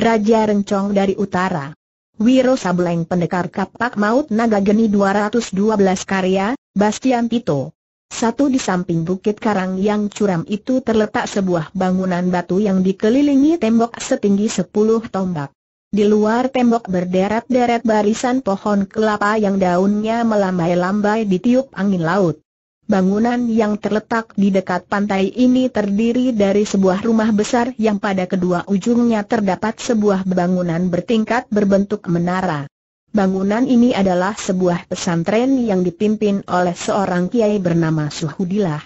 Raja Rencong dari Utara. Wiro Sableng Pendekar Kapak Maut Naga Geni 212 karya, Bastian Tito. Satu di samping bukit karang yang curam itu terletak sebuah bangunan batu yang dikelilingi tembok setinggi 10 tombak. Di luar tembok berderet-deret barisan pohon kelapa yang daunnya melambai-lambai ditiup angin laut. Bangunan yang terletak di dekat pantai ini terdiri dari sebuah rumah besar yang pada kedua ujungnya terdapat sebuah bangunan bertingkat berbentuk menara. Bangunan ini adalah sebuah pesantren yang dipimpin oleh seorang kiai bernama Suhudilah.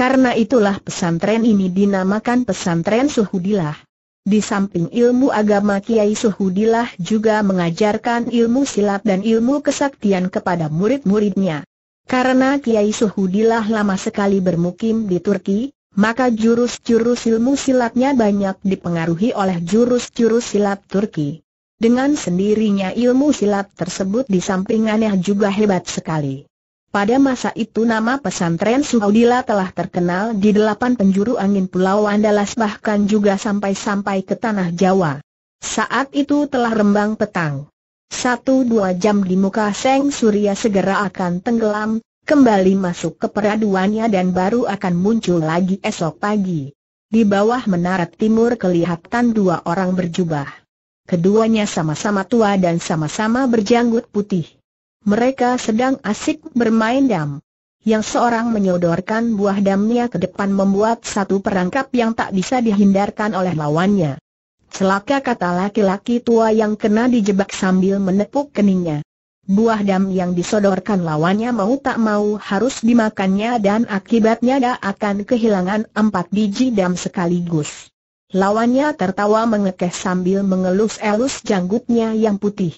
Karena itulah pesantren ini dinamakan pesantren Suhudilah. Di samping ilmu agama Kiai Suhudilah juga mengajarkan ilmu silat dan ilmu kesaktian kepada murid-muridnya. Karena Kiai Suhudilah lama sekali bermukim di Turki, maka jurus-jurus ilmu silatnya banyak dipengaruhi oleh jurus-jurus silat Turki. Dengan sendirinya ilmu silat tersebut di sampingannya juga hebat sekali. Pada masa itu nama pesantren Suhaudila telah terkenal di delapan penjuru angin Pulau Andalas bahkan juga sampai-sampai ke Tanah Jawa. Saat itu telah rembang petang. Satu dua jam di muka Seng Surya segera akan tenggelam, kembali masuk ke peraduannya dan baru akan muncul lagi esok pagi. Di bawah menara timur kelihatan dua orang berjubah. Keduanya sama-sama tua dan sama-sama berjanggut putih. Mereka sedang asik bermain dam. Yang seorang menyodorkan buah damnya ke depan membuat satu perangkap yang tak bisa dihindarkan oleh lawannya. Celaka kata laki-laki tua yang kena dijebak sambil menepuk keningnya. Buah dam yang disodorkan lawannya mau tak mau harus dimakannya dan akibatnya dia akan kehilangan empat biji dam sekaligus. Lawannya tertawa mengekeh sambil mengelus-elus janggutnya yang putih.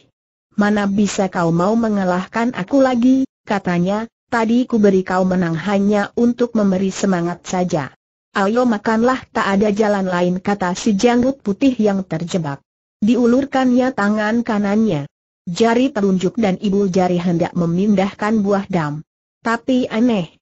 Mana bisa kau mau mengalahkan aku lagi, katanya, tadi ku beri kau menang hanya untuk memberi semangat saja. Ayo makanlah tak ada jalan lain kata si janggut putih yang terjebak. Diulurkannya tangan kanannya. Jari telunjuk dan ibu jari hendak memindahkan buah dam. Tapi aneh.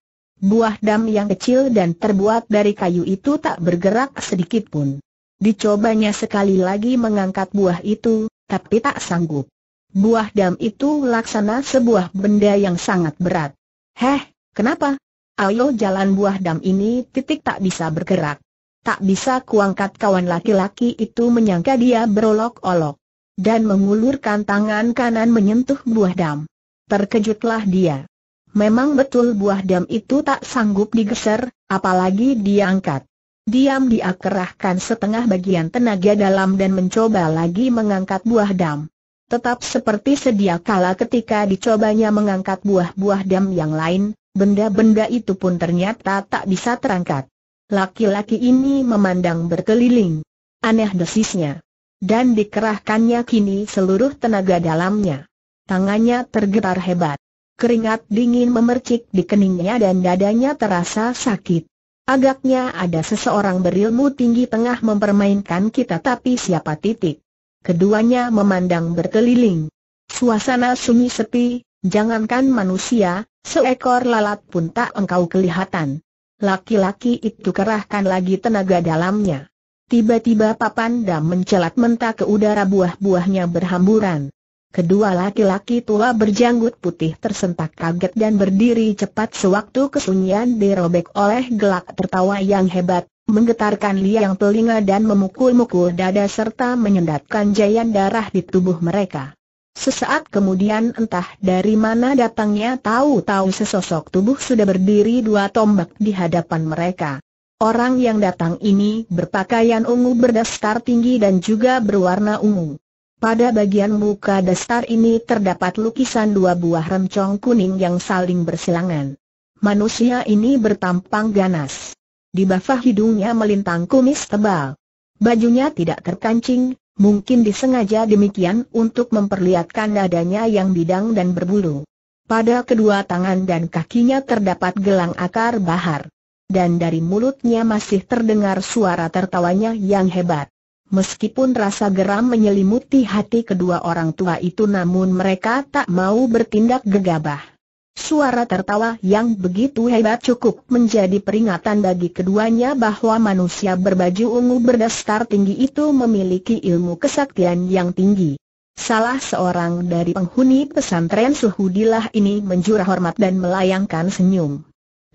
Buah dam yang kecil dan terbuat dari kayu itu tak bergerak sedikit pun. Dicobanya sekali lagi mengangkat buah itu, tapi tak sanggup. Buah dam itu laksana sebuah benda yang sangat berat. Heh, kenapa? Ayo jalan buah dam ini titik tak bisa bergerak. Tak bisa kuangkat kawan laki-laki itu menyangka dia berolok-olok. Dan mengulurkan tangan kanan menyentuh buah dam. Terkejutlah dia. Memang betul buah dam itu tak sanggup digeser, apalagi diangkat. Diam dia kerahkan setengah bagian tenaga dalam dan mencoba lagi mengangkat buah dam. Tetap seperti sedia kala ketika dicobanya mengangkat buah-buah dam yang lain, benda-benda itu pun ternyata tak bisa terangkat. Laki-laki ini memandang berkeliling. Aneh desisnya. Dan dikerahkannya kini seluruh tenaga dalamnya. Tangannya tergetar hebat. Keringat dingin memercik di keningnya dan dadanya terasa sakit. Agaknya ada seseorang berilmu tinggi tengah mempermainkan kita tapi siapa titik. Keduanya memandang berkeliling. Suasana sunyi sepi, Jangankan manusia, seekor lalat pun tak engkau kelihatan. Laki-laki itu kerahkan lagi tenaga dalamnya. Tiba-tiba papan dam mencelat mentah ke udara buah-buahnya berhamburan. Kedua laki-laki tua berjanggut putih tersentak kaget dan berdiri cepat sewaktu kesunyian dirobek oleh gelak tertawa yang hebat, menggetarkan liang telinga dan memukul-mukul dada serta menyendatkan jayan darah di tubuh mereka. Sesaat kemudian entah dari mana datangnya tahu-tahu sesosok tubuh sudah berdiri dua tombak di hadapan mereka. Orang yang datang ini berpakaian ungu berdastar tinggi dan juga berwarna ungu. Pada bagian muka dasar ini terdapat lukisan dua buah rencong kuning yang saling bersilangan. Manusia ini bertampang ganas. Di bawah hidungnya melintang kumis tebal. Bajunya tidak terkancing, mungkin disengaja demikian untuk memperlihatkan dadanya yang bidang dan berbulu. Pada kedua tangan dan kakinya terdapat gelang akar bahar. Dan dari mulutnya masih terdengar suara tertawanya yang hebat. Meskipun rasa geram menyelimuti hati kedua orang tua itu namun mereka tak mau bertindak gegabah. Suara tertawa yang begitu hebat cukup menjadi peringatan bagi keduanya bahwa manusia berbaju ungu berdasar tinggi itu memiliki ilmu kesaktian yang tinggi. Salah seorang dari penghuni pesantren Suhudilah ini menjurah hormat dan melayangkan senyum.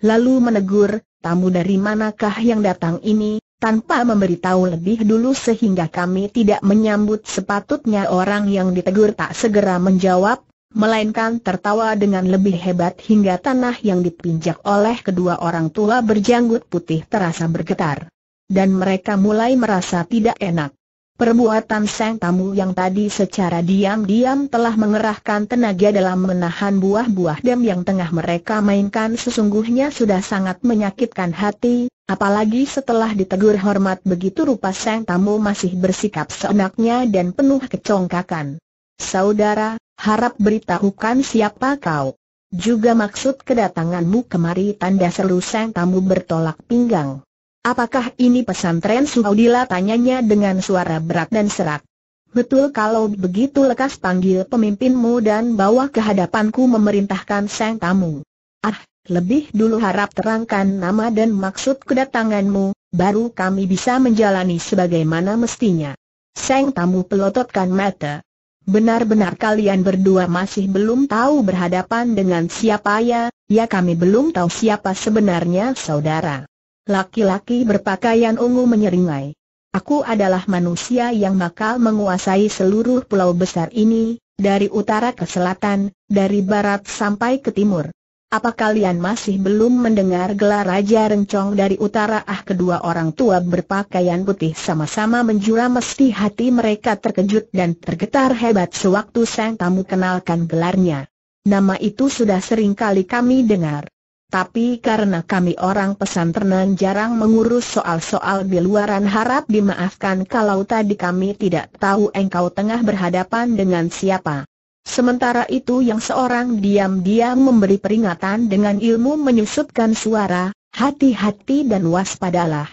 Lalu menegur, tamu dari manakah yang datang ini, tanpa memberitahu lebih dulu sehingga kami tidak menyambut sepatutnya orang yang ditegur tak segera menjawab, melainkan tertawa dengan lebih hebat hingga tanah yang dipinjak oleh kedua orang tua berjanggut putih terasa bergetar. Dan mereka mulai merasa tidak enak. Perbuatan sang tamu yang tadi secara diam-diam telah mengerahkan tenaga dalam menahan buah-buah dam yang tengah mereka mainkan sesungguhnya sudah sangat menyakitkan hati, apalagi setelah ditegur hormat begitu rupa sang tamu masih bersikap seenaknya dan penuh kecongkakan. Saudara, harap beritahukan siapa kau. Juga maksud kedatanganmu kemari tanda seru sang tamu bertolak pinggang. Apakah ini pesantren Suhaudila tanyanya dengan suara berat dan serak. Betul kalau begitu lekas panggil pemimpinmu dan bawa ke hadapanku memerintahkan sang tamu. Ah, lebih dulu harap terangkan nama dan maksud kedatanganmu, baru kami bisa menjalani sebagaimana mestinya. Sang tamu pelototkan mata, Benar-benar kalian berdua masih belum tahu berhadapan dengan siapa ya, ya kami belum tahu siapa sebenarnya saudara. Laki-laki berpakaian ungu menyeringai. Aku adalah manusia yang bakal menguasai seluruh pulau besar ini, dari utara ke selatan, dari barat sampai ke timur. Apa kalian masih belum mendengar gelar Raja Rencong dari utara? Ah kedua orang tua berpakaian putih sama-sama menjura mesti hati mereka terkejut dan tergetar hebat sewaktu sang tamu kenalkan gelarnya. Nama itu sudah sering kali kami dengar. Tapi karena kami orang pesantrenan jarang mengurus soal-soal di luaran harap dimaafkan kalau tadi kami tidak tahu engkau tengah berhadapan dengan siapa. Sementara itu yang seorang diam-diam memberi peringatan dengan ilmu menyusupkan suara, hati-hati dan waspadalah.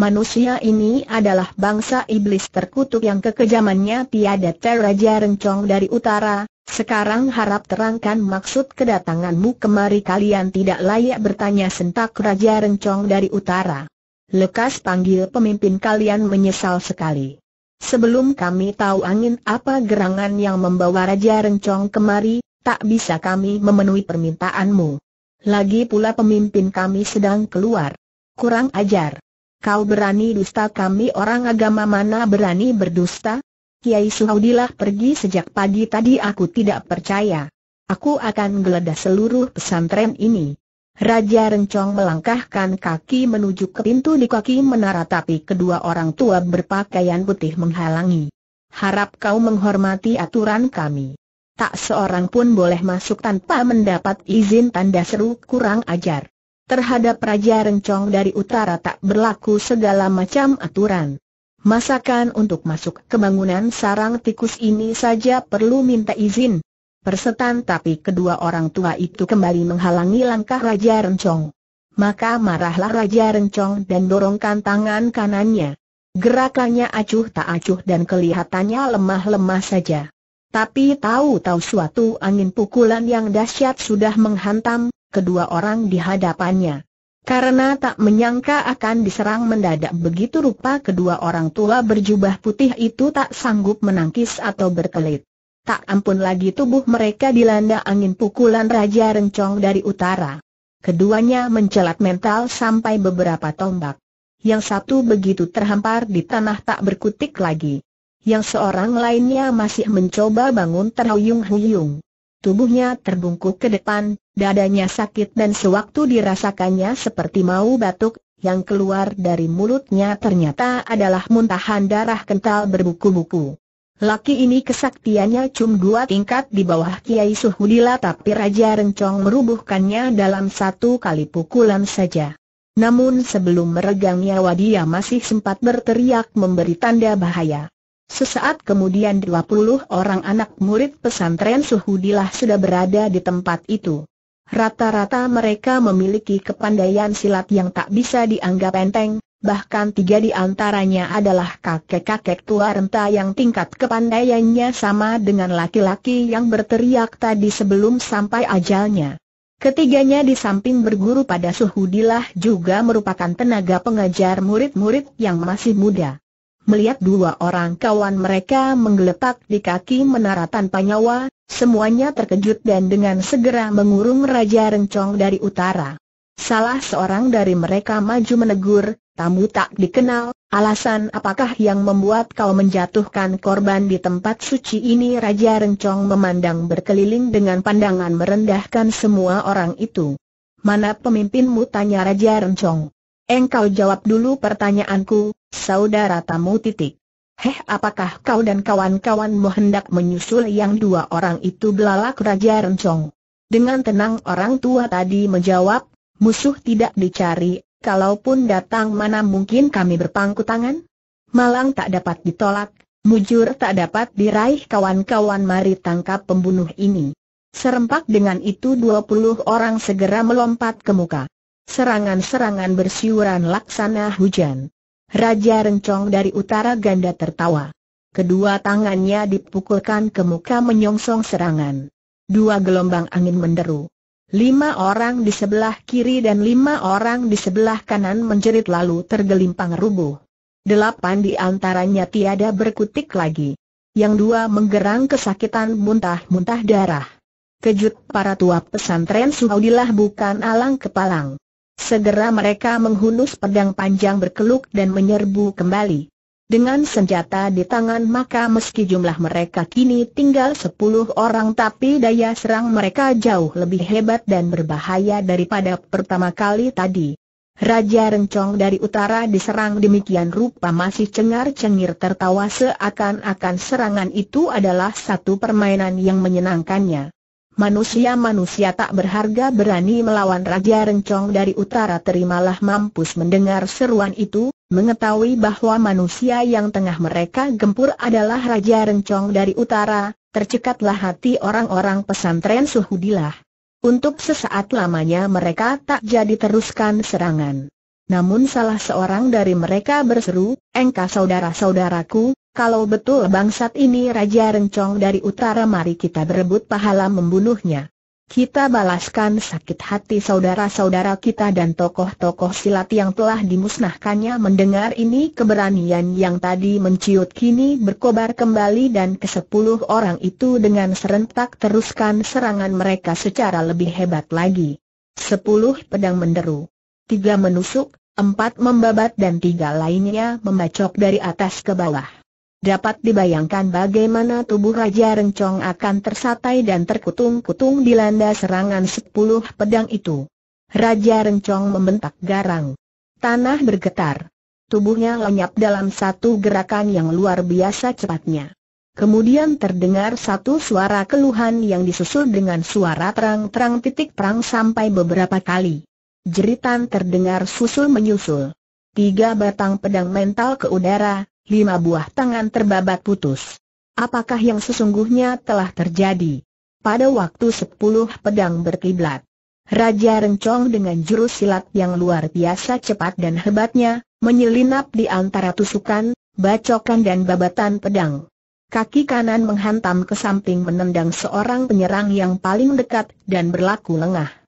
Manusia ini adalah bangsa iblis terkutuk yang kekejamannya tiada teraja rencong dari utara, sekarang harap terangkan maksud kedatanganmu kemari kalian tidak layak bertanya sentak Raja Rencong dari utara. Lekas panggil pemimpin kalian menyesal sekali. Sebelum kami tahu angin apa gerangan yang membawa Raja Rencong kemari, tak bisa kami memenuhi permintaanmu. Lagi pula pemimpin kami sedang keluar. Kurang ajar. Kau berani dusta kami orang agama mana berani berdusta? Kiai Suhaudilah pergi sejak pagi tadi aku tidak percaya. Aku akan geledah seluruh pesantren ini. Raja Rencong melangkahkan kaki menuju ke pintu di kaki menara tapi kedua orang tua berpakaian putih menghalangi. Harap kau menghormati aturan kami. Tak seorang pun boleh masuk tanpa mendapat izin tanda seru kurang ajar. Terhadap Raja Rencong dari utara tak berlaku segala macam aturan. Masakan untuk masuk ke bangunan sarang tikus ini saja perlu minta izin, persetan tapi kedua orang tua itu kembali menghalangi langkah Raja Rencong. Maka marahlah Raja Rencong dan dorongkan tangan kanannya. Gerakannya acuh tak acuh dan kelihatannya lemah-lemah saja. Tapi tahu-tahu suatu angin pukulan yang dahsyat sudah menghantam kedua orang di hadapannya. Karena tak menyangka akan diserang mendadak begitu rupa kedua orang tua berjubah putih itu tak sanggup menangkis atau berkelit. Tak ampun lagi tubuh mereka dilanda angin pukulan Raja Rencong dari utara. Keduanya mencelat mental sampai beberapa tombak. Yang satu begitu terhampar di tanah tak berkutik lagi. Yang seorang lainnya masih mencoba bangun terhuyung-huyung. Tubuhnya terbungkuk ke depan, dadanya sakit dan sewaktu dirasakannya seperti mau batuk, yang keluar dari mulutnya ternyata adalah muntahan darah kental berbuku-buku. Laki ini kesaktiannya cum dua tingkat di bawah Kiai Suhudila tapi Raja Rencong merubuhkannya dalam satu kali pukulan saja. Namun sebelum meregang nyawa dia masih sempat berteriak memberi tanda bahaya. Sesaat kemudian 20 orang anak murid pesantren Suhudilah sudah berada di tempat itu. Rata-rata mereka memiliki kepandaian silat yang tak bisa dianggap enteng, bahkan tiga di antaranya adalah kakek-kakek tua renta yang tingkat kepandaiannya sama dengan laki-laki yang berteriak tadi sebelum sampai ajalnya. Ketiganya di samping berguru pada Suhudilah juga merupakan tenaga pengajar murid-murid yang masih muda. Melihat dua orang kawan mereka menggeletak di kaki menara tanpa nyawa, semuanya terkejut dan dengan segera mengurung Raja Rencong dari utara. Salah seorang dari mereka maju menegur, tamu tak dikenal, alasan apakah yang membuat kau menjatuhkan korban di tempat suci ini Raja Rencong memandang berkeliling dengan pandangan merendahkan semua orang itu. Mana pemimpinmu tanya Raja Rencong. Engkau jawab dulu pertanyaanku, saudara tamu titik. Heh apakah kau dan kawan-kawanmu hendak menyusul yang dua orang itu belalak Raja Rencong? Dengan tenang orang tua tadi menjawab, musuh tidak dicari, kalaupun datang mana mungkin kami berpangku tangan? Malang tak dapat ditolak, mujur tak dapat diraih kawan-kawan mari tangkap pembunuh ini. Serempak dengan itu 20 orang segera melompat ke muka. Serangan-serangan bersiuran laksana hujan. Raja Rencong dari utara ganda tertawa. Kedua tangannya dipukulkan ke muka menyongsong serangan. Dua gelombang angin menderu. Lima orang di sebelah kiri dan lima orang di sebelah kanan menjerit lalu tergelimpang rubuh. Delapan di antaranya tiada berkutik lagi. Yang dua menggerang kesakitan muntah-muntah darah. Kejut para tua pesantren Suhaudilah bukan alang kepalang. Segera mereka menghunus pedang panjang berkeluk dan menyerbu kembali. Dengan senjata di tangan maka meski jumlah mereka kini tinggal 10 orang tapi daya serang mereka jauh lebih hebat dan berbahaya daripada pertama kali tadi. Raja Rencong dari utara diserang demikian rupa masih cengar-cengir tertawa seakan-akan serangan itu adalah satu permainan yang menyenangkannya. Manusia-manusia tak berharga berani melawan Raja Rencong dari utara terimalah mampus mendengar seruan itu, mengetahui bahwa manusia yang tengah mereka gempur adalah Raja Rencong dari utara, tercekatlah hati orang-orang pesantren Suhudilah. Untuk sesaat lamanya mereka tak jadi teruskan serangan. Namun salah seorang dari mereka berseru, Engkau saudara-saudaraku, kalau betul bangsat ini Raja Rencong dari utara mari kita berebut pahala membunuhnya. Kita balaskan sakit hati saudara-saudara kita dan tokoh-tokoh silat yang telah dimusnahkannya mendengar ini keberanian yang tadi menciut kini berkobar kembali dan sepuluh orang itu dengan serentak teruskan serangan mereka secara lebih hebat lagi. Sepuluh pedang menderu. Tiga menusuk, empat membabat dan tiga lainnya membacok dari atas ke bawah. Dapat dibayangkan bagaimana tubuh Raja Rencong akan tersatai dan terkutung-kutung dilanda serangan sepuluh pedang itu. Raja Rencong membentak garang. Tanah bergetar. Tubuhnya lenyap dalam satu gerakan yang luar biasa cepatnya. Kemudian terdengar satu suara keluhan yang disusul dengan suara terang-terang titik perang sampai beberapa kali. Jeritan terdengar susul menyusul. Tiga batang pedang mental ke udara, lima buah tangan terbabat putus. Apakah yang sesungguhnya telah terjadi? Pada waktu sepuluh pedang berkiblat, Raja Rencong dengan jurus silat yang luar biasa cepat dan hebatnya, menyelinap di antara tusukan, bacokan dan babatan pedang. Kaki kanan menghantam ke samping menendang seorang penyerang yang paling dekat dan berlaku lengah.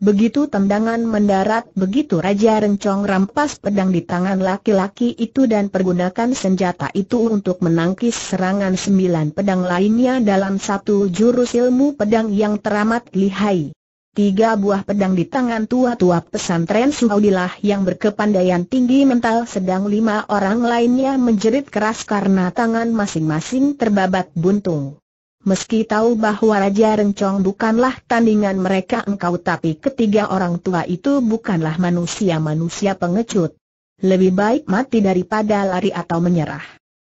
Begitu tendangan mendarat begitu Raja Rencong rampas pedang di tangan laki-laki itu dan pergunakan senjata itu untuk menangkis serangan sembilan pedang lainnya dalam satu jurus ilmu pedang yang teramat lihai. Tiga buah pedang di tangan tua-tua pesantren Suhaudilah yang berkepandaian tinggi mental sedang lima orang lainnya menjerit keras karena tangan masing-masing terbabat buntung. Meski tahu bahwa Raja Rencong bukanlah tandingan mereka engkau tapi ketiga orang tua itu bukanlah manusia-manusia pengecut. Lebih baik mati daripada lari atau menyerah.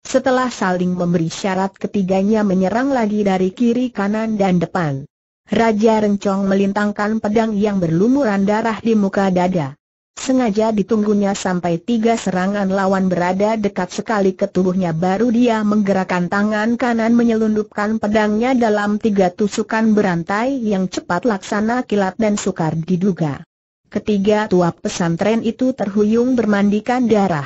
Setelah saling memberi syarat ketiganya menyerang lagi dari kiri kanan dan depan. Raja Rencong melintangkan pedang yang berlumuran darah di muka dada. Sengaja ditunggunya sampai tiga serangan lawan berada dekat sekali ke tubuhnya baru dia menggerakkan tangan kanan menyelundupkan pedangnya dalam tiga tusukan berantai yang cepat laksana kilat dan sukar diduga. Ketiga tua pesantren itu terhuyung bermandikan darah.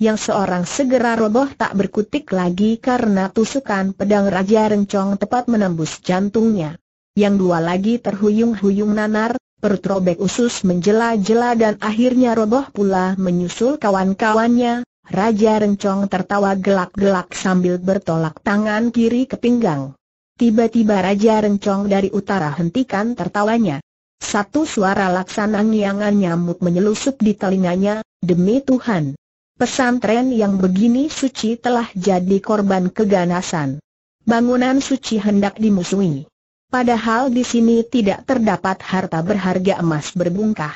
Yang seorang segera roboh tak berkutik lagi karena tusukan pedang Raja Rencong tepat menembus jantungnya. Yang dua lagi terhuyung-huyung nanar, Perut robek usus menjela-jela dan akhirnya roboh pula menyusul kawan-kawannya. Raja Rencong tertawa gelak-gelak sambil bertolak tangan kiri ke pinggang. Tiba-tiba Raja Rencong dari utara hentikan tertawanya. Satu suara laksana ngiangan nyamuk menyelusup di telinganya, demi Tuhan. Pesantren yang begini suci telah jadi korban keganasan. Bangunan suci hendak dimusuhi. Padahal di sini tidak terdapat harta berharga emas berbungkah.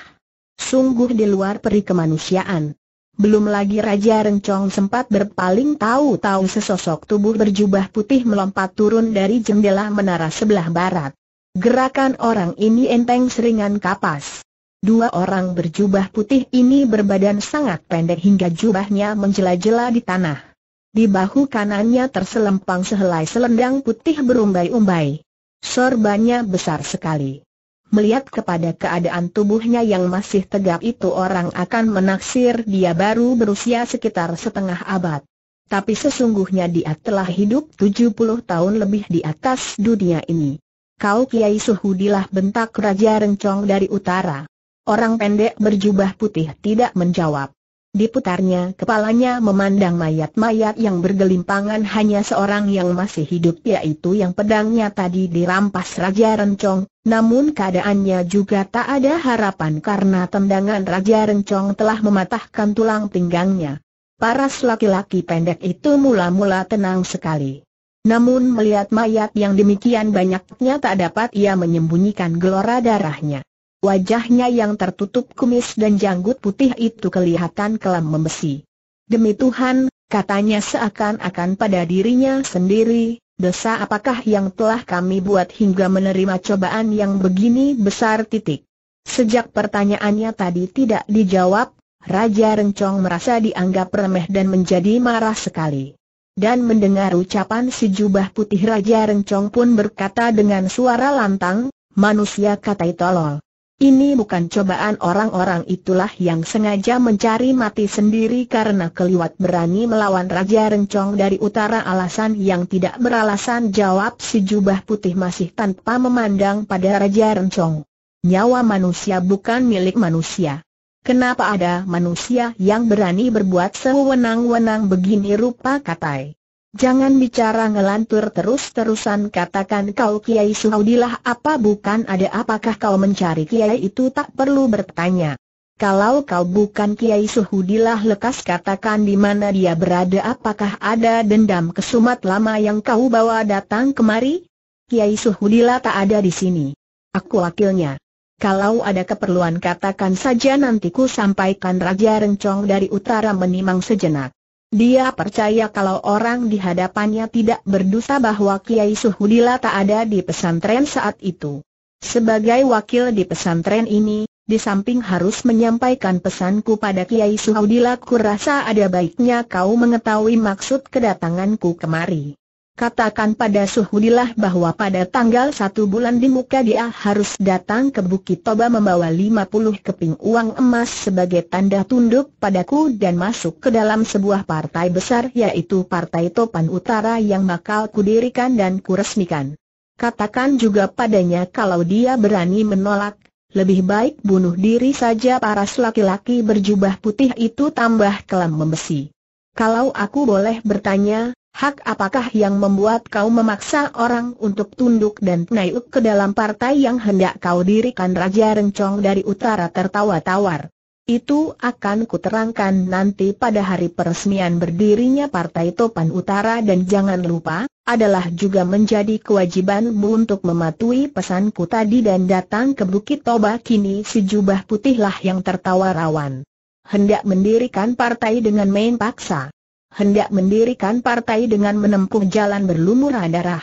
Sungguh di luar peri kemanusiaan. Belum lagi Raja Rencong sempat berpaling tahu-tahu sesosok tubuh berjubah putih melompat turun dari jendela menara sebelah barat. Gerakan orang ini enteng seringan kapas. Dua orang berjubah putih ini berbadan sangat pendek hingga jubahnya menjela-jela di tanah. Di bahu kanannya terselempang sehelai selendang putih berumbai-umbai. Sorbannya besar sekali. Melihat kepada keadaan tubuhnya yang masih tegak itu orang akan menaksir dia baru berusia sekitar setengah abad. Tapi sesungguhnya dia telah hidup 70 tahun lebih di atas dunia ini. Kau Kiai Suhudilah bentak Raja Rencong dari utara. Orang pendek berjubah putih tidak menjawab. Diputarnya kepalanya memandang mayat-mayat yang bergelimpangan hanya seorang yang masih hidup yaitu yang pedangnya tadi dirampas Raja Rencong, namun keadaannya juga tak ada harapan karena tendangan Raja Rencong telah mematahkan tulang pinggangnya. Paras laki-laki pendek itu mula-mula tenang sekali. Namun melihat mayat yang demikian banyaknya tak dapat ia menyembunyikan gelora darahnya. Wajahnya yang tertutup kumis dan janggut putih itu kelihatan kelam membesi. Demi Tuhan, katanya seakan-akan pada dirinya sendiri, dosa apakah yang telah kami buat hingga menerima cobaan yang begini besar titik. Sejak pertanyaannya tadi tidak dijawab, Raja Rencong merasa dianggap remeh dan menjadi marah sekali. Dan mendengar ucapan si jubah putih Raja Rencong pun berkata dengan suara lantang, manusia katai tolol. Ini bukan cobaan orang-orang itulah yang sengaja mencari mati sendiri karena keliwat berani melawan Raja Rencong dari utara alasan yang tidak beralasan jawab si jubah putih masih tanpa memandang pada Raja Rencong. Nyawa manusia bukan milik manusia. Kenapa ada manusia yang berani berbuat sewenang-wenang begini rupa katai? Jangan bicara ngelantur terus-terusan katakan kau Kiai Suhaudilah apa bukan ada apakah kau mencari Kiai itu tak perlu bertanya. Kalau kau bukan Kiai Suhudilah, lekas katakan di mana dia berada apakah ada dendam kesumat lama yang kau bawa datang kemari? Kiai Suhudilah tak ada di sini. Aku wakilnya. Kalau ada keperluan katakan saja nanti ku sampaikan Raja Rencong dari utara menimang sejenak. Dia percaya kalau orang di hadapannya tidak berdosa bahwa Kiai Suhudila tak ada di pesantren saat itu. Sebagai wakil di pesantren ini, di samping harus menyampaikan pesanku pada Kiai Suhudila kurasa ada baiknya kau mengetahui maksud kedatanganku kemari. Katakan pada Suhudilah bahwa pada tanggal satu bulan di muka dia harus datang ke Bukit Toba membawa lima puluh keping uang emas sebagai tanda tunduk padaku dan masuk ke dalam sebuah partai besar yaitu Partai Topan Utara yang bakal kudirikan dan kuresmikan. Katakan juga padanya kalau dia berani menolak, lebih baik bunuh diri saja para laki-laki berjubah putih itu tambah kelam membesi. Kalau aku boleh bertanya, Hak apakah yang membuat kau memaksa orang untuk tunduk dan naik ke dalam partai yang hendak kau dirikan Raja Rencong dari utara tertawa tawar? Itu akan kuterangkan nanti pada hari peresmian berdirinya Partai Topan Utara dan jangan lupa, adalah juga menjadi kewajibanmu untuk mematuhi pesanku tadi dan datang ke Bukit Toba kini sejubah putihlah yang tertawa rawan. Hendak mendirikan partai dengan main paksa hendak mendirikan partai dengan menempuh jalan berlumur darah.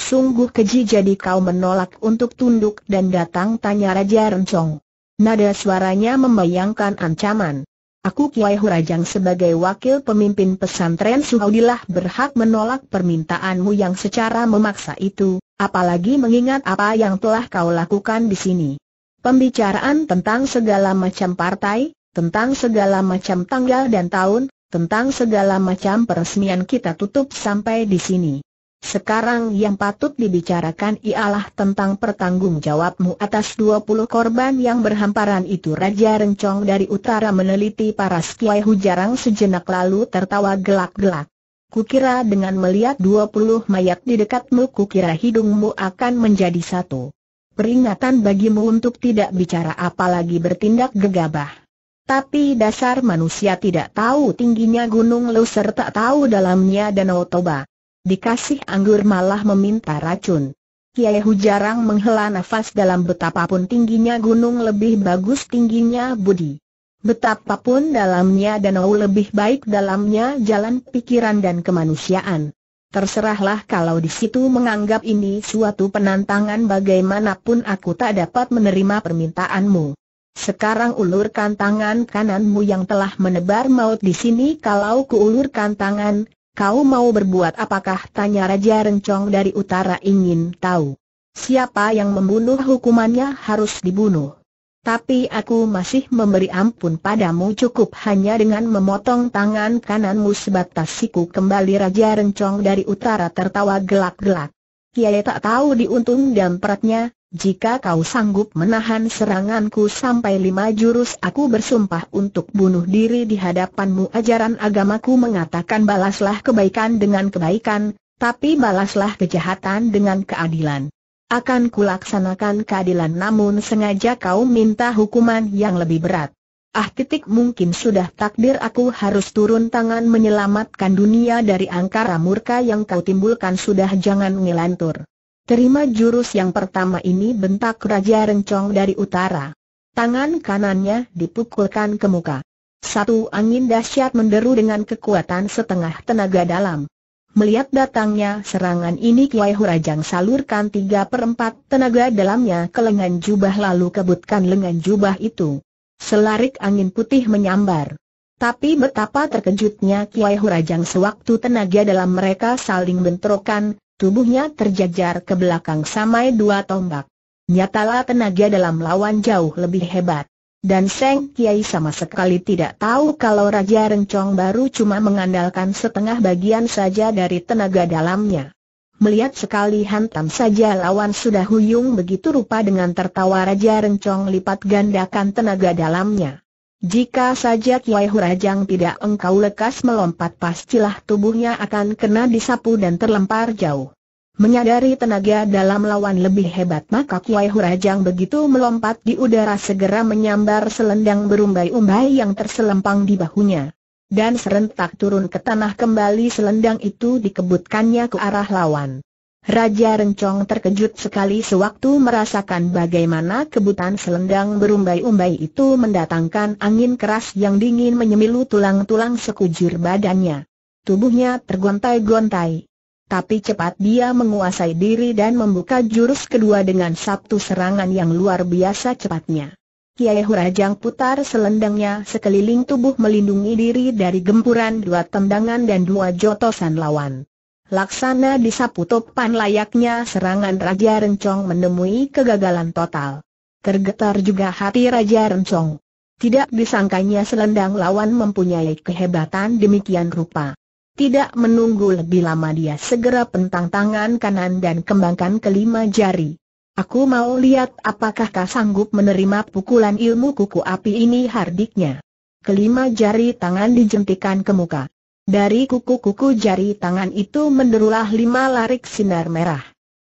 Sungguh keji jadi kau menolak untuk tunduk dan datang tanya Raja Rencong. Nada suaranya membayangkan ancaman. Aku Kiai Hurajang sebagai wakil pemimpin pesantren Suhaudilah berhak menolak permintaanmu yang secara memaksa itu, apalagi mengingat apa yang telah kau lakukan di sini. Pembicaraan tentang segala macam partai, tentang segala macam tanggal dan tahun, tentang segala macam peresmian kita tutup sampai di sini. Sekarang yang patut dibicarakan ialah tentang pertanggungjawabmu jawabmu atas 20 korban yang berhamparan itu Raja Rencong dari utara meneliti para Kiai Hujarang sejenak lalu tertawa gelak-gelak. Kukira dengan melihat 20 mayat di dekatmu kukira hidungmu akan menjadi satu. Peringatan bagimu untuk tidak bicara apalagi bertindak gegabah. Tapi dasar manusia tidak tahu tingginya gunung Luser serta tahu dalamnya danau Toba. Dikasih anggur malah meminta racun. Kiai Hu jarang menghela nafas dalam betapapun tingginya gunung lebih bagus tingginya budi. Betapapun dalamnya danau lebih baik dalamnya jalan pikiran dan kemanusiaan. Terserahlah kalau di situ menganggap ini suatu penantangan bagaimanapun aku tak dapat menerima permintaanmu. Sekarang ulurkan tangan kananmu yang telah menebar maut di sini kalau kuulurkan tangan, kau mau berbuat apakah tanya Raja Rencong dari utara ingin tahu. Siapa yang membunuh hukumannya harus dibunuh. Tapi aku masih memberi ampun padamu cukup hanya dengan memotong tangan kananmu sebatas siku kembali Raja Rencong dari utara tertawa gelak-gelak. Kiai tak tahu diuntung dan peratnya, jika kau sanggup menahan seranganku sampai lima jurus aku bersumpah untuk bunuh diri di hadapanmu ajaran agamaku mengatakan balaslah kebaikan dengan kebaikan, tapi balaslah kejahatan dengan keadilan. Akan kulaksanakan keadilan namun sengaja kau minta hukuman yang lebih berat. Ah titik mungkin sudah takdir aku harus turun tangan menyelamatkan dunia dari angkara murka yang kau timbulkan sudah jangan ngelantur. Terima jurus yang pertama ini bentak Raja Rencong dari utara. Tangan kanannya dipukulkan ke muka. Satu angin dahsyat menderu dengan kekuatan setengah tenaga dalam. Melihat datangnya serangan ini Kiai Hurajang salurkan tiga perempat tenaga dalamnya ke lengan jubah lalu kebutkan lengan jubah itu. Selarik angin putih menyambar. Tapi betapa terkejutnya Kiai Hurajang sewaktu tenaga dalam mereka saling bentrokan, Tubuhnya terjajar ke belakang samai dua tombak. Nyatalah tenaga dalam lawan jauh lebih hebat. Dan Seng Kiai sama sekali tidak tahu kalau Raja Rencong baru cuma mengandalkan setengah bagian saja dari tenaga dalamnya. Melihat sekali hantam saja lawan sudah huyung begitu rupa dengan tertawa Raja Rencong lipat gandakan tenaga dalamnya. Jika saja Kiai Hurajang tidak engkau lekas melompat pastilah tubuhnya akan kena disapu dan terlempar jauh. Menyadari tenaga dalam lawan lebih hebat maka Kiai Hurajang begitu melompat di udara segera menyambar selendang berumbai-umbai yang terselempang di bahunya. Dan serentak turun ke tanah kembali selendang itu dikebutkannya ke arah lawan. Raja Rencong terkejut sekali sewaktu merasakan bagaimana kebutan selendang berumbai-umbai itu mendatangkan angin keras yang dingin menyemilu tulang-tulang sekujur badannya. Tubuhnya tergontai-gontai. Tapi cepat dia menguasai diri dan membuka jurus kedua dengan satu serangan yang luar biasa cepatnya. Kiai Hurajang putar selendangnya sekeliling tubuh melindungi diri dari gempuran dua tendangan dan dua jotosan lawan. Laksana di Saputopan layaknya serangan Raja Rencong menemui kegagalan total. Tergetar juga hati Raja Rencong. Tidak disangkanya selendang lawan mempunyai kehebatan demikian rupa. Tidak menunggu lebih lama dia segera pentang tangan kanan dan kembangkan kelima jari. Aku mau lihat apakah kau sanggup menerima pukulan ilmu kuku api ini hardiknya. Kelima jari tangan dijentikan ke muka. Dari kuku-kuku jari tangan itu menderulah lima larik sinar merah.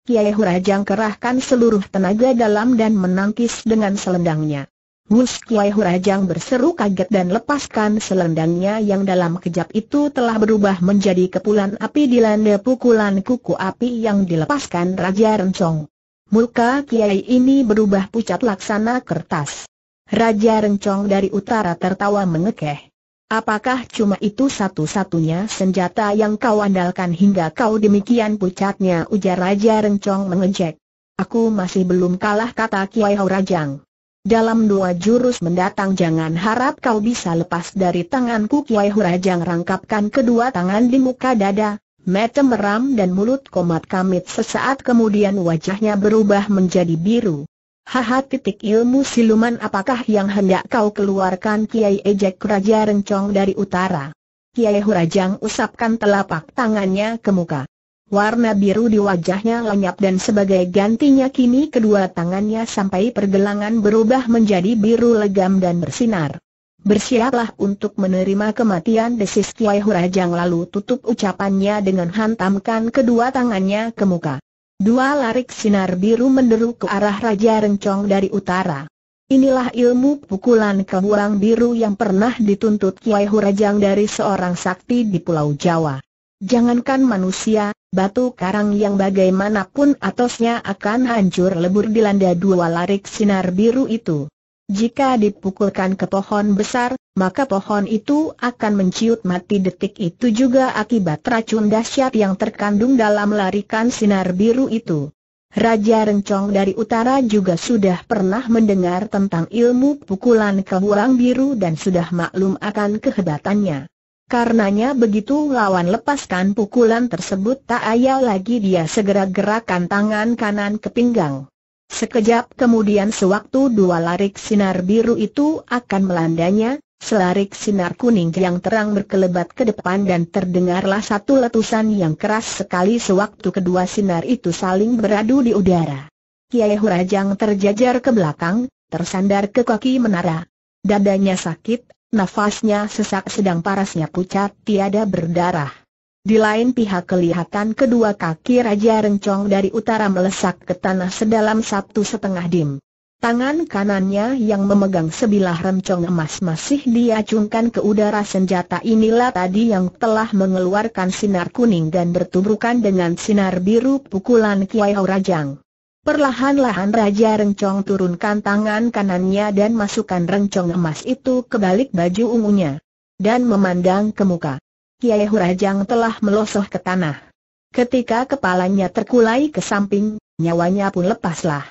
Kiai Hurajang kerahkan seluruh tenaga dalam dan menangkis dengan selendangnya. Wus Kiai Hurajang berseru kaget dan lepaskan selendangnya yang dalam kejap itu telah berubah menjadi kepulan api dilanda pukulan kuku api yang dilepaskan Raja Rencong. Muka Kiai ini berubah pucat laksana kertas. Raja Rencong dari utara tertawa mengekeh. Apakah cuma itu satu-satunya senjata yang kau andalkan hingga kau demikian pucatnya ujar Raja Rencong mengejek. Aku masih belum kalah kata Kiai Hau Rajang. Dalam dua jurus mendatang jangan harap kau bisa lepas dari tanganku Kiai Hau Rajang rangkapkan kedua tangan di muka dada. Mata meram dan mulut komat kamit sesaat kemudian wajahnya berubah menjadi biru. Haha titik ilmu siluman apakah yang hendak kau keluarkan Kiai Ejek Raja Rencong dari utara. Kiai Hurajang usapkan telapak tangannya ke muka. Warna biru di wajahnya lenyap dan sebagai gantinya kini kedua tangannya sampai pergelangan berubah menjadi biru legam dan bersinar. Bersiaplah untuk menerima kematian desis Kiai Hurajang lalu tutup ucapannya dengan hantamkan kedua tangannya ke muka. Dua larik sinar biru menderu ke arah Raja Rencong dari utara. Inilah ilmu pukulan kebuang biru yang pernah dituntut Kiai Hurajang dari seorang sakti di Pulau Jawa. Jangankan manusia, batu karang yang bagaimanapun atasnya akan hancur lebur dilanda dua larik sinar biru itu. Jika dipukulkan ke pohon besar, maka pohon itu akan menciut mati detik itu juga akibat racun dahsyat yang terkandung dalam larikan sinar biru itu. Raja Rencong dari utara juga sudah pernah mendengar tentang ilmu pukulan kebuang biru dan sudah maklum akan kehebatannya. Karenanya begitu lawan lepaskan pukulan tersebut tak ayal lagi dia segera gerakan tangan kanan ke pinggang. Sekejap kemudian sewaktu dua larik sinar biru itu akan melandanya, selarik sinar kuning yang terang berkelebat ke depan dan terdengarlah satu letusan yang keras sekali sewaktu kedua sinar itu saling beradu di udara. Kiai Hurajang terjajar ke belakang, tersandar ke kaki menara. Dadanya sakit, nafasnya sesak sedang parasnya pucat tiada berdarah. Di lain pihak kelihatan kedua kaki Raja Rencong dari utara melesak ke tanah sedalam satu setengah dim. Tangan kanannya yang memegang sebilah rencong emas masih diacungkan ke udara senjata inilah tadi yang telah mengeluarkan sinar kuning dan bertubrukan dengan sinar biru pukulan Kiai Rajang. Perlahan-lahan Raja Rencong turunkan tangan kanannya dan masukkan rencong emas itu ke balik baju ungunya. Dan memandang ke muka. Kiai Hurajang telah melosoh ke tanah. Ketika kepalanya terkulai ke samping, nyawanya pun lepaslah.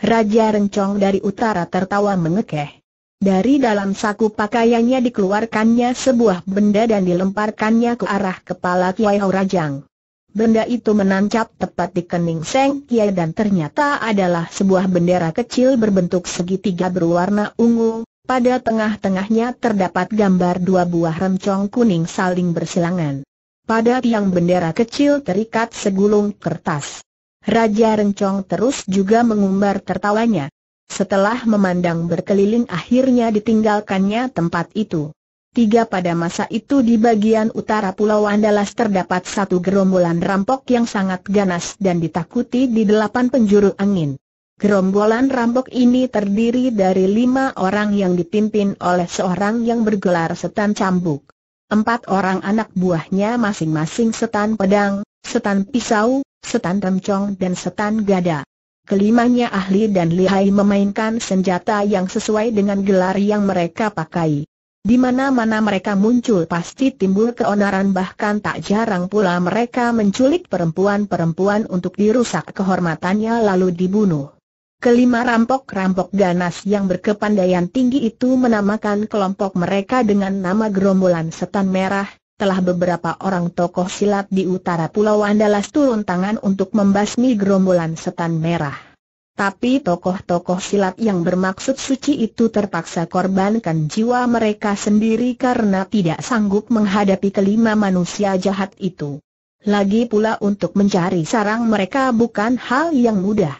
Raja Rencong dari utara tertawa mengekeh. Dari dalam saku pakaiannya dikeluarkannya sebuah benda dan dilemparkannya ke arah kepala Kiai Hurajang. Benda itu menancap tepat di kening Seng Kiai dan ternyata adalah sebuah bendera kecil berbentuk segitiga berwarna ungu, pada tengah-tengahnya terdapat gambar dua buah remcong kuning saling bersilangan. Pada tiang bendera kecil terikat segulung kertas. Raja Rencong terus juga mengumbar tertawanya. Setelah memandang berkeliling akhirnya ditinggalkannya tempat itu. Tiga pada masa itu di bagian utara Pulau Andalas terdapat satu gerombolan rampok yang sangat ganas dan ditakuti di delapan penjuru angin. Gerombolan rampok ini terdiri dari lima orang yang dipimpin oleh seorang yang bergelar setan cambuk. Empat orang anak buahnya masing-masing setan pedang, setan pisau, setan remcong dan setan gada. Kelimanya ahli dan lihai memainkan senjata yang sesuai dengan gelar yang mereka pakai. Di mana-mana mereka muncul pasti timbul keonaran bahkan tak jarang pula mereka menculik perempuan-perempuan untuk dirusak kehormatannya lalu dibunuh. Kelima rampok-rampok ganas yang berkepandaian tinggi itu menamakan kelompok mereka dengan nama gerombolan setan merah, telah beberapa orang tokoh silat di utara Pulau Andalas turun tangan untuk membasmi gerombolan setan merah. Tapi tokoh-tokoh silat yang bermaksud suci itu terpaksa korbankan jiwa mereka sendiri karena tidak sanggup menghadapi kelima manusia jahat itu. Lagi pula untuk mencari sarang mereka bukan hal yang mudah.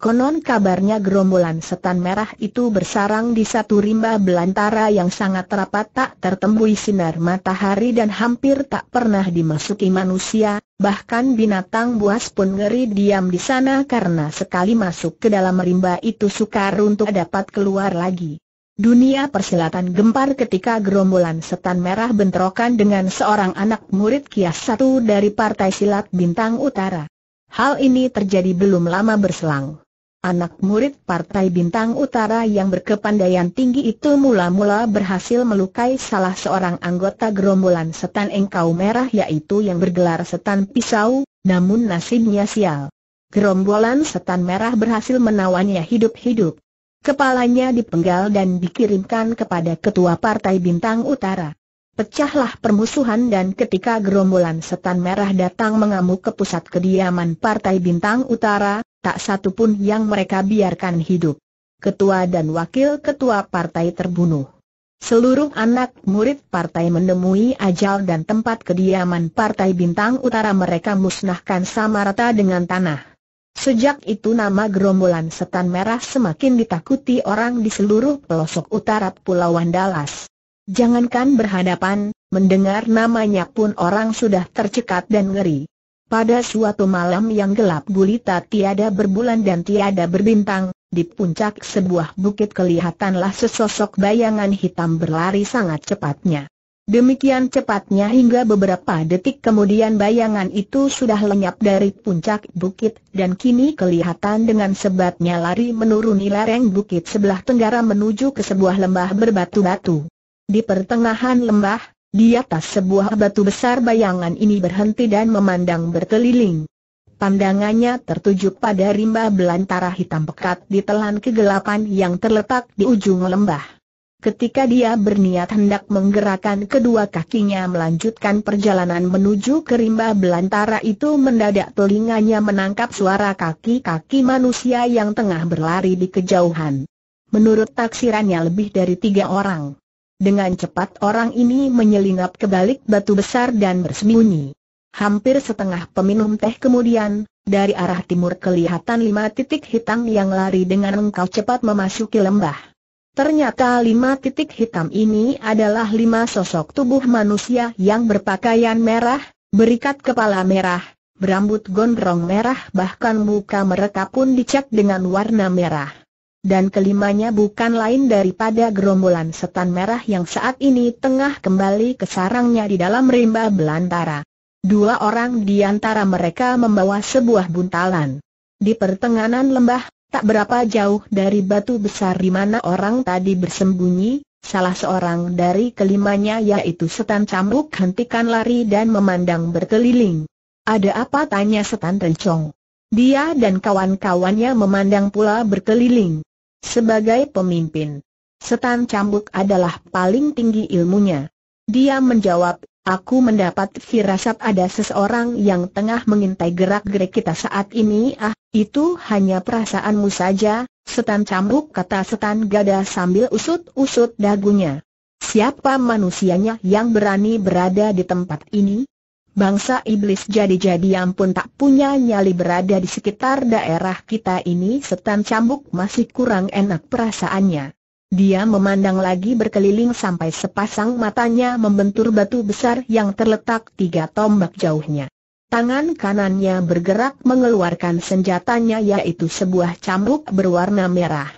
Konon kabarnya gerombolan setan merah itu bersarang di satu rimba belantara yang sangat rapat tak tertembui sinar matahari dan hampir tak pernah dimasuki manusia, bahkan binatang buas pun ngeri diam di sana karena sekali masuk ke dalam rimba itu sukar untuk dapat keluar lagi. Dunia persilatan gempar ketika gerombolan setan merah bentrokan dengan seorang anak murid kias satu dari Partai Silat Bintang Utara. Hal ini terjadi belum lama berselang. Anak murid Partai Bintang Utara yang berkepandaian tinggi itu mula-mula berhasil melukai salah seorang anggota gerombolan setan engkau merah yaitu yang bergelar setan pisau, namun nasibnya sial. Gerombolan setan merah berhasil menawannya hidup-hidup. Kepalanya dipenggal dan dikirimkan kepada ketua Partai Bintang Utara. Pecahlah permusuhan dan ketika gerombolan setan merah datang mengamuk ke pusat kediaman Partai Bintang Utara, tak satu pun yang mereka biarkan hidup. Ketua dan wakil ketua partai terbunuh. Seluruh anak murid partai menemui ajal dan tempat kediaman partai bintang utara mereka musnahkan sama rata dengan tanah. Sejak itu nama gerombolan setan merah semakin ditakuti orang di seluruh pelosok utara Pulau Dallas. Jangankan berhadapan, mendengar namanya pun orang sudah tercekat dan ngeri. Pada suatu malam yang gelap gulita tiada berbulan dan tiada berbintang, di puncak sebuah bukit kelihatanlah sesosok bayangan hitam berlari sangat cepatnya. Demikian cepatnya hingga beberapa detik kemudian bayangan itu sudah lenyap dari puncak bukit dan kini kelihatan dengan sebatnya lari menuruni lereng bukit sebelah tenggara menuju ke sebuah lembah berbatu-batu. Di pertengahan lembah, di atas sebuah batu besar bayangan ini berhenti dan memandang berkeliling. Pandangannya tertuju pada rimba belantara hitam pekat di telan kegelapan yang terletak di ujung lembah. Ketika dia berniat hendak menggerakkan kedua kakinya melanjutkan perjalanan menuju ke rimba belantara itu mendadak telinganya menangkap suara kaki-kaki manusia yang tengah berlari di kejauhan. Menurut taksirannya lebih dari tiga orang. Dengan cepat orang ini menyelinap ke balik batu besar dan bersembunyi. Hampir setengah peminum teh kemudian, dari arah timur kelihatan lima titik hitam yang lari dengan engkau cepat memasuki lembah. Ternyata lima titik hitam ini adalah lima sosok tubuh manusia yang berpakaian merah, berikat kepala merah, berambut gondrong merah bahkan muka mereka pun dicat dengan warna merah. Dan kelimanya bukan lain daripada gerombolan setan merah yang saat ini tengah kembali ke sarangnya di dalam rimba belantara. Dua orang di antara mereka membawa sebuah buntalan. Di pertengahan lembah, tak berapa jauh dari batu besar di mana orang tadi bersembunyi, salah seorang dari kelimanya yaitu setan cambuk hentikan lari dan memandang berkeliling. Ada apa tanya setan rencong? Dia dan kawan-kawannya memandang pula berkeliling. Sebagai pemimpin, setan cambuk adalah paling tinggi ilmunya. Dia menjawab, aku mendapat firasat ada seseorang yang tengah mengintai gerak-gerik kita saat ini ah, itu hanya perasaanmu saja, setan cambuk kata setan gada sambil usut-usut dagunya. Siapa manusianya yang berani berada di tempat ini? Bangsa iblis jadi-jadi pun tak punya nyali berada di sekitar daerah kita ini setan cambuk masih kurang enak perasaannya. Dia memandang lagi berkeliling sampai sepasang matanya membentur batu besar yang terletak tiga tombak jauhnya. Tangan kanannya bergerak mengeluarkan senjatanya yaitu sebuah cambuk berwarna merah.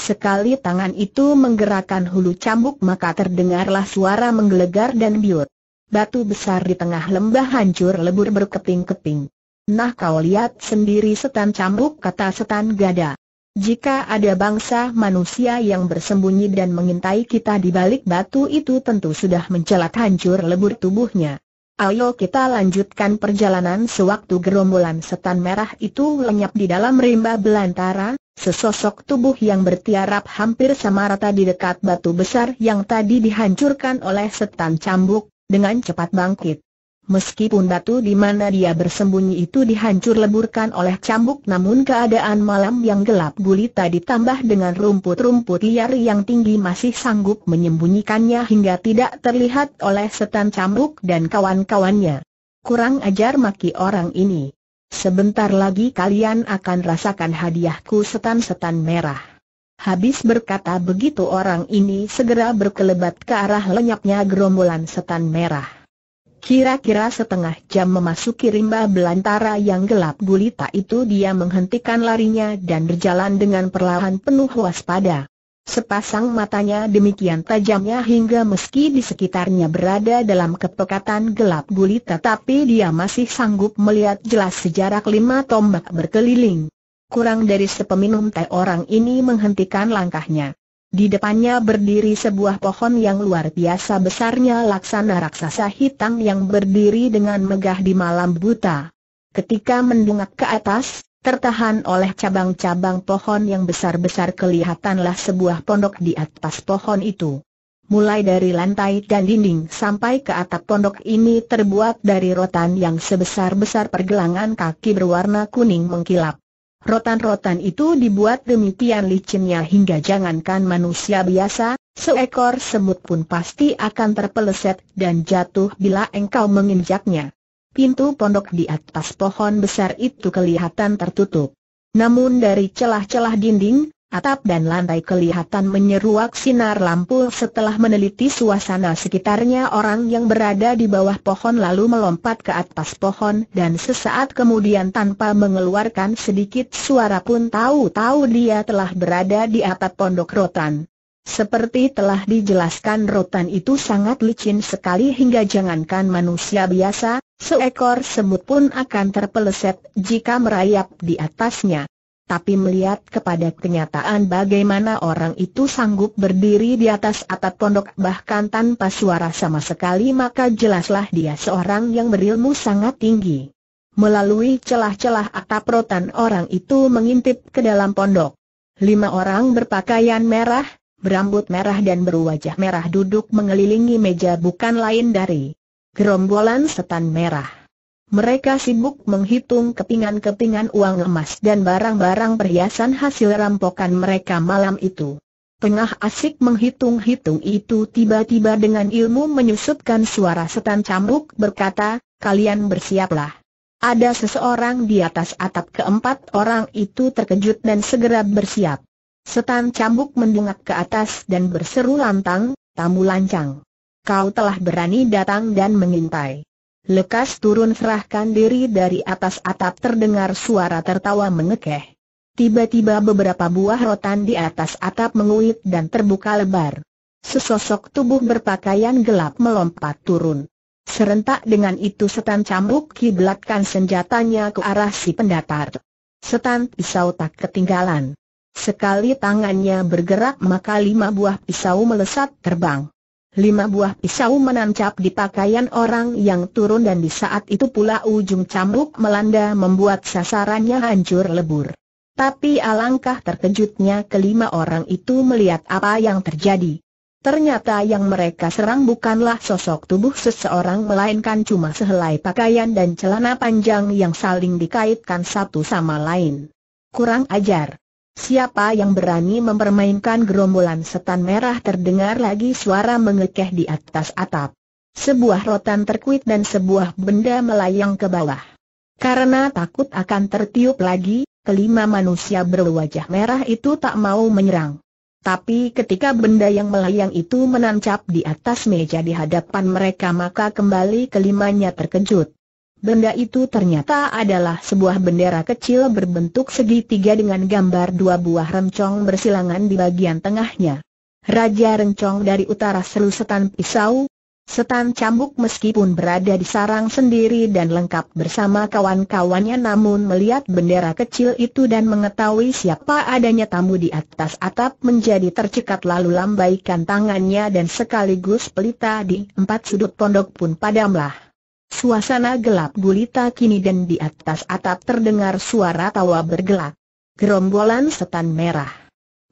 Sekali tangan itu menggerakkan hulu cambuk maka terdengarlah suara menggelegar dan biut batu besar di tengah lembah hancur lebur berkeping-keping. Nah kau lihat sendiri setan cambuk kata setan gada. Jika ada bangsa manusia yang bersembunyi dan mengintai kita di balik batu itu tentu sudah mencelat hancur lebur tubuhnya. Ayo kita lanjutkan perjalanan sewaktu gerombolan setan merah itu lenyap di dalam rimba belantara, sesosok tubuh yang bertiarap hampir sama rata di dekat batu besar yang tadi dihancurkan oleh setan cambuk, dengan cepat bangkit. Meskipun batu di mana dia bersembunyi itu dihancur leburkan oleh cambuk namun keadaan malam yang gelap gulita ditambah dengan rumput-rumput liar yang tinggi masih sanggup menyembunyikannya hingga tidak terlihat oleh setan cambuk dan kawan-kawannya. Kurang ajar maki orang ini. Sebentar lagi kalian akan rasakan hadiahku setan-setan merah. Habis berkata begitu orang ini segera berkelebat ke arah lenyapnya gerombolan setan merah. Kira-kira setengah jam memasuki rimba belantara yang gelap gulita itu dia menghentikan larinya dan berjalan dengan perlahan penuh waspada. Sepasang matanya demikian tajamnya hingga meski di sekitarnya berada dalam kepekatan gelap gulita tapi dia masih sanggup melihat jelas sejarah lima tombak berkeliling. Kurang dari sepeminum teh orang ini menghentikan langkahnya. Di depannya berdiri sebuah pohon yang luar biasa besarnya laksana raksasa hitam yang berdiri dengan megah di malam buta. Ketika mendongak ke atas, tertahan oleh cabang-cabang pohon yang besar-besar kelihatanlah sebuah pondok di atas pohon itu. Mulai dari lantai dan dinding sampai ke atap pondok ini terbuat dari rotan yang sebesar-besar pergelangan kaki berwarna kuning mengkilap. Rotan-rotan itu dibuat demikian licinnya hingga jangankan manusia biasa, seekor semut pun pasti akan terpeleset dan jatuh bila engkau menginjaknya. Pintu pondok di atas pohon besar itu kelihatan tertutup. Namun dari celah-celah dinding, Atap dan lantai kelihatan menyeruak sinar lampu setelah meneliti suasana sekitarnya orang yang berada di bawah pohon lalu melompat ke atas pohon dan sesaat kemudian tanpa mengeluarkan sedikit suara pun tahu-tahu dia telah berada di atap pondok rotan. Seperti telah dijelaskan rotan itu sangat licin sekali hingga jangankan manusia biasa, seekor semut pun akan terpeleset jika merayap di atasnya tapi melihat kepada kenyataan bagaimana orang itu sanggup berdiri di atas atap pondok bahkan tanpa suara sama sekali maka jelaslah dia seorang yang berilmu sangat tinggi. Melalui celah-celah atap rotan orang itu mengintip ke dalam pondok. Lima orang berpakaian merah, berambut merah dan berwajah merah duduk mengelilingi meja bukan lain dari gerombolan setan merah. Mereka sibuk menghitung kepingan-kepingan uang emas dan barang-barang perhiasan hasil rampokan mereka malam itu. Tengah asik menghitung-hitung itu tiba-tiba dengan ilmu menyusupkan suara setan cambuk berkata, kalian bersiaplah. Ada seseorang di atas atap keempat orang itu terkejut dan segera bersiap. Setan cambuk mendungak ke atas dan berseru lantang, tamu lancang. Kau telah berani datang dan mengintai. Lekas turun serahkan diri dari atas atap terdengar suara tertawa mengekeh. Tiba-tiba beberapa buah rotan di atas atap menguit dan terbuka lebar. Sesosok tubuh berpakaian gelap melompat turun. Serentak dengan itu setan cambuk kiblatkan senjatanya ke arah si pendatar. Setan pisau tak ketinggalan. Sekali tangannya bergerak maka lima buah pisau melesat terbang lima buah pisau menancap di pakaian orang yang turun dan di saat itu pula ujung cambuk melanda membuat sasarannya hancur lebur. Tapi alangkah terkejutnya kelima orang itu melihat apa yang terjadi. Ternyata yang mereka serang bukanlah sosok tubuh seseorang melainkan cuma sehelai pakaian dan celana panjang yang saling dikaitkan satu sama lain. Kurang ajar. Siapa yang berani mempermainkan gerombolan setan merah terdengar lagi suara mengekeh di atas atap. Sebuah rotan terkuit dan sebuah benda melayang ke bawah. Karena takut akan tertiup lagi, kelima manusia berwajah merah itu tak mau menyerang. Tapi ketika benda yang melayang itu menancap di atas meja di hadapan mereka maka kembali kelimanya terkejut. Benda itu ternyata adalah sebuah bendera kecil berbentuk segitiga dengan gambar dua buah rencong bersilangan di bagian tengahnya. Raja rencong dari utara seru setan pisau, setan cambuk meskipun berada di sarang sendiri dan lengkap bersama kawan-kawannya namun melihat bendera kecil itu dan mengetahui siapa adanya tamu di atas atap menjadi tercekat lalu lambaikan tangannya dan sekaligus pelita di empat sudut pondok pun padamlah. Suasana gelap gulita kini dan di atas atap terdengar suara tawa bergelak. Gerombolan setan merah.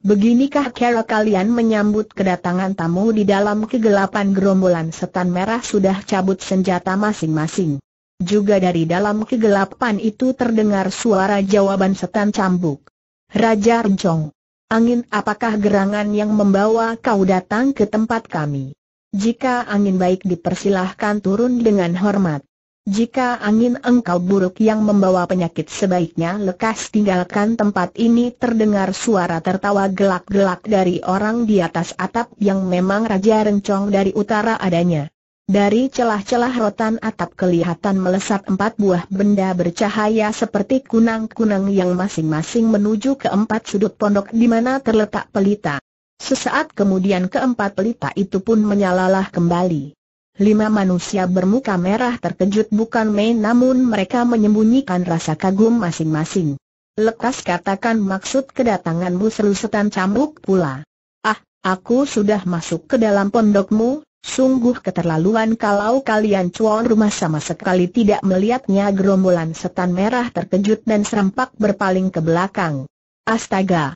Beginikah cara kalian menyambut kedatangan tamu di dalam kegelapan gerombolan setan merah sudah cabut senjata masing-masing. Juga dari dalam kegelapan itu terdengar suara jawaban setan cambuk. Raja Rencong. Angin apakah gerangan yang membawa kau datang ke tempat kami? Jika angin baik dipersilahkan turun dengan hormat. Jika angin engkau buruk yang membawa penyakit sebaiknya lekas tinggalkan tempat ini terdengar suara tertawa gelak-gelak dari orang di atas atap yang memang Raja Rencong dari utara adanya. Dari celah-celah rotan atap kelihatan melesat empat buah benda bercahaya seperti kunang-kunang yang masing-masing menuju ke empat sudut pondok di mana terletak pelita. Sesaat kemudian keempat pelita itu pun menyalalah kembali. Lima manusia bermuka merah terkejut bukan main namun mereka menyembunyikan rasa kagum masing-masing. Lekas katakan maksud kedatanganmu setan cambuk pula. Ah, aku sudah masuk ke dalam pondokmu, sungguh keterlaluan kalau kalian cuan rumah sama sekali tidak melihatnya gerombolan setan merah terkejut dan serempak berpaling ke belakang. Astaga,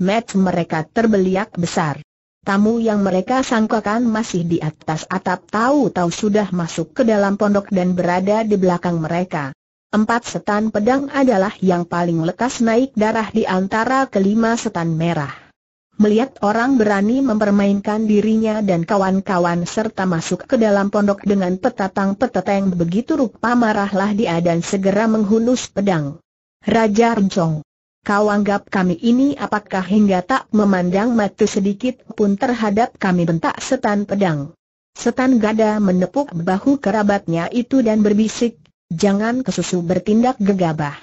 Met mereka terbeliak besar. Tamu yang mereka sangkakan masih di atas atap tahu-tahu sudah masuk ke dalam pondok dan berada di belakang mereka. Empat setan pedang adalah yang paling lekas naik darah di antara kelima setan merah. Melihat orang berani mempermainkan dirinya dan kawan-kawan serta masuk ke dalam pondok dengan petatang petatang begitu rupa marahlah dia dan segera menghunus pedang. Raja Rencong Kau anggap kami ini apakah hingga tak memandang mati sedikit pun terhadap kami bentak setan pedang. Setan gada menepuk bahu kerabatnya itu dan berbisik, jangan kesusu bertindak gegabah.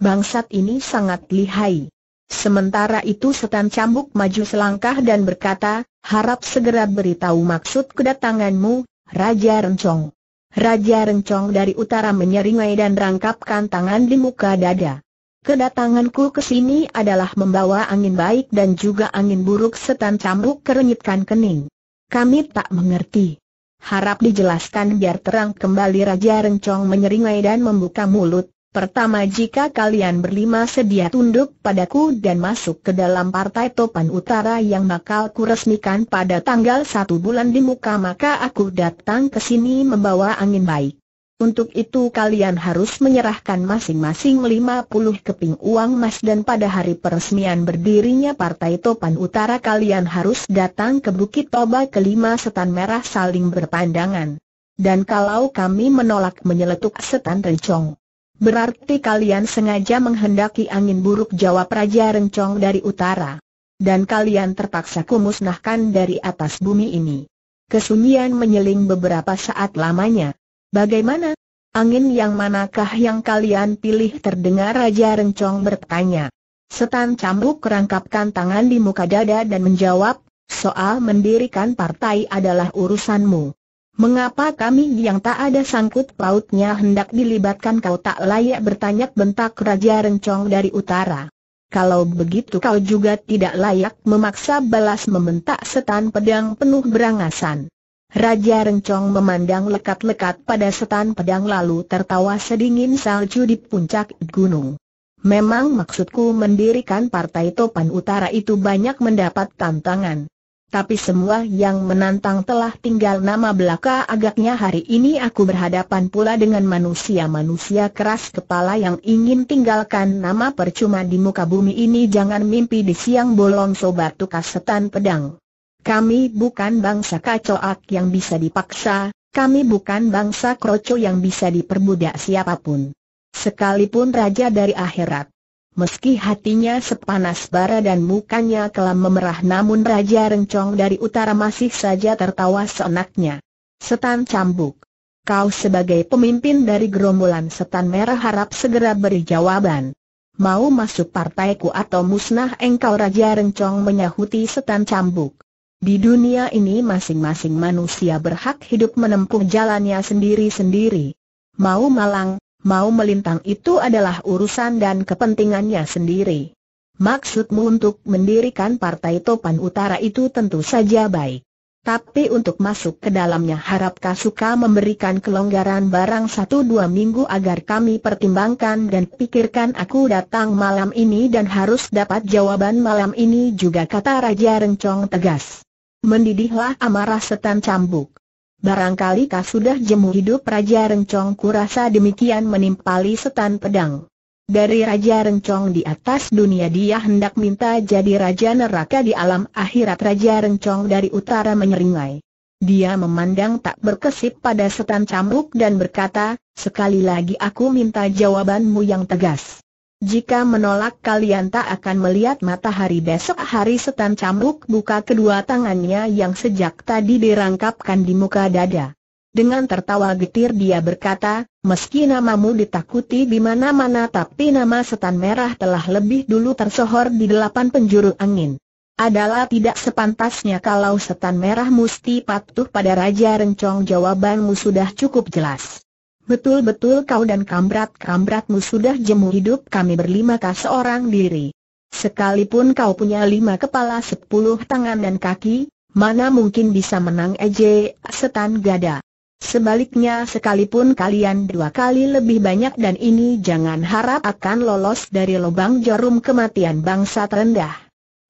Bangsat ini sangat lihai. Sementara itu setan cambuk maju selangkah dan berkata, harap segera beritahu maksud kedatanganmu, Raja Rencong. Raja Rencong dari utara menyeringai dan rangkapkan tangan di muka dada. Kedatanganku ke sini adalah membawa angin baik dan juga angin buruk setan cambuk kerenyitkan kening. Kami tak mengerti. Harap dijelaskan biar terang kembali Raja Rencong menyeringai dan membuka mulut. Pertama jika kalian berlima sedia tunduk padaku dan masuk ke dalam partai topan utara yang bakal kuresmikan pada tanggal satu bulan di muka maka aku datang ke sini membawa angin baik. Untuk itu kalian harus menyerahkan masing-masing 50 keping uang emas dan pada hari peresmian berdirinya Partai Topan Utara kalian harus datang ke Bukit Toba kelima setan merah saling berpandangan. Dan kalau kami menolak menyeletuk setan rencong. Berarti kalian sengaja menghendaki angin buruk jawab Raja Rencong dari utara. Dan kalian terpaksa kumusnahkan dari atas bumi ini. Kesunyian menyeling beberapa saat lamanya. Bagaimana? Angin yang manakah yang kalian pilih terdengar Raja Rencong bertanya. Setan cambuk kerangkapkan tangan di muka dada dan menjawab, soal mendirikan partai adalah urusanmu. Mengapa kami yang tak ada sangkut pautnya hendak dilibatkan kau tak layak bertanya bentak Raja Rencong dari utara. Kalau begitu kau juga tidak layak memaksa balas membentak setan pedang penuh berangasan. Raja Rencong memandang lekat-lekat pada setan pedang lalu tertawa sedingin salju di puncak gunung. Memang maksudku mendirikan partai Topan Utara itu banyak mendapat tantangan. Tapi semua yang menantang telah tinggal nama belaka agaknya hari ini aku berhadapan pula dengan manusia-manusia keras kepala yang ingin tinggalkan nama percuma di muka bumi ini jangan mimpi di siang bolong sobat tukas setan pedang. Kami bukan bangsa kacoak yang bisa dipaksa, kami bukan bangsa kroco yang bisa diperbudak siapapun. Sekalipun raja dari akhirat. Meski hatinya sepanas bara dan mukanya kelam memerah namun Raja Rencong dari utara masih saja tertawa seenaknya. Setan cambuk. Kau sebagai pemimpin dari gerombolan setan merah harap segera beri jawaban. Mau masuk partaiku atau musnah engkau Raja Rencong menyahuti setan cambuk. Di dunia ini masing-masing manusia berhak hidup menempuh jalannya sendiri-sendiri. Mau malang, mau melintang itu adalah urusan dan kepentingannya sendiri. Maksudmu untuk mendirikan Partai Topan Utara itu tentu saja baik. Tapi untuk masuk ke dalamnya harapkah suka memberikan kelonggaran barang satu dua minggu agar kami pertimbangkan dan pikirkan aku datang malam ini dan harus dapat jawaban malam ini juga kata Raja Rencong tegas mendidihlah amarah setan cambuk. Barangkali kau sudah jemu hidup Raja Rencong kurasa demikian menimpali setan pedang. Dari Raja Rencong di atas dunia dia hendak minta jadi Raja Neraka di alam akhirat Raja Rencong dari utara menyeringai. Dia memandang tak berkesip pada setan cambuk dan berkata, sekali lagi aku minta jawabanmu yang tegas. Jika menolak kalian tak akan melihat matahari besok hari setan cambuk buka kedua tangannya yang sejak tadi dirangkapkan di muka dada. Dengan tertawa getir dia berkata, meski namamu ditakuti di mana-mana tapi nama setan merah telah lebih dulu tersohor di delapan penjuru angin. Adalah tidak sepantasnya kalau setan merah mesti patuh pada Raja Rencong jawabanmu sudah cukup jelas. Betul-betul kau dan kamrat, kamratmu sudah jemu hidup kami berlima kah seorang diri. Sekalipun kau punya lima kepala sepuluh tangan dan kaki, mana mungkin bisa menang Eje, setan gada. Sebaliknya sekalipun kalian dua kali lebih banyak dan ini jangan harap akan lolos dari lubang jarum kematian bangsa terendah.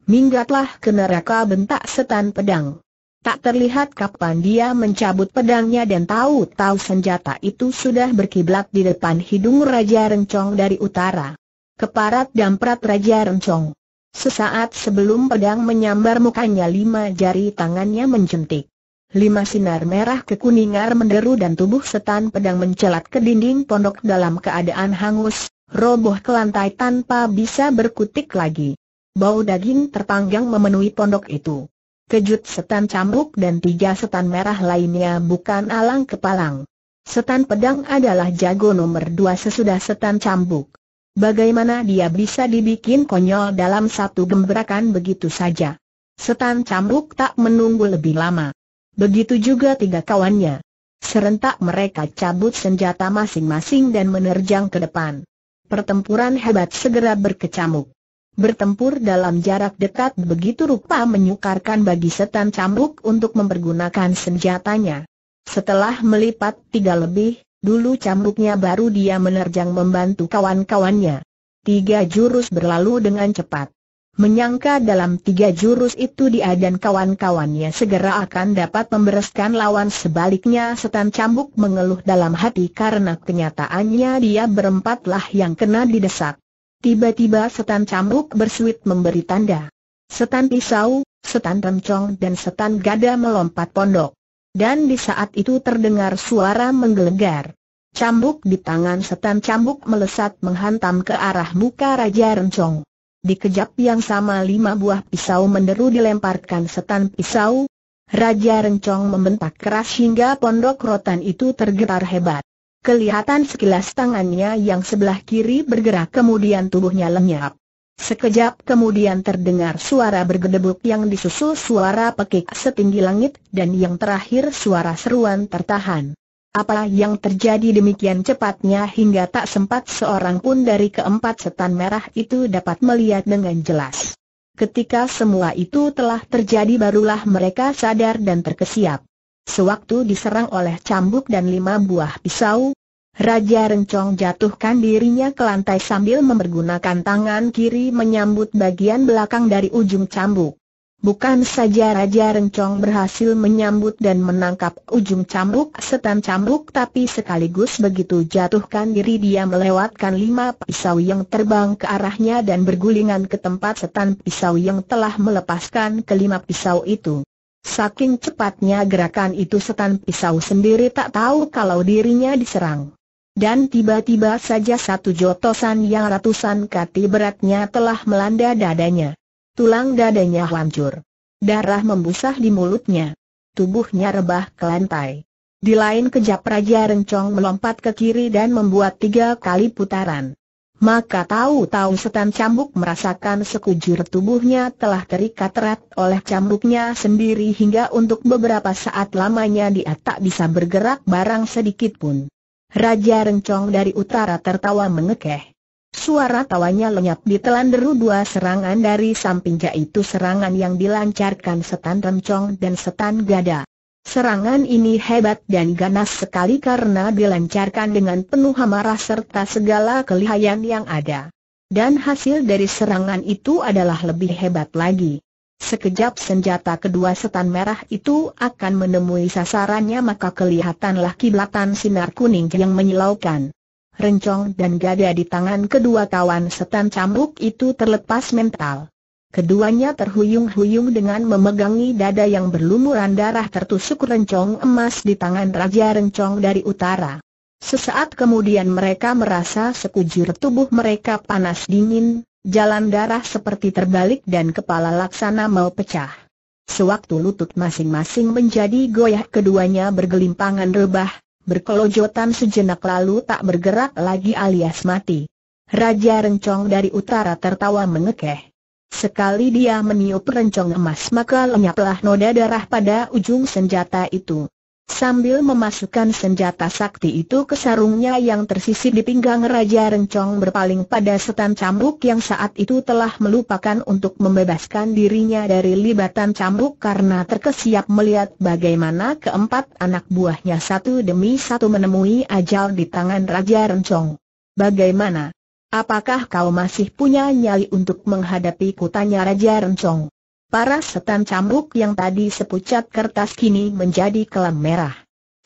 Minggatlah ke neraka bentak setan pedang. Tak terlihat kapan dia mencabut pedangnya dan tahu-tahu senjata itu sudah berkiblat di depan hidung Raja Rencong dari utara. Keparat damprat Raja Rencong. Sesaat sebelum pedang menyambar mukanya lima jari tangannya menjentik. Lima sinar merah kekuningan menderu dan tubuh setan pedang mencelat ke dinding pondok dalam keadaan hangus, roboh ke lantai tanpa bisa berkutik lagi. Bau daging terpanggang memenuhi pondok itu kejut setan cambuk dan tiga setan merah lainnya bukan alang kepalang. Setan pedang adalah jago nomor dua sesudah setan cambuk. Bagaimana dia bisa dibikin konyol dalam satu gembrakan begitu saja? Setan cambuk tak menunggu lebih lama. Begitu juga tiga kawannya. Serentak mereka cabut senjata masing-masing dan menerjang ke depan. Pertempuran hebat segera berkecamuk. Bertempur dalam jarak dekat begitu rupa menyukarkan bagi setan cambuk untuk mempergunakan senjatanya. Setelah melipat tiga lebih, dulu cambuknya baru dia menerjang membantu kawan-kawannya. Tiga jurus berlalu dengan cepat. Menyangka dalam tiga jurus itu dia dan kawan-kawannya segera akan dapat membereskan lawan sebaliknya setan cambuk mengeluh dalam hati karena kenyataannya dia berempatlah yang kena didesak. Tiba-tiba setan cambuk bersuit memberi tanda. Setan pisau, setan remcong dan setan gada melompat pondok. Dan di saat itu terdengar suara menggelegar. Cambuk di tangan setan cambuk melesat menghantam ke arah muka Raja Rencong. Di kejap yang sama lima buah pisau menderu dilemparkan setan pisau. Raja Rencong membentak keras hingga pondok rotan itu tergetar hebat. Kelihatan sekilas tangannya yang sebelah kiri bergerak kemudian tubuhnya lenyap. Sekejap kemudian terdengar suara bergedebuk yang disusul suara pekik setinggi langit dan yang terakhir suara seruan tertahan. Apa yang terjadi demikian cepatnya hingga tak sempat seorang pun dari keempat setan merah itu dapat melihat dengan jelas. Ketika semua itu telah terjadi barulah mereka sadar dan terkesiap. Sewaktu diserang oleh cambuk dan lima buah pisau, Raja Rencong jatuhkan dirinya ke lantai sambil mempergunakan tangan kiri menyambut bagian belakang dari ujung cambuk. Bukan saja Raja Rencong berhasil menyambut dan menangkap ujung cambuk setan cambuk tapi sekaligus begitu jatuhkan diri dia melewatkan lima pisau yang terbang ke arahnya dan bergulingan ke tempat setan pisau yang telah melepaskan kelima pisau itu. Saking cepatnya gerakan itu setan pisau sendiri tak tahu kalau dirinya diserang. Dan tiba-tiba saja satu jotosan yang ratusan kati beratnya telah melanda dadanya. Tulang dadanya hancur. Darah membusah di mulutnya. Tubuhnya rebah ke lantai. Di lain kejap Raja Rencong melompat ke kiri dan membuat tiga kali putaran. Maka tahu-tahu setan cambuk merasakan sekujur tubuhnya telah terikat erat oleh cambuknya sendiri hingga untuk beberapa saat lamanya dia tak bisa bergerak barang sedikit pun. Raja Rencong dari utara tertawa mengekeh. Suara tawanya lenyap ditelan deru dua serangan dari sampingnya itu serangan yang dilancarkan setan Rencong dan setan Gada. Serangan ini hebat dan ganas sekali karena dilancarkan dengan penuh amarah serta segala kelihayan yang ada. Dan hasil dari serangan itu adalah lebih hebat lagi. Sekejap senjata kedua setan merah itu akan menemui sasarannya maka kelihatanlah kiblatan sinar kuning yang menyilaukan. Rencong dan gada di tangan kedua kawan setan cambuk itu terlepas mental. Keduanya terhuyung-huyung dengan memegangi dada yang berlumuran darah tertusuk rencong emas di tangan Raja Rencong dari utara. Sesaat kemudian mereka merasa sekujur tubuh mereka panas dingin, jalan darah seperti terbalik dan kepala laksana mau pecah. Sewaktu lutut masing-masing menjadi goyah keduanya bergelimpangan rebah, berkelojotan sejenak lalu tak bergerak lagi alias mati. Raja Rencong dari utara tertawa mengekeh. Sekali dia meniup rencong emas maka lenyaplah noda darah pada ujung senjata itu. Sambil memasukkan senjata sakti itu ke sarungnya yang tersisip di pinggang Raja Rencong berpaling pada setan cambuk yang saat itu telah melupakan untuk membebaskan dirinya dari libatan cambuk karena terkesiap melihat bagaimana keempat anak buahnya satu demi satu menemui ajal di tangan Raja Rencong. Bagaimana? Apakah kau masih punya nyali untuk menghadapi kutanya Raja Rencong. Para setan cambuk yang tadi sepucat kertas kini menjadi kelam merah.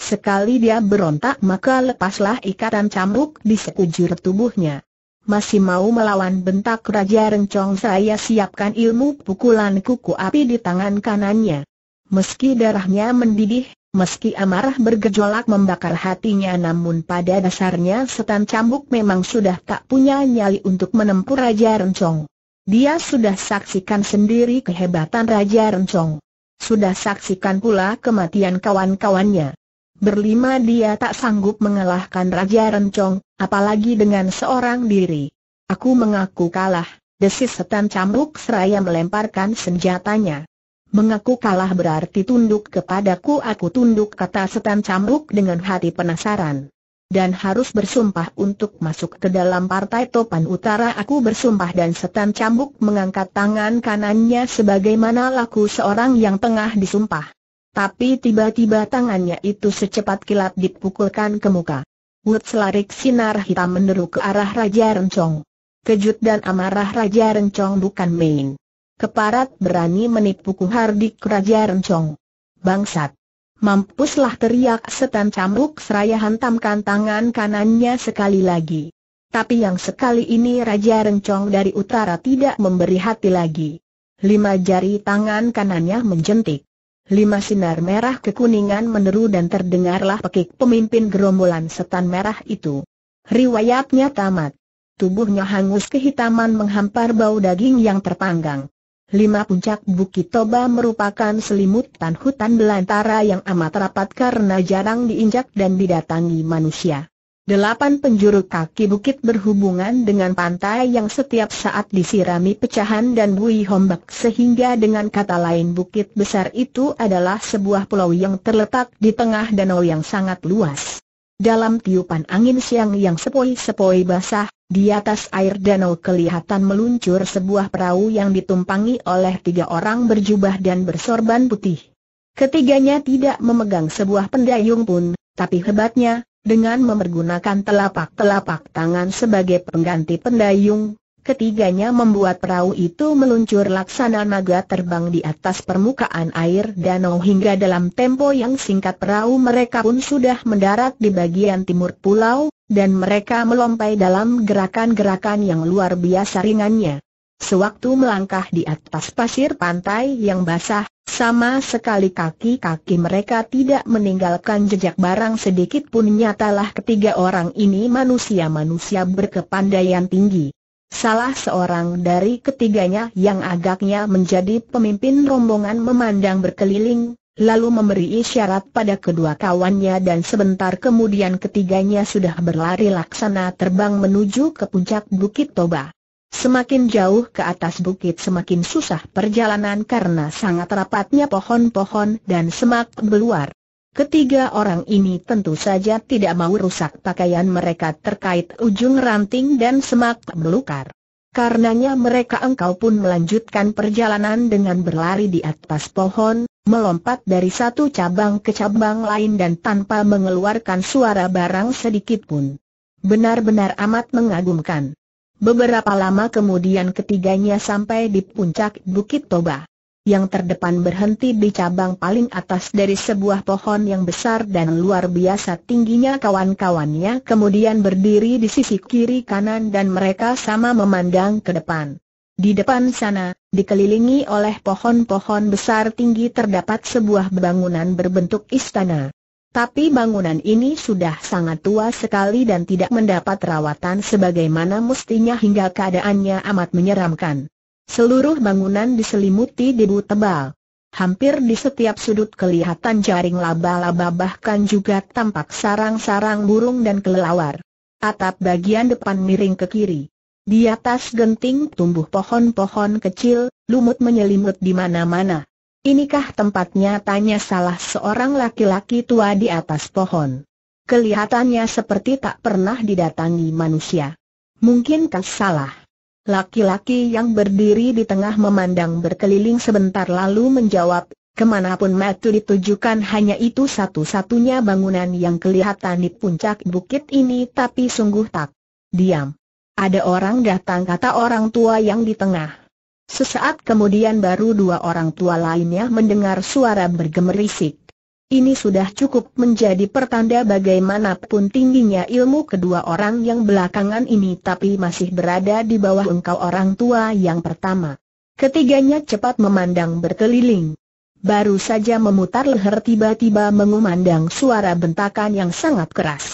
Sekali dia berontak maka lepaslah ikatan cambuk di sekujur tubuhnya. Masih mau melawan bentak Raja Rencong saya siapkan ilmu pukulan kuku api di tangan kanannya. Meski darahnya mendidih, Meski amarah bergejolak membakar hatinya namun pada dasarnya setan cambuk memang sudah tak punya nyali untuk menempuh Raja Rencong. Dia sudah saksikan sendiri kehebatan Raja Rencong. Sudah saksikan pula kematian kawan-kawannya. Berlima dia tak sanggup mengalahkan Raja Rencong, apalagi dengan seorang diri. Aku mengaku kalah, desis setan cambuk seraya melemparkan senjatanya. Mengaku kalah berarti tunduk kepadaku aku tunduk kata setan cambuk dengan hati penasaran. Dan harus bersumpah untuk masuk ke dalam partai topan utara aku bersumpah dan setan cambuk mengangkat tangan kanannya sebagaimana laku seorang yang tengah disumpah. Tapi tiba-tiba tangannya itu secepat kilat dipukulkan ke muka. Wut selarik sinar hitam meneru ke arah Raja Rencong. Kejut dan amarah Raja Rencong bukan main. Keparat berani menipuku Hardik Raja Rencong. Bangsat! Mampuslah teriak setan cambuk seraya hantamkan tangan kanannya sekali lagi. Tapi yang sekali ini Raja Rencong dari utara tidak memberi hati lagi. Lima jari tangan kanannya menjentik. Lima sinar merah kekuningan meneru dan terdengarlah pekik pemimpin gerombolan setan merah itu. Riwayatnya tamat. Tubuhnya hangus kehitaman menghampar bau daging yang terpanggang. Lima puncak Bukit Toba merupakan selimut selimutan hutan belantara yang amat rapat karena jarang diinjak dan didatangi manusia. Delapan penjuru kaki bukit berhubungan dengan pantai yang setiap saat disirami pecahan dan bui hombak sehingga dengan kata lain bukit besar itu adalah sebuah pulau yang terletak di tengah danau yang sangat luas. Dalam tiupan angin siang yang sepoi-sepoi basah, di atas air danau kelihatan meluncur sebuah perahu yang ditumpangi oleh tiga orang berjubah dan bersorban putih. Ketiganya tidak memegang sebuah pendayung pun, tapi hebatnya, dengan memergunakan telapak-telapak tangan sebagai pengganti pendayung, ketiganya membuat perahu itu meluncur laksana naga terbang di atas permukaan air danau hingga dalam tempo yang singkat perahu mereka pun sudah mendarat di bagian timur pulau, dan mereka melompai dalam gerakan-gerakan yang luar biasa ringannya. Sewaktu melangkah di atas pasir pantai yang basah, sama sekali kaki-kaki mereka tidak meninggalkan jejak barang sedikit pun nyatalah ketiga orang ini manusia-manusia berkepandaian tinggi. Salah seorang dari ketiganya yang agaknya menjadi pemimpin rombongan memandang berkeliling, lalu memberi isyarat pada kedua kawannya dan sebentar kemudian ketiganya sudah berlari laksana terbang menuju ke puncak Bukit Toba. Semakin jauh ke atas bukit semakin susah perjalanan karena sangat rapatnya pohon-pohon dan semak beluar. Ketiga orang ini tentu saja tidak mau rusak pakaian mereka terkait ujung ranting dan semak belukar. Karenanya mereka engkau pun melanjutkan perjalanan dengan berlari di atas pohon, melompat dari satu cabang ke cabang lain dan tanpa mengeluarkan suara barang sedikit pun. Benar-benar amat mengagumkan. Beberapa lama kemudian ketiganya sampai di puncak Bukit Toba. Yang terdepan berhenti di cabang paling atas dari sebuah pohon yang besar dan luar biasa tingginya kawan-kawannya kemudian berdiri di sisi kiri kanan dan mereka sama memandang ke depan. Di depan sana, Dikelilingi oleh pohon-pohon besar tinggi terdapat sebuah bangunan berbentuk istana. Tapi bangunan ini sudah sangat tua sekali dan tidak mendapat rawatan sebagaimana mestinya hingga keadaannya amat menyeramkan. Seluruh bangunan diselimuti debu tebal. Hampir di setiap sudut kelihatan jaring laba-laba bahkan juga tampak sarang-sarang burung dan kelelawar. Atap bagian depan miring ke kiri. Di atas genting tumbuh pohon-pohon kecil, lumut menyelimut di mana-mana. Inikah tempatnya tanya salah seorang laki-laki tua di atas pohon. Kelihatannya seperti tak pernah didatangi manusia. Mungkinkah salah? Laki-laki yang berdiri di tengah memandang berkeliling sebentar lalu menjawab, kemanapun mata ditujukan hanya itu satu-satunya bangunan yang kelihatan di puncak bukit ini tapi sungguh tak. Diam. Ada orang datang kata orang tua yang di tengah. Sesaat kemudian baru dua orang tua lainnya mendengar suara bergemerisik. Ini sudah cukup menjadi pertanda bagaimanapun tingginya ilmu kedua orang yang belakangan ini tapi masih berada di bawah engkau orang tua yang pertama. Ketiganya cepat memandang berkeliling. Baru saja memutar leher tiba-tiba mengumandang suara bentakan yang sangat keras.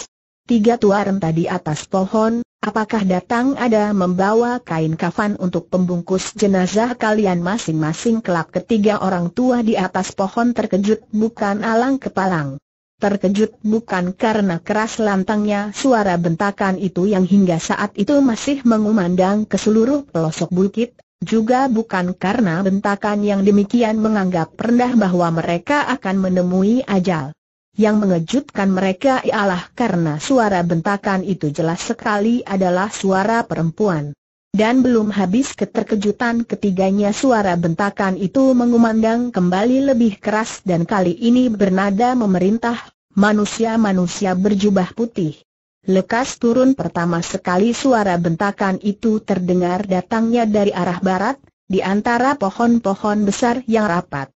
Tiga tua renta di atas pohon, Apakah datang ada membawa kain kafan untuk pembungkus jenazah kalian masing-masing kelak ketiga orang tua di atas pohon terkejut bukan alang kepalang. Terkejut bukan karena keras lantangnya suara bentakan itu yang hingga saat itu masih mengumandang ke seluruh pelosok bukit, juga bukan karena bentakan yang demikian menganggap rendah bahwa mereka akan menemui ajal. Yang mengejutkan mereka ialah karena suara bentakan itu jelas sekali adalah suara perempuan. Dan belum habis keterkejutan ketiganya suara bentakan itu mengumandang kembali lebih keras dan kali ini bernada memerintah, manusia-manusia berjubah putih. Lekas turun pertama sekali suara bentakan itu terdengar datangnya dari arah barat, di antara pohon-pohon besar yang rapat.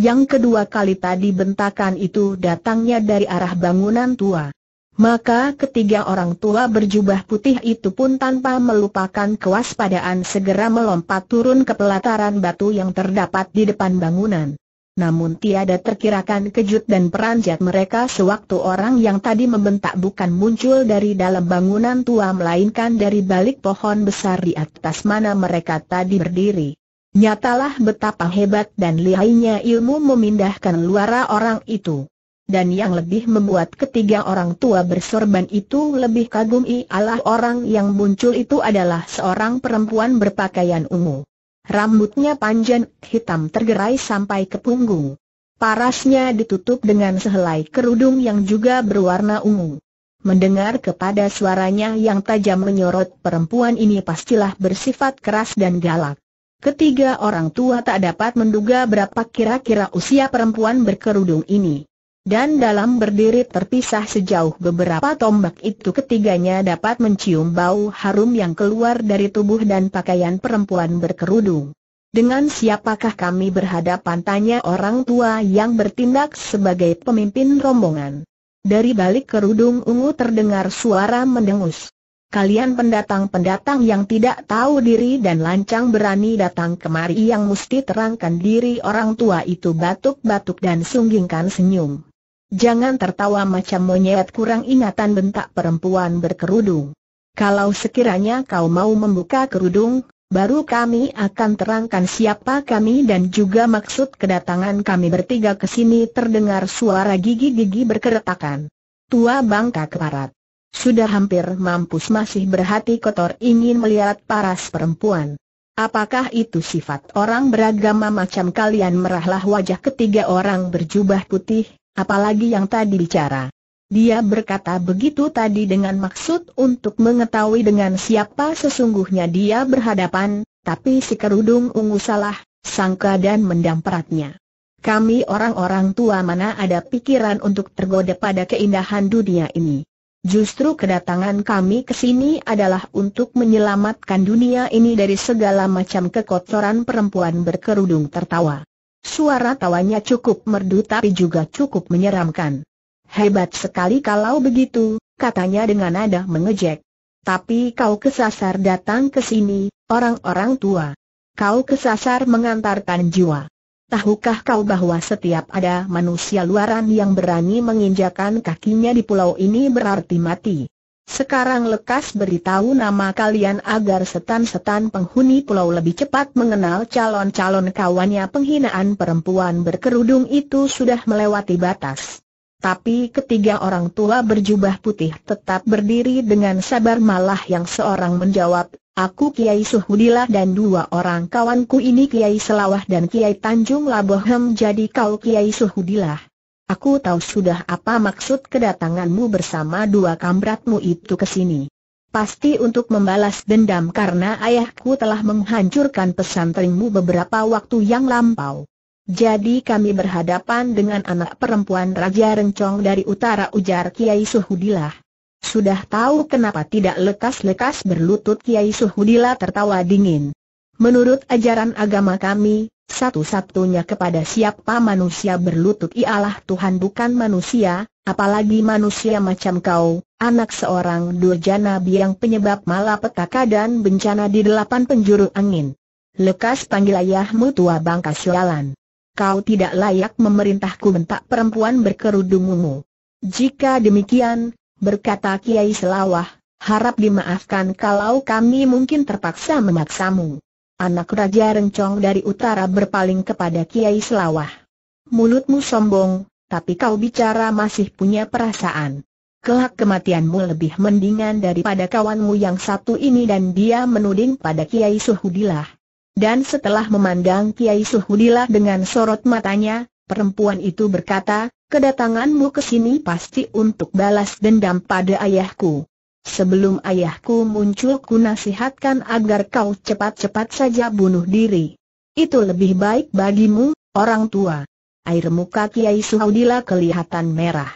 Yang kedua kali tadi bentakan itu datangnya dari arah bangunan tua. Maka ketiga orang tua berjubah putih itu pun tanpa melupakan kewaspadaan segera melompat turun ke pelataran batu yang terdapat di depan bangunan. Namun tiada terkirakan kejut dan peranjat mereka sewaktu orang yang tadi membentak bukan muncul dari dalam bangunan tua melainkan dari balik pohon besar di atas mana mereka tadi berdiri. Nyatalah betapa hebat dan lihainya ilmu memindahkan luara orang itu. Dan yang lebih membuat ketiga orang tua bersorban itu lebih kagum ialah orang yang muncul itu adalah seorang perempuan berpakaian ungu. Rambutnya panjang, hitam tergerai sampai ke punggung. Parasnya ditutup dengan sehelai kerudung yang juga berwarna ungu. Mendengar kepada suaranya yang tajam menyorot perempuan ini pastilah bersifat keras dan galak. Ketiga orang tua tak dapat menduga berapa kira-kira usia perempuan berkerudung ini. Dan dalam berdiri terpisah sejauh beberapa tombak itu ketiganya dapat mencium bau harum yang keluar dari tubuh dan pakaian perempuan berkerudung. Dengan siapakah kami berhadapan tanya orang tua yang bertindak sebagai pemimpin rombongan. Dari balik kerudung ungu terdengar suara mendengus. Kalian pendatang-pendatang yang tidak tahu diri dan lancang berani datang kemari yang mesti terangkan diri orang tua itu batuk-batuk dan sunggingkan senyum. Jangan tertawa macam monyet kurang ingatan bentak perempuan berkerudung. Kalau sekiranya kau mau membuka kerudung, baru kami akan terangkan siapa kami dan juga maksud kedatangan kami bertiga ke sini terdengar suara gigi-gigi berkeretakan. Tua bangka keparat. Sudah hampir mampus masih berhati kotor ingin melihat paras perempuan. Apakah itu sifat orang beragama macam kalian merahlah wajah ketiga orang berjubah putih, apalagi yang tadi bicara. Dia berkata begitu tadi dengan maksud untuk mengetahui dengan siapa sesungguhnya dia berhadapan, tapi si kerudung ungu salah, sangka dan mendamperatnya. Kami orang-orang tua mana ada pikiran untuk tergoda pada keindahan dunia ini. Justru kedatangan kami ke sini adalah untuk menyelamatkan dunia ini dari segala macam kekotoran perempuan berkerudung tertawa. Suara tawanya cukup merdu tapi juga cukup menyeramkan. Hebat sekali kalau begitu, katanya dengan nada mengejek. Tapi kau kesasar datang ke sini, orang-orang tua. Kau kesasar mengantarkan jiwa. Tahukah kau bahwa setiap ada manusia luaran yang berani menginjakan kakinya di pulau ini berarti mati? Sekarang lekas beritahu nama kalian agar setan-setan penghuni pulau lebih cepat mengenal calon-calon kawannya penghinaan perempuan berkerudung itu sudah melewati batas. Tapi ketiga orang tua berjubah putih tetap berdiri dengan sabar malah yang seorang menjawab, Aku Kiai Suhudilah dan dua orang kawanku ini Kiai Selawah dan Kiai Tanjung Labohem jadi kau Kiai Suhudilah. Aku tahu sudah apa maksud kedatanganmu bersama dua kambratmu itu ke sini. Pasti untuk membalas dendam karena ayahku telah menghancurkan pesantrenmu beberapa waktu yang lampau. Jadi kami berhadapan dengan anak perempuan Raja Rencong dari utara ujar Kiai Suhudilah. Sudah tahu kenapa tidak lekas-lekas berlutut Kiai Suhudilah tertawa dingin. Menurut ajaran agama kami, satu-satunya kepada siapa manusia berlutut ialah Tuhan bukan manusia, apalagi manusia macam kau, anak seorang durjana biang penyebab malapetaka dan bencana di delapan penjuru angin. Lekas panggil ayahmu tua bangka sialan kau tidak layak memerintahku bentak perempuan berkerudung ungu. Jika demikian, berkata Kiai Selawah, harap dimaafkan kalau kami mungkin terpaksa memaksamu. Anak Raja Rencong dari utara berpaling kepada Kiai Selawah. Mulutmu sombong, tapi kau bicara masih punya perasaan. Kelak kematianmu lebih mendingan daripada kawanmu yang satu ini dan dia menuding pada Kiai Suhudilah. Dan setelah memandang Kiai Suhudila dengan sorot matanya, perempuan itu berkata, kedatanganmu ke sini pasti untuk balas dendam pada ayahku. Sebelum ayahku muncul ku nasihatkan agar kau cepat-cepat saja bunuh diri. Itu lebih baik bagimu, orang tua. Air muka Kiai Suhudilah kelihatan merah.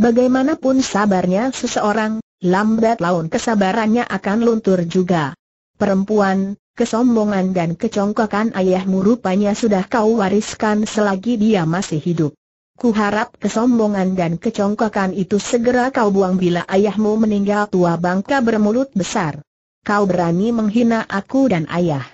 Bagaimanapun sabarnya seseorang, lambat laun kesabarannya akan luntur juga. Perempuan, kesombongan dan kecongkakan ayahmu rupanya sudah kau wariskan selagi dia masih hidup. Kuharap kesombongan dan kecongkakan itu segera kau buang bila ayahmu meninggal tua bangka bermulut besar. Kau berani menghina aku dan ayah.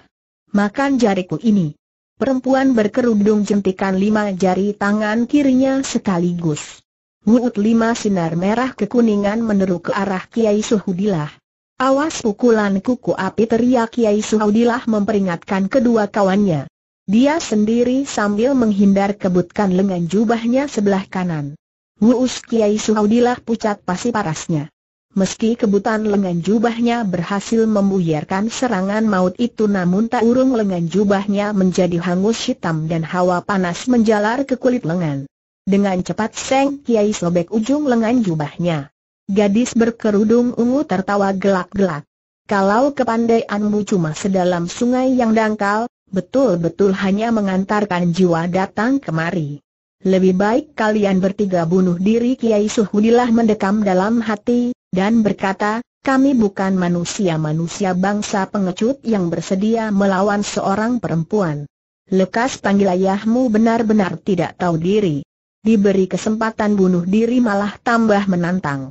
Makan jariku ini. Perempuan berkerudung jentikan lima jari tangan kirinya sekaligus. Wuut lima sinar merah kekuningan meneru ke arah Kiai Suhudilah. Awas pukulan kuku api teriak Kiai Suhaudilah memperingatkan kedua kawannya. Dia sendiri sambil menghindar kebutkan lengan jubahnya sebelah kanan. Wuus Kiai Suhaudilah pucat pasi parasnya. Meski kebutan lengan jubahnya berhasil membuyarkan serangan maut itu namun tak urung lengan jubahnya menjadi hangus hitam dan hawa panas menjalar ke kulit lengan. Dengan cepat Seng Kiai sobek ujung lengan jubahnya. Gadis berkerudung ungu tertawa gelak-gelak. Kalau kepandaianmu cuma sedalam sungai yang dangkal, betul-betul hanya mengantarkan jiwa datang kemari. Lebih baik kalian bertiga bunuh diri Kiai Suhudilah mendekam dalam hati, dan berkata, kami bukan manusia-manusia bangsa pengecut yang bersedia melawan seorang perempuan. Lekas panggil ayahmu benar-benar tidak tahu diri. Diberi kesempatan bunuh diri malah tambah menantang.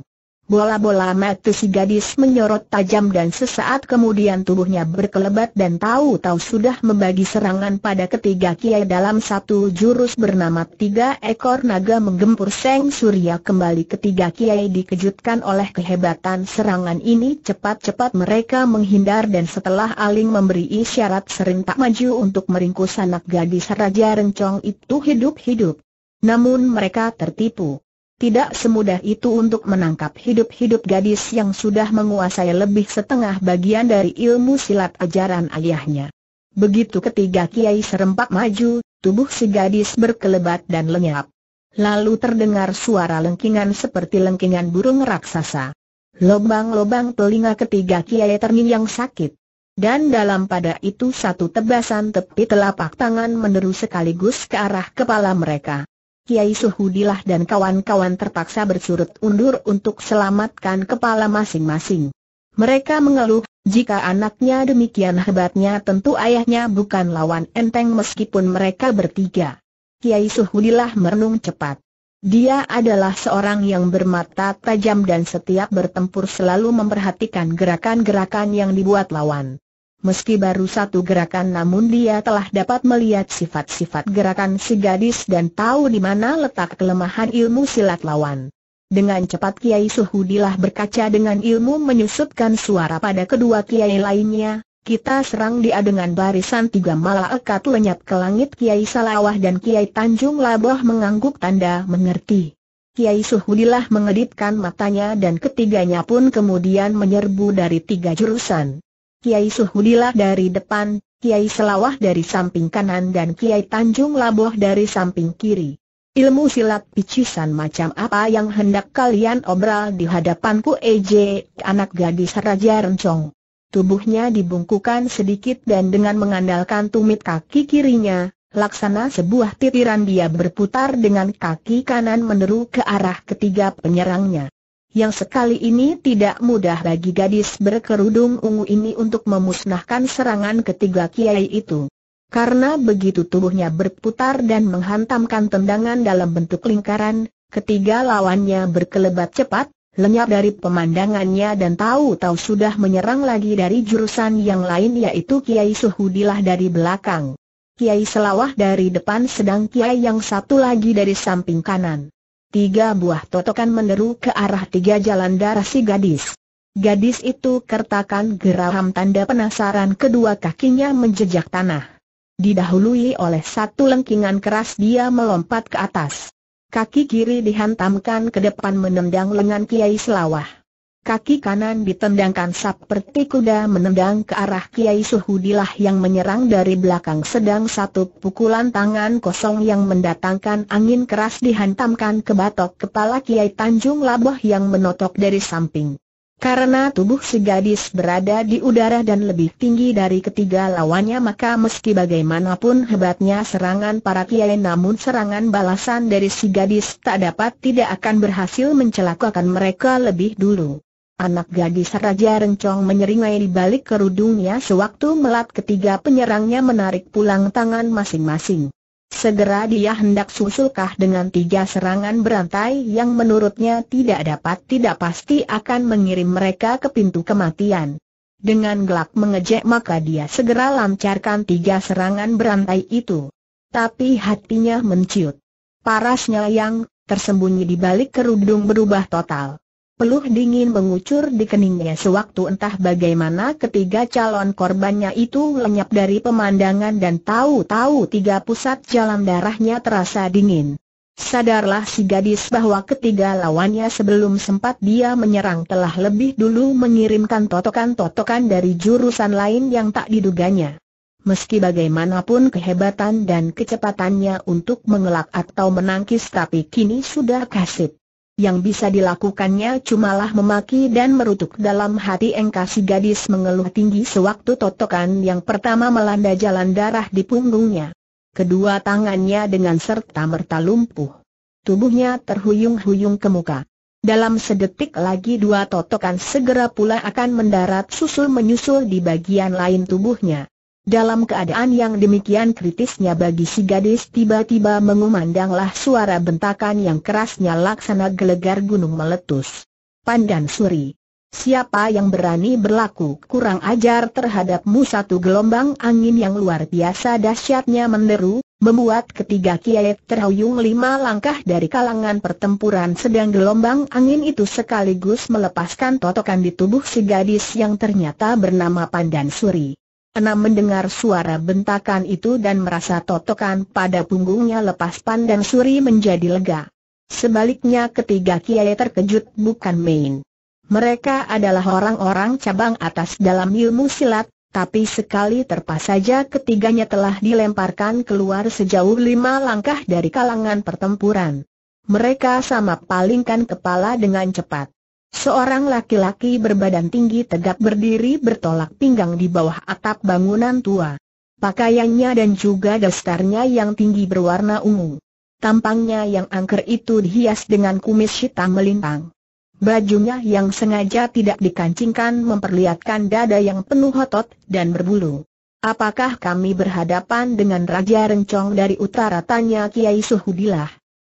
Bola-bola mata si gadis menyorot tajam dan sesaat kemudian tubuhnya berkelebat dan tahu-tahu sudah membagi serangan pada ketiga kiai dalam satu jurus bernama Tiga Ekor Naga Menggempur Seng Surya kembali ketiga kiai dikejutkan oleh kehebatan serangan ini cepat-cepat mereka menghindar dan setelah Aling memberi isyarat serentak maju untuk meringkus anak gadis Raja Rencong itu hidup-hidup. Namun mereka tertipu. Tidak semudah itu untuk menangkap hidup-hidup gadis yang sudah menguasai lebih setengah bagian dari ilmu silat ajaran ayahnya. Begitu ketiga kiai serempak maju, tubuh si gadis berkelebat dan lenyap. Lalu terdengar suara lengkingan seperti lengkingan burung raksasa. Lobang-lobang telinga ketiga kiai terngiang sakit. Dan dalam pada itu satu tebasan tepi telapak tangan menerus sekaligus ke arah kepala mereka. Kiai Suhudilah dan kawan-kawan terpaksa bersurut undur untuk selamatkan kepala masing-masing. Mereka mengeluh, jika anaknya demikian hebatnya tentu ayahnya bukan lawan enteng meskipun mereka bertiga. Kiai Suhudilah merenung cepat. Dia adalah seorang yang bermata tajam dan setiap bertempur selalu memperhatikan gerakan-gerakan yang dibuat lawan. Meski baru satu gerakan namun dia telah dapat melihat sifat-sifat gerakan si gadis dan tahu di mana letak kelemahan ilmu silat lawan. Dengan cepat Kiai Suhudilah berkaca dengan ilmu menyusutkan suara pada kedua Kiai lainnya, kita serang dia dengan barisan tiga malaikat lenyap ke langit Kiai Salawah dan Kiai Tanjung Laboh mengangguk tanda mengerti. Kiai Suhudilah mengedipkan matanya dan ketiganya pun kemudian menyerbu dari tiga jurusan. Kiai Suhudilah dari depan, Kiai Selawah dari samping kanan dan Kiai Tanjung Laboh dari samping kiri. Ilmu silat picisan macam apa yang hendak kalian obral di hadapanku EJ, anak gadis Raja Rencong. Tubuhnya dibungkukan sedikit dan dengan mengandalkan tumit kaki kirinya, laksana sebuah titiran dia berputar dengan kaki kanan meneru ke arah ketiga penyerangnya yang sekali ini tidak mudah bagi gadis berkerudung ungu ini untuk memusnahkan serangan ketiga kiai itu. Karena begitu tubuhnya berputar dan menghantamkan tendangan dalam bentuk lingkaran, ketiga lawannya berkelebat cepat, lenyap dari pemandangannya dan tahu-tahu sudah menyerang lagi dari jurusan yang lain yaitu Kiai Suhudilah dari belakang. Kiai Selawah dari depan sedang Kiai yang satu lagi dari samping kanan tiga buah totokan meneru ke arah tiga jalan darah si gadis. Gadis itu kertakan geraham tanda penasaran kedua kakinya menjejak tanah. Didahului oleh satu lengkingan keras dia melompat ke atas. Kaki kiri dihantamkan ke depan menendang lengan Kiai Selawah. Kaki kanan ditendangkan seperti kuda menendang ke arah Kiai Suhudilah yang menyerang dari belakang sedang satu pukulan tangan kosong yang mendatangkan angin keras dihantamkan ke batok kepala Kiai Tanjung Laboh yang menotok dari samping. Karena tubuh si gadis berada di udara dan lebih tinggi dari ketiga lawannya maka meski bagaimanapun hebatnya serangan para kiai namun serangan balasan dari si gadis tak dapat tidak akan berhasil mencelakakan mereka lebih dulu. Anak gadis Raja Rencong menyeringai di balik kerudungnya sewaktu melat ketiga penyerangnya menarik pulang tangan masing-masing. Segera dia hendak susulkah dengan tiga serangan berantai yang menurutnya tidak dapat tidak pasti akan mengirim mereka ke pintu kematian. Dengan gelak mengejek maka dia segera lancarkan tiga serangan berantai itu. Tapi hatinya menciut. Parasnya yang tersembunyi di balik kerudung berubah total peluh dingin mengucur di keningnya sewaktu entah bagaimana ketiga calon korbannya itu lenyap dari pemandangan dan tahu-tahu tiga pusat jalan darahnya terasa dingin. Sadarlah si gadis bahwa ketiga lawannya sebelum sempat dia menyerang telah lebih dulu mengirimkan totokan-totokan dari jurusan lain yang tak diduganya. Meski bagaimanapun kehebatan dan kecepatannya untuk mengelak atau menangkis tapi kini sudah kasih. Yang bisa dilakukannya cumalah memaki dan merutuk dalam hati engkasi gadis mengeluh tinggi sewaktu totokan yang pertama melanda jalan darah di punggungnya. Kedua tangannya dengan serta merta lumpuh. Tubuhnya terhuyung-huyung ke muka. Dalam sedetik lagi dua totokan segera pula akan mendarat susul menyusul di bagian lain tubuhnya. Dalam keadaan yang demikian kritisnya bagi si gadis tiba-tiba mengumandanglah suara bentakan yang kerasnya laksana gelegar gunung meletus. Pandan Suri. Siapa yang berani berlaku kurang ajar terhadapmu satu gelombang angin yang luar biasa dahsyatnya menderu, membuat ketiga kiai terhuyung lima langkah dari kalangan pertempuran sedang gelombang angin itu sekaligus melepaskan totokan di tubuh si gadis yang ternyata bernama Pandan Suri. Enam mendengar suara bentakan itu dan merasa totokan pada punggungnya lepas pandang suri menjadi lega. Sebaliknya ketiga kiai terkejut bukan main. Mereka adalah orang-orang cabang atas dalam ilmu silat, tapi sekali terpas saja ketiganya telah dilemparkan keluar sejauh lima langkah dari kalangan pertempuran. Mereka sama palingkan kepala dengan cepat. Seorang laki-laki berbadan tinggi tegak berdiri bertolak pinggang di bawah atap bangunan tua. Pakaiannya dan juga dasarnya yang tinggi berwarna ungu. Tampangnya yang angker itu dihias dengan kumis hitam melintang. Bajunya yang sengaja tidak dikancingkan memperlihatkan dada yang penuh otot dan berbulu. Apakah kami berhadapan dengan Raja Rencong dari utara? Tanya Kiai Suhudilah.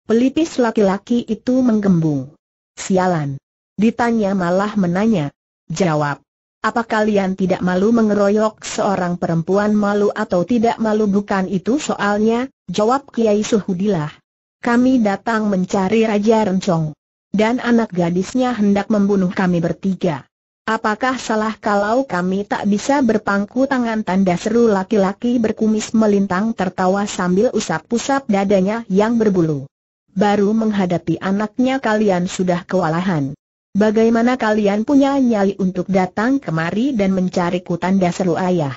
Pelipis laki-laki itu menggembung. Sialan. Ditanya malah menanya. Jawab. Apa kalian tidak malu mengeroyok seorang perempuan malu atau tidak malu bukan itu soalnya, jawab Kiai Suhudilah. Kami datang mencari Raja Rencong. Dan anak gadisnya hendak membunuh kami bertiga. Apakah salah kalau kami tak bisa berpangku tangan tanda seru laki-laki berkumis melintang tertawa sambil usap-usap dadanya yang berbulu. Baru menghadapi anaknya kalian sudah kewalahan. Bagaimana kalian punya nyali untuk datang kemari dan mencari tanda seru ayah?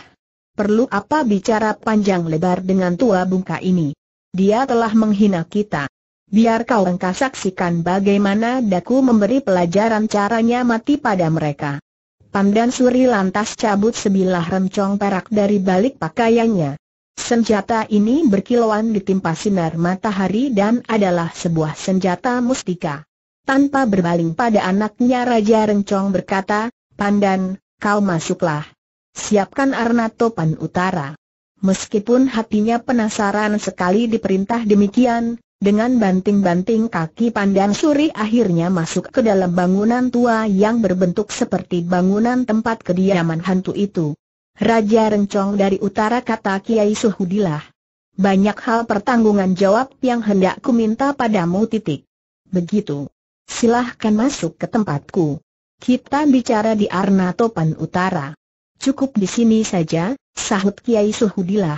Perlu apa bicara panjang lebar dengan tua bungka ini? Dia telah menghina kita. Biar kau engkau saksikan bagaimana daku memberi pelajaran caranya mati pada mereka. Pandan Suri lantas cabut sebilah rencong perak dari balik pakaiannya. Senjata ini berkilauan ditimpa sinar matahari dan adalah sebuah senjata mustika tanpa berbaling pada anaknya Raja Rencong berkata, Pandan, kau masuklah. Siapkan arna topan utara. Meskipun hatinya penasaran sekali diperintah demikian, dengan banting-banting kaki Pandan Suri akhirnya masuk ke dalam bangunan tua yang berbentuk seperti bangunan tempat kediaman hantu itu. Raja Rencong dari utara kata Kiai Suhudilah. Banyak hal pertanggungan jawab yang hendak ku minta padamu titik. Begitu silahkan masuk ke tempatku. Kita bicara di Arna Topan Utara. Cukup di sini saja, sahut Kiai Suhudilah.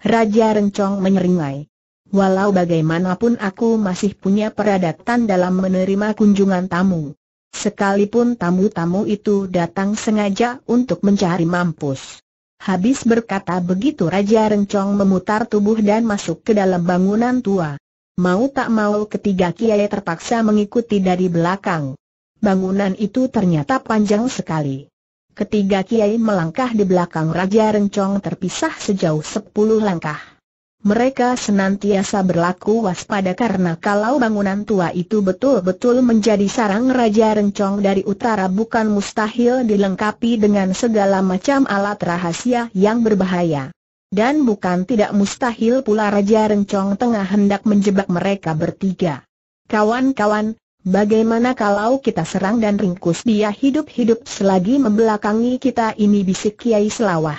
Raja Rencong menyeringai. Walau bagaimanapun aku masih punya peradatan dalam menerima kunjungan tamu. Sekalipun tamu-tamu itu datang sengaja untuk mencari mampus. Habis berkata begitu Raja Rencong memutar tubuh dan masuk ke dalam bangunan tua. Mau tak mau ketiga kiai terpaksa mengikuti dari belakang. Bangunan itu ternyata panjang sekali. Ketiga kiai melangkah di belakang Raja Rencong terpisah sejauh sepuluh langkah. Mereka senantiasa berlaku waspada karena kalau bangunan tua itu betul-betul menjadi sarang Raja Rencong dari utara bukan mustahil dilengkapi dengan segala macam alat rahasia yang berbahaya. Dan bukan tidak mustahil pula Raja Rencong Tengah hendak menjebak mereka bertiga. Kawan-kawan, bagaimana kalau kita serang dan ringkus dia hidup-hidup selagi membelakangi kita ini bisik Kiai Selawah.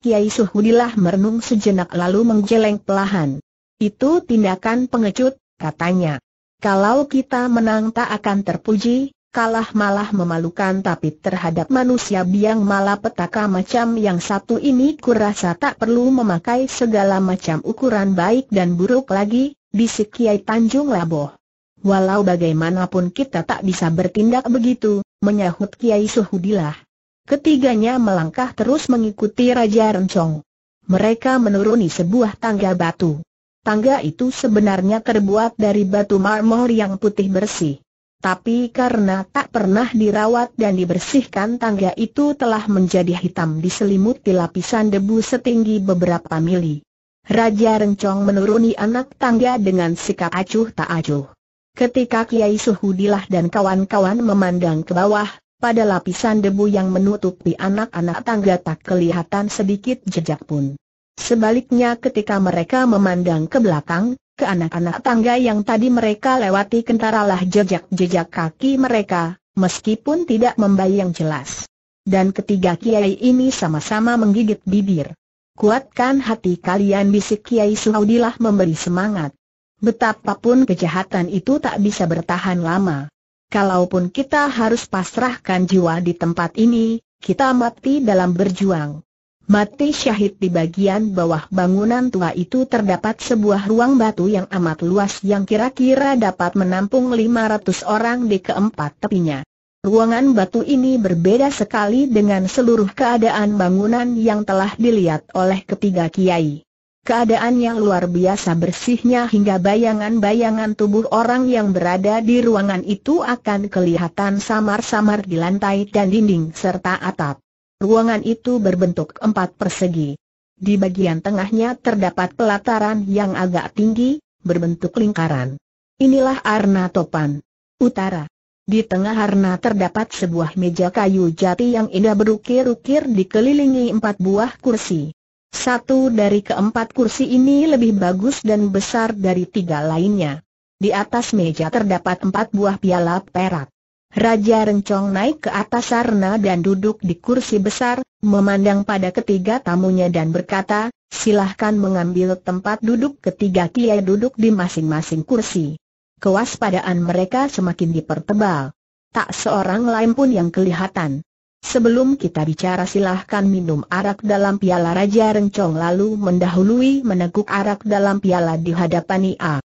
Kiai Suhudilah merenung sejenak lalu menggeleng pelahan. Itu tindakan pengecut, katanya. Kalau kita menang tak akan terpuji, kalah malah memalukan tapi terhadap manusia biang malapetaka macam yang satu ini kurasa tak perlu memakai segala macam ukuran baik dan buruk lagi, bisik Kiai Tanjung Laboh. Walau bagaimanapun kita tak bisa bertindak begitu, menyahut Kiai Suhudilah. Ketiganya melangkah terus mengikuti Raja Rencong. Mereka menuruni sebuah tangga batu. Tangga itu sebenarnya terbuat dari batu marmor yang putih bersih. Tapi karena tak pernah dirawat dan dibersihkan tangga itu telah menjadi hitam diselimuti lapisan debu setinggi beberapa mili. Raja Rencong menuruni anak tangga dengan sikap acuh tak acuh. Ketika Kiai Suhudilah dan kawan-kawan memandang ke bawah, pada lapisan debu yang menutupi anak-anak tangga tak kelihatan sedikit jejak pun. Sebaliknya ketika mereka memandang ke belakang, ke anak-anak tangga yang tadi mereka lewati kentaralah jejak-jejak kaki mereka, meskipun tidak membayang jelas. Dan ketiga kiai ini sama-sama menggigit bibir. Kuatkan hati kalian bisik Kiai Suhaudilah memberi semangat. Betapapun kejahatan itu tak bisa bertahan lama. Kalaupun kita harus pasrahkan jiwa di tempat ini, kita mati dalam berjuang. Mati syahid di bagian bawah bangunan tua itu terdapat sebuah ruang batu yang amat luas yang kira-kira dapat menampung 500 orang di keempat tepinya. Ruangan batu ini berbeda sekali dengan seluruh keadaan bangunan yang telah dilihat oleh ketiga kiai. Keadaan yang luar biasa bersihnya hingga bayangan-bayangan tubuh orang yang berada di ruangan itu akan kelihatan samar-samar di lantai dan dinding serta atap. Ruangan itu berbentuk empat persegi. Di bagian tengahnya terdapat pelataran yang agak tinggi, berbentuk lingkaran. Inilah arna topan. Utara. Di tengah arna terdapat sebuah meja kayu jati yang indah berukir-ukir dikelilingi empat buah kursi. Satu dari keempat kursi ini lebih bagus dan besar dari tiga lainnya. Di atas meja terdapat empat buah piala perak. Raja Rencong naik ke atas sarna dan duduk di kursi besar, memandang pada ketiga tamunya dan berkata, silahkan mengambil tempat duduk ketiga kiai duduk di masing-masing kursi. Kewaspadaan mereka semakin dipertebal. Tak seorang lain pun yang kelihatan. Sebelum kita bicara silahkan minum arak dalam piala Raja Rencong lalu mendahului meneguk arak dalam piala di hadapan Ia.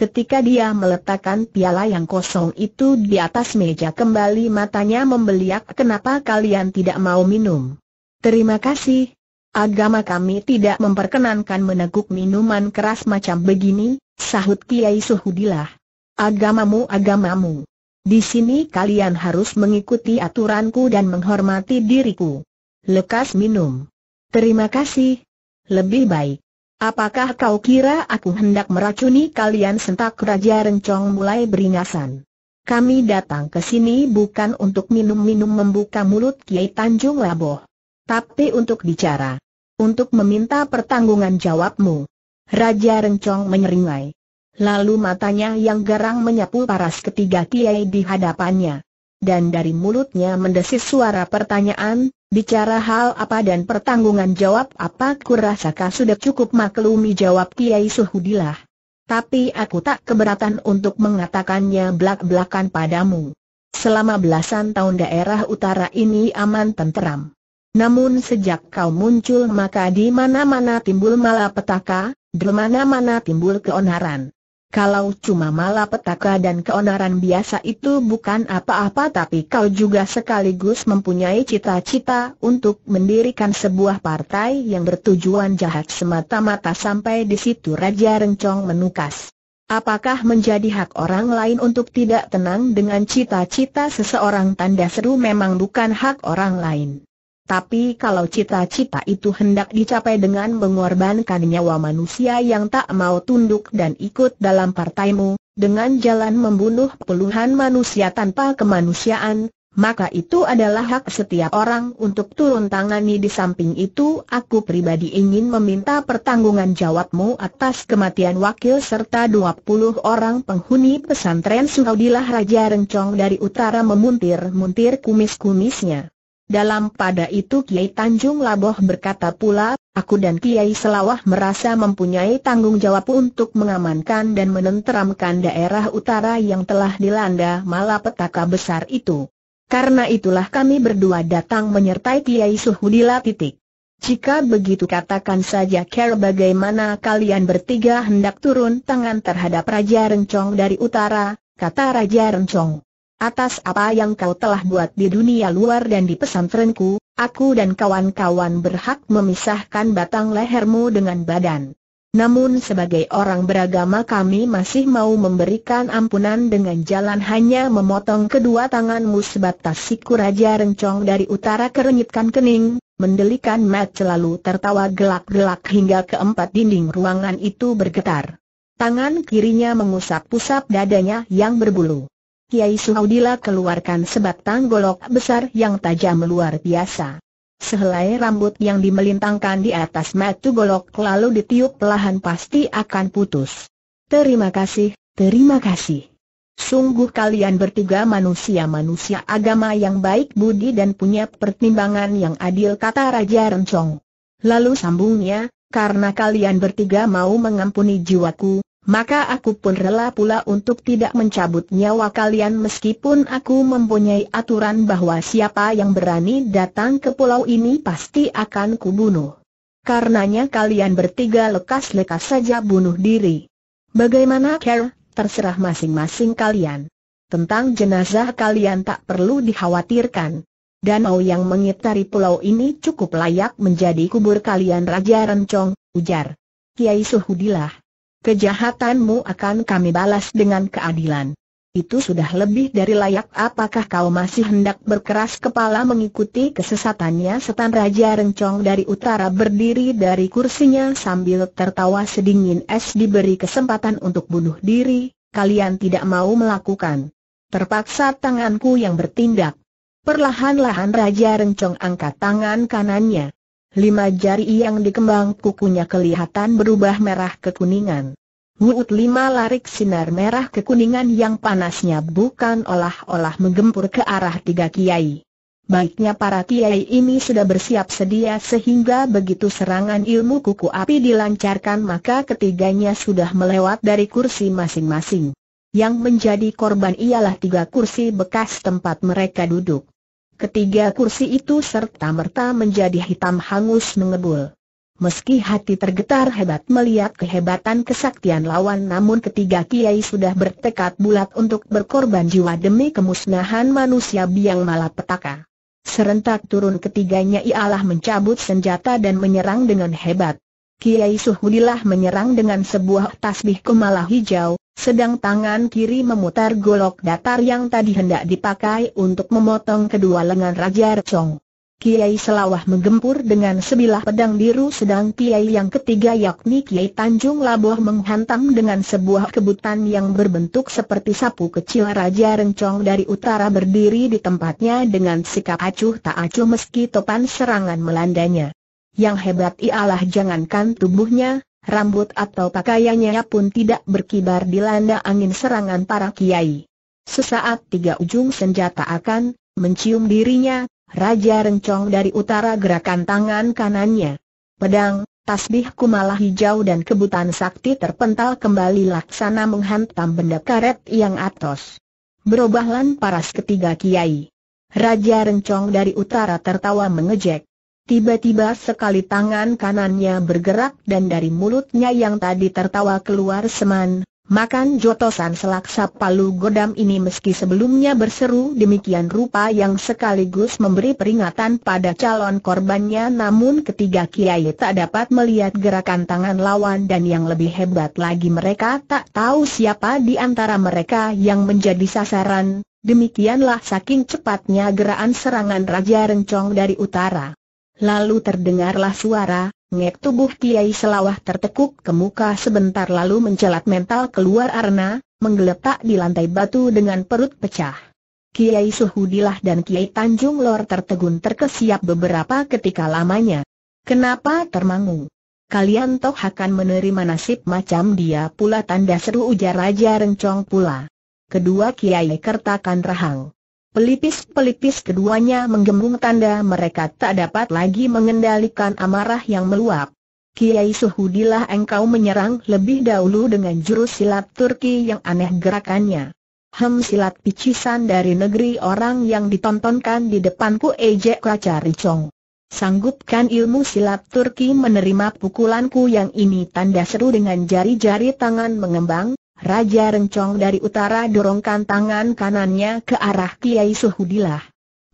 Ketika dia meletakkan piala yang kosong itu di atas meja kembali matanya membeliak kenapa kalian tidak mau minum. Terima kasih. Agama kami tidak memperkenankan meneguk minuman keras macam begini, sahut Kiai Suhudilah. Agamamu agamamu. Di sini kalian harus mengikuti aturanku dan menghormati diriku. Lekas minum. Terima kasih. Lebih baik. Apakah kau kira aku hendak meracuni kalian sentak Raja Rencong mulai beringasan. Kami datang ke sini bukan untuk minum-minum membuka mulut Kiai Tanjung Laboh. Tapi untuk bicara. Untuk meminta pertanggungan jawabmu. Raja Rencong menyeringai. Lalu matanya yang garang menyapu paras ketiga Kiai di hadapannya dan dari mulutnya mendesis suara pertanyaan, bicara hal apa dan pertanggungan jawab apa rasakah sudah cukup maklumi jawab Kiai Suhudilah. Tapi aku tak keberatan untuk mengatakannya belak-belakan padamu. Selama belasan tahun daerah utara ini aman tenteram. Namun sejak kau muncul maka di mana-mana timbul malapetaka, di mana-mana timbul keonaran. Kalau cuma malapetaka dan keonaran biasa itu bukan apa-apa tapi kau juga sekaligus mempunyai cita-cita untuk mendirikan sebuah partai yang bertujuan jahat semata-mata sampai di situ Raja Rencong menukas. Apakah menjadi hak orang lain untuk tidak tenang dengan cita-cita seseorang tanda seru memang bukan hak orang lain. Tapi kalau cita-cita itu hendak dicapai dengan mengorbankan nyawa manusia yang tak mau tunduk dan ikut dalam partaimu, dengan jalan membunuh puluhan manusia tanpa kemanusiaan, maka itu adalah hak setiap orang untuk turun tangani di samping itu aku pribadi ingin meminta pertanggungan jawabmu atas kematian wakil serta 20 orang penghuni pesantren Sungaudilah Raja Rencong dari utara memuntir-muntir kumis-kumisnya. Dalam pada itu Kiai Tanjung Laboh berkata pula, aku dan Kiai Selawah merasa mempunyai tanggung jawab untuk mengamankan dan menenteramkan daerah utara yang telah dilanda malapetaka besar itu. Karena itulah kami berdua datang menyertai Kiai Suhudila titik. Jika begitu katakan saja care bagaimana kalian bertiga hendak turun tangan terhadap Raja Rencong dari utara, kata Raja Rencong atas apa yang kau telah buat di dunia luar dan di pesantrenku, aku dan kawan-kawan berhak memisahkan batang lehermu dengan badan. Namun sebagai orang beragama kami masih mau memberikan ampunan dengan jalan hanya memotong kedua tanganmu sebatas siku Raja Rencong dari utara kerenyitkan kening, mendelikan mat selalu tertawa gelak-gelak hingga keempat dinding ruangan itu bergetar. Tangan kirinya mengusap-usap dadanya yang berbulu. Kiai Suhaudila keluarkan sebatang golok besar yang tajam luar biasa. Sehelai rambut yang dimelintangkan di atas matu golok lalu ditiup pelahan pasti akan putus. Terima kasih, terima kasih. Sungguh kalian bertiga manusia-manusia agama yang baik budi dan punya pertimbangan yang adil kata Raja Rencong. Lalu sambungnya, karena kalian bertiga mau mengampuni jiwaku, maka aku pun rela pula untuk tidak mencabut nyawa kalian meskipun aku mempunyai aturan bahwa siapa yang berani datang ke pulau ini pasti akan kubunuh. Karenanya kalian bertiga lekas-lekas saja bunuh diri. Bagaimana care, terserah masing-masing kalian. Tentang jenazah kalian tak perlu dikhawatirkan. Danau yang mengitari pulau ini cukup layak menjadi kubur kalian Raja Rencong, ujar. Kiai Suhudilah. Kejahatanmu akan kami balas dengan keadilan. Itu sudah lebih dari layak apakah kau masih hendak berkeras kepala mengikuti kesesatannya setan Raja Rencong dari utara berdiri dari kursinya sambil tertawa sedingin es diberi kesempatan untuk bunuh diri, kalian tidak mau melakukan. Terpaksa tanganku yang bertindak. Perlahan-lahan Raja Rencong angkat tangan kanannya lima jari yang dikembang kukunya kelihatan berubah merah kekuningan. Wuut lima larik sinar merah kekuningan yang panasnya bukan olah-olah menggempur ke arah tiga kiai. Baiknya para kiai ini sudah bersiap sedia sehingga begitu serangan ilmu kuku api dilancarkan maka ketiganya sudah melewat dari kursi masing-masing. Yang menjadi korban ialah tiga kursi bekas tempat mereka duduk. Ketiga kursi itu serta-merta menjadi hitam hangus mengebul. Meski hati tergetar hebat melihat kehebatan kesaktian lawan namun ketiga kiai sudah bertekad bulat untuk berkorban jiwa demi kemusnahan manusia biang malapetaka. Serentak turun ketiganya ialah mencabut senjata dan menyerang dengan hebat. Kiai Suhudilah menyerang dengan sebuah tasbih kemalah hijau, sedang tangan kiri memutar golok datar yang tadi hendak dipakai untuk memotong kedua lengan Raja Rencong. Kiai Selawah menggempur dengan sebilah pedang biru sedang Kiai yang ketiga yakni Kiai Tanjung Laboh menghantam dengan sebuah kebutan yang berbentuk seperti sapu kecil Raja Rencong dari utara berdiri di tempatnya dengan sikap acuh tak acuh meski topan serangan melandanya. Yang hebat ialah jangankan tubuhnya, rambut atau pakaiannya pun tidak berkibar dilanda angin serangan para kiai. Sesaat tiga ujung senjata akan mencium dirinya, Raja Rencong dari utara gerakan tangan kanannya. Pedang, tasbih kumala hijau dan kebutan sakti terpental kembali laksana menghantam benda karet yang atos. Berubahlah paras ketiga kiai. Raja Rencong dari utara tertawa mengejek. Tiba-tiba sekali tangan kanannya bergerak dan dari mulutnya yang tadi tertawa keluar seman, makan jotosan selaksa palu godam ini meski sebelumnya berseru demikian rupa yang sekaligus memberi peringatan pada calon korbannya namun ketiga kiai tak dapat melihat gerakan tangan lawan dan yang lebih hebat lagi mereka tak tahu siapa di antara mereka yang menjadi sasaran, demikianlah saking cepatnya gerakan serangan Raja Rencong dari utara. Lalu terdengarlah suara, ngek tubuh Kiai Selawah tertekuk ke muka sebentar lalu mencelat mental keluar Arna, menggeletak di lantai batu dengan perut pecah. Kiai Suhudilah dan Kiai Tanjung Lor tertegun terkesiap beberapa ketika lamanya. Kenapa termangu? Kalian toh akan menerima nasib macam dia pula tanda seru ujar Raja Rencong pula. Kedua Kiai kertakan rahang. Pelipis-pelipis keduanya menggembung tanda mereka tak dapat lagi mengendalikan amarah yang meluap. Kiai Suhudilah engkau menyerang lebih dahulu dengan jurus silat Turki yang aneh gerakannya. Hem silat picisan dari negeri orang yang ditontonkan di depanku ejek kaca ricong. Sanggupkan ilmu silat Turki menerima pukulanku yang ini tanda seru dengan jari-jari tangan mengembang, Raja Rencong dari utara dorongkan tangan kanannya ke arah Kiai Suhudilah.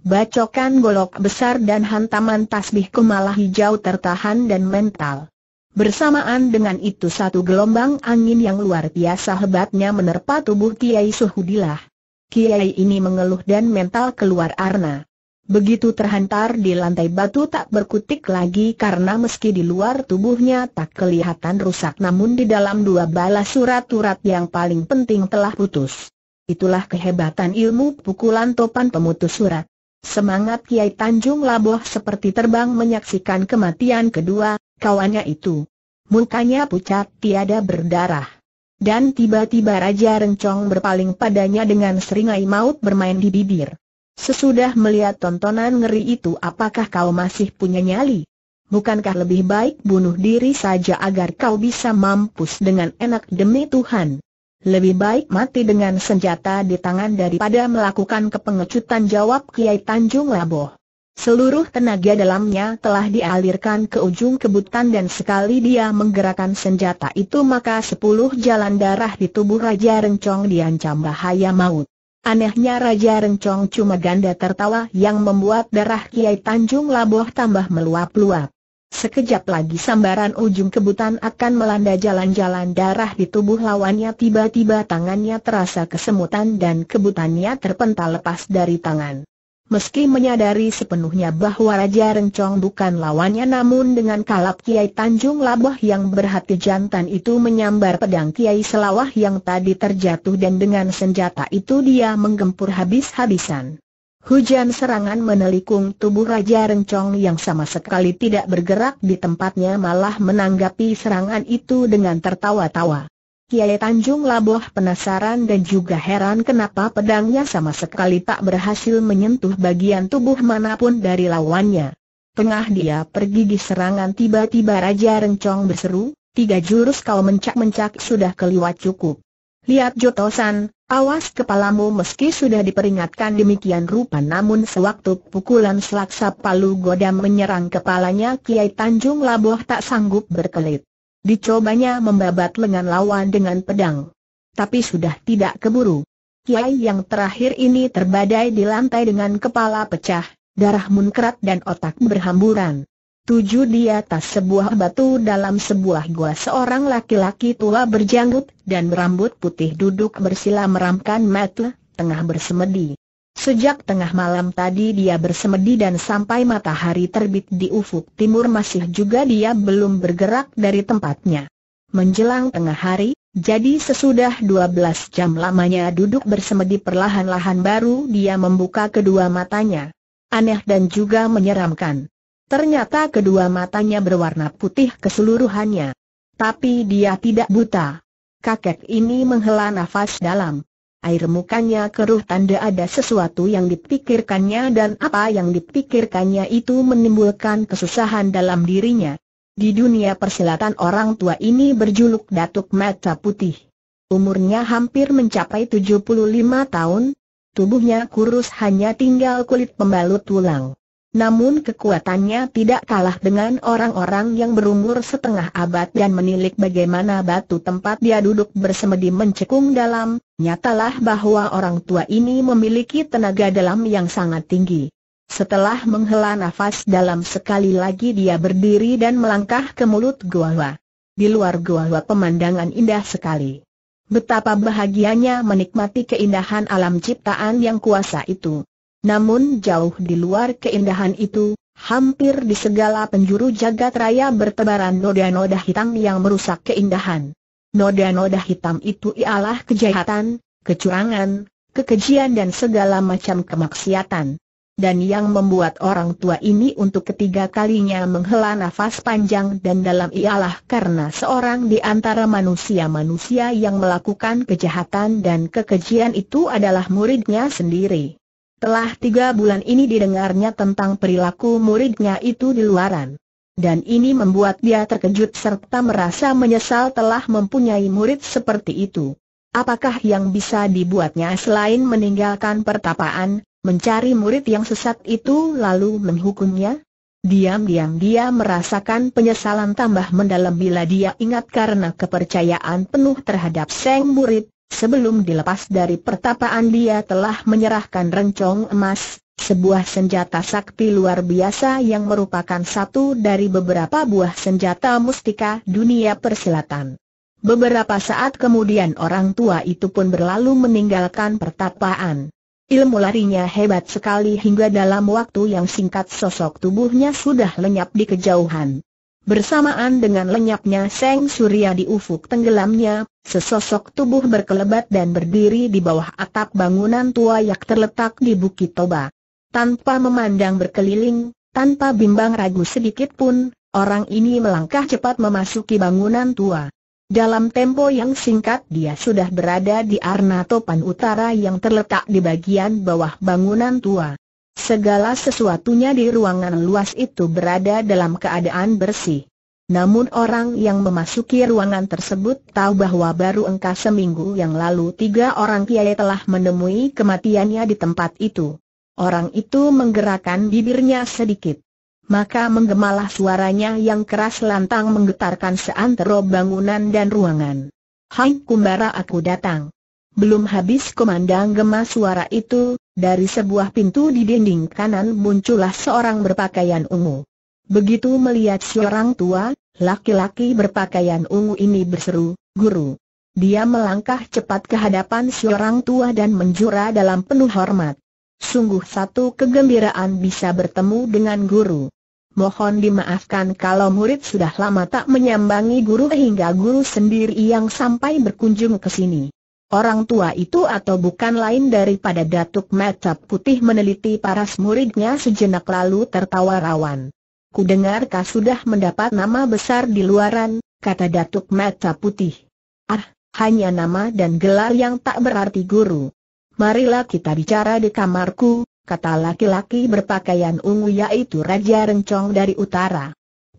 Bacokan golok besar dan hantaman tasbih kumalah hijau tertahan dan mental. Bersamaan dengan itu satu gelombang angin yang luar biasa hebatnya menerpa tubuh Kiai Suhudilah. Kiai ini mengeluh dan mental keluar arna. Begitu terhantar di lantai batu tak berkutik lagi karena meski di luar tubuhnya tak kelihatan rusak namun di dalam dua balas surat-surat yang paling penting telah putus. Itulah kehebatan ilmu pukulan topan pemutus surat. Semangat Kiai Tanjung Laboh seperti terbang menyaksikan kematian kedua, kawannya itu. Mukanya pucat tiada berdarah. Dan tiba-tiba Raja Rencong berpaling padanya dengan seringai maut bermain di bibir. Sesudah melihat tontonan ngeri itu apakah kau masih punya nyali? Bukankah lebih baik bunuh diri saja agar kau bisa mampus dengan enak demi Tuhan? Lebih baik mati dengan senjata di tangan daripada melakukan kepengecutan jawab Kiai Tanjung Laboh. Seluruh tenaga dalamnya telah dialirkan ke ujung kebutan dan sekali dia menggerakkan senjata itu maka sepuluh jalan darah di tubuh Raja Rencong diancam bahaya maut. Anehnya Raja Rencong cuma ganda tertawa yang membuat darah Kiai Tanjung Laboh tambah meluap-luap. Sekejap lagi sambaran ujung kebutan akan melanda jalan-jalan darah di tubuh lawannya tiba-tiba tangannya terasa kesemutan dan kebutannya terpental lepas dari tangan. Meski menyadari sepenuhnya bahwa Raja Rencong bukan lawannya namun dengan kalap Kiai Tanjung Labah yang berhati jantan itu menyambar pedang Kiai Selawah yang tadi terjatuh dan dengan senjata itu dia menggempur habis-habisan. Hujan serangan menelikung tubuh Raja Rencong yang sama sekali tidak bergerak di tempatnya malah menanggapi serangan itu dengan tertawa-tawa. Kiai Tanjung Laboh penasaran dan juga heran kenapa pedangnya sama sekali tak berhasil menyentuh bagian tubuh manapun dari lawannya. Tengah dia pergi di serangan tiba-tiba Raja Rencong berseru, tiga jurus kau mencak-mencak sudah keliwat cukup. Lihat Jotosan, awas kepalamu meski sudah diperingatkan demikian rupa namun sewaktu pukulan selaksa palu godam menyerang kepalanya Kiai Tanjung Laboh tak sanggup berkelit. Dicobanya membabat lengan lawan dengan pedang. Tapi sudah tidak keburu. Kiai yang terakhir ini terbadai di lantai dengan kepala pecah, darah munkrat dan otak berhamburan. Tujuh di atas sebuah batu dalam sebuah gua seorang laki-laki tua berjanggut dan berambut putih duduk bersila meramkan mata, tengah bersemedi. Sejak tengah malam tadi dia bersemedi dan sampai matahari terbit di ufuk timur masih juga dia belum bergerak dari tempatnya. Menjelang tengah hari, jadi sesudah 12 jam lamanya duduk bersemedi perlahan-lahan baru dia membuka kedua matanya. Aneh dan juga menyeramkan. Ternyata kedua matanya berwarna putih keseluruhannya. Tapi dia tidak buta. Kakek ini menghela nafas dalam. Air mukanya keruh tanda ada sesuatu yang dipikirkannya dan apa yang dipikirkannya itu menimbulkan kesusahan dalam dirinya. Di dunia persilatan orang tua ini berjuluk Datuk Mata Putih. Umurnya hampir mencapai 75 tahun, tubuhnya kurus hanya tinggal kulit pembalut tulang. Namun kekuatannya tidak kalah dengan orang-orang yang berumur setengah abad dan menilik bagaimana batu tempat dia duduk bersemedi mencekung dalam, nyatalah bahwa orang tua ini memiliki tenaga dalam yang sangat tinggi. Setelah menghela nafas dalam sekali lagi dia berdiri dan melangkah ke mulut gua. Di luar gua pemandangan indah sekali. Betapa bahagianya menikmati keindahan alam ciptaan yang kuasa itu. Namun jauh di luar keindahan itu, hampir di segala penjuru jagat raya bertebaran noda-noda hitam yang merusak keindahan. Noda-noda hitam itu ialah kejahatan, kecurangan, kekejian dan segala macam kemaksiatan. Dan yang membuat orang tua ini untuk ketiga kalinya menghela nafas panjang dan dalam ialah karena seorang di antara manusia-manusia yang melakukan kejahatan dan kekejian itu adalah muridnya sendiri. Telah tiga bulan ini didengarnya tentang perilaku muridnya itu di luaran. Dan ini membuat dia terkejut serta merasa menyesal telah mempunyai murid seperti itu. Apakah yang bisa dibuatnya selain meninggalkan pertapaan, mencari murid yang sesat itu lalu menghukumnya? Diam-diam dia merasakan penyesalan tambah mendalam bila dia ingat karena kepercayaan penuh terhadap sang murid, Sebelum dilepas dari pertapaan dia telah menyerahkan rencong emas, sebuah senjata sakti luar biasa yang merupakan satu dari beberapa buah senjata mustika dunia persilatan. Beberapa saat kemudian orang tua itu pun berlalu meninggalkan pertapaan. Ilmu larinya hebat sekali hingga dalam waktu yang singkat sosok tubuhnya sudah lenyap di kejauhan. Bersamaan dengan lenyapnya Seng Surya di ufuk tenggelamnya, sesosok tubuh berkelebat dan berdiri di bawah atap bangunan tua yang terletak di Bukit Toba. Tanpa memandang berkeliling, tanpa bimbang ragu sedikit pun, orang ini melangkah cepat memasuki bangunan tua. Dalam tempo yang singkat dia sudah berada di arna topan utara yang terletak di bagian bawah bangunan tua. Segala sesuatunya di ruangan luas itu berada dalam keadaan bersih. Namun orang yang memasuki ruangan tersebut tahu bahwa baru engkau seminggu yang lalu tiga orang kiai telah menemui kematiannya di tempat itu. Orang itu menggerakkan bibirnya sedikit. Maka menggemalah suaranya yang keras lantang menggetarkan seantero bangunan dan ruangan. Hai kumbara aku datang. Belum habis komandang gemas suara itu, dari sebuah pintu di dinding kanan muncullah seorang berpakaian ungu. Begitu melihat seorang tua, laki-laki berpakaian ungu ini berseru, Guru. Dia melangkah cepat ke hadapan seorang tua dan menjura dalam penuh hormat. Sungguh satu kegembiraan bisa bertemu dengan guru. Mohon dimaafkan kalau murid sudah lama tak menyambangi guru hingga guru sendiri yang sampai berkunjung ke sini. Orang tua itu atau bukan lain daripada Datuk Mata Putih meneliti paras muridnya sejenak lalu tertawa rawan. Kudengar kau sudah mendapat nama besar di luaran, kata Datuk Mata Putih. Ah, hanya nama dan gelar yang tak berarti guru. Marilah kita bicara di kamarku, kata laki-laki berpakaian ungu yaitu Raja Rencong dari utara.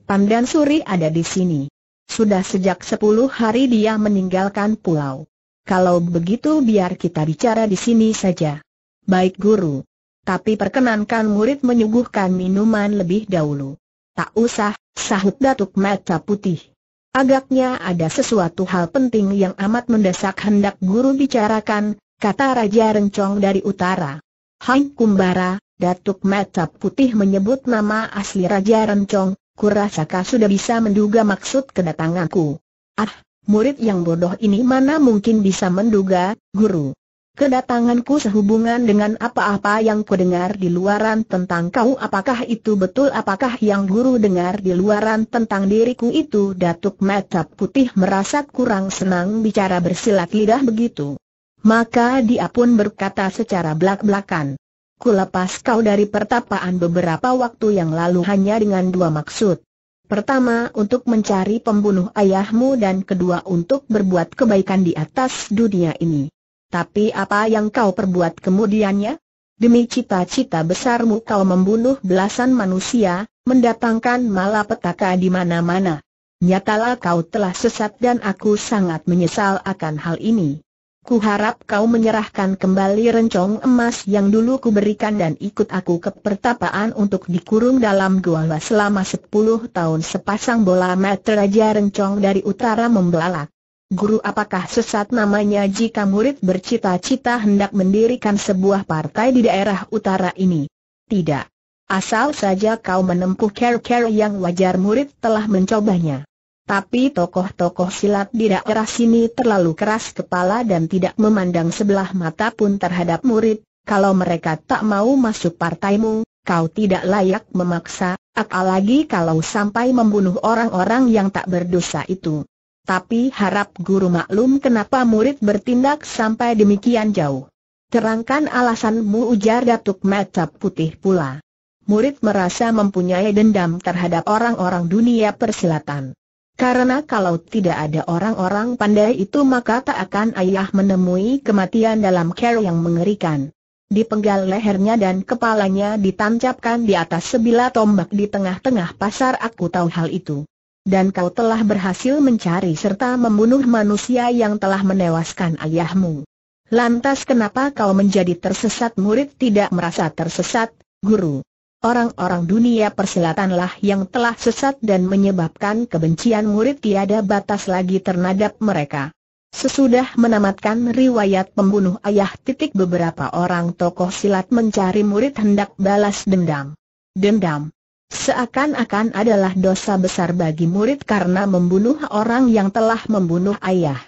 Pandan Suri ada di sini. Sudah sejak sepuluh hari dia meninggalkan pulau. Kalau begitu biar kita bicara di sini saja. Baik guru. Tapi perkenankan murid menyuguhkan minuman lebih dahulu. Tak usah, sahut Datuk Mata Putih. Agaknya ada sesuatu hal penting yang amat mendesak hendak guru bicarakan, kata Raja Rencong dari utara. Hai Kumbara, Datuk Mata Putih menyebut nama asli Raja Rencong, Kurasa kau sudah bisa menduga maksud kedatanganku. Ah, murid yang bodoh ini mana mungkin bisa menduga, guru. Kedatanganku sehubungan dengan apa-apa yang kudengar di luaran tentang kau apakah itu betul apakah yang guru dengar di luaran tentang diriku itu Datuk Metap Putih merasa kurang senang bicara bersilat lidah begitu. Maka dia pun berkata secara belak-belakan. Kulepas kau dari pertapaan beberapa waktu yang lalu hanya dengan dua maksud. Pertama untuk mencari pembunuh ayahmu dan kedua untuk berbuat kebaikan di atas dunia ini. Tapi apa yang kau perbuat kemudiannya? Demi cita-cita besarmu kau membunuh belasan manusia, mendatangkan malapetaka di mana-mana. Nyatalah kau telah sesat dan aku sangat menyesal akan hal ini. Ku harap kau menyerahkan kembali rencong emas yang dulu kuberikan dan ikut aku ke pertapaan untuk dikurung dalam gua selama sepuluh tahun sepasang bola mata Raja Rencong dari utara membelalak. Guru apakah sesat namanya jika murid bercita-cita hendak mendirikan sebuah partai di daerah utara ini? Tidak. Asal saja kau menempuh care-care yang wajar murid telah mencobanya. Tapi tokoh-tokoh silat di daerah sini terlalu keras kepala dan tidak memandang sebelah mata pun terhadap murid, kalau mereka tak mau masuk partaimu, kau tidak layak memaksa, apalagi kalau sampai membunuh orang-orang yang tak berdosa itu. Tapi harap guru maklum kenapa murid bertindak sampai demikian jauh. Terangkan alasanmu ujar Datuk Mata Putih pula. Murid merasa mempunyai dendam terhadap orang-orang dunia persilatan. Karena kalau tidak ada orang-orang pandai itu maka tak akan ayah menemui kematian dalam care yang mengerikan. Dipenggal lehernya dan kepalanya ditancapkan di atas sebilah tombak di tengah-tengah pasar aku tahu hal itu. Dan kau telah berhasil mencari serta membunuh manusia yang telah menewaskan ayahmu. Lantas kenapa kau menjadi tersesat murid tidak merasa tersesat, guru? orang-orang dunia persilatanlah yang telah sesat dan menyebabkan kebencian murid tiada batas lagi terhadap mereka. Sesudah menamatkan riwayat pembunuh ayah titik beberapa orang tokoh silat mencari murid hendak balas dendam. Dendam seakan-akan adalah dosa besar bagi murid karena membunuh orang yang telah membunuh ayah.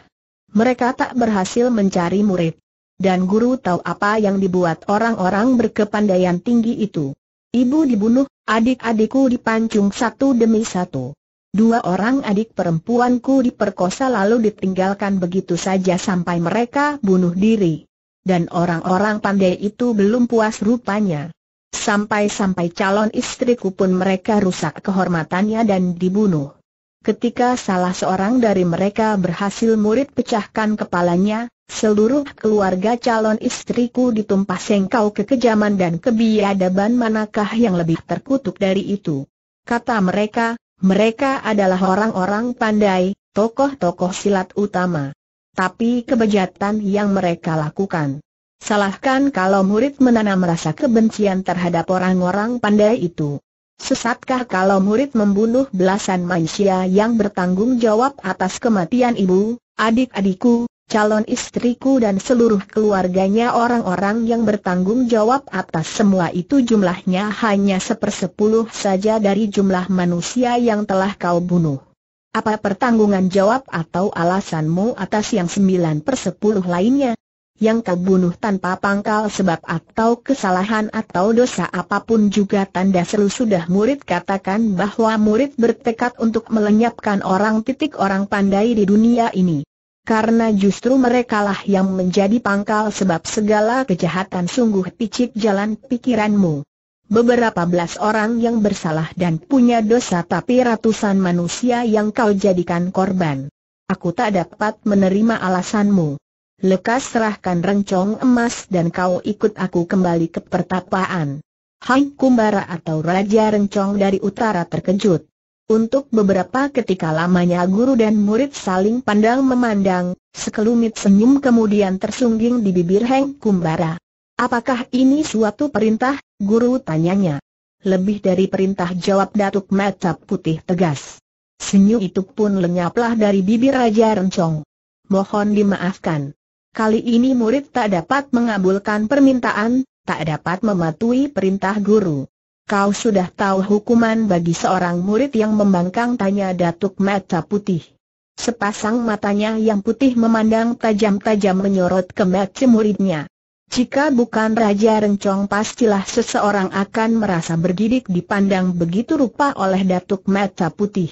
Mereka tak berhasil mencari murid. Dan guru tahu apa yang dibuat orang-orang berkepandaian tinggi itu. Ibu dibunuh, adik-adikku dipancung satu demi satu. Dua orang adik perempuanku diperkosa lalu ditinggalkan begitu saja sampai mereka bunuh diri. Dan orang-orang pandai itu belum puas rupanya. Sampai-sampai calon istriku pun mereka rusak kehormatannya dan dibunuh. Ketika salah seorang dari mereka berhasil murid pecahkan kepalanya, seluruh keluarga calon istriku ditumpas sengkau kekejaman dan kebiadaban manakah yang lebih terkutuk dari itu. Kata mereka, mereka adalah orang-orang pandai, tokoh-tokoh silat utama. Tapi kebejatan yang mereka lakukan. Salahkan kalau murid menanam rasa kebencian terhadap orang-orang pandai itu. Sesatkah kalau murid membunuh belasan manusia yang bertanggung jawab atas kematian ibu, adik-adikku, calon istriku dan seluruh keluarganya orang-orang yang bertanggung jawab atas semua itu jumlahnya hanya sepersepuluh saja dari jumlah manusia yang telah kau bunuh. Apa pertanggungan jawab atau alasanmu atas yang sembilan persepuluh lainnya? yang kau bunuh tanpa pangkal sebab atau kesalahan atau dosa apapun juga tanda seru sudah murid katakan bahwa murid bertekad untuk melenyapkan orang titik orang pandai di dunia ini. Karena justru merekalah yang menjadi pangkal sebab segala kejahatan sungguh picik jalan pikiranmu. Beberapa belas orang yang bersalah dan punya dosa tapi ratusan manusia yang kau jadikan korban. Aku tak dapat menerima alasanmu lekas serahkan rencong emas dan kau ikut aku kembali ke pertapaan. Hang Kumbara atau Raja Rencong dari utara terkejut. Untuk beberapa ketika lamanya guru dan murid saling pandang memandang, sekelumit senyum kemudian tersungging di bibir Hang Kumbara. Apakah ini suatu perintah? Guru tanyanya. Lebih dari perintah jawab Datuk Mata Putih tegas. Senyum itu pun lenyaplah dari bibir Raja Rencong. Mohon dimaafkan. Kali ini murid tak dapat mengabulkan permintaan, tak dapat mematuhi perintah guru. Kau sudah tahu hukuman bagi seorang murid yang membangkang tanya Datuk Mata Putih. Sepasang matanya yang putih memandang tajam-tajam menyorot ke mata muridnya. Jika bukan Raja Rencong pastilah seseorang akan merasa bergidik dipandang begitu rupa oleh Datuk Mata Putih.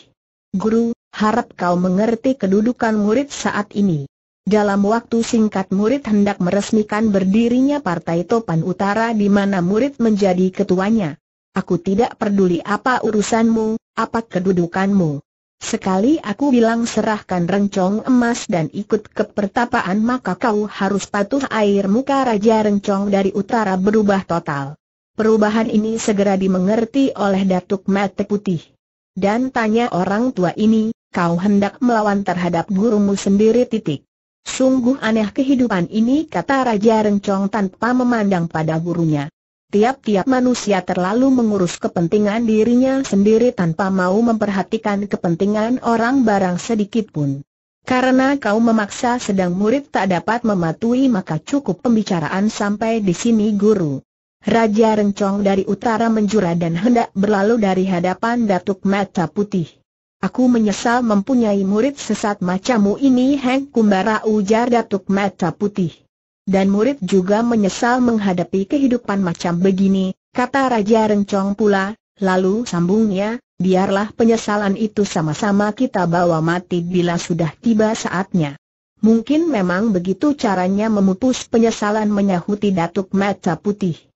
Guru, harap kau mengerti kedudukan murid saat ini. Dalam waktu singkat murid hendak meresmikan berdirinya Partai Topan Utara di mana murid menjadi ketuanya. Aku tidak peduli apa urusanmu, apa kedudukanmu. Sekali aku bilang serahkan rencong emas dan ikut ke pertapaan maka kau harus patuh air muka Raja Rencong dari utara berubah total. Perubahan ini segera dimengerti oleh Datuk Mata Putih. Dan tanya orang tua ini, kau hendak melawan terhadap gurumu sendiri titik. Sungguh aneh kehidupan ini kata Raja Rencong tanpa memandang pada gurunya. Tiap-tiap manusia terlalu mengurus kepentingan dirinya sendiri tanpa mau memperhatikan kepentingan orang barang sedikit pun. Karena kau memaksa sedang murid tak dapat mematuhi maka cukup pembicaraan sampai di sini guru. Raja Rencong dari utara menjura dan hendak berlalu dari hadapan Datuk Mata Putih. Aku menyesal mempunyai murid sesat macammu ini Heng Kumbara ujar Datuk Mata Putih. Dan murid juga menyesal menghadapi kehidupan macam begini, kata Raja Rencong pula, lalu sambungnya, biarlah penyesalan itu sama-sama kita bawa mati bila sudah tiba saatnya. Mungkin memang begitu caranya memupus penyesalan menyahuti Datuk Mata Putih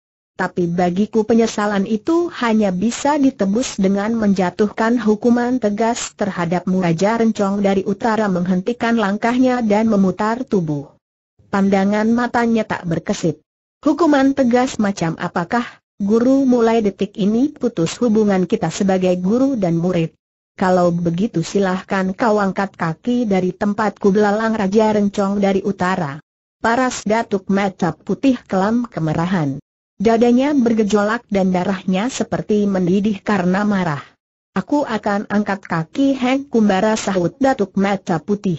tapi bagiku penyesalan itu hanya bisa ditebus dengan menjatuhkan hukuman tegas terhadap muraja Rencong dari utara menghentikan langkahnya dan memutar tubuh. Pandangan matanya tak berkesip. Hukuman tegas macam apakah, guru mulai detik ini putus hubungan kita sebagai guru dan murid. Kalau begitu silahkan kau angkat kaki dari tempatku belalang Raja Rencong dari utara. Paras Datuk mata putih kelam kemerahan. Dadanya bergejolak dan darahnya seperti mendidih karena marah. Aku akan angkat kaki Heng Kumbara sahut datuk mata putih.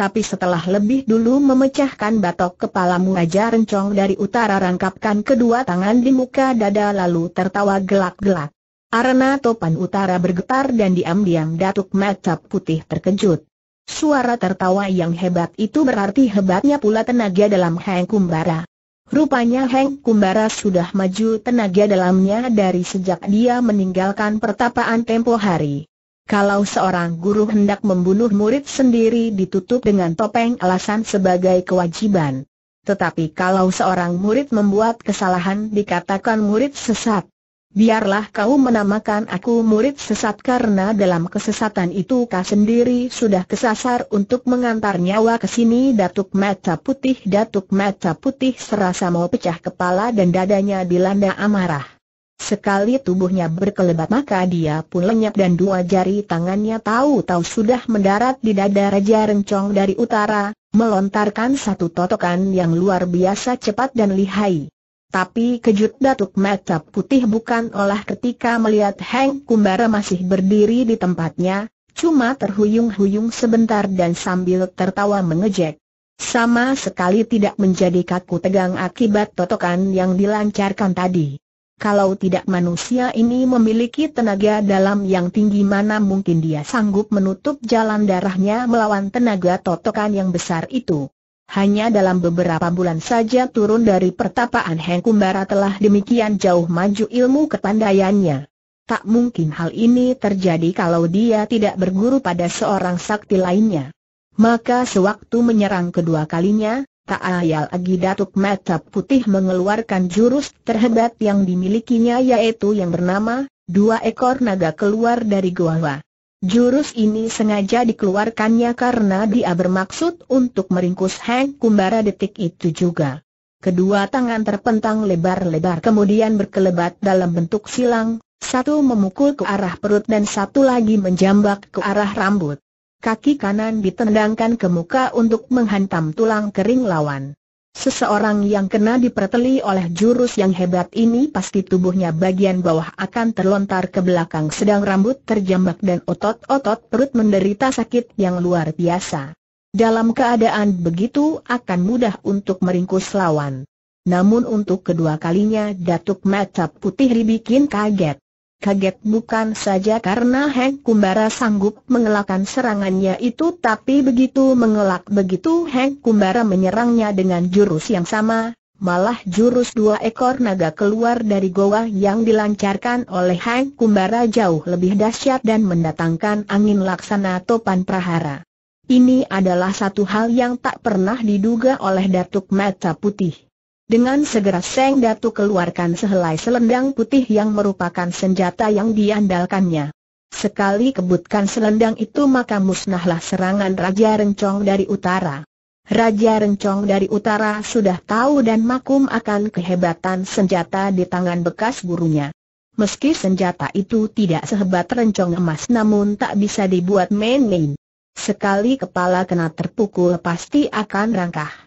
Tapi setelah lebih dulu memecahkan batok kepalamu aja rencong dari utara rangkapkan kedua tangan di muka dada lalu tertawa gelak-gelak. Arena topan utara bergetar dan diam-diam datuk mata putih terkejut. Suara tertawa yang hebat itu berarti hebatnya pula tenaga dalam Heng Kumbara. Rupanya Heng Kumbara sudah maju tenaga dalamnya dari sejak dia meninggalkan pertapaan tempo hari. Kalau seorang guru hendak membunuh murid sendiri ditutup dengan topeng alasan sebagai kewajiban. Tetapi kalau seorang murid membuat kesalahan dikatakan murid sesat. Biarlah kau menamakan aku murid sesat karena dalam kesesatan itu kau sendiri sudah kesasar untuk mengantar nyawa ke sini Datuk Mata Putih Datuk Mata Putih serasa mau pecah kepala dan dadanya dilanda amarah Sekali tubuhnya berkelebat maka dia pun lenyap dan dua jari tangannya tahu-tahu sudah mendarat di dada Raja Rencong dari utara Melontarkan satu totokan yang luar biasa cepat dan lihai tapi kejut Datuk Mata Putih bukan olah ketika melihat Heng Kumbara masih berdiri di tempatnya, cuma terhuyung-huyung sebentar dan sambil tertawa mengejek. Sama sekali tidak menjadi kaku tegang akibat totokan yang dilancarkan tadi. Kalau tidak manusia ini memiliki tenaga dalam yang tinggi mana mungkin dia sanggup menutup jalan darahnya melawan tenaga totokan yang besar itu. Hanya dalam beberapa bulan saja turun dari pertapaan Heng Kumbara telah demikian jauh maju ilmu kepandaiannya. Tak mungkin hal ini terjadi kalau dia tidak berguru pada seorang sakti lainnya. Maka sewaktu menyerang kedua kalinya, tak ayal lagi Datuk Mata Putih mengeluarkan jurus terhebat yang dimilikinya yaitu yang bernama, dua ekor naga keluar dari gua. Jurus ini sengaja dikeluarkannya karena dia bermaksud untuk meringkus Hang Kumbara detik itu juga. Kedua tangan terpentang lebar-lebar kemudian berkelebat dalam bentuk silang, satu memukul ke arah perut dan satu lagi menjambak ke arah rambut. Kaki kanan ditendangkan ke muka untuk menghantam tulang kering lawan. Seseorang yang kena diperteli oleh jurus yang hebat ini pasti tubuhnya bagian bawah akan terlontar ke belakang sedang rambut terjambak dan otot-otot perut menderita sakit yang luar biasa. Dalam keadaan begitu akan mudah untuk meringkus lawan. Namun untuk kedua kalinya Datuk Mata Putih dibikin kaget kaget bukan saja karena Heng Kumbara sanggup mengelakkan serangannya itu tapi begitu mengelak begitu Heng Kumbara menyerangnya dengan jurus yang sama, malah jurus dua ekor naga keluar dari goa yang dilancarkan oleh Heng Kumbara jauh lebih dahsyat dan mendatangkan angin laksana topan prahara. Ini adalah satu hal yang tak pernah diduga oleh Datuk Mata Putih. Dengan segera Seng Datu keluarkan sehelai selendang putih yang merupakan senjata yang diandalkannya. Sekali kebutkan selendang itu maka musnahlah serangan Raja Rencong dari utara. Raja Rencong dari utara sudah tahu dan makum akan kehebatan senjata di tangan bekas gurunya. Meski senjata itu tidak sehebat rencong emas namun tak bisa dibuat main-main. Sekali kepala kena terpukul pasti akan rangkah.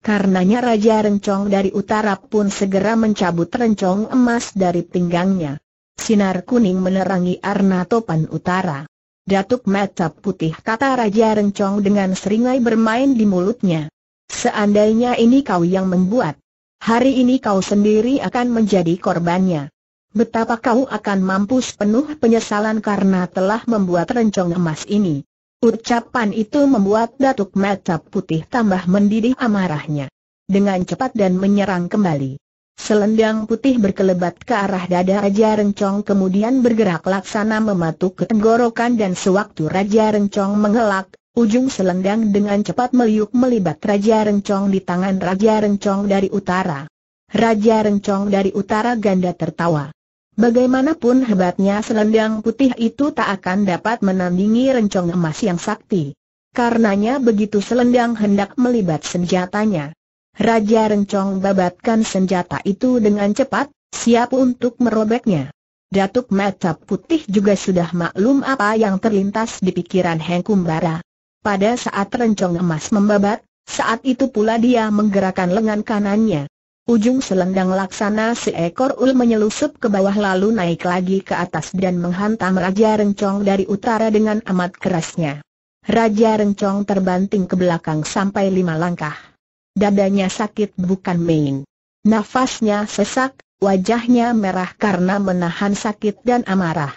Karenanya Raja Rencong dari utara pun segera mencabut rencong emas dari pinggangnya. Sinar kuning menerangi arna topan utara. Datuk mata putih kata Raja Rencong dengan seringai bermain di mulutnya. Seandainya ini kau yang membuat, hari ini kau sendiri akan menjadi korbannya. Betapa kau akan mampus penuh penyesalan karena telah membuat rencong emas ini. Ucapan itu membuat Datuk Mata Putih tambah mendidih amarahnya. Dengan cepat dan menyerang kembali. Selendang putih berkelebat ke arah dada Raja Rencong kemudian bergerak laksana mematuk ke tenggorokan dan sewaktu Raja Rencong mengelak, ujung selendang dengan cepat meliuk melibat Raja Rencong di tangan Raja Rencong dari utara. Raja Rencong dari utara ganda tertawa. Bagaimanapun hebatnya selendang putih itu tak akan dapat menandingi rencong emas yang sakti. Karenanya begitu selendang hendak melibat senjatanya. Raja Rencong babatkan senjata itu dengan cepat, siap untuk merobeknya. Datuk Mata Putih juga sudah maklum apa yang terlintas di pikiran Heng Kumbara. Pada saat Rencong Emas membabat, saat itu pula dia menggerakkan lengan kanannya. Ujung selendang laksana seekor ul menyelusup ke bawah lalu naik lagi ke atas dan menghantam Raja Rencong dari utara dengan amat kerasnya. Raja Rencong terbanting ke belakang sampai lima langkah. Dadanya sakit bukan main. Nafasnya sesak, wajahnya merah karena menahan sakit dan amarah.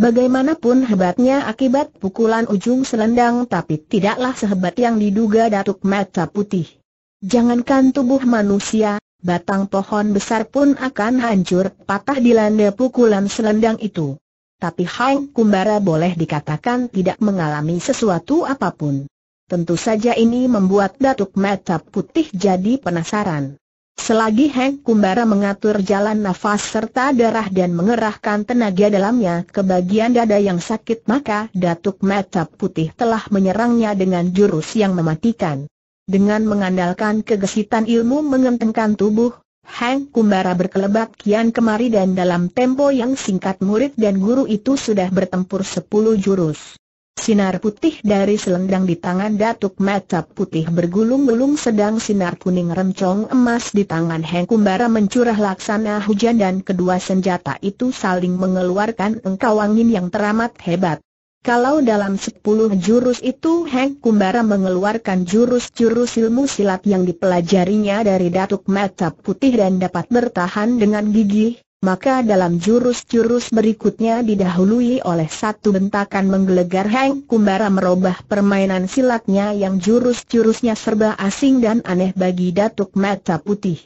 Bagaimanapun hebatnya akibat pukulan ujung selendang tapi tidaklah sehebat yang diduga Datuk Mata Putih. Jangankan tubuh manusia, batang pohon besar pun akan hancur patah dilanda pukulan selendang itu. Tapi Hang Kumbara boleh dikatakan tidak mengalami sesuatu apapun. Tentu saja ini membuat Datuk Mata Putih jadi penasaran. Selagi Hang Kumbara mengatur jalan nafas serta darah dan mengerahkan tenaga dalamnya ke bagian dada yang sakit maka Datuk Mata Putih telah menyerangnya dengan jurus yang mematikan. Dengan mengandalkan kegesitan ilmu mengentengkan tubuh, Hang Kumbara berkelebat kian kemari dan dalam tempo yang singkat murid dan guru itu sudah bertempur sepuluh jurus. Sinar putih dari selendang di tangan Datuk Mata Putih bergulung-gulung sedang sinar kuning remcong emas di tangan Heng Kumbara mencurah laksana hujan dan kedua senjata itu saling mengeluarkan engkau angin yang teramat hebat. Kalau dalam sepuluh jurus itu Heng Kumbara mengeluarkan jurus-jurus ilmu silat yang dipelajarinya dari Datuk Mata Putih dan dapat bertahan dengan gigih, maka dalam jurus-jurus berikutnya didahului oleh satu bentakan menggelegar Heng Kumbara merubah permainan silatnya yang jurus-jurusnya serba asing dan aneh bagi Datuk Mata Putih.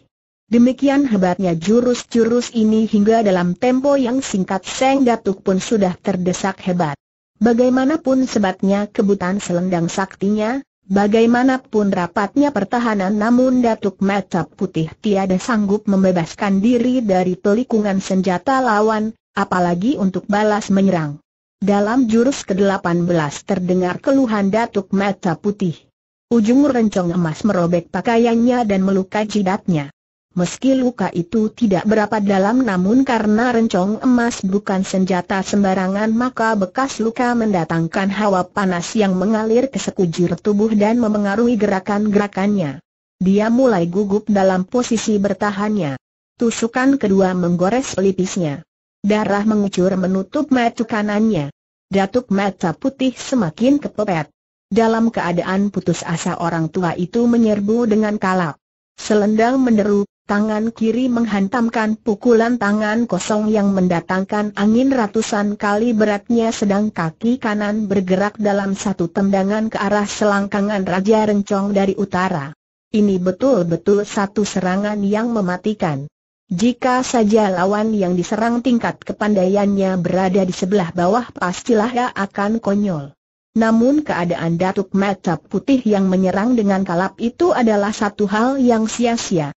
Demikian hebatnya jurus-jurus ini hingga dalam tempo yang singkat Seng Datuk pun sudah terdesak hebat. Bagaimanapun sebatnya kebutan selendang saktinya, bagaimanapun rapatnya pertahanan namun Datuk Mata Putih tiada sanggup membebaskan diri dari pelikungan senjata lawan, apalagi untuk balas menyerang. Dalam jurus ke-18 terdengar keluhan Datuk Mata Putih. Ujung rencong emas merobek pakaiannya dan melukai jidatnya. Meski luka itu tidak berapa dalam namun karena rencong emas bukan senjata sembarangan maka bekas luka mendatangkan hawa panas yang mengalir ke sekujur tubuh dan memengaruhi gerakan-gerakannya. Dia mulai gugup dalam posisi bertahannya. Tusukan kedua menggores lipisnya. Darah mengucur menutup mata kanannya. Datuk mata putih semakin kepepet. Dalam keadaan putus asa orang tua itu menyerbu dengan kalap. Selendang menderu, tangan kiri menghantamkan pukulan tangan kosong yang mendatangkan angin ratusan kali beratnya sedang kaki kanan bergerak dalam satu tendangan ke arah selangkangan Raja Rencong dari utara. Ini betul-betul satu serangan yang mematikan. Jika saja lawan yang diserang tingkat kepandaiannya berada di sebelah bawah pastilah ia akan konyol. Namun keadaan Datuk Mata Putih yang menyerang dengan kalap itu adalah satu hal yang sia-sia.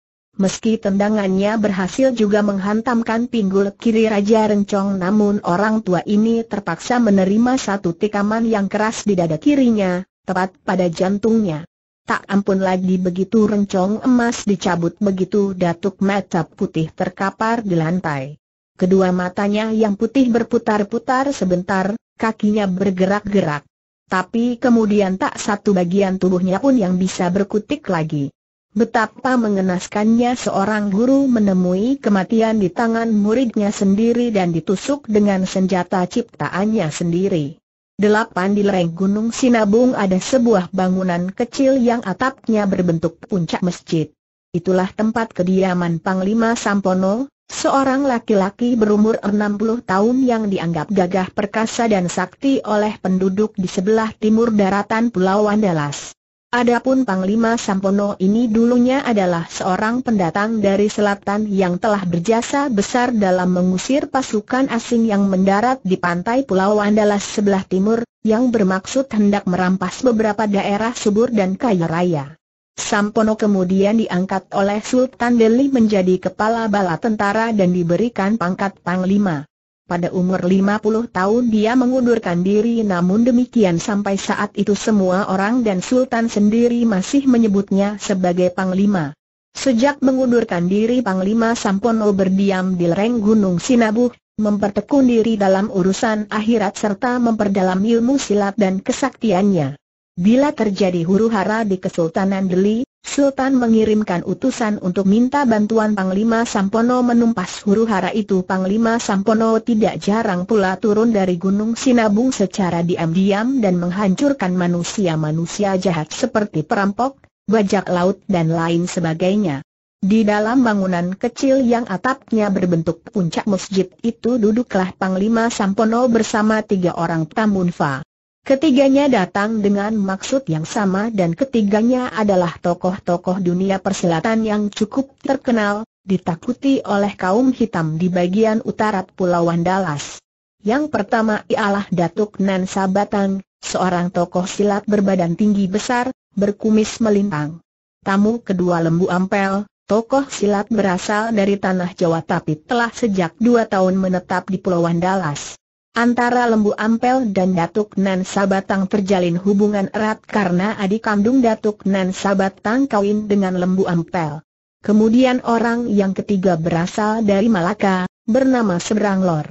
Meski tendangannya berhasil juga menghantamkan pinggul kiri Raja Rencong namun orang tua ini terpaksa menerima satu tikaman yang keras di dada kirinya, tepat pada jantungnya. Tak ampun lagi begitu rencong emas dicabut begitu datuk mata putih terkapar di lantai. Kedua matanya yang putih berputar-putar sebentar, kakinya bergerak-gerak. Tapi kemudian tak satu bagian tubuhnya pun yang bisa berkutik lagi. Betapa mengenaskannya seorang guru menemui kematian di tangan muridnya sendiri dan ditusuk dengan senjata ciptaannya sendiri. Delapan di lereng Gunung Sinabung ada sebuah bangunan kecil yang atapnya berbentuk puncak masjid. Itulah tempat kediaman Panglima Sampono, seorang laki-laki berumur 60 tahun yang dianggap gagah perkasa dan sakti oleh penduduk di sebelah timur daratan Pulau Andalas. Adapun Panglima Sampono ini dulunya adalah seorang pendatang dari selatan yang telah berjasa besar dalam mengusir pasukan asing yang mendarat di pantai Pulau Andalas sebelah timur, yang bermaksud hendak merampas beberapa daerah subur dan kaya raya. Sampono kemudian diangkat oleh Sultan Delhi menjadi kepala bala tentara dan diberikan pangkat Panglima. Pada umur 50 tahun dia mengundurkan diri namun demikian sampai saat itu semua orang dan Sultan sendiri masih menyebutnya sebagai Panglima. Sejak mengundurkan diri Panglima Sampono berdiam di lereng Gunung Sinabuh, mempertekun diri dalam urusan akhirat serta memperdalam ilmu silat dan kesaktiannya. Bila terjadi huru-hara di Kesultanan Delhi, Sultan mengirimkan utusan untuk minta bantuan Panglima Sampono menumpas huru-hara itu Panglima Sampono tidak jarang pula turun dari Gunung Sinabung secara diam-diam dan menghancurkan manusia-manusia jahat seperti perampok, bajak laut dan lain sebagainya. Di dalam bangunan kecil yang atapnya berbentuk puncak masjid itu duduklah Panglima Sampono bersama tiga orang tamunfa. Ketiganya datang dengan maksud yang sama dan ketiganya adalah tokoh-tokoh dunia persilatan yang cukup terkenal, ditakuti oleh kaum hitam di bagian utara Pulau Wandalas. Yang pertama ialah Datuk Nan Sabatang, seorang tokoh silat berbadan tinggi besar, berkumis melintang. Tamu kedua Lembu Ampel, tokoh silat berasal dari tanah Jawa tapi telah sejak dua tahun menetap di Pulau Wandalas. Antara Lembu Ampel dan Datuk Nan Sabatang terjalin hubungan erat karena adik kandung Datuk Nan Sabatang kawin dengan Lembu Ampel. Kemudian orang yang ketiga berasal dari Malaka, bernama Seberang Lor.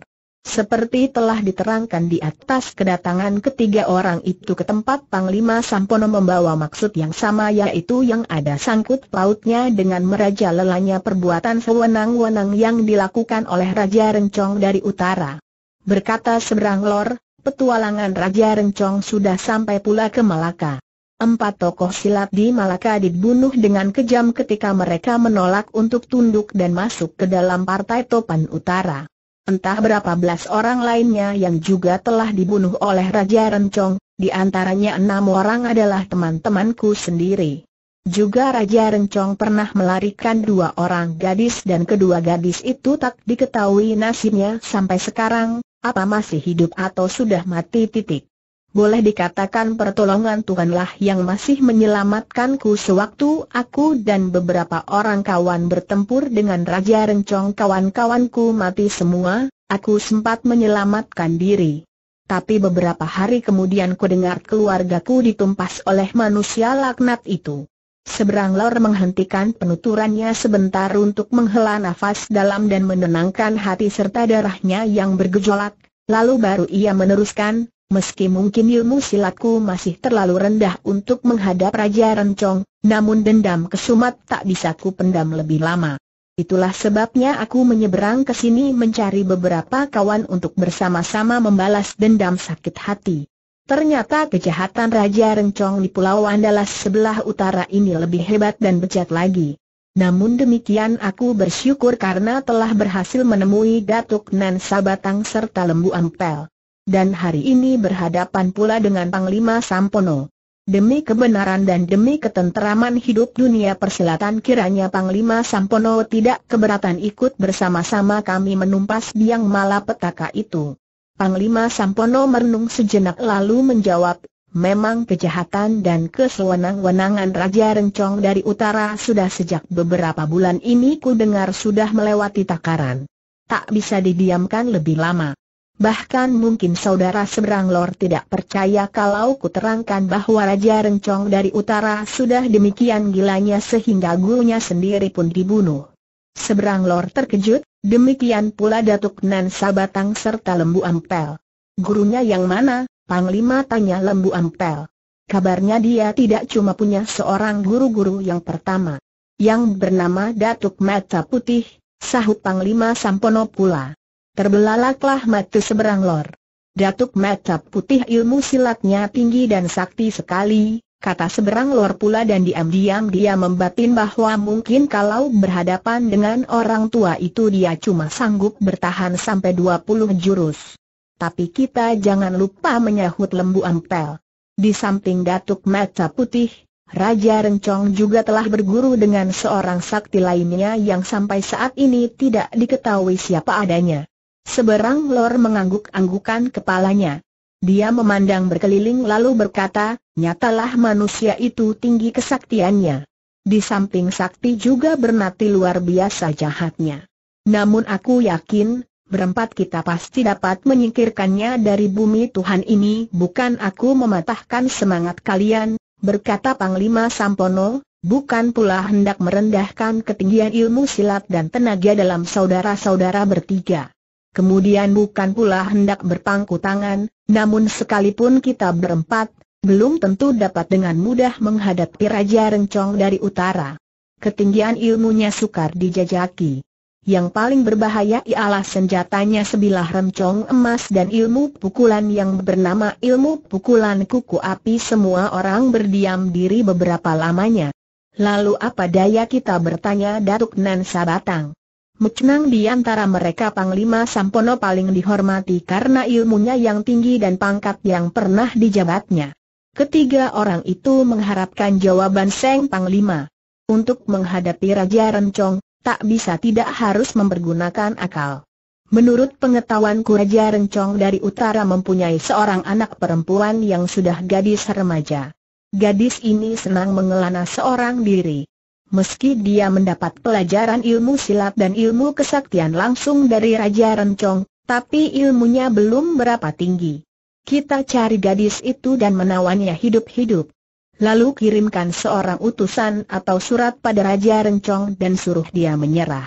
Seperti telah diterangkan di atas kedatangan ketiga orang itu ke tempat Panglima Sampono membawa maksud yang sama yaitu yang ada sangkut pautnya dengan merajalelanya perbuatan sewenang-wenang yang dilakukan oleh Raja Rencong dari Utara berkata seberang lor, petualangan Raja Rencong sudah sampai pula ke Malaka. Empat tokoh silat di Malaka dibunuh dengan kejam ketika mereka menolak untuk tunduk dan masuk ke dalam partai Topan Utara. Entah berapa belas orang lainnya yang juga telah dibunuh oleh Raja Rencong, di antaranya enam orang adalah teman-temanku sendiri. Juga Raja Rencong pernah melarikan dua orang gadis dan kedua gadis itu tak diketahui nasibnya sampai sekarang, apa masih hidup atau sudah mati titik. Boleh dikatakan pertolongan Tuhanlah yang masih menyelamatkanku sewaktu aku dan beberapa orang kawan bertempur dengan Raja Rencong kawan-kawanku mati semua, aku sempat menyelamatkan diri. Tapi beberapa hari kemudian ku dengar keluargaku ditumpas oleh manusia laknat itu. Seberang Lor menghentikan penuturannya sebentar untuk menghela nafas dalam dan menenangkan hati serta darahnya yang bergejolak, lalu baru ia meneruskan, meski mungkin ilmu silatku masih terlalu rendah untuk menghadap Raja Rencong, namun dendam kesumat tak bisa ku pendam lebih lama. Itulah sebabnya aku menyeberang ke sini mencari beberapa kawan untuk bersama-sama membalas dendam sakit hati. Ternyata kejahatan Raja Rencong di Pulau Andalas sebelah utara ini lebih hebat dan bejat lagi. Namun demikian aku bersyukur karena telah berhasil menemui Datuk Nan Sabatang serta Lembu Ampel. Dan hari ini berhadapan pula dengan Panglima Sampono. Demi kebenaran dan demi ketenteraman hidup dunia persilatan kiranya Panglima Sampono tidak keberatan ikut bersama-sama kami menumpas biang malapetaka itu. Panglima Sampono merenung sejenak lalu menjawab, Memang kejahatan dan kesewenang-wenangan Raja Rencong dari utara sudah sejak beberapa bulan ini ku dengar sudah melewati takaran. Tak bisa didiamkan lebih lama. Bahkan mungkin saudara seberang lor tidak percaya kalau ku terangkan bahwa Raja Rencong dari utara sudah demikian gilanya sehingga gurunya sendiri pun dibunuh. Seberang lor terkejut, Demikian pula Datuk Nan Sabatang serta Lembu Ampel. Gurunya yang mana? Panglima tanya Lembu Ampel. Kabarnya dia tidak cuma punya seorang guru-guru yang pertama. Yang bernama Datuk Mata Putih, sahut Panglima Sampono pula. Terbelalaklah mata seberang lor. Datuk Mata Putih ilmu silatnya tinggi dan sakti sekali, kata seberang lor pula dan diam-diam dia membatin bahwa mungkin kalau berhadapan dengan orang tua itu dia cuma sanggup bertahan sampai 20 jurus. Tapi kita jangan lupa menyahut lembu ampel. Di samping Datuk Mata Putih, Raja Rencong juga telah berguru dengan seorang sakti lainnya yang sampai saat ini tidak diketahui siapa adanya. Seberang lor mengangguk-anggukan kepalanya. Dia memandang berkeliling lalu berkata, nyatalah manusia itu tinggi kesaktiannya. Di samping sakti juga bernati luar biasa jahatnya. Namun aku yakin, berempat kita pasti dapat menyingkirkannya dari bumi Tuhan ini. Bukan aku mematahkan semangat kalian, berkata Panglima Sampono, bukan pula hendak merendahkan ketinggian ilmu silat dan tenaga dalam saudara-saudara bertiga kemudian bukan pula hendak berpangku tangan, namun sekalipun kita berempat, belum tentu dapat dengan mudah menghadapi Raja Rencong dari utara. Ketinggian ilmunya sukar dijajaki. Yang paling berbahaya ialah senjatanya sebilah rencong emas dan ilmu pukulan yang bernama ilmu pukulan kuku api semua orang berdiam diri beberapa lamanya. Lalu apa daya kita bertanya Datuk Nansa Batang? Mucnang di antara mereka Panglima Sampono paling dihormati karena ilmunya yang tinggi dan pangkat yang pernah dijabatnya. Ketiga orang itu mengharapkan jawaban Seng Panglima. Untuk menghadapi Raja Rencong, tak bisa tidak harus mempergunakan akal. Menurut pengetahuanku Raja Rencong dari utara mempunyai seorang anak perempuan yang sudah gadis remaja. Gadis ini senang mengelana seorang diri. Meski dia mendapat pelajaran ilmu silat dan ilmu kesaktian langsung dari Raja Rencong, tapi ilmunya belum berapa tinggi. Kita cari gadis itu dan menawannya hidup-hidup. Lalu kirimkan seorang utusan atau surat pada Raja Rencong dan suruh dia menyerah.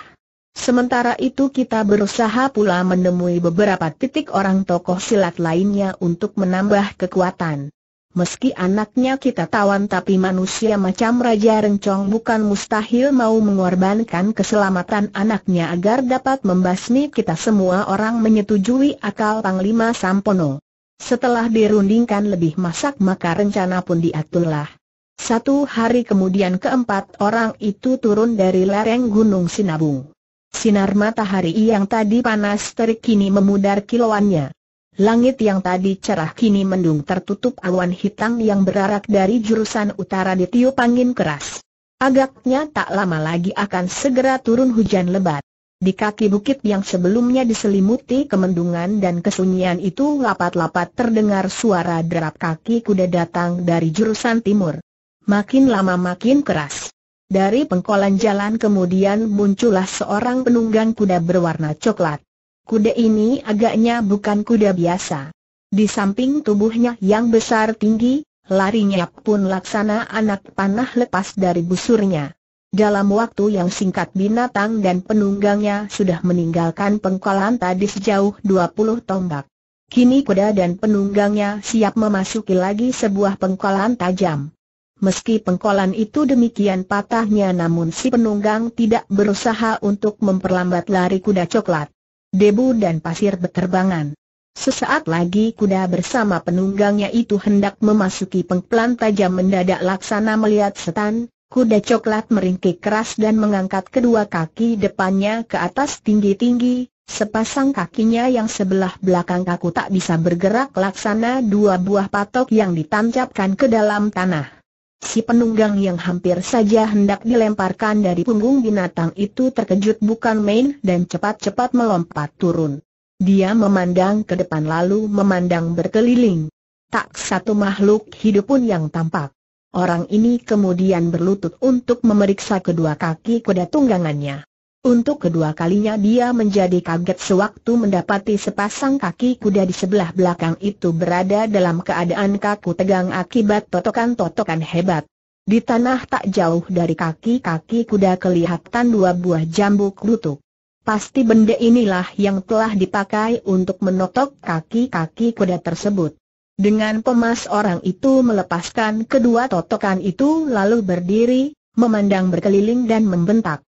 Sementara itu kita berusaha pula menemui beberapa titik orang tokoh silat lainnya untuk menambah kekuatan. Meski anaknya kita tawan tapi manusia macam Raja Rencong bukan mustahil mau mengorbankan keselamatan anaknya agar dapat membasmi kita semua orang menyetujui akal Panglima Sampono. Setelah dirundingkan lebih masak maka rencana pun diaturlah. Satu hari kemudian keempat orang itu turun dari lereng Gunung Sinabung. Sinar matahari yang tadi panas terik kini memudar kilauannya. Langit yang tadi cerah kini mendung tertutup awan hitam yang berarak dari jurusan utara di tiup angin keras. Agaknya tak lama lagi akan segera turun hujan lebat. Di kaki bukit yang sebelumnya diselimuti kemendungan dan kesunyian itu lapat-lapat terdengar suara derap kaki kuda datang dari jurusan timur. Makin lama makin keras. Dari pengkolan jalan kemudian muncullah seorang penunggang kuda berwarna coklat. Kuda ini agaknya bukan kuda biasa. Di samping tubuhnya yang besar tinggi, larinya pun laksana anak panah lepas dari busurnya. Dalam waktu yang singkat binatang dan penunggangnya sudah meninggalkan pengkolan tadi sejauh 20 tombak. Kini kuda dan penunggangnya siap memasuki lagi sebuah pengkolan tajam. Meski pengkolan itu demikian patahnya namun si penunggang tidak berusaha untuk memperlambat lari kuda coklat debu dan pasir beterbangan. Sesaat lagi kuda bersama penunggangnya itu hendak memasuki pengplan tajam mendadak laksana melihat setan, kuda coklat meringkik keras dan mengangkat kedua kaki depannya ke atas tinggi-tinggi, sepasang kakinya yang sebelah belakang kaku tak bisa bergerak laksana dua buah patok yang ditancapkan ke dalam tanah. Si penunggang yang hampir saja hendak dilemparkan dari punggung binatang itu terkejut bukan main dan cepat-cepat melompat turun. Dia memandang ke depan lalu memandang berkeliling. Tak satu makhluk hidup pun yang tampak. Orang ini kemudian berlutut untuk memeriksa kedua kaki kuda tunggangannya. Untuk kedua kalinya dia menjadi kaget sewaktu mendapati sepasang kaki kuda di sebelah belakang itu berada dalam keadaan kaku tegang akibat totokan-totokan hebat. Di tanah tak jauh dari kaki-kaki kuda kelihatan dua buah jambu kerutuk. Pasti benda inilah yang telah dipakai untuk menotok kaki-kaki kuda tersebut. Dengan pemas orang itu melepaskan kedua totokan itu lalu berdiri, memandang berkeliling dan membentak.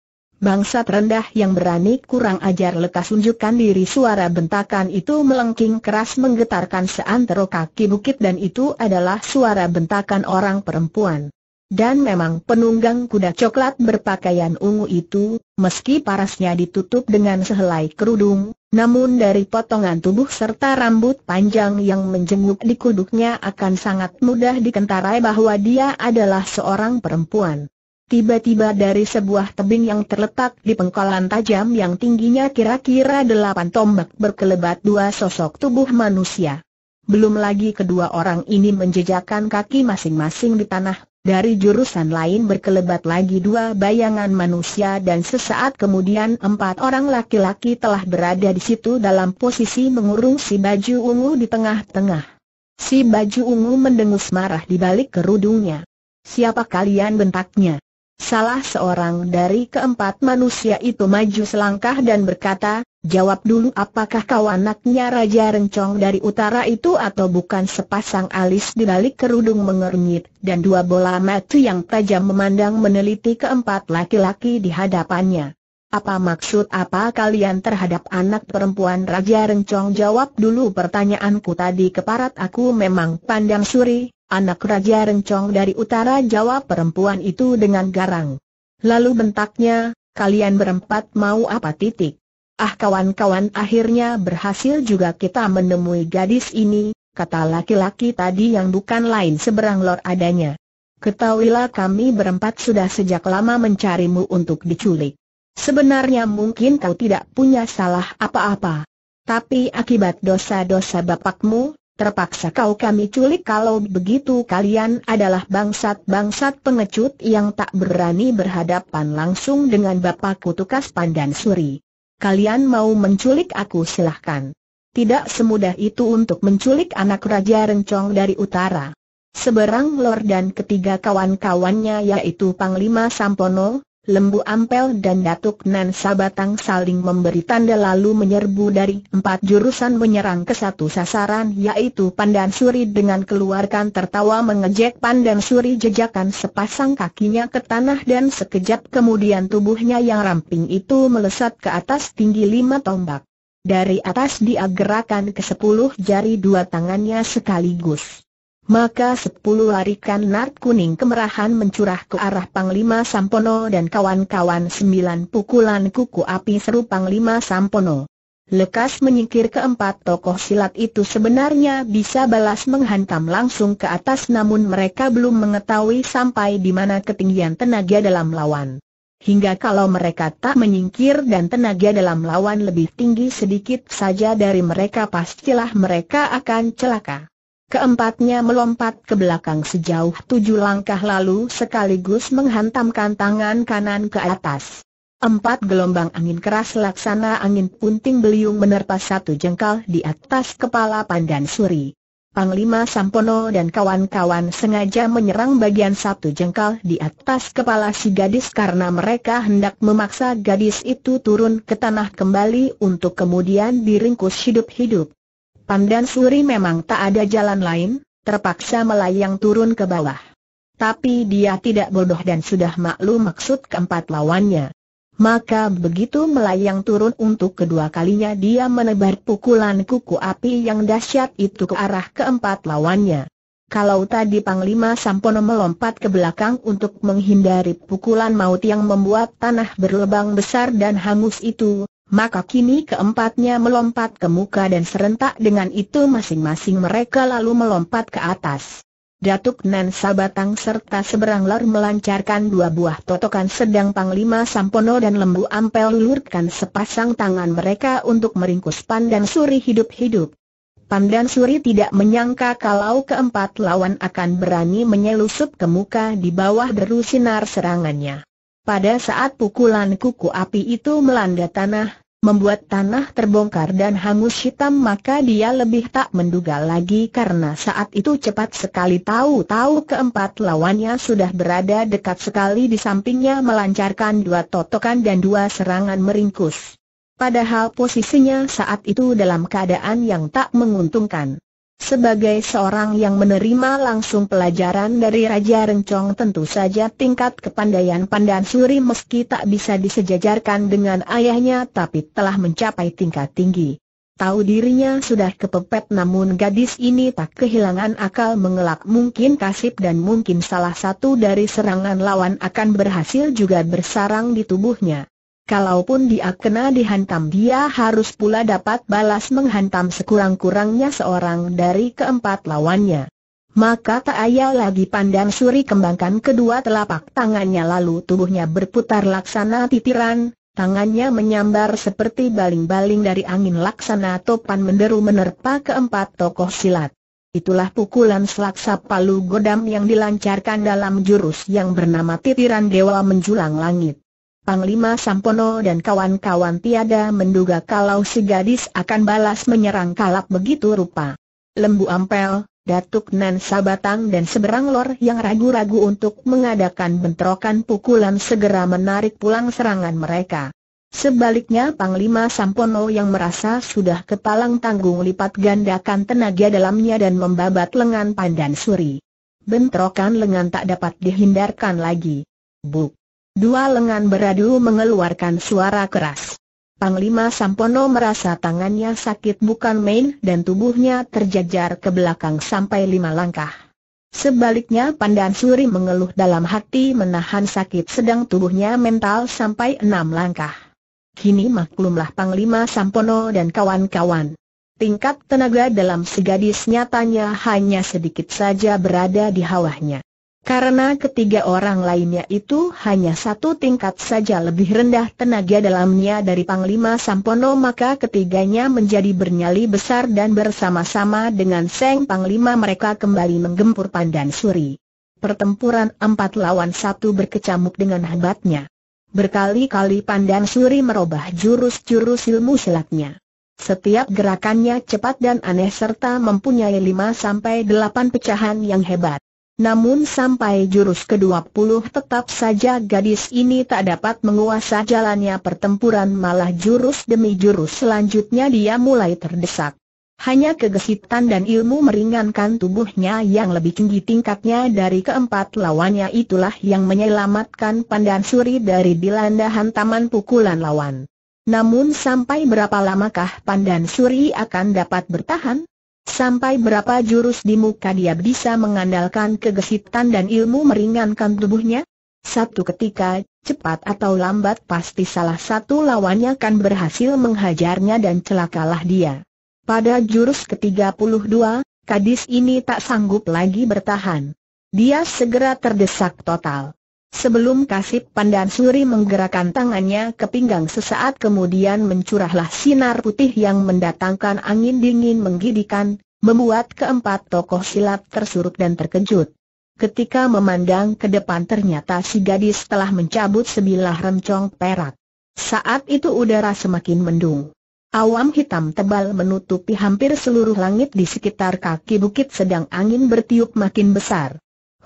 Bangsat terendah yang berani kurang ajar lekas unjukkan diri suara bentakan itu melengking keras menggetarkan seantero kaki bukit dan itu adalah suara bentakan orang perempuan. Dan memang penunggang kuda coklat berpakaian ungu itu, meski parasnya ditutup dengan sehelai kerudung, namun dari potongan tubuh serta rambut panjang yang menjenguk di kuduknya akan sangat mudah dikentarai bahwa dia adalah seorang perempuan. Tiba-tiba dari sebuah tebing yang terletak di pengkolan tajam yang tingginya kira-kira delapan tombak berkelebat dua sosok tubuh manusia. Belum lagi kedua orang ini menjejakkan kaki masing-masing di tanah, dari jurusan lain berkelebat lagi dua bayangan manusia dan sesaat kemudian empat orang laki-laki telah berada di situ dalam posisi mengurung si baju ungu di tengah-tengah. Si baju ungu mendengus marah di balik kerudungnya. Siapa kalian bentaknya? Salah seorang dari keempat manusia itu maju selangkah dan berkata, Jawab dulu apakah kau anaknya Raja Rencong dari utara itu atau bukan sepasang alis di balik kerudung mengernyit dan dua bola mata yang tajam memandang meneliti keempat laki-laki di hadapannya. Apa maksud apa kalian terhadap anak perempuan Raja Rencong jawab dulu pertanyaanku tadi keparat aku memang pandang suri, Anak Raja Rencong dari utara Jawa, perempuan itu dengan garang. Lalu bentaknya, kalian berempat mau apa titik? Ah kawan-kawan akhirnya berhasil juga kita menemui gadis ini, kata laki-laki tadi yang bukan lain seberang lor adanya. Ketahuilah kami berempat sudah sejak lama mencarimu untuk diculik. Sebenarnya mungkin kau tidak punya salah apa-apa. Tapi akibat dosa-dosa bapakmu, terpaksa kau kami culik kalau begitu kalian adalah bangsat-bangsat pengecut yang tak berani berhadapan langsung dengan Bapak Kutukas Pandan Suri. Kalian mau menculik aku silahkan. Tidak semudah itu untuk menculik anak Raja Rencong dari utara. Seberang Lord dan ketiga kawan-kawannya yaitu Panglima Sampono, Lembu Ampel dan Datuk Nan Sabatang saling memberi tanda lalu menyerbu dari empat jurusan menyerang ke satu sasaran yaitu Pandan Suri dengan keluarkan tertawa mengejek Pandan Suri jejakan sepasang kakinya ke tanah dan sekejap kemudian tubuhnya yang ramping itu melesat ke atas tinggi lima tombak. Dari atas dia gerakan ke sepuluh jari dua tangannya sekaligus maka sepuluh larikan nart kuning kemerahan mencurah ke arah Panglima Sampono dan kawan-kawan sembilan pukulan kuku api seru Panglima Sampono. Lekas menyingkir keempat tokoh silat itu sebenarnya bisa balas menghantam langsung ke atas namun mereka belum mengetahui sampai di mana ketinggian tenaga dalam lawan. Hingga kalau mereka tak menyingkir dan tenaga dalam lawan lebih tinggi sedikit saja dari mereka pastilah mereka akan celaka. Keempatnya melompat ke belakang sejauh tujuh langkah lalu sekaligus menghantamkan tangan kanan ke atas. Empat gelombang angin keras laksana angin punting beliung menerpa satu jengkal di atas kepala Pandan Suri. Panglima Sampono dan kawan-kawan sengaja menyerang bagian satu jengkal di atas kepala si gadis karena mereka hendak memaksa gadis itu turun ke tanah kembali untuk kemudian diringkus hidup-hidup. Pandan Suri memang tak ada jalan lain, terpaksa melayang turun ke bawah. Tapi dia tidak bodoh dan sudah maklum maksud keempat lawannya. Maka begitu melayang turun untuk kedua kalinya dia menebar pukulan kuku api yang dahsyat itu ke arah keempat lawannya. Kalau tadi Panglima Sampono melompat ke belakang untuk menghindari pukulan maut yang membuat tanah berlebang besar dan hangus itu, maka kini keempatnya melompat ke muka dan serentak dengan itu masing-masing mereka lalu melompat ke atas. Datuk Nan Sabatang serta seberang lor melancarkan dua buah totokan sedang Panglima Sampono dan Lembu Ampel lulurkan sepasang tangan mereka untuk meringkus Pandan Suri hidup-hidup. Pandan Suri tidak menyangka kalau keempat lawan akan berani menyelusup ke muka di bawah deru sinar serangannya. Pada saat pukulan kuku api itu melanda tanah, membuat tanah terbongkar dan hangus hitam maka dia lebih tak menduga lagi karena saat itu cepat sekali tahu-tahu keempat lawannya sudah berada dekat sekali di sampingnya melancarkan dua totokan dan dua serangan meringkus. Padahal posisinya saat itu dalam keadaan yang tak menguntungkan. Sebagai seorang yang menerima langsung pelajaran dari Raja Rencong tentu saja tingkat kepandaian Pandan Suri meski tak bisa disejajarkan dengan ayahnya tapi telah mencapai tingkat tinggi. Tahu dirinya sudah kepepet namun gadis ini tak kehilangan akal mengelak mungkin kasip dan mungkin salah satu dari serangan lawan akan berhasil juga bersarang di tubuhnya. Kalaupun dia kena dihantam dia harus pula dapat balas menghantam sekurang-kurangnya seorang dari keempat lawannya. Maka tak ayal lagi pandang suri kembangkan kedua telapak tangannya lalu tubuhnya berputar laksana titiran, tangannya menyambar seperti baling-baling dari angin laksana topan menderu menerpa keempat tokoh silat. Itulah pukulan selaksa palu godam yang dilancarkan dalam jurus yang bernama titiran dewa menjulang langit. Panglima Sampono dan kawan-kawan tiada menduga kalau si gadis akan balas menyerang kalap begitu rupa. Lembu Ampel, Datuk Nan Sabatang dan seberang lor yang ragu-ragu untuk mengadakan bentrokan pukulan segera menarik pulang serangan mereka. Sebaliknya Panglima Sampono yang merasa sudah kepalang tanggung lipat gandakan tenaga dalamnya dan membabat lengan Pandan Suri. Bentrokan lengan tak dapat dihindarkan lagi. Buk! Dua lengan beradu mengeluarkan suara keras. Panglima Sampono merasa tangannya sakit bukan main dan tubuhnya terjajar ke belakang sampai lima langkah. Sebaliknya Pandan Suri mengeluh dalam hati menahan sakit sedang tubuhnya mental sampai enam langkah. Kini maklumlah Panglima Sampono dan kawan-kawan. Tingkat tenaga dalam segadis nyatanya hanya sedikit saja berada di hawahnya. Karena ketiga orang lainnya itu hanya satu tingkat saja lebih rendah tenaga dalamnya dari Panglima Sampono maka ketiganya menjadi bernyali besar dan bersama-sama dengan Seng Panglima mereka kembali menggempur pandan suri. Pertempuran empat lawan satu berkecamuk dengan hebatnya. Berkali-kali pandan suri merubah jurus-jurus ilmu silatnya. Setiap gerakannya cepat dan aneh serta mempunyai lima sampai delapan pecahan yang hebat. Namun sampai jurus ke-20 tetap saja gadis ini tak dapat menguasai jalannya pertempuran malah jurus demi jurus selanjutnya dia mulai terdesak. Hanya kegesitan dan ilmu meringankan tubuhnya yang lebih tinggi tingkatnya dari keempat lawannya itulah yang menyelamatkan pandan suri dari dilanda hantaman pukulan lawan. Namun sampai berapa lamakah pandan suri akan dapat bertahan? Sampai berapa jurus di muka dia bisa mengandalkan kegesitan dan ilmu meringankan tubuhnya? Satu ketika, cepat atau lambat pasti salah satu lawannya akan berhasil menghajarnya dan celakalah dia. Pada jurus ke-32, Kadis ini tak sanggup lagi bertahan. Dia segera terdesak total. Sebelum kasip pandan suri menggerakkan tangannya ke pinggang sesaat kemudian mencurahlah sinar putih yang mendatangkan angin dingin menggidikan, membuat keempat tokoh silat tersurut dan terkejut. Ketika memandang ke depan ternyata si gadis telah mencabut sebilah rencong perak. Saat itu udara semakin mendung. Awam hitam tebal menutupi hampir seluruh langit di sekitar kaki bukit sedang angin bertiup makin besar.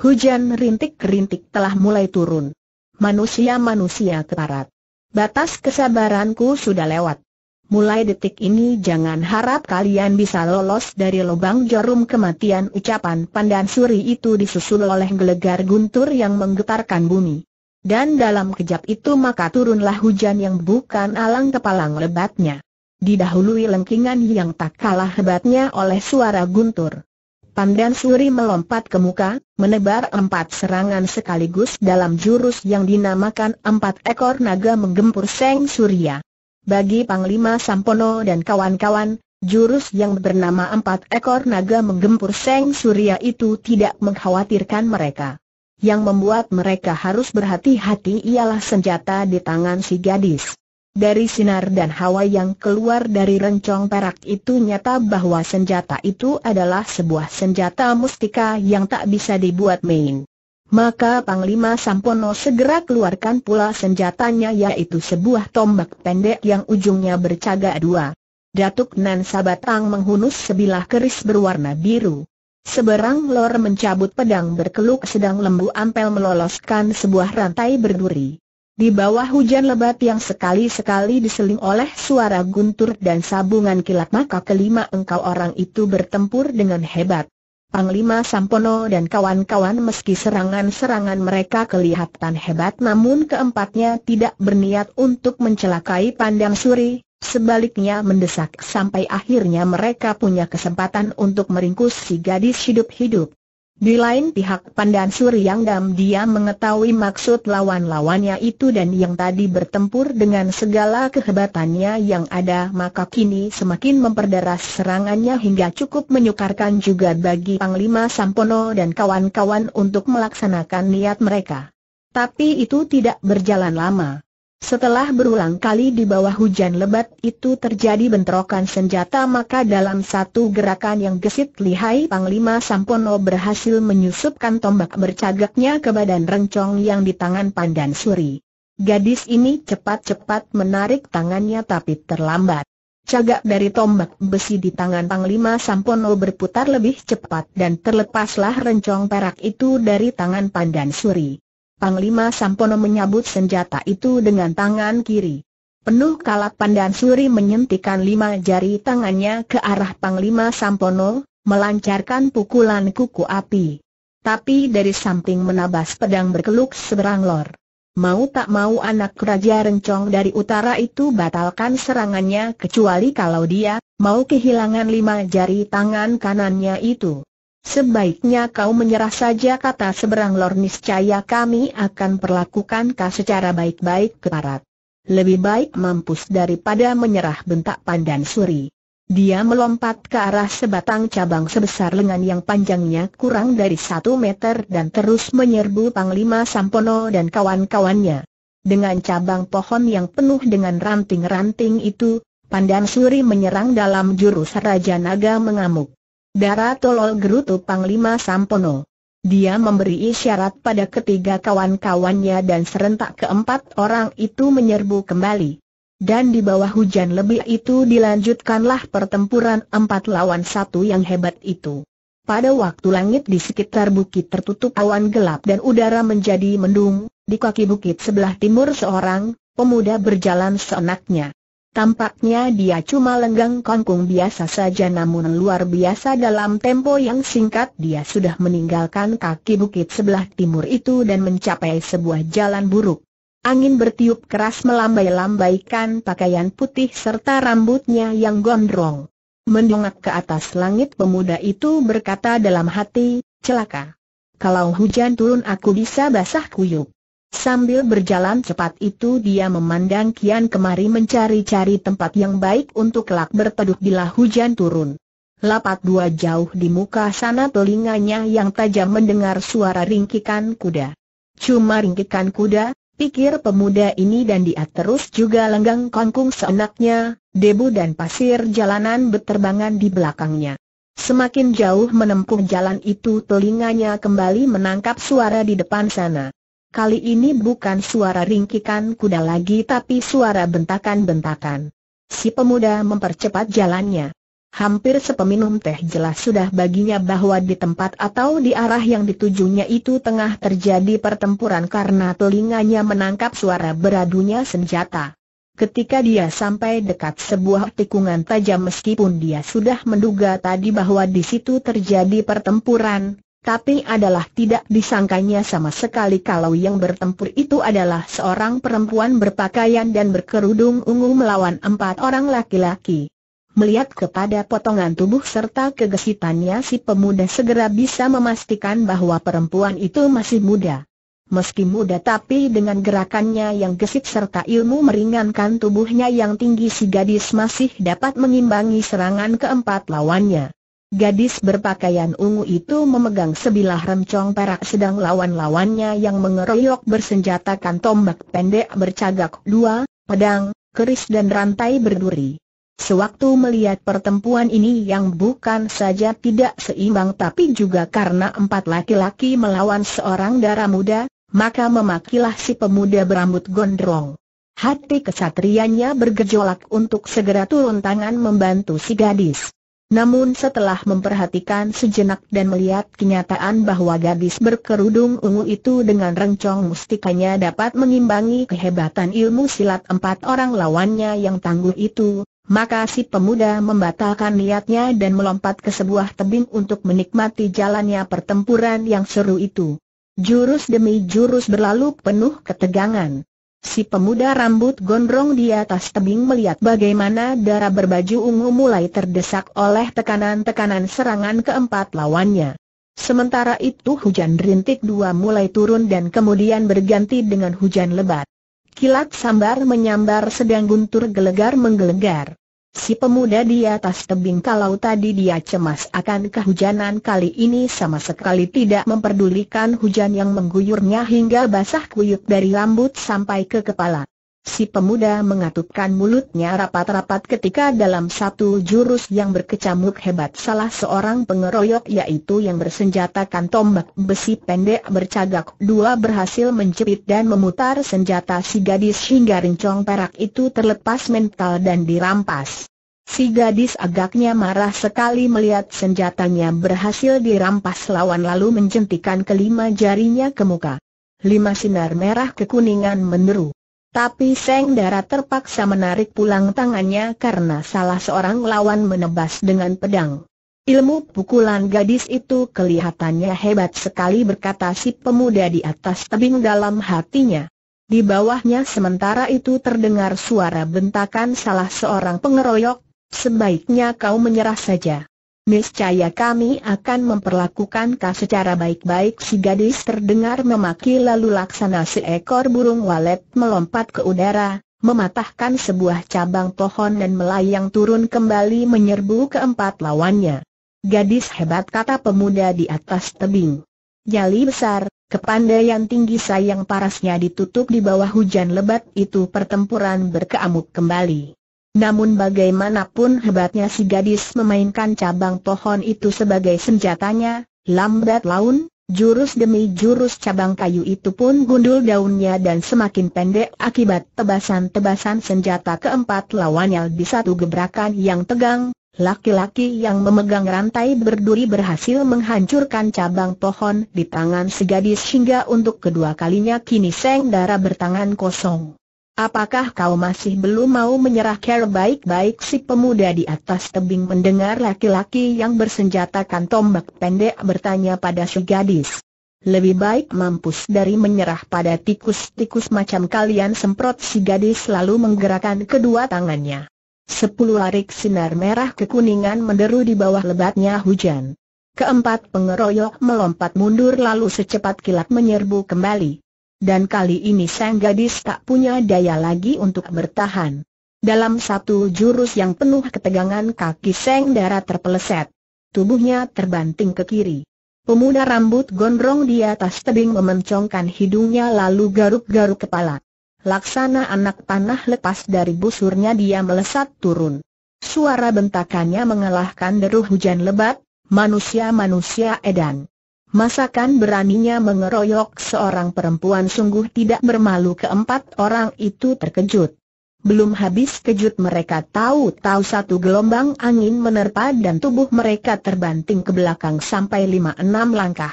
Hujan rintik-rintik telah mulai turun. Manusia-manusia keparat. Batas kesabaranku sudah lewat. Mulai detik ini jangan harap kalian bisa lolos dari lubang jarum kematian ucapan pandan suri itu disusul oleh gelegar guntur yang menggetarkan bumi. Dan dalam kejap itu maka turunlah hujan yang bukan alang kepalang lebatnya. Didahului lengkingan yang tak kalah hebatnya oleh suara guntur. Pandan Suri melompat ke muka, menebar empat serangan sekaligus dalam jurus yang dinamakan empat ekor naga menggempur Seng Surya. Bagi Panglima Sampono dan kawan-kawan, jurus yang bernama empat ekor naga menggempur Seng Surya itu tidak mengkhawatirkan mereka. Yang membuat mereka harus berhati-hati ialah senjata di tangan si gadis. Dari sinar dan hawa yang keluar dari rencong perak itu nyata bahwa senjata itu adalah sebuah senjata mustika yang tak bisa dibuat main. Maka Panglima Sampono segera keluarkan pula senjatanya yaitu sebuah tombak pendek yang ujungnya bercaga dua. Datuk Nan Sabatang menghunus sebilah keris berwarna biru. Seberang lor mencabut pedang berkeluk sedang lembu ampel meloloskan sebuah rantai berduri. Di bawah hujan lebat yang sekali-sekali diseling oleh suara guntur dan sabungan kilat maka kelima engkau orang itu bertempur dengan hebat. Panglima Sampono dan kawan-kawan meski serangan-serangan mereka kelihatan hebat namun keempatnya tidak berniat untuk mencelakai pandang suri, sebaliknya mendesak sampai akhirnya mereka punya kesempatan untuk meringkus si gadis hidup-hidup. Di lain pihak Pandan yang Dam dia mengetahui maksud lawan-lawannya itu dan yang tadi bertempur dengan segala kehebatannya yang ada maka kini semakin memperderas serangannya hingga cukup menyukarkan juga bagi Panglima Sampono dan kawan-kawan untuk melaksanakan niat mereka. Tapi itu tidak berjalan lama. Setelah berulang kali di bawah hujan lebat itu terjadi bentrokan senjata maka dalam satu gerakan yang gesit lihai Panglima Sampono berhasil menyusupkan tombak bercagaknya ke badan rencong yang di tangan Pandan Suri. Gadis ini cepat-cepat menarik tangannya tapi terlambat. Cagak dari tombak besi di tangan Panglima Sampono berputar lebih cepat dan terlepaslah rencong perak itu dari tangan Pandan Suri. Panglima Sampono menyabut senjata itu dengan tangan kiri. Penuh kalapan dan suri menyentikan lima jari tangannya ke arah Panglima Sampono, melancarkan pukulan kuku api. Tapi dari samping menabas pedang berkeluk seberang lor. Mau tak mau anak Raja Rencong dari utara itu batalkan serangannya kecuali kalau dia, mau kehilangan lima jari tangan kanannya itu. Sebaiknya kau menyerah saja kata seberang lor niscaya kami akan perlakukan kau secara baik-baik ke keparat. Lebih baik mampus daripada menyerah bentak pandan suri. Dia melompat ke arah sebatang cabang sebesar lengan yang panjangnya kurang dari satu meter dan terus menyerbu Panglima Sampono dan kawan-kawannya. Dengan cabang pohon yang penuh dengan ranting-ranting itu, pandan suri menyerang dalam jurus Raja Naga mengamuk. Darah tolol gerutu Panglima Sampono. Dia memberi isyarat pada ketiga kawan-kawannya dan serentak keempat orang itu menyerbu kembali. Dan di bawah hujan lebih itu dilanjutkanlah pertempuran empat lawan satu yang hebat itu. Pada waktu langit di sekitar bukit tertutup awan gelap dan udara menjadi mendung, di kaki bukit sebelah timur seorang pemuda berjalan seenaknya. Tampaknya dia cuma lenggang kongkung biasa saja namun luar biasa dalam tempo yang singkat dia sudah meninggalkan kaki bukit sebelah timur itu dan mencapai sebuah jalan buruk. Angin bertiup keras melambai-lambaikan pakaian putih serta rambutnya yang gondrong. Mendongak ke atas langit pemuda itu berkata dalam hati, celaka. Kalau hujan turun aku bisa basah kuyup. Sambil berjalan cepat itu dia memandang kian kemari mencari-cari tempat yang baik untuk kelak berteduh bila hujan turun. Lapat dua jauh di muka sana telinganya yang tajam mendengar suara ringkikan kuda. Cuma ringkikan kuda, pikir pemuda ini dan dia terus juga lenggang kongkung seenaknya, debu dan pasir jalanan berterbangan di belakangnya. Semakin jauh menempuh jalan itu telinganya kembali menangkap suara di depan sana. Kali ini bukan suara ringkikan kuda lagi tapi suara bentakan-bentakan. Si pemuda mempercepat jalannya. Hampir sepeminum teh jelas sudah baginya bahwa di tempat atau di arah yang ditujunya itu tengah terjadi pertempuran karena telinganya menangkap suara beradunya senjata. Ketika dia sampai dekat sebuah tikungan tajam meskipun dia sudah menduga tadi bahwa di situ terjadi pertempuran, tapi adalah tidak disangkanya sama sekali kalau yang bertempur itu adalah seorang perempuan berpakaian dan berkerudung ungu melawan empat orang laki-laki. Melihat kepada potongan tubuh serta kegesitannya si pemuda segera bisa memastikan bahwa perempuan itu masih muda. Meski muda tapi dengan gerakannya yang gesit serta ilmu meringankan tubuhnya yang tinggi si gadis masih dapat mengimbangi serangan keempat lawannya. Gadis berpakaian ungu itu memegang sebilah remcong perak sedang lawan-lawannya yang mengeroyok bersenjatakan tombak pendek bercagak dua, pedang, keris dan rantai berduri. Sewaktu melihat pertempuan ini yang bukan saja tidak seimbang tapi juga karena empat laki-laki melawan seorang darah muda, maka memakilah si pemuda berambut gondrong. Hati kesatrianya bergejolak untuk segera turun tangan membantu si gadis. Namun setelah memperhatikan sejenak dan melihat kenyataan bahwa gadis berkerudung ungu itu dengan rencong mustikanya dapat mengimbangi kehebatan ilmu silat empat orang lawannya yang tangguh itu, maka si pemuda membatalkan niatnya dan melompat ke sebuah tebing untuk menikmati jalannya pertempuran yang seru itu. Jurus demi jurus berlalu penuh ketegangan. Si pemuda rambut gondrong di atas tebing melihat bagaimana darah berbaju ungu mulai terdesak oleh tekanan-tekanan serangan keempat lawannya. Sementara itu hujan rintik dua mulai turun dan kemudian berganti dengan hujan lebat. Kilat sambar menyambar sedang guntur gelegar menggelegar. Si pemuda di atas tebing kalau tadi dia cemas akan kehujanan kali ini sama sekali tidak memperdulikan hujan yang mengguyurnya hingga basah kuyuk dari rambut sampai ke kepala. Si pemuda mengatupkan mulutnya rapat-rapat ketika dalam satu jurus yang berkecamuk hebat salah seorang pengeroyok yaitu yang bersenjatakan tombak besi pendek bercagak dua berhasil menjepit dan memutar senjata si gadis hingga rincong perak itu terlepas mental dan dirampas. Si gadis agaknya marah sekali melihat senjatanya berhasil dirampas lawan lalu menjentikan kelima jarinya ke muka. Lima sinar merah kekuningan meneru. Tapi Seng Dara terpaksa menarik pulang tangannya karena salah seorang lawan menebas dengan pedang. Ilmu pukulan gadis itu kelihatannya hebat sekali berkata si pemuda di atas tebing dalam hatinya. Di bawahnya sementara itu terdengar suara bentakan salah seorang pengeroyok, sebaiknya kau menyerah saja. Niscaya kami akan memperlakukan kau secara baik-baik si gadis terdengar memaki lalu laksana seekor burung walet melompat ke udara, mematahkan sebuah cabang pohon dan melayang turun kembali menyerbu keempat lawannya. Gadis hebat kata pemuda di atas tebing. Jali besar, kepandaian tinggi sayang parasnya ditutup di bawah hujan lebat itu pertempuran berkeamuk kembali. Namun bagaimanapun hebatnya si gadis memainkan cabang pohon itu sebagai senjatanya, lambat laun, jurus demi jurus cabang kayu itu pun gundul daunnya dan semakin pendek akibat tebasan-tebasan senjata keempat lawannya di satu gebrakan yang tegang, laki-laki yang memegang rantai berduri berhasil menghancurkan cabang pohon di tangan si gadis hingga untuk kedua kalinya kini Seng darah bertangan kosong. Apakah kau masih belum mau menyerah care baik-baik si pemuda di atas tebing mendengar laki-laki yang bersenjatakan tombak pendek bertanya pada si gadis. Lebih baik mampus dari menyerah pada tikus-tikus macam kalian semprot si gadis lalu menggerakkan kedua tangannya. Sepuluh larik sinar merah kekuningan menderu di bawah lebatnya hujan. Keempat pengeroyok melompat mundur lalu secepat kilat menyerbu kembali dan kali ini sang gadis tak punya daya lagi untuk bertahan. Dalam satu jurus yang penuh ketegangan kaki Seng darah terpeleset. Tubuhnya terbanting ke kiri. Pemuda rambut gondrong di atas tebing memencongkan hidungnya lalu garuk-garuk kepala. Laksana anak panah lepas dari busurnya dia melesat turun. Suara bentakannya mengalahkan deru hujan lebat, manusia-manusia edan. Masakan beraninya mengeroyok seorang perempuan sungguh tidak bermalu keempat orang itu terkejut. Belum habis kejut mereka tahu-tahu satu gelombang angin menerpa dan tubuh mereka terbanting ke belakang sampai lima enam langkah.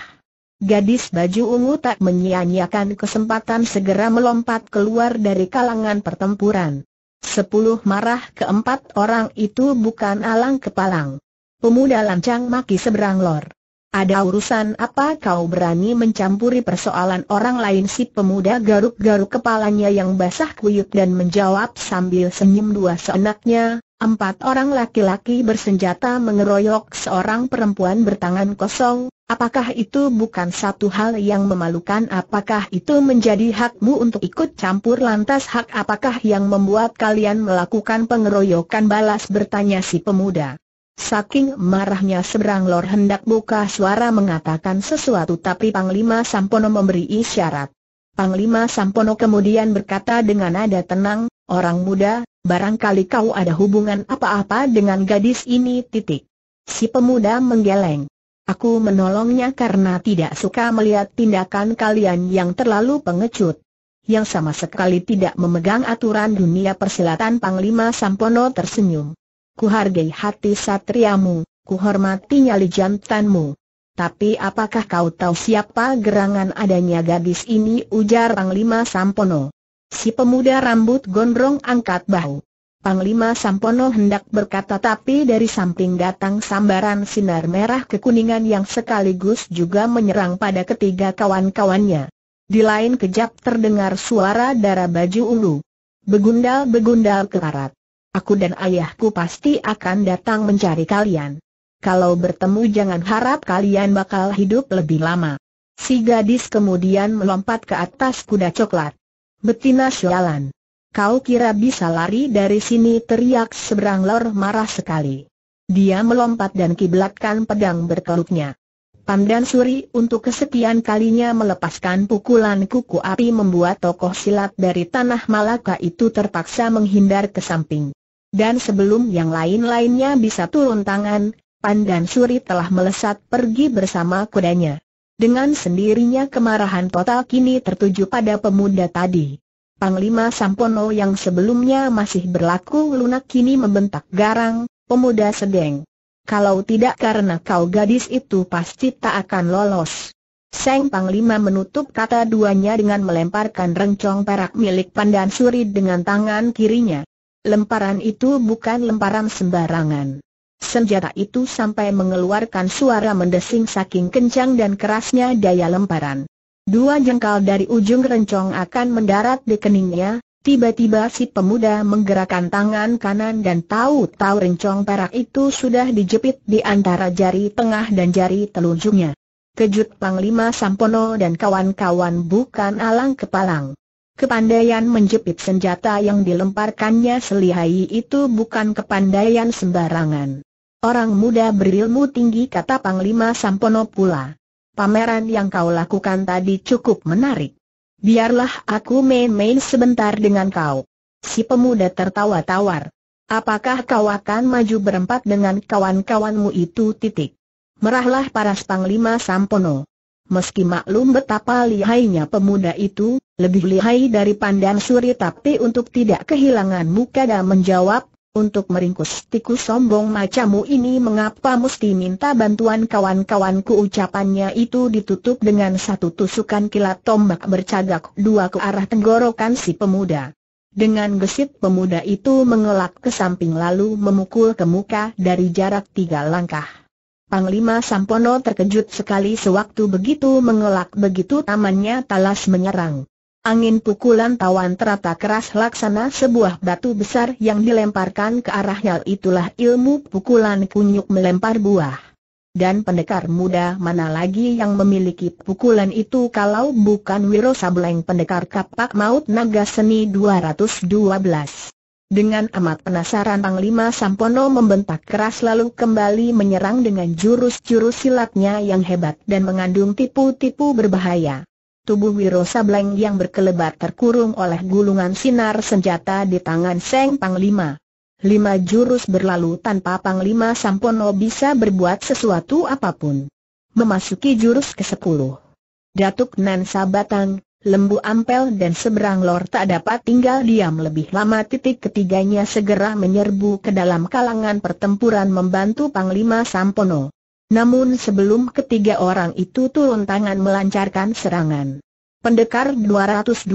Gadis baju ungu tak menyia-nyiakan kesempatan segera melompat keluar dari kalangan pertempuran. Sepuluh marah keempat orang itu bukan alang kepalang. Pemuda lancang maki seberang lor. Ada urusan apa kau berani mencampuri persoalan orang lain si pemuda garuk-garuk kepalanya yang basah kuyup dan menjawab sambil senyum dua seenaknya, empat orang laki-laki bersenjata mengeroyok seorang perempuan bertangan kosong, apakah itu bukan satu hal yang memalukan apakah itu menjadi hakmu untuk ikut campur lantas hak apakah yang membuat kalian melakukan pengeroyokan balas bertanya si pemuda. Saking marahnya seberang lor hendak buka suara mengatakan sesuatu tapi Panglima Sampono memberi isyarat. Panglima Sampono kemudian berkata dengan nada tenang, orang muda, barangkali kau ada hubungan apa-apa dengan gadis ini titik. Si pemuda menggeleng. Aku menolongnya karena tidak suka melihat tindakan kalian yang terlalu pengecut yang sama sekali tidak memegang aturan dunia persilatan Panglima Sampono tersenyum kuhargai hati satriamu, kuhormati nyali jantanmu. Tapi apakah kau tahu siapa gerangan adanya gadis ini ujar Panglima Sampono. Si pemuda rambut gondrong angkat bahu. Panglima Sampono hendak berkata tapi dari samping datang sambaran sinar merah kekuningan yang sekaligus juga menyerang pada ketiga kawan-kawannya. Di lain kejap terdengar suara darah baju ulu. Begundal-begundal kelarat. Aku dan ayahku pasti akan datang mencari kalian. Kalau bertemu jangan harap kalian bakal hidup lebih lama. Si gadis kemudian melompat ke atas kuda coklat. Betina sialan. Kau kira bisa lari dari sini teriak seberang lor marah sekali. Dia melompat dan kiblatkan pedang berkeluknya. Pandan Suri untuk kesekian kalinya melepaskan pukulan kuku api membuat tokoh silat dari tanah Malaka itu terpaksa menghindar ke samping. Dan sebelum yang lain-lainnya bisa turun tangan, Pandan Suri telah melesat pergi bersama kudanya. Dengan sendirinya kemarahan total kini tertuju pada pemuda tadi. Panglima Sampono yang sebelumnya masih berlaku lunak kini membentak garang, pemuda sedeng. Kalau tidak karena kau gadis itu pasti tak akan lolos. Seng Panglima menutup kata duanya dengan melemparkan rencong perak milik Pandan Suri dengan tangan kirinya. Lemparan itu bukan lemparan sembarangan. Senjata itu sampai mengeluarkan suara mendesing saking kencang dan kerasnya daya lemparan. Dua jengkal dari ujung rencong akan mendarat di keningnya, tiba-tiba si pemuda menggerakkan tangan kanan dan tahu-tahu rencong perak itu sudah dijepit di antara jari tengah dan jari telunjuknya. Kejut Panglima Sampono dan kawan-kawan bukan alang kepalang. Kepandaian menjepit senjata yang dilemparkannya selihai itu bukan kepandaian sembarangan. Orang muda berilmu tinggi kata Panglima Sampono pula. Pameran yang kau lakukan tadi cukup menarik. Biarlah aku main-main sebentar dengan kau. Si pemuda tertawa tawar. Apakah kau akan maju berempat dengan kawan-kawanmu itu titik? Merahlah paras Panglima Sampono. Meski maklum betapa lihainya pemuda itu, lebih lihai dari pandang suri tapi untuk tidak kehilangan muka dan menjawab, untuk meringkus tikus sombong macammu ini mengapa mesti minta bantuan kawan-kawanku ucapannya itu ditutup dengan satu tusukan kilat tombak bercagak dua ke arah tenggorokan si pemuda. Dengan gesit pemuda itu mengelak ke samping lalu memukul ke muka dari jarak tiga langkah. Panglima Sampono terkejut sekali sewaktu begitu mengelak begitu tamannya talas menyerang. Angin pukulan tawan terata keras laksana sebuah batu besar yang dilemparkan ke arahnya itulah ilmu pukulan kunyuk melempar buah. Dan pendekar muda mana lagi yang memiliki pukulan itu kalau bukan Wiro Sableng pendekar kapak maut naga seni 212. Dengan amat penasaran Panglima Sampono membentak keras lalu kembali menyerang dengan jurus-jurus silatnya yang hebat dan mengandung tipu-tipu berbahaya. Tubuh Wiro Sableng yang berkelebat terkurung oleh gulungan sinar senjata di tangan Seng Panglima. Lima jurus berlalu tanpa Panglima Sampono bisa berbuat sesuatu apapun. Memasuki jurus ke-10. Datuk Nan Sabatang, Lembu Ampel dan Seberang Lor tak dapat tinggal diam lebih lama titik ketiganya segera menyerbu ke dalam kalangan pertempuran membantu Panglima Sampono. Namun sebelum ketiga orang itu turun tangan melancarkan serangan. Pendekar 212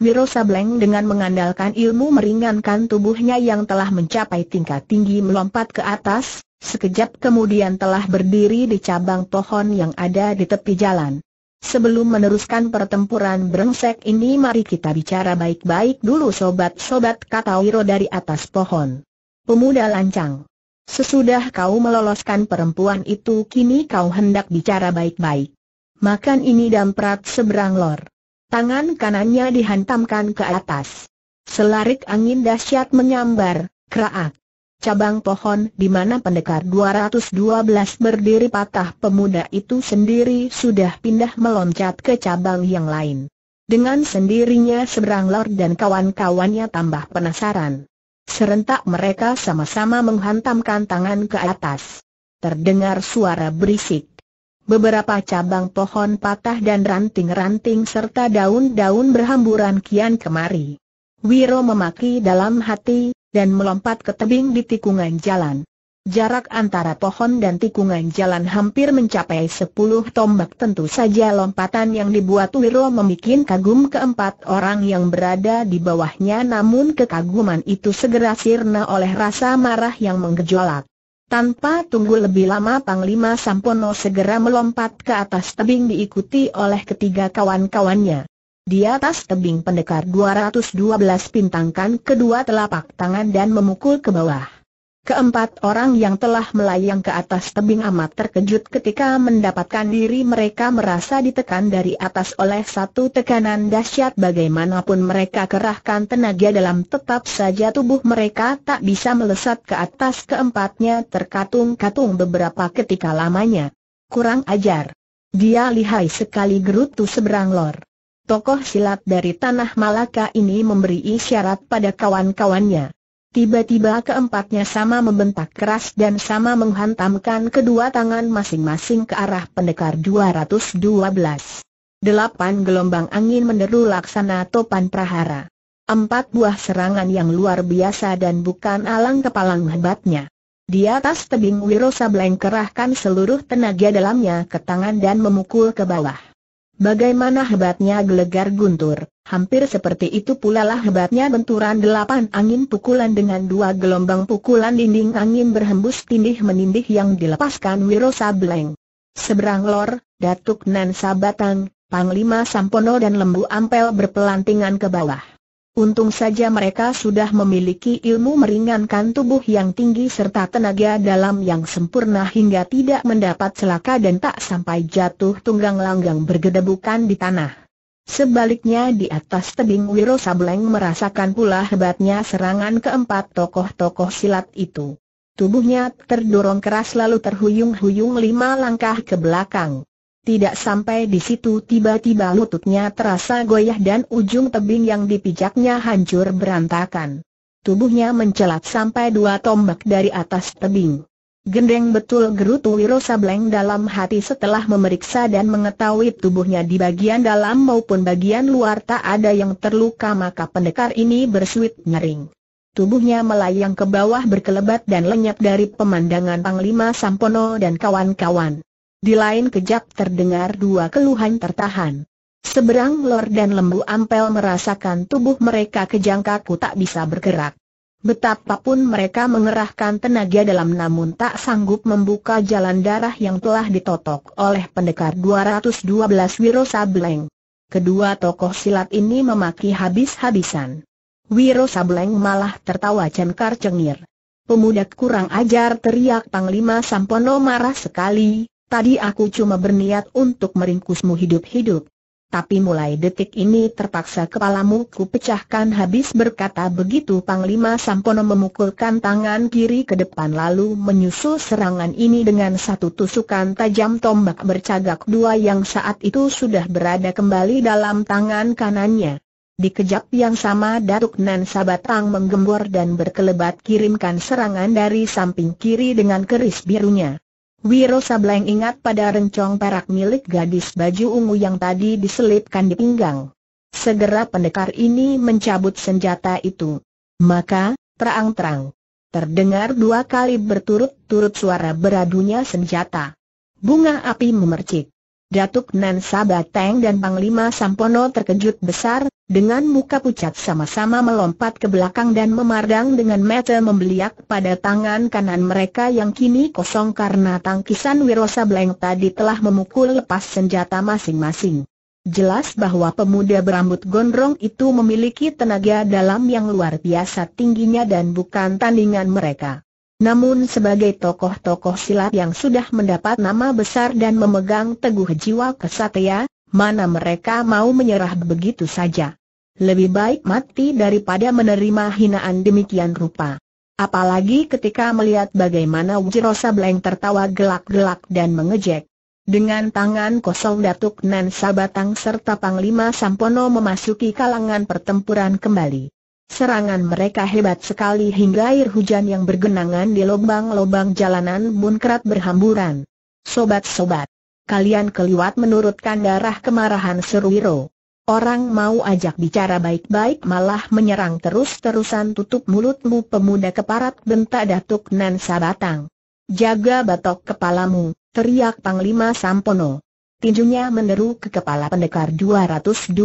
Wiro Sableng dengan mengandalkan ilmu meringankan tubuhnya yang telah mencapai tingkat tinggi melompat ke atas, sekejap kemudian telah berdiri di cabang pohon yang ada di tepi jalan. Sebelum meneruskan pertempuran brengsek ini mari kita bicara baik-baik dulu sobat-sobat kata Wiro dari atas pohon. Pemuda lancang. Sesudah kau meloloskan perempuan itu kini kau hendak bicara baik-baik. Makan ini dan perat seberang lor. Tangan kanannya dihantamkan ke atas. Selarik angin dahsyat menyambar, keraak cabang pohon di mana pendekar 212 berdiri patah pemuda itu sendiri sudah pindah meloncat ke cabang yang lain. Dengan sendirinya seberang Lord dan kawan-kawannya tambah penasaran. Serentak mereka sama-sama menghantamkan tangan ke atas. Terdengar suara berisik. Beberapa cabang pohon patah dan ranting-ranting serta daun-daun berhamburan kian kemari. Wiro memaki dalam hati, dan melompat ke tebing di tikungan jalan. Jarak antara pohon dan tikungan jalan hampir mencapai sepuluh tombak tentu saja lompatan yang dibuat Wiro membuat kagum keempat orang yang berada di bawahnya namun kekaguman itu segera sirna oleh rasa marah yang menggejolak. Tanpa tunggu lebih lama Panglima Sampono segera melompat ke atas tebing diikuti oleh ketiga kawan-kawannya. Di atas tebing pendekar 212 pintangkan kedua telapak tangan dan memukul ke bawah. Keempat orang yang telah melayang ke atas tebing amat terkejut ketika mendapatkan diri mereka merasa ditekan dari atas oleh satu tekanan dahsyat bagaimanapun mereka kerahkan tenaga dalam tetap saja tubuh mereka tak bisa melesat ke atas keempatnya terkatung-katung beberapa ketika lamanya. Kurang ajar. Dia lihai sekali gerutu seberang lor tokoh silat dari tanah Malaka ini memberi isyarat pada kawan-kawannya. Tiba-tiba keempatnya sama membentak keras dan sama menghantamkan kedua tangan masing-masing ke arah pendekar 212. Delapan gelombang angin menderu laksana topan prahara. Empat buah serangan yang luar biasa dan bukan alang kepalang hebatnya. Di atas tebing Wirosa kerahkan seluruh tenaga dalamnya ke tangan dan memukul ke bawah. Bagaimana hebatnya gelegar guntur, hampir seperti itu pula lah hebatnya benturan delapan angin pukulan dengan dua gelombang pukulan dinding angin berhembus tindih menindih yang dilepaskan Wiro Sableng. Seberang lor, Datuk Nansabatang, Sabatang, Panglima Sampono dan Lembu Ampel berpelantingan ke bawah. Untung saja mereka sudah memiliki ilmu meringankan tubuh yang tinggi serta tenaga dalam yang sempurna hingga tidak mendapat celaka dan tak sampai jatuh tunggang langgang bergedebukan di tanah. Sebaliknya di atas tebing Wiro Sableng merasakan pula hebatnya serangan keempat tokoh-tokoh silat itu. Tubuhnya terdorong keras lalu terhuyung-huyung lima langkah ke belakang. Tidak sampai di situ tiba-tiba lututnya terasa goyah dan ujung tebing yang dipijaknya hancur berantakan. Tubuhnya mencelat sampai dua tombak dari atas tebing. Gendeng betul gerutu Wiro Sableng dalam hati setelah memeriksa dan mengetahui tubuhnya di bagian dalam maupun bagian luar tak ada yang terluka maka pendekar ini bersuit nyering. Tubuhnya melayang ke bawah berkelebat dan lenyap dari pemandangan Panglima Sampono dan kawan-kawan. Di lain kejap terdengar dua keluhan tertahan. Seberang lor dan lembu ampel merasakan tubuh mereka kejang kaku tak bisa bergerak. Betapapun mereka mengerahkan tenaga dalam namun tak sanggup membuka jalan darah yang telah ditotok oleh pendekar 212 Wiro Sableng. Kedua tokoh silat ini memaki habis-habisan. Wiro Sableng malah tertawa cengkar cengir. Pemuda kurang ajar teriak Panglima Sampono marah sekali, Tadi aku cuma berniat untuk meringkusmu hidup-hidup. Tapi mulai detik ini terpaksa kepalamu ku pecahkan habis berkata begitu Panglima Sampono memukulkan tangan kiri ke depan lalu menyusul serangan ini dengan satu tusukan tajam tombak bercagak dua yang saat itu sudah berada kembali dalam tangan kanannya. Di kejap yang sama Datuk Nan Sabatang menggembor dan berkelebat kirimkan serangan dari samping kiri dengan keris birunya. Wiro Sableng ingat pada rencong perak milik gadis baju ungu yang tadi diselipkan di pinggang. Segera pendekar ini mencabut senjata itu. Maka, terang-terang, terdengar dua kali berturut-turut suara beradunya senjata. Bunga api memercik. Datuk Nan Sabateng dan Panglima Sampono terkejut besar dengan muka pucat sama-sama melompat ke belakang dan memardang dengan mata membeliak pada tangan kanan mereka yang kini kosong karena tangkisan Wirosa Bleng tadi telah memukul lepas senjata masing-masing. Jelas bahwa pemuda berambut gondrong itu memiliki tenaga dalam yang luar biasa tingginya dan bukan tandingan mereka. Namun sebagai tokoh-tokoh silat yang sudah mendapat nama besar dan memegang teguh jiwa kesatria, mana mereka mau menyerah begitu saja. Lebih baik mati daripada menerima hinaan demikian rupa. Apalagi ketika melihat bagaimana Wiro Bleng tertawa gelak-gelak dan mengejek. Dengan tangan kosong Datuk Nan Sabatang serta Panglima Sampono memasuki kalangan pertempuran kembali. Serangan mereka hebat sekali hingga air hujan yang bergenangan di lubang-lubang jalanan bunkerat berhamburan. Sobat-sobat, kalian keliwat menurutkan darah kemarahan Seru Wiro. Orang mau ajak bicara baik-baik malah menyerang terus-terusan tutup mulutmu pemuda keparat bentak Datuk Nan Sabatang. Jaga batok kepalamu, teriak Panglima Sampono. Tinjunya meneru ke kepala pendekar 212.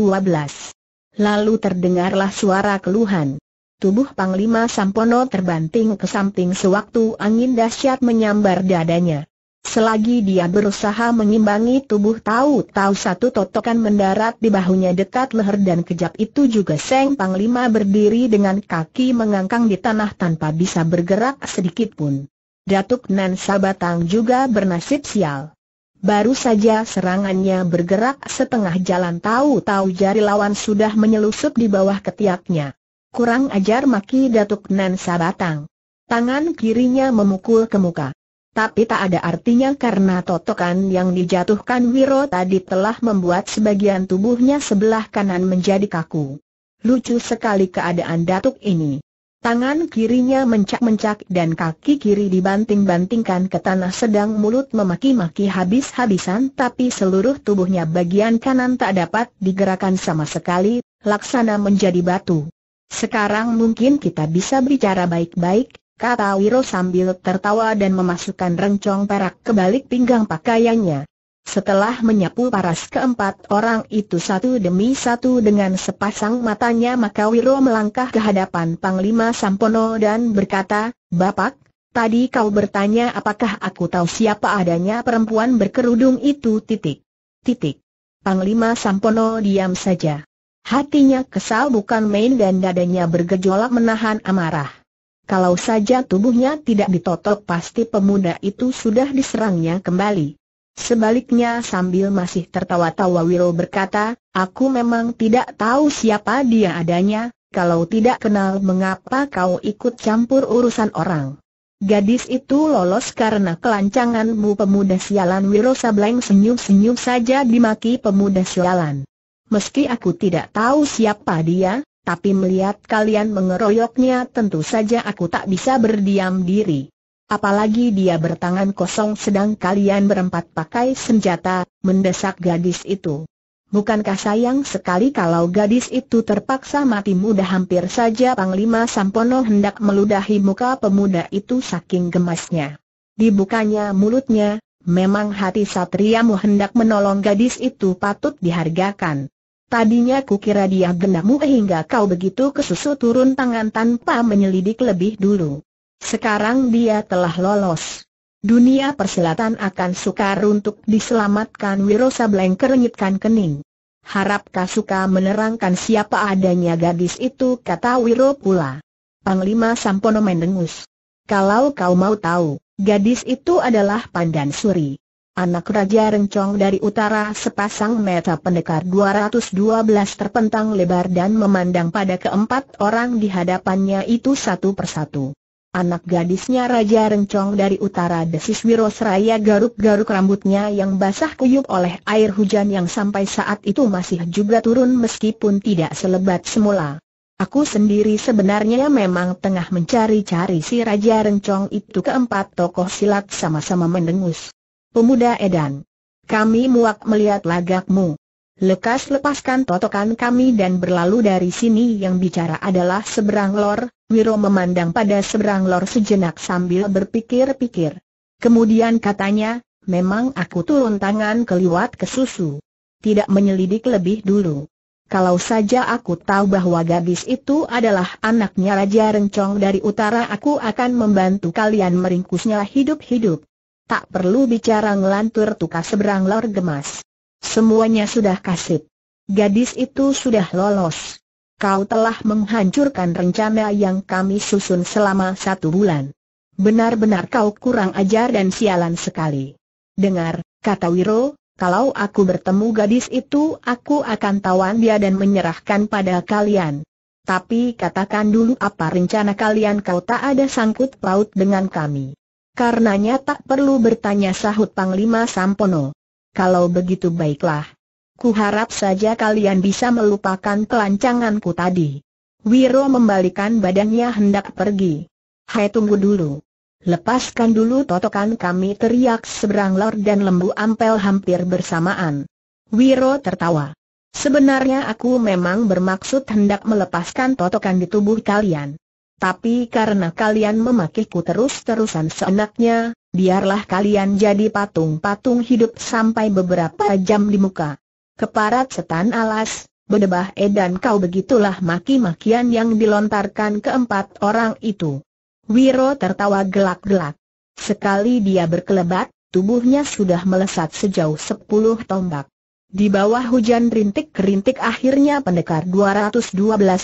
Lalu terdengarlah suara keluhan. Tubuh Panglima Sampono terbanting ke samping sewaktu angin dahsyat menyambar dadanya. Selagi dia berusaha mengimbangi tubuh tahu-tahu satu totokan mendarat di bahunya dekat leher dan kejap itu juga Seng Panglima berdiri dengan kaki mengangkang di tanah tanpa bisa bergerak sedikit pun. Datuk Nan Sabatang juga bernasib sial. Baru saja serangannya bergerak setengah jalan tahu-tahu jari lawan sudah menyelusup di bawah ketiaknya. Kurang ajar maki Datuk Nan Sabatang. Tangan kirinya memukul ke muka tapi tak ada artinya karena totokan yang dijatuhkan Wiro tadi telah membuat sebagian tubuhnya sebelah kanan menjadi kaku. Lucu sekali keadaan datuk ini. Tangan kirinya mencak-mencak dan kaki kiri dibanting-bantingkan ke tanah sedang mulut memaki-maki habis-habisan tapi seluruh tubuhnya bagian kanan tak dapat digerakkan sama sekali, laksana menjadi batu. Sekarang mungkin kita bisa bicara baik-baik, kata Wiro sambil tertawa dan memasukkan rencong perak ke balik pinggang pakaiannya. Setelah menyapu paras keempat orang itu satu demi satu dengan sepasang matanya maka Wiro melangkah ke hadapan Panglima Sampono dan berkata, Bapak, tadi kau bertanya apakah aku tahu siapa adanya perempuan berkerudung itu titik. Titik. Panglima Sampono diam saja. Hatinya kesal bukan main dan dadanya bergejolak menahan amarah. Kalau saja tubuhnya tidak ditotok pasti pemuda itu sudah diserangnya kembali. Sebaliknya sambil masih tertawa-tawa Wiro berkata, aku memang tidak tahu siapa dia adanya, kalau tidak kenal mengapa kau ikut campur urusan orang. Gadis itu lolos karena kelancanganmu pemuda sialan Wiro Sableng senyum-senyum saja dimaki pemuda sialan. Meski aku tidak tahu siapa dia, tapi melihat kalian mengeroyoknya tentu saja aku tak bisa berdiam diri. Apalagi dia bertangan kosong sedang kalian berempat pakai senjata, mendesak gadis itu. Bukankah sayang sekali kalau gadis itu terpaksa mati muda hampir saja Panglima Sampono hendak meludahi muka pemuda itu saking gemasnya. Dibukanya mulutnya, memang hati satriamu hendak menolong gadis itu patut dihargakan. Tadinya kukira dia gendamu hingga kau begitu kesusu turun tangan tanpa menyelidik lebih dulu. Sekarang dia telah lolos. Dunia Perselatan akan sukar untuk diselamatkan Wirosa Blank kerenyitkan kening. Harapkah suka menerangkan siapa adanya gadis itu kata Wiro pula. Panglima Sampono mendengus. Kalau kau mau tahu, gadis itu adalah Pandan Suri. Anak Raja Rencong dari utara sepasang mata pendekar 212 terpentang lebar dan memandang pada keempat orang di hadapannya itu satu persatu. Anak gadisnya Raja Rencong dari utara Desis Wirosraya garuk-garuk rambutnya yang basah kuyup oleh air hujan yang sampai saat itu masih juga turun meskipun tidak selebat semula. Aku sendiri sebenarnya memang tengah mencari-cari si Raja Rencong itu keempat tokoh silat sama-sama mendengus pemuda Edan. Kami muak melihat lagakmu. Lekas lepaskan totokan kami dan berlalu dari sini yang bicara adalah seberang lor, Wiro memandang pada seberang lor sejenak sambil berpikir-pikir. Kemudian katanya, memang aku turun tangan keliwat ke susu. Tidak menyelidik lebih dulu. Kalau saja aku tahu bahwa gadis itu adalah anaknya Raja Rencong dari utara aku akan membantu kalian meringkusnya hidup-hidup. Tak perlu bicara ngelantur tukas seberang lor gemas. Semuanya sudah kasip. Gadis itu sudah lolos. Kau telah menghancurkan rencana yang kami susun selama satu bulan. Benar-benar kau kurang ajar dan sialan sekali. Dengar, kata Wiro, kalau aku bertemu gadis itu aku akan tawan dia dan menyerahkan pada kalian. Tapi katakan dulu apa rencana kalian kau tak ada sangkut paut dengan kami. Karenanya tak perlu bertanya sahut Panglima Sampono. Kalau begitu baiklah. Kuharap saja kalian bisa melupakan kelancanganku tadi. Wiro membalikan badannya hendak pergi. Hai tunggu dulu. Lepaskan dulu totokan kami teriak seberang lor dan lembu ampel hampir bersamaan. Wiro tertawa. Sebenarnya aku memang bermaksud hendak melepaskan totokan di tubuh kalian. Tapi karena kalian memakiku terus-terusan seenaknya, biarlah kalian jadi patung-patung hidup sampai beberapa jam di muka. Keparat setan alas, bedebah edan kau begitulah maki-makian yang dilontarkan keempat orang itu. Wiro tertawa gelak-gelak. Sekali dia berkelebat, tubuhnya sudah melesat sejauh sepuluh tombak. Di bawah hujan rintik-rintik akhirnya pendekar 212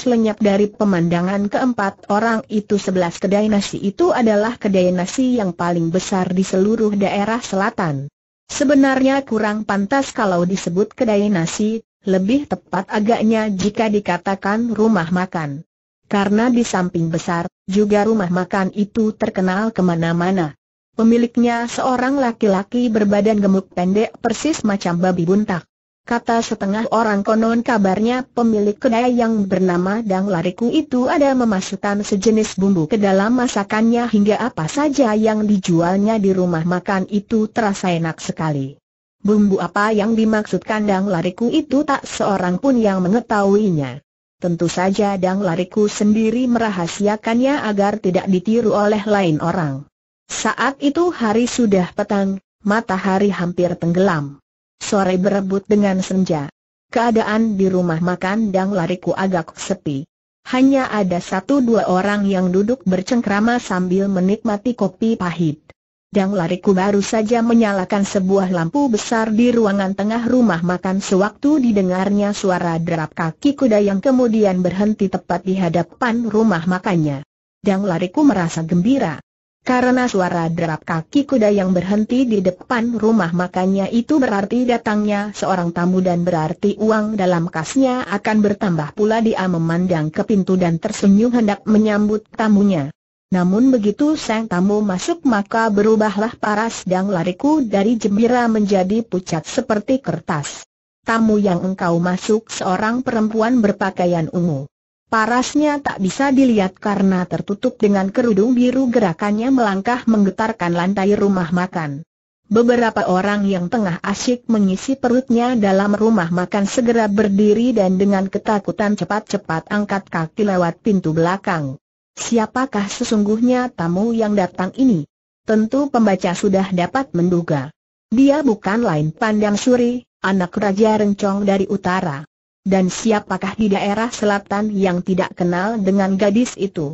lenyap dari pemandangan keempat orang itu Sebelas kedai nasi itu adalah kedai nasi yang paling besar di seluruh daerah selatan. Sebenarnya kurang pantas kalau disebut kedai nasi, lebih tepat agaknya jika dikatakan rumah makan. Karena di samping besar, juga rumah makan itu terkenal kemana-mana. Pemiliknya seorang laki-laki berbadan gemuk pendek persis macam babi buntak. Kata setengah orang konon kabarnya pemilik kedai yang bernama Dang Lariku itu ada memasukkan sejenis bumbu ke dalam masakannya hingga apa saja yang dijualnya di rumah makan itu terasa enak sekali. Bumbu apa yang dimaksudkan Dang Lariku itu tak seorang pun yang mengetahuinya. Tentu saja Dang Lariku sendiri merahasiakannya agar tidak ditiru oleh lain orang. Saat itu hari sudah petang, matahari hampir tenggelam sore berebut dengan senja. Keadaan di rumah makan dan Lariku agak sepi. Hanya ada satu dua orang yang duduk bercengkrama sambil menikmati kopi pahit. Dang Lariku baru saja menyalakan sebuah lampu besar di ruangan tengah rumah makan sewaktu didengarnya suara derap kaki kuda yang kemudian berhenti tepat di hadapan rumah makannya. Dang Lariku merasa gembira. Karena suara derap kaki kuda yang berhenti di depan rumah makannya itu berarti datangnya seorang tamu dan berarti uang dalam kasnya akan bertambah pula dia memandang ke pintu dan tersenyum hendak menyambut tamunya. Namun begitu sang tamu masuk maka berubahlah paras dan lariku dari jembira menjadi pucat seperti kertas. Tamu yang engkau masuk seorang perempuan berpakaian ungu. Parasnya tak bisa dilihat karena tertutup dengan kerudung biru gerakannya melangkah menggetarkan lantai rumah makan. Beberapa orang yang tengah asyik mengisi perutnya dalam rumah makan segera berdiri dan dengan ketakutan cepat-cepat angkat kaki lewat pintu belakang. Siapakah sesungguhnya tamu yang datang ini? Tentu pembaca sudah dapat menduga. Dia bukan lain pandang suri, anak Raja Rencong dari utara. Dan siapakah di daerah selatan yang tidak kenal dengan gadis itu?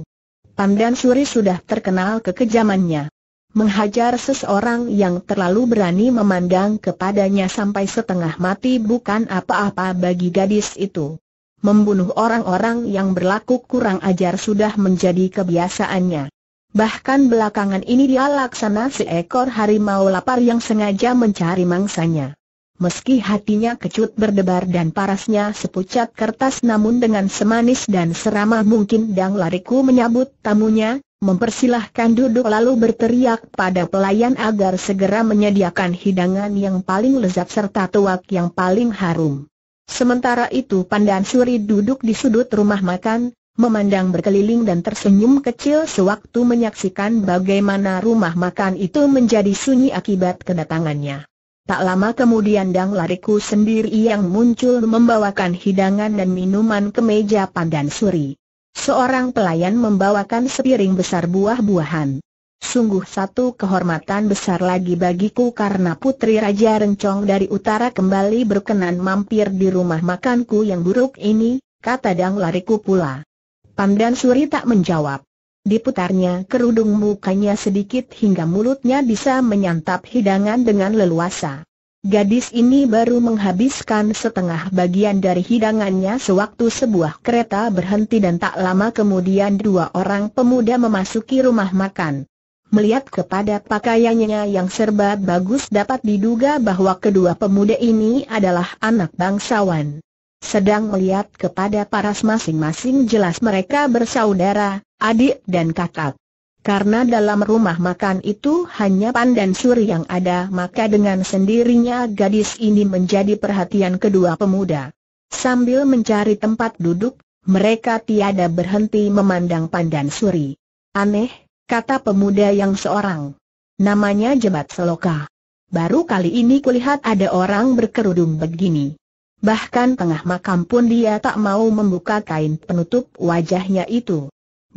Pandan Suri sudah terkenal kekejamannya. Menghajar seseorang yang terlalu berani memandang kepadanya sampai setengah mati bukan apa-apa bagi gadis itu. Membunuh orang-orang yang berlaku kurang ajar sudah menjadi kebiasaannya. Bahkan belakangan ini dia laksana seekor harimau lapar yang sengaja mencari mangsanya. Meski hatinya kecut berdebar dan parasnya sepucat kertas namun dengan semanis dan seramah mungkin Dang Lariku menyambut tamunya, mempersilahkan duduk lalu berteriak pada pelayan agar segera menyediakan hidangan yang paling lezat serta tuak yang paling harum. Sementara itu Pandan Suri duduk di sudut rumah makan, memandang berkeliling dan tersenyum kecil sewaktu menyaksikan bagaimana rumah makan itu menjadi sunyi akibat kedatangannya. Tak lama kemudian Dang Lariku sendiri yang muncul membawakan hidangan dan minuman ke meja Pandan Suri. Seorang pelayan membawakan sepiring besar buah-buahan. Sungguh satu kehormatan besar lagi bagiku karena putri Raja Rencong dari utara kembali berkenan mampir di rumah makanku yang buruk ini, kata Dang Lariku pula. Pandan Suri tak menjawab. Diputarnya kerudung mukanya sedikit hingga mulutnya bisa menyantap hidangan dengan leluasa. Gadis ini baru menghabiskan setengah bagian dari hidangannya sewaktu sebuah kereta berhenti dan tak lama kemudian dua orang pemuda memasuki rumah makan. Melihat kepada pakaiannya yang serba bagus dapat diduga bahwa kedua pemuda ini adalah anak bangsawan. Sedang melihat kepada paras masing-masing jelas mereka bersaudara, adik dan kakak. Karena dalam rumah makan itu hanya Pan dan suri yang ada maka dengan sendirinya gadis ini menjadi perhatian kedua pemuda. Sambil mencari tempat duduk, mereka tiada berhenti memandang Pan dan suri. Aneh, kata pemuda yang seorang. Namanya Jebat Seloka. Baru kali ini kulihat ada orang berkerudung begini. Bahkan tengah makam pun dia tak mau membuka kain penutup wajahnya itu.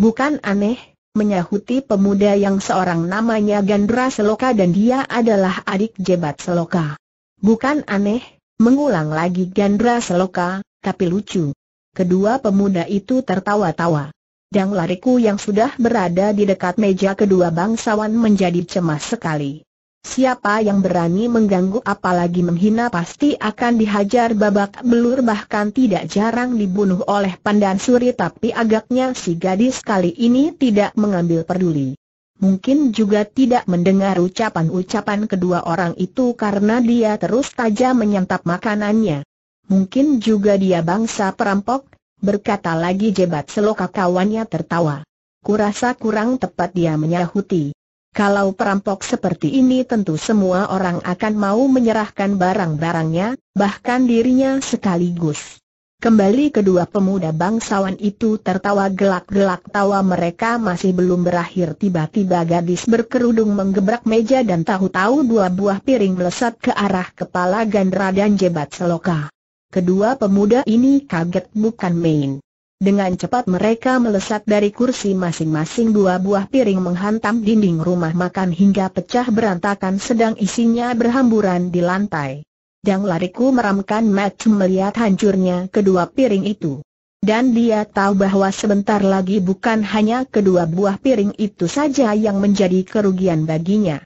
Bukan aneh, menyahuti pemuda yang seorang namanya Gandra Seloka dan dia adalah adik Jebat Seloka. Bukan aneh, mengulang lagi Gandra Seloka, tapi lucu. Kedua pemuda itu tertawa-tawa. Dang lariku yang sudah berada di dekat meja kedua bangsawan menjadi cemas sekali. Siapa yang berani mengganggu apalagi menghina pasti akan dihajar babak belur bahkan tidak jarang dibunuh oleh pandan suri tapi agaknya si gadis kali ini tidak mengambil peduli. Mungkin juga tidak mendengar ucapan-ucapan kedua orang itu karena dia terus tajam menyantap makanannya. Mungkin juga dia bangsa perampok, berkata lagi jebat seloka kawannya tertawa. Kurasa kurang tepat dia menyahuti. Kalau perampok seperti ini tentu semua orang akan mau menyerahkan barang-barangnya, bahkan dirinya sekaligus. Kembali kedua pemuda bangsawan itu tertawa gelak-gelak tawa mereka masih belum berakhir tiba-tiba gadis berkerudung menggebrak meja dan tahu-tahu dua buah piring melesat ke arah kepala Gandra dan Jebat Seloka. Kedua pemuda ini kaget bukan main. Dengan cepat mereka melesat dari kursi masing-masing dua buah piring menghantam dinding rumah makan hingga pecah berantakan sedang isinya berhamburan di lantai. Dang lariku meramkan mata melihat hancurnya kedua piring itu. Dan dia tahu bahwa sebentar lagi bukan hanya kedua buah piring itu saja yang menjadi kerugian baginya.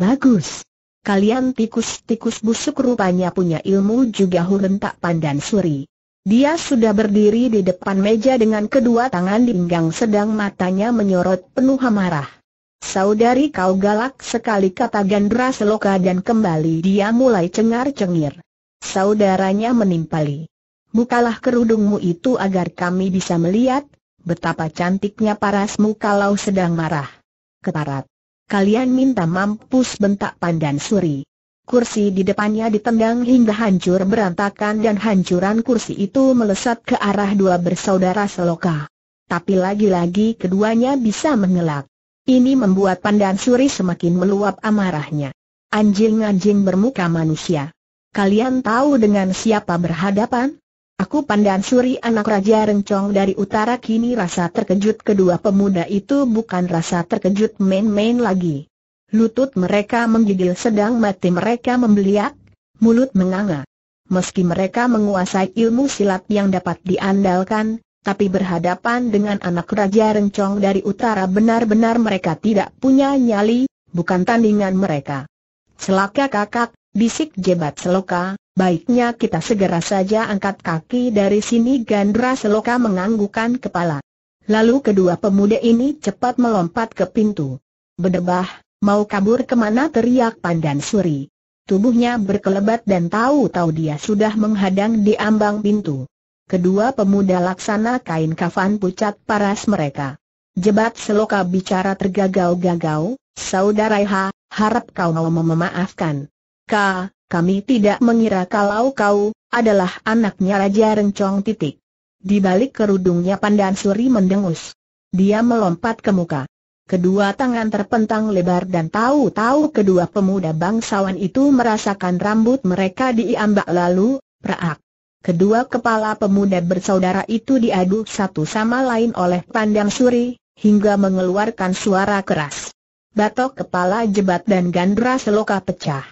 Bagus. Kalian tikus-tikus busuk rupanya punya ilmu juga hulentak pandan suri. Dia sudah berdiri di depan meja dengan kedua tangan di pinggang sedang matanya menyorot penuh amarah. Saudari kau galak sekali kata Gandra Seloka dan kembali dia mulai cengar-cengir. Saudaranya menimpali. Bukalah kerudungmu itu agar kami bisa melihat, betapa cantiknya parasmu kalau sedang marah. Ketarat. Kalian minta mampus bentak pandan suri. Kursi di depannya ditendang hingga hancur berantakan dan hancuran kursi itu melesat ke arah dua bersaudara seloka. Tapi lagi-lagi keduanya bisa mengelak. Ini membuat pandan suri semakin meluap amarahnya. Anjing-anjing bermuka manusia. Kalian tahu dengan siapa berhadapan? Aku pandan suri anak Raja Rencong dari utara kini rasa terkejut kedua pemuda itu bukan rasa terkejut main-main lagi. Lutut mereka menggigil sedang mati mereka membeliak, mulut menganga. Meski mereka menguasai ilmu silat yang dapat diandalkan, tapi berhadapan dengan anak Raja Rencong dari utara benar-benar mereka tidak punya nyali, bukan tandingan mereka. Celaka kakak, bisik jebat seloka, baiknya kita segera saja angkat kaki dari sini Gandra seloka menganggukan kepala. Lalu kedua pemuda ini cepat melompat ke pintu. Berdebah, Mau kabur kemana teriak Pandan Suri. Tubuhnya berkelebat dan tahu-tahu dia sudah menghadang di ambang pintu. Kedua pemuda laksana kain kafan pucat paras mereka. Jebat seloka bicara tergagau-gagau, Saudara Iha, harap kau mau memaafkan. Ka, kami tidak mengira kalau kau adalah anaknya Raja Rencong titik. Di balik kerudungnya Pandan Suri mendengus. Dia melompat ke muka. Kedua tangan terpentang lebar dan tahu-tahu kedua pemuda bangsawan itu merasakan rambut mereka diambak lalu, perak. Kedua kepala pemuda bersaudara itu diadu satu sama lain oleh pandang suri, hingga mengeluarkan suara keras. Batok kepala jebat dan gandra seloka pecah.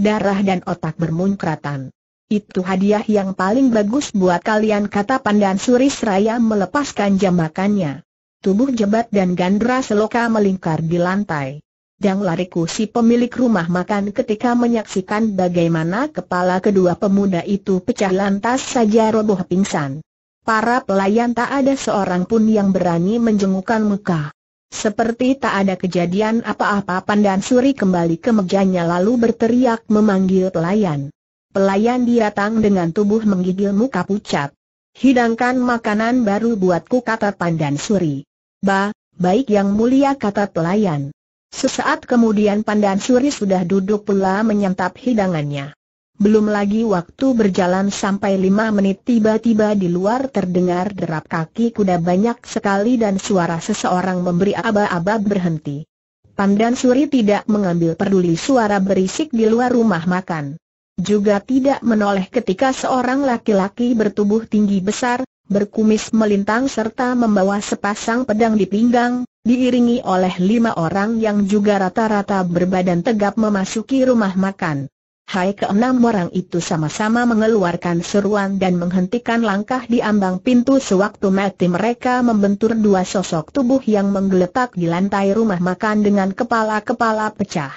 Darah dan otak bermunkratan. Itu hadiah yang paling bagus buat kalian kata pandan suri seraya melepaskan jambakannya. Tubuh jebat dan Gandra Seloka melingkar di lantai. Yang lariku si pemilik rumah makan ketika menyaksikan bagaimana kepala kedua pemuda itu pecah lantas saja roboh pingsan. Para pelayan tak ada seorang pun yang berani menjengukkan muka. Seperti tak ada kejadian apa-apa Pandan Suri kembali ke mejanya lalu berteriak memanggil pelayan. Pelayan datang dengan tubuh menggigil muka pucat. Hidangkan makanan baru buatku kata Pandan Suri. Ba, baik yang mulia kata pelayan. Sesaat kemudian Pandan Suri sudah duduk pula menyantap hidangannya. Belum lagi waktu berjalan sampai lima menit tiba-tiba di luar terdengar derap kaki kuda banyak sekali dan suara seseorang memberi aba-aba berhenti. Pandan Suri tidak mengambil peduli suara berisik di luar rumah makan. Juga tidak menoleh ketika seorang laki-laki bertubuh tinggi besar, berkumis melintang serta membawa sepasang pedang di pinggang, diiringi oleh lima orang yang juga rata-rata berbadan tegap memasuki rumah makan. Hai keenam orang itu sama-sama mengeluarkan seruan dan menghentikan langkah di ambang pintu sewaktu mati mereka membentur dua sosok tubuh yang menggeletak di lantai rumah makan dengan kepala-kepala pecah.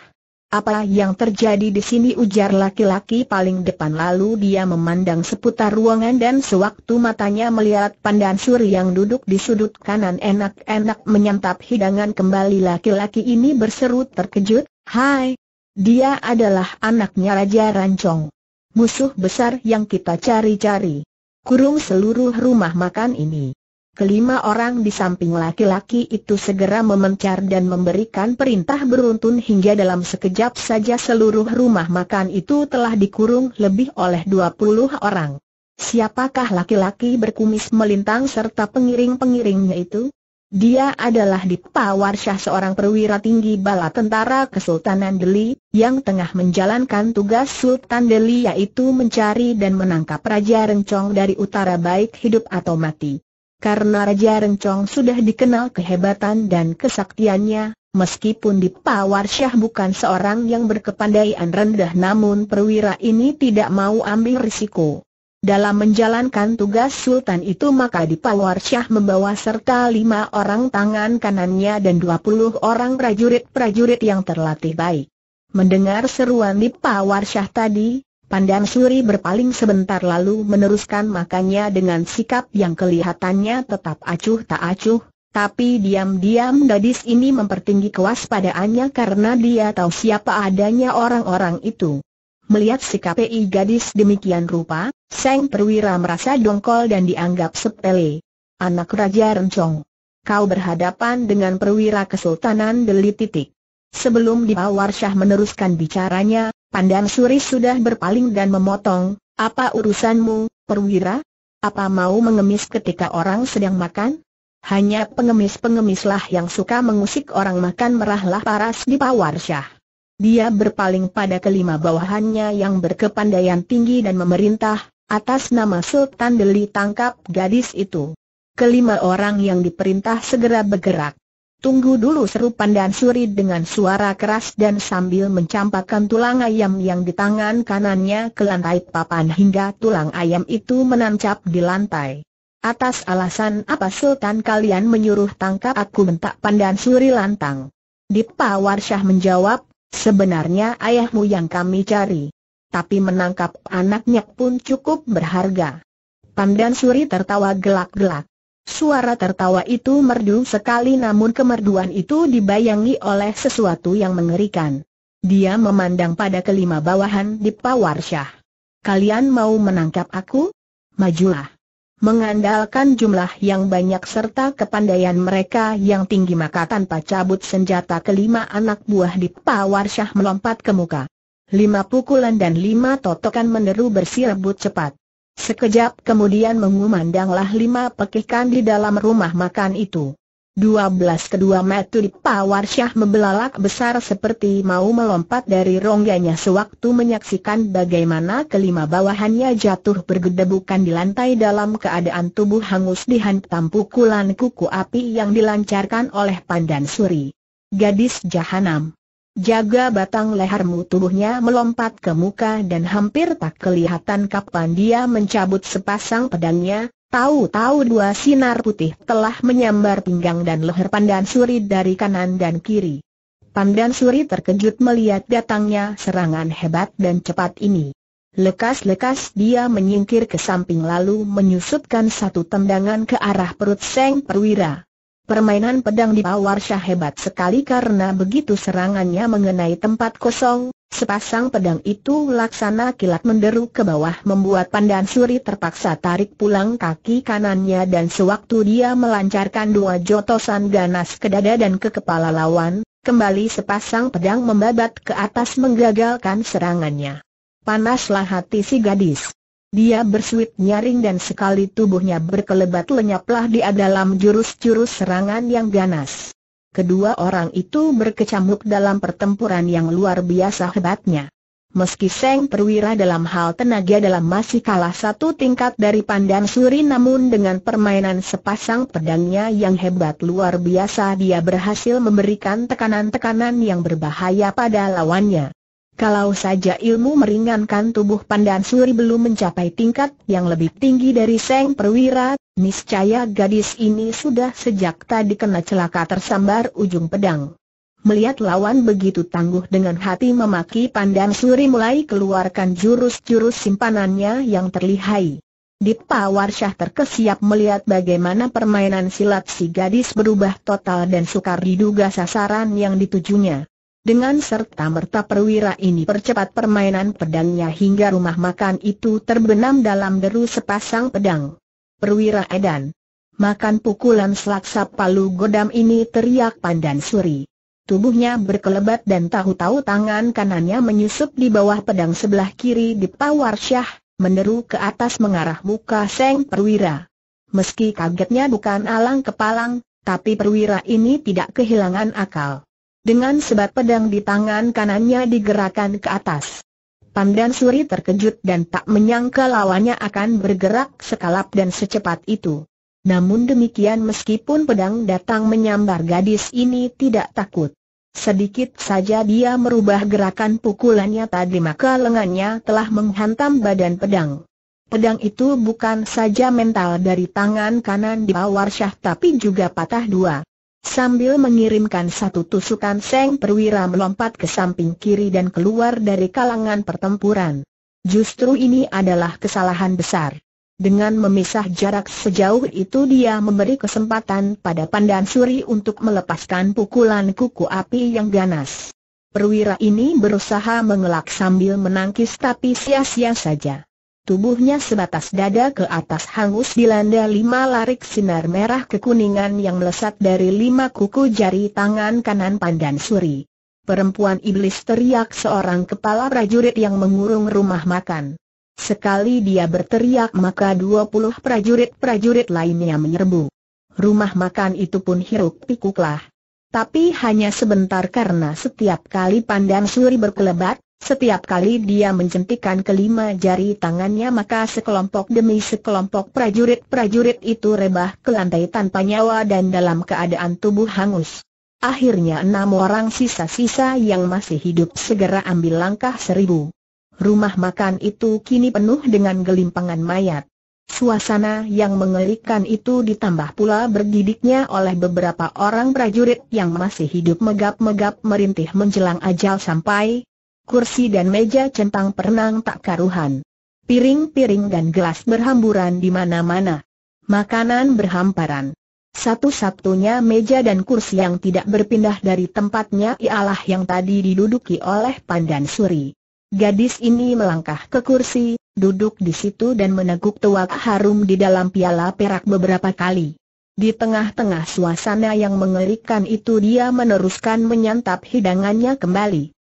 Apa yang terjadi di sini ujar laki-laki paling depan lalu dia memandang seputar ruangan dan sewaktu matanya melihat pandan suri yang duduk di sudut kanan enak-enak menyantap hidangan kembali laki-laki ini berseru terkejut, Hai! Dia adalah anaknya Raja Rancong. Musuh besar yang kita cari-cari. Kurung seluruh rumah makan ini. Kelima orang di samping laki-laki itu segera memencar dan memberikan perintah beruntun hingga dalam sekejap saja seluruh rumah makan itu telah dikurung lebih oleh dua puluh orang. Siapakah laki-laki berkumis melintang serta pengiring-pengiringnya itu? Dia adalah Dipa Warsyah seorang perwira tinggi bala tentara Kesultanan Delhi yang tengah menjalankan tugas Sultan Delhi yaitu mencari dan menangkap Raja Rencong dari utara baik hidup atau mati karena Raja Rencong sudah dikenal kehebatan dan kesaktiannya, meskipun di Pawar Syah bukan seorang yang berkepandaian rendah namun perwira ini tidak mau ambil risiko. Dalam menjalankan tugas Sultan itu maka di Pawar Syah membawa serta lima orang tangan kanannya dan dua puluh orang prajurit-prajurit yang terlatih baik. Mendengar seruan di Pawar Syah tadi, Pandan Suri berpaling sebentar lalu meneruskan makannya dengan sikap yang kelihatannya tetap acuh tak acuh, tapi diam-diam gadis ini mempertinggi kewaspadaannya karena dia tahu siapa adanya orang-orang itu. Melihat sikap PI gadis demikian rupa, Seng Perwira merasa dongkol dan dianggap sepele. Anak Raja Rencong. Kau berhadapan dengan perwira Kesultanan Deli titik. Sebelum dibawar Syah meneruskan bicaranya, Pandan Suri sudah berpaling dan memotong, apa urusanmu, perwira? Apa mau mengemis ketika orang sedang makan? Hanya pengemis-pengemislah yang suka mengusik orang makan merahlah paras di Pawarsyah. Dia berpaling pada kelima bawahannya yang berkepandaian tinggi dan memerintah, atas nama Sultan Deli tangkap gadis itu. Kelima orang yang diperintah segera bergerak. Tunggu dulu seru pandan suri dengan suara keras dan sambil mencampakkan tulang ayam yang di tangan kanannya ke lantai papan hingga tulang ayam itu menancap di lantai. Atas alasan apa Sultan kalian menyuruh tangkap aku mentak pandan suri lantang. Dipa Warsyah menjawab, sebenarnya ayahmu yang kami cari. Tapi menangkap anaknya pun cukup berharga. Pandan Suri tertawa gelak-gelak. Suara tertawa itu merdu sekali namun kemerduan itu dibayangi oleh sesuatu yang mengerikan. Dia memandang pada kelima bawahan di Pawarsyah. Kalian mau menangkap aku? Majulah. Mengandalkan jumlah yang banyak serta kepandaian mereka yang tinggi maka tanpa cabut senjata kelima anak buah di Pawarsyah melompat ke muka. Lima pukulan dan lima totokan meneru bersirebut cepat. Sekejap kemudian mengumandanglah lima pekikan di dalam rumah makan itu. Dua belas kedua Metudi Pawarsyah membelalak besar seperti mau melompat dari rongganya sewaktu menyaksikan bagaimana kelima bawahannya jatuh bergedebukan di lantai dalam keadaan tubuh hangus dihantam pukulan kuku api yang dilancarkan oleh pandan suri. Gadis Jahanam Jaga batang lehermu tubuhnya melompat ke muka dan hampir tak kelihatan kapan dia mencabut sepasang pedangnya, tahu-tahu dua sinar putih telah menyambar pinggang dan leher pandan suri dari kanan dan kiri. Pandan Suri terkejut melihat datangnya serangan hebat dan cepat ini. Lekas-lekas dia menyingkir ke samping lalu menyusupkan satu tendangan ke arah perut Seng Perwira. Permainan pedang di bawah hebat sekali karena begitu serangannya mengenai tempat kosong, sepasang pedang itu laksana kilat menderu ke bawah membuat pandan suri terpaksa tarik pulang kaki kanannya dan sewaktu dia melancarkan dua jotosan ganas ke dada dan ke kepala lawan, kembali sepasang pedang membabat ke atas menggagalkan serangannya. Panaslah hati si gadis. Dia bersuit nyaring dan sekali tubuhnya berkelebat lenyaplah dia dalam jurus-jurus serangan yang ganas. Kedua orang itu berkecamuk dalam pertempuran yang luar biasa hebatnya. Meski Seng Perwira dalam hal tenaga dalam masih kalah satu tingkat dari Pandan Suri namun dengan permainan sepasang pedangnya yang hebat luar biasa dia berhasil memberikan tekanan-tekanan yang berbahaya pada lawannya. Kalau saja ilmu meringankan tubuh Pandan Suri belum mencapai tingkat yang lebih tinggi dari Seng Perwira, niscaya gadis ini sudah sejak tadi kena celaka tersambar ujung pedang. Melihat lawan begitu tangguh dengan hati memaki Pandan Suri mulai keluarkan jurus-jurus simpanannya yang terlihai. Dipa Warsyah terkesiap melihat bagaimana permainan silat si gadis berubah total dan sukar diduga sasaran yang ditujunya. Dengan serta merta perwira ini percepat permainan pedangnya hingga rumah makan itu terbenam dalam deru sepasang pedang. Perwira Edan. Makan pukulan selaksa palu godam ini teriak pandan suri. Tubuhnya berkelebat dan tahu-tahu tangan kanannya menyusup di bawah pedang sebelah kiri di Pawar Syah, meneru ke atas mengarah muka Seng Perwira. Meski kagetnya bukan alang kepalang, tapi perwira ini tidak kehilangan akal. Dengan sebat pedang di tangan kanannya digerakkan ke atas. Pandan Suri terkejut dan tak menyangka lawannya akan bergerak sekalap dan secepat itu. Namun demikian meskipun pedang datang menyambar gadis ini tidak takut. Sedikit saja dia merubah gerakan pukulannya tadi maka lengannya telah menghantam badan pedang. Pedang itu bukan saja mental dari tangan kanan di bawah Syah tapi juga patah dua. Sambil mengirimkan satu tusukan Seng Perwira melompat ke samping kiri dan keluar dari kalangan pertempuran. Justru ini adalah kesalahan besar. Dengan memisah jarak sejauh itu dia memberi kesempatan pada pandan suri untuk melepaskan pukulan kuku api yang ganas. Perwira ini berusaha mengelak sambil menangkis tapi sia-sia saja. Tubuhnya sebatas dada ke atas hangus dilanda lima larik sinar merah kekuningan yang melesat dari lima kuku jari tangan kanan pandan suri. Perempuan iblis teriak seorang kepala prajurit yang mengurung rumah makan. Sekali dia berteriak maka dua puluh prajurit-prajurit lainnya menyerbu. Rumah makan itu pun hiruk pikuklah. Tapi hanya sebentar karena setiap kali pandan suri berkelebat, setiap kali dia menjentikan kelima jari tangannya maka sekelompok demi sekelompok prajurit-prajurit itu rebah ke lantai tanpa nyawa dan dalam keadaan tubuh hangus. Akhirnya enam orang sisa-sisa yang masih hidup segera ambil langkah seribu. Rumah makan itu kini penuh dengan gelimpangan mayat. Suasana yang mengerikan itu ditambah pula bergidiknya oleh beberapa orang prajurit yang masih hidup megap-megap merintih menjelang ajal sampai, kursi dan meja centang perenang tak karuhan. Piring-piring dan gelas berhamburan di mana-mana. Makanan berhamparan. Satu-satunya meja dan kursi yang tidak berpindah dari tempatnya ialah yang tadi diduduki oleh Pandan Suri. Gadis ini melangkah ke kursi, duduk di situ dan meneguk tuak harum di dalam piala perak beberapa kali. Di tengah-tengah suasana yang mengerikan itu dia meneruskan menyantap hidangannya kembali.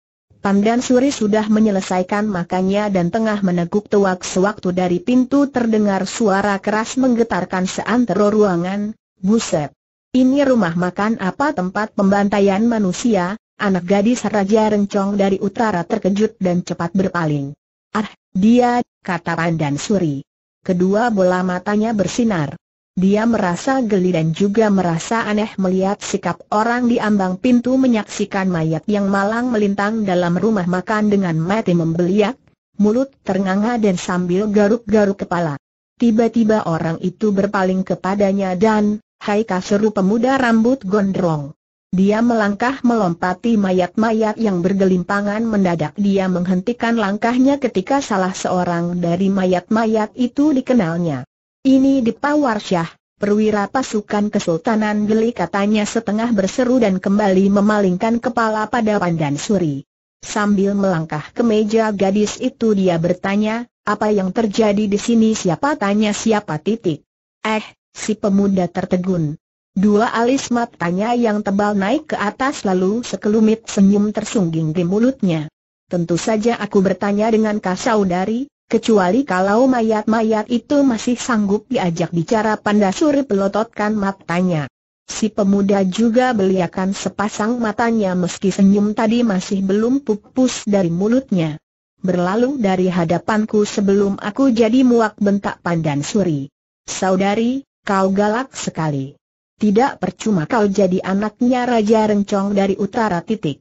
Pandan Suri sudah menyelesaikan makannya dan tengah meneguk tuak sewaktu dari pintu terdengar suara keras menggetarkan seantero ruangan, buset. Ini rumah makan apa tempat pembantaian manusia, anak gadis Raja Rencong dari utara terkejut dan cepat berpaling. Ah, dia, kata Pandan Suri. Kedua bola matanya bersinar. Dia merasa geli dan juga merasa aneh melihat sikap orang di ambang pintu menyaksikan mayat yang malang melintang dalam rumah makan dengan mati membeliak, mulut ternganga dan sambil garuk-garuk kepala. Tiba-tiba orang itu berpaling kepadanya dan, hai kaseru pemuda rambut gondrong. Dia melangkah melompati mayat-mayat yang bergelimpangan mendadak dia menghentikan langkahnya ketika salah seorang dari mayat-mayat itu dikenalnya. Ini di Pawarsyah, perwira pasukan Kesultanan Geli katanya setengah berseru dan kembali memalingkan kepala pada Pandan Suri. Sambil melangkah ke meja gadis itu dia bertanya, apa yang terjadi di sini siapa tanya siapa titik. Eh, si pemuda tertegun. Dua alis matanya yang tebal naik ke atas lalu sekelumit senyum tersungging di mulutnya. Tentu saja aku bertanya dengan kasau dari. Kecuali kalau mayat-mayat itu masih sanggup diajak bicara Pandasuri pelototkan matanya. Si pemuda juga beliakan sepasang matanya meski senyum tadi masih belum pupus dari mulutnya. Berlalu dari hadapanku sebelum aku jadi muak bentak pandan suri. Saudari, kau galak sekali. Tidak percuma kau jadi anaknya Raja Rencong dari utara titik.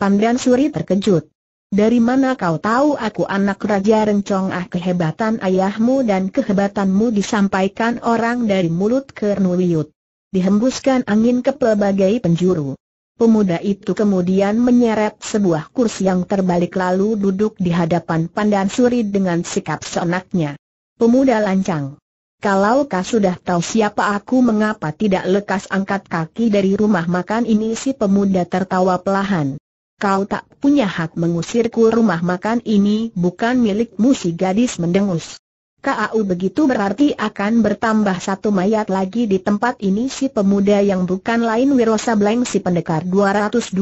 Pandan suri terkejut. Dari mana kau tahu aku anak Raja Rencong ah kehebatan ayahmu dan kehebatanmu disampaikan orang dari mulut ke nuliut. Dihembuskan angin ke pelbagai penjuru. Pemuda itu kemudian menyeret sebuah kursi yang terbalik lalu duduk di hadapan Pandan Suri dengan sikap senangnya. Pemuda lancang. Kalau kau sudah tahu siapa aku mengapa tidak lekas angkat kaki dari rumah makan ini si pemuda tertawa pelahan kau tak punya hak mengusirku rumah makan ini bukan milikmu si gadis mendengus. KAU begitu berarti akan bertambah satu mayat lagi di tempat ini si pemuda yang bukan lain Wirosa Bleng si pendekar 212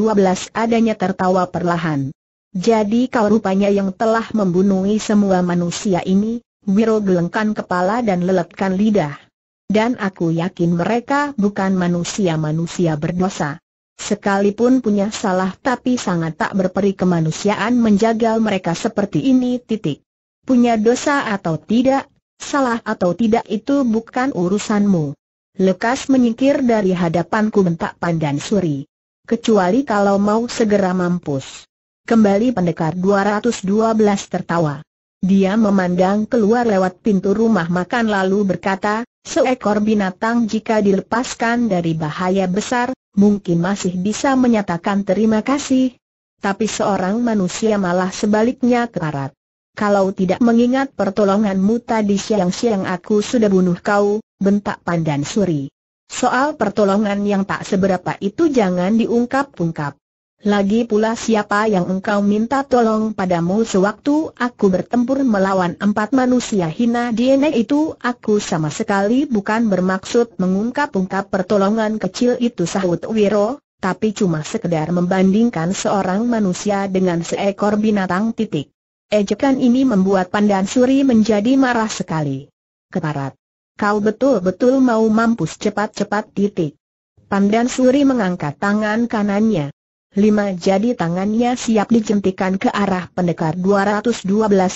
adanya tertawa perlahan. Jadi kau rupanya yang telah membunuh semua manusia ini, Wiro gelengkan kepala dan leletkan lidah. Dan aku yakin mereka bukan manusia-manusia berdosa. Sekalipun punya salah tapi sangat tak berperi kemanusiaan menjaga mereka seperti ini titik. Punya dosa atau tidak, salah atau tidak itu bukan urusanmu. Lekas menyingkir dari hadapanku bentak pandan suri. Kecuali kalau mau segera mampus. Kembali pendekar 212 tertawa. Dia memandang keluar lewat pintu rumah makan lalu berkata, seekor binatang jika dilepaskan dari bahaya besar, mungkin masih bisa menyatakan terima kasih. Tapi seorang manusia malah sebaliknya kekarat. Kalau tidak mengingat pertolonganmu tadi siang-siang aku sudah bunuh kau, bentak Pandan Suri. Soal pertolongan yang tak seberapa itu jangan diungkap-ungkap. Lagi pula siapa yang engkau minta tolong padamu sewaktu aku bertempur melawan empat manusia hina DNA itu aku sama sekali bukan bermaksud mengungkap-ungkap pertolongan kecil itu sahut Wiro, tapi cuma sekedar membandingkan seorang manusia dengan seekor binatang titik. Ejekan ini membuat Pandan Suri menjadi marah sekali. Keparat. Kau betul-betul mau mampus cepat-cepat titik. Pandan Suri mengangkat tangan kanannya. Lima jadi tangannya siap dijentikan ke arah pendekar 212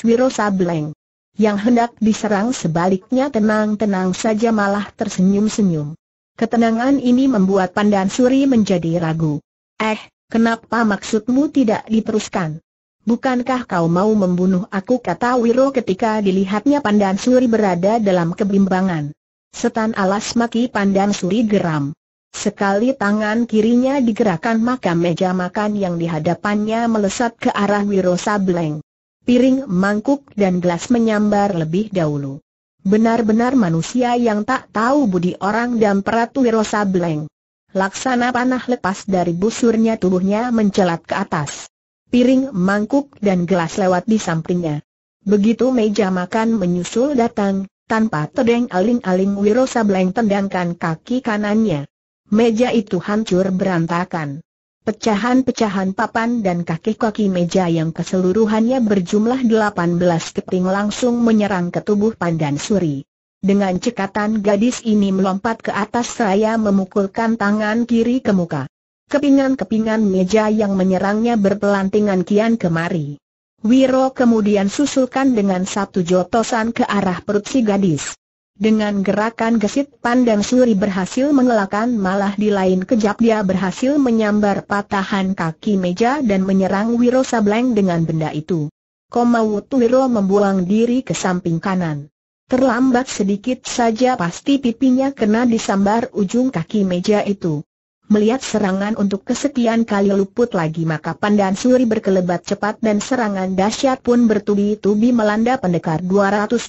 Wiro Sableng. Yang hendak diserang sebaliknya tenang-tenang saja malah tersenyum-senyum. Ketenangan ini membuat Pandan Suri menjadi ragu. Eh, kenapa maksudmu tidak diteruskan? Bukankah kau mau membunuh aku kata Wiro ketika dilihatnya Pandan Suri berada dalam kebimbangan. Setan alas maki Pandan Suri geram. Sekali tangan kirinya digerakkan maka meja makan yang dihadapannya melesat ke arah Wiro Sableng. Piring, mangkuk dan gelas menyambar lebih dahulu. Benar-benar manusia yang tak tahu budi orang dan peratu Wiro Sableng. Laksana panah lepas dari busurnya tubuhnya mencelat ke atas. Piring, mangkuk dan gelas lewat di sampingnya. Begitu meja makan menyusul datang, tanpa tedeng aling-aling Wiro Sableng tendangkan kaki kanannya. Meja itu hancur berantakan. Pecahan-pecahan papan dan kaki-kaki meja yang keseluruhannya berjumlah 18 keping langsung menyerang ke tubuh Pandan Suri. Dengan cekatan gadis ini melompat ke atas saya, memukulkan tangan kiri ke muka. Kepingan-kepingan meja yang menyerangnya berpelantingan kian kemari. Wiro kemudian susulkan dengan satu jotosan ke arah perut si gadis. Dengan gerakan gesit pandang Suri berhasil mengelakkan malah di lain kejap dia berhasil menyambar patahan kaki meja dan menyerang Wiro Sableng dengan benda itu. Komawut Wiro membuang diri ke samping kanan. Terlambat sedikit saja pasti pipinya kena disambar ujung kaki meja itu. Melihat serangan untuk kesekian kali luput lagi maka pandan suri berkelebat cepat dan serangan dahsyat pun bertubi-tubi melanda pendekar 212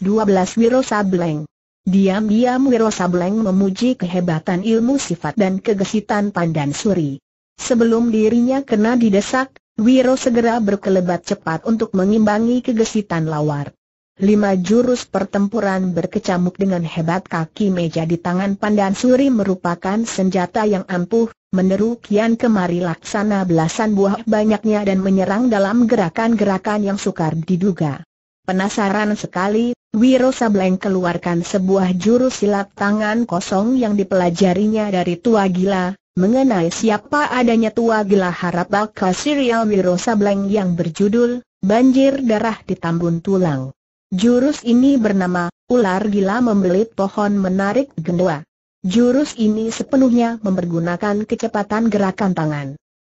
Wiro Sableng. Diam-diam Wiro Sableng memuji kehebatan ilmu sifat dan kegesitan pandan suri. Sebelum dirinya kena didesak, Wiro segera berkelebat cepat untuk mengimbangi kegesitan lawar. Lima jurus pertempuran berkecamuk dengan hebat kaki meja di tangan Pandan Suri merupakan senjata yang ampuh, meneru kian kemari laksana belasan buah banyaknya dan menyerang dalam gerakan-gerakan yang sukar diduga. Penasaran sekali, Wiro Sableng keluarkan sebuah jurus silat tangan kosong yang dipelajarinya dari tua gila, mengenai siapa adanya tua gila harap bakal serial Wiro Sableng yang berjudul, Banjir Darah di Tambun Tulang. Jurus ini bernama, Ular Gila Membelit Pohon Menarik Gendua. Jurus ini sepenuhnya mempergunakan kecepatan gerakan tangan.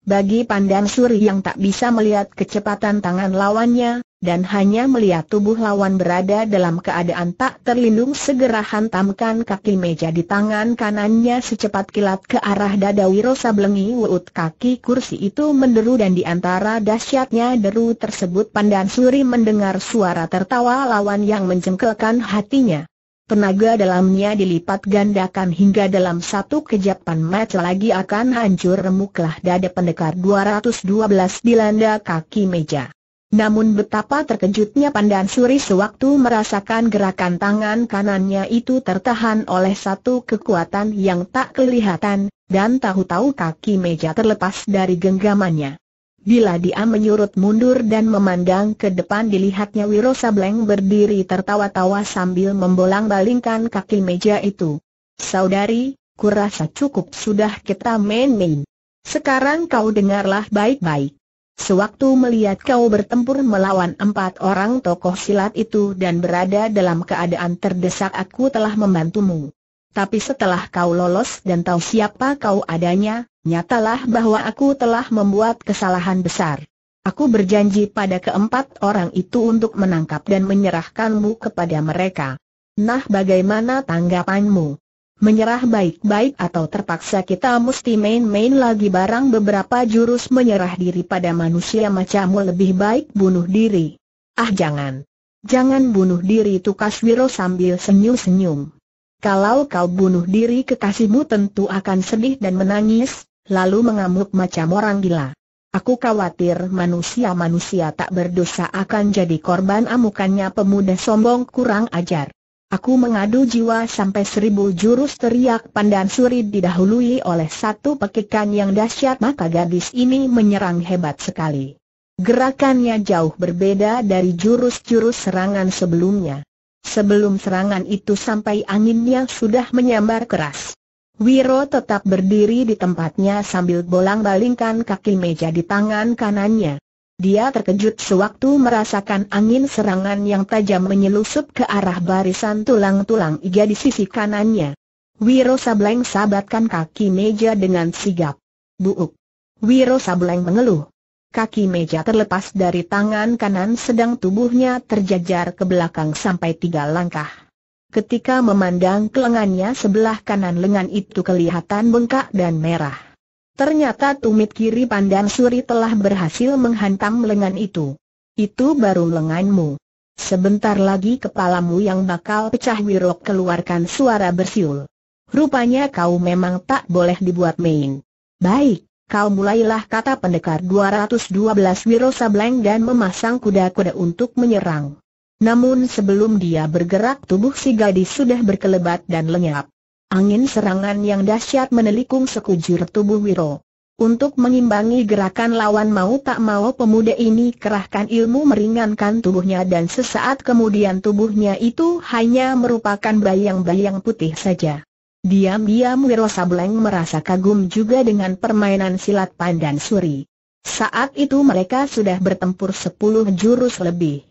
Bagi pandang suri yang tak bisa melihat kecepatan tangan lawannya, dan hanya melihat tubuh lawan berada dalam keadaan tak terlindung segera hantamkan kaki meja di tangan kanannya secepat kilat ke arah dada Wiro Sablengi Wut kaki kursi itu menderu dan di antara dahsyatnya deru tersebut Pandan Suri mendengar suara tertawa lawan yang mencengkelkan hatinya. Tenaga dalamnya dilipat gandakan hingga dalam satu kejapan mata lagi akan hancur remuklah dada pendekar 212 dilanda kaki meja. Namun betapa terkejutnya Pandan Suri sewaktu merasakan gerakan tangan kanannya itu tertahan oleh satu kekuatan yang tak kelihatan, dan tahu-tahu kaki meja terlepas dari genggamannya. Bila dia menyurut mundur dan memandang ke depan dilihatnya Wiro Sableng berdiri tertawa-tawa sambil membolang-balingkan kaki meja itu. Saudari, kurasa cukup sudah kita main-main. Sekarang kau dengarlah baik-baik. Sewaktu melihat kau bertempur melawan empat orang tokoh silat itu dan berada dalam keadaan terdesak aku telah membantumu. Tapi setelah kau lolos dan tahu siapa kau adanya, nyatalah bahwa aku telah membuat kesalahan besar. Aku berjanji pada keempat orang itu untuk menangkap dan menyerahkanmu kepada mereka. Nah bagaimana tanggapanmu? menyerah baik-baik atau terpaksa kita mesti main-main lagi barang beberapa jurus menyerah diri pada manusia macammu lebih baik bunuh diri. Ah jangan. Jangan bunuh diri itu Kaswiro sambil senyum-senyum. Kalau kau bunuh diri kekasihmu tentu akan sedih dan menangis, lalu mengamuk macam orang gila. Aku khawatir manusia-manusia tak berdosa akan jadi korban amukannya pemuda sombong kurang ajar. Aku mengadu jiwa sampai seribu jurus teriak Pandan Suri didahului oleh satu pekikan yang dahsyat maka gadis ini menyerang hebat sekali. Gerakannya jauh berbeda dari jurus-jurus serangan sebelumnya. Sebelum serangan itu sampai anginnya sudah menyambar keras. Wiro tetap berdiri di tempatnya sambil bolang-balingkan kaki meja di tangan kanannya. Dia terkejut sewaktu merasakan angin serangan yang tajam menyelusup ke arah barisan tulang-tulang iga di sisi kanannya. Wiro Sableng sabatkan kaki meja dengan sigap. Buuk. Wiro Sableng mengeluh. Kaki meja terlepas dari tangan kanan sedang tubuhnya terjajar ke belakang sampai tiga langkah. Ketika memandang ke lengannya sebelah kanan lengan itu kelihatan bengkak dan merah. Ternyata tumit kiri pandan suri telah berhasil menghantam lengan itu. Itu baru lenganmu. Sebentar lagi kepalamu yang bakal pecah Wirok keluarkan suara bersiul. Rupanya kau memang tak boleh dibuat main. Baik, kau mulailah kata pendekar 212 Wiro Sableng dan memasang kuda-kuda untuk menyerang. Namun sebelum dia bergerak tubuh si gadis sudah berkelebat dan lenyap. Angin serangan yang dahsyat menelikung sekujur tubuh Wiro. Untuk mengimbangi gerakan lawan mau tak mau pemuda ini kerahkan ilmu meringankan tubuhnya dan sesaat kemudian tubuhnya itu hanya merupakan bayang-bayang putih saja. Diam-diam Wiro Sableng merasa kagum juga dengan permainan silat pandan suri. Saat itu mereka sudah bertempur sepuluh jurus lebih.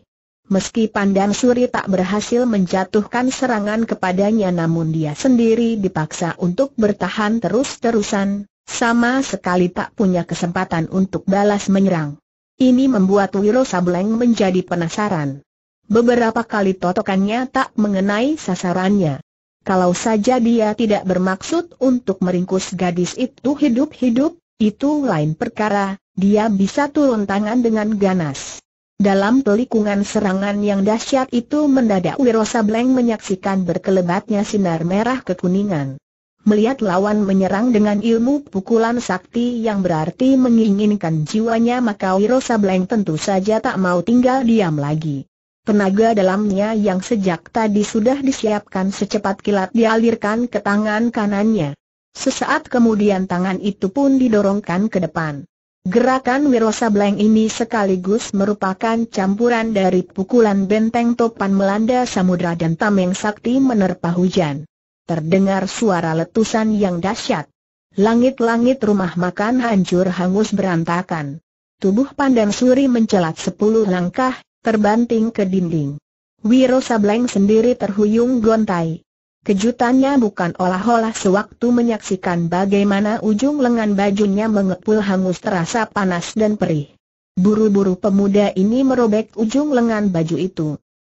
Meski pandang suri tak berhasil menjatuhkan serangan kepadanya namun dia sendiri dipaksa untuk bertahan terus-terusan, sama sekali tak punya kesempatan untuk balas menyerang. Ini membuat Wiro Sableng menjadi penasaran. Beberapa kali totokannya tak mengenai sasarannya. Kalau saja dia tidak bermaksud untuk meringkus gadis itu hidup-hidup, itu lain perkara, dia bisa turun tangan dengan ganas. Dalam pelikungan serangan yang dahsyat itu mendadak Wiro Sableng menyaksikan berkelebatnya sinar merah kekuningan. Melihat lawan menyerang dengan ilmu pukulan sakti yang berarti menginginkan jiwanya maka Wiro Sableng tentu saja tak mau tinggal diam lagi. Tenaga dalamnya yang sejak tadi sudah disiapkan secepat kilat dialirkan ke tangan kanannya. Sesaat kemudian tangan itu pun didorongkan ke depan. Gerakan Bleng ini sekaligus merupakan campuran dari pukulan benteng topan melanda samudra dan tameng sakti menerpa hujan. Terdengar suara letusan yang dahsyat. Langit-langit rumah makan hancur hangus berantakan. Tubuh pandang suri mencelat sepuluh langkah, terbanting ke dinding. Wiro Bleng sendiri terhuyung gontai. Kejutannya bukan olah-olah sewaktu menyaksikan bagaimana ujung lengan bajunya mengepul hangus terasa panas dan perih. Buru-buru pemuda ini merobek ujung lengan baju itu.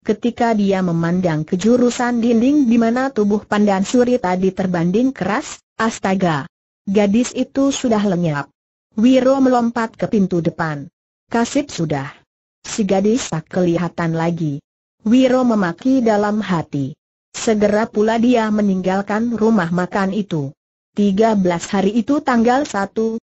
Ketika dia memandang ke jurusan dinding di mana tubuh pandan suri tadi terbanding keras, astaga! Gadis itu sudah lenyap. Wiro melompat ke pintu depan. Kasip sudah. Si gadis tak kelihatan lagi. Wiro memaki dalam hati. Segera pula dia meninggalkan rumah makan itu. 13 hari itu tanggal 1,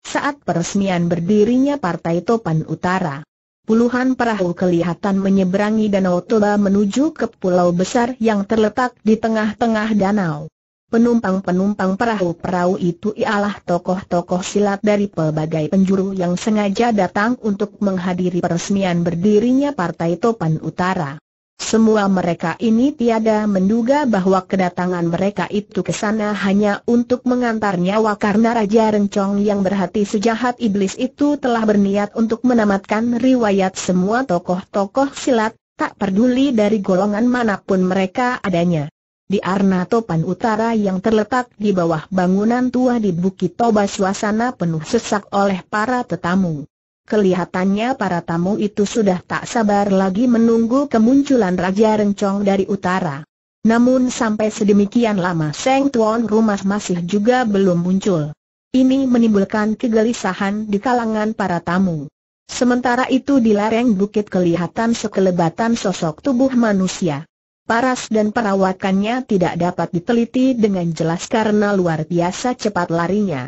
saat peresmian berdirinya Partai Topan Utara. Puluhan perahu kelihatan menyeberangi Danau Toba menuju ke pulau besar yang terletak di tengah-tengah danau. Penumpang-penumpang perahu-perahu itu ialah tokoh-tokoh silat dari pelbagai penjuru yang sengaja datang untuk menghadiri peresmian berdirinya Partai Topan Utara. Semua mereka ini tiada menduga bahwa kedatangan mereka itu ke sana hanya untuk mengantar nyawa karena Raja Rencong yang berhati sejahat iblis itu telah berniat untuk menamatkan riwayat semua tokoh-tokoh silat, tak peduli dari golongan manapun mereka adanya. Di arna topan utara yang terletak di bawah bangunan tua di Bukit Toba suasana penuh sesak oleh para tetamu. Kelihatannya para tamu itu sudah tak sabar lagi menunggu kemunculan Raja Rencong dari utara. Namun sampai sedemikian lama Seng Tuan Rumah masih juga belum muncul. Ini menimbulkan kegelisahan di kalangan para tamu. Sementara itu di lereng bukit kelihatan sekelebatan sosok tubuh manusia. Paras dan perawatannya tidak dapat diteliti dengan jelas karena luar biasa cepat larinya.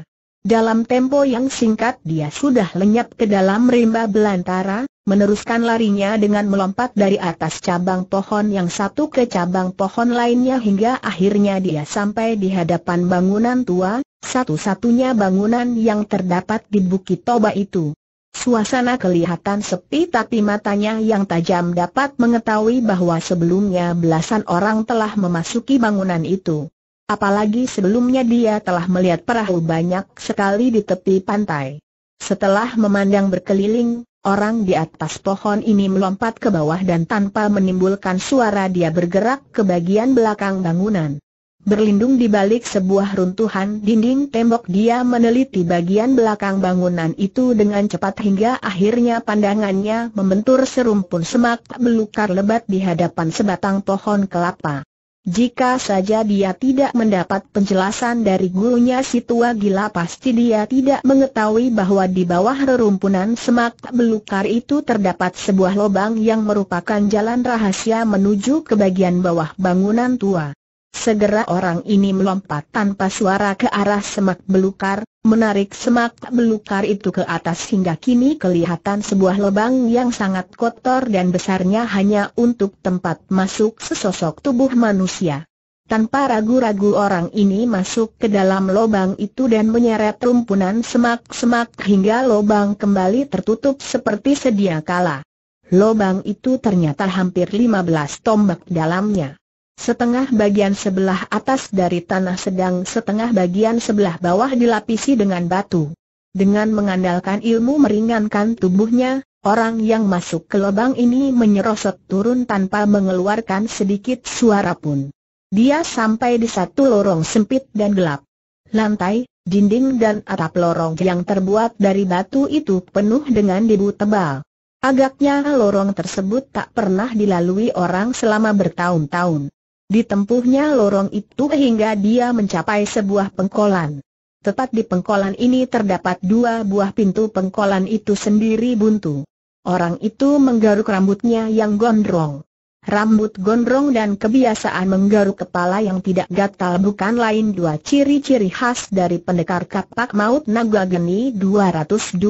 Dalam tempo yang singkat dia sudah lenyap ke dalam rimba belantara, meneruskan larinya dengan melompat dari atas cabang pohon yang satu ke cabang pohon lainnya hingga akhirnya dia sampai di hadapan bangunan tua, satu-satunya bangunan yang terdapat di Bukit Toba itu. Suasana kelihatan sepi tapi matanya yang tajam dapat mengetahui bahwa sebelumnya belasan orang telah memasuki bangunan itu. Apalagi sebelumnya dia telah melihat perahu banyak sekali di tepi pantai. Setelah memandang berkeliling, orang di atas pohon ini melompat ke bawah dan tanpa menimbulkan suara dia bergerak ke bagian belakang bangunan. Berlindung di balik sebuah runtuhan dinding tembok dia meneliti bagian belakang bangunan itu dengan cepat hingga akhirnya pandangannya membentur serumpun semak belukar lebat di hadapan sebatang pohon kelapa. Jika saja dia tidak mendapat penjelasan dari gurunya si tua gila pasti dia tidak mengetahui bahwa di bawah rerumpunan semak belukar itu terdapat sebuah lubang yang merupakan jalan rahasia menuju ke bagian bawah bangunan tua. Segera orang ini melompat tanpa suara ke arah semak belukar, menarik semak belukar itu ke atas hingga kini kelihatan sebuah lubang yang sangat kotor dan besarnya hanya untuk tempat masuk sesosok tubuh manusia. Tanpa ragu-ragu orang ini masuk ke dalam lubang itu dan menyeret rumpunan semak-semak hingga lubang kembali tertutup seperti sedia kala. Lubang itu ternyata hampir 15 tombak dalamnya. Setengah bagian sebelah atas dari tanah sedang setengah bagian sebelah bawah dilapisi dengan batu. Dengan mengandalkan ilmu meringankan tubuhnya, orang yang masuk ke lubang ini menyerosot turun tanpa mengeluarkan sedikit suara pun. Dia sampai di satu lorong sempit dan gelap. Lantai, dinding dan atap lorong yang terbuat dari batu itu penuh dengan debu tebal. Agaknya lorong tersebut tak pernah dilalui orang selama bertahun-tahun. Ditempuhnya lorong itu hingga dia mencapai sebuah pengkolan. Tepat di pengkolan ini terdapat dua buah pintu pengkolan itu sendiri buntu. Orang itu menggaruk rambutnya yang gondrong. Rambut gondrong dan kebiasaan menggaruk kepala yang tidak gatal bukan lain dua ciri-ciri khas dari pendekar kapak maut naga geni 212.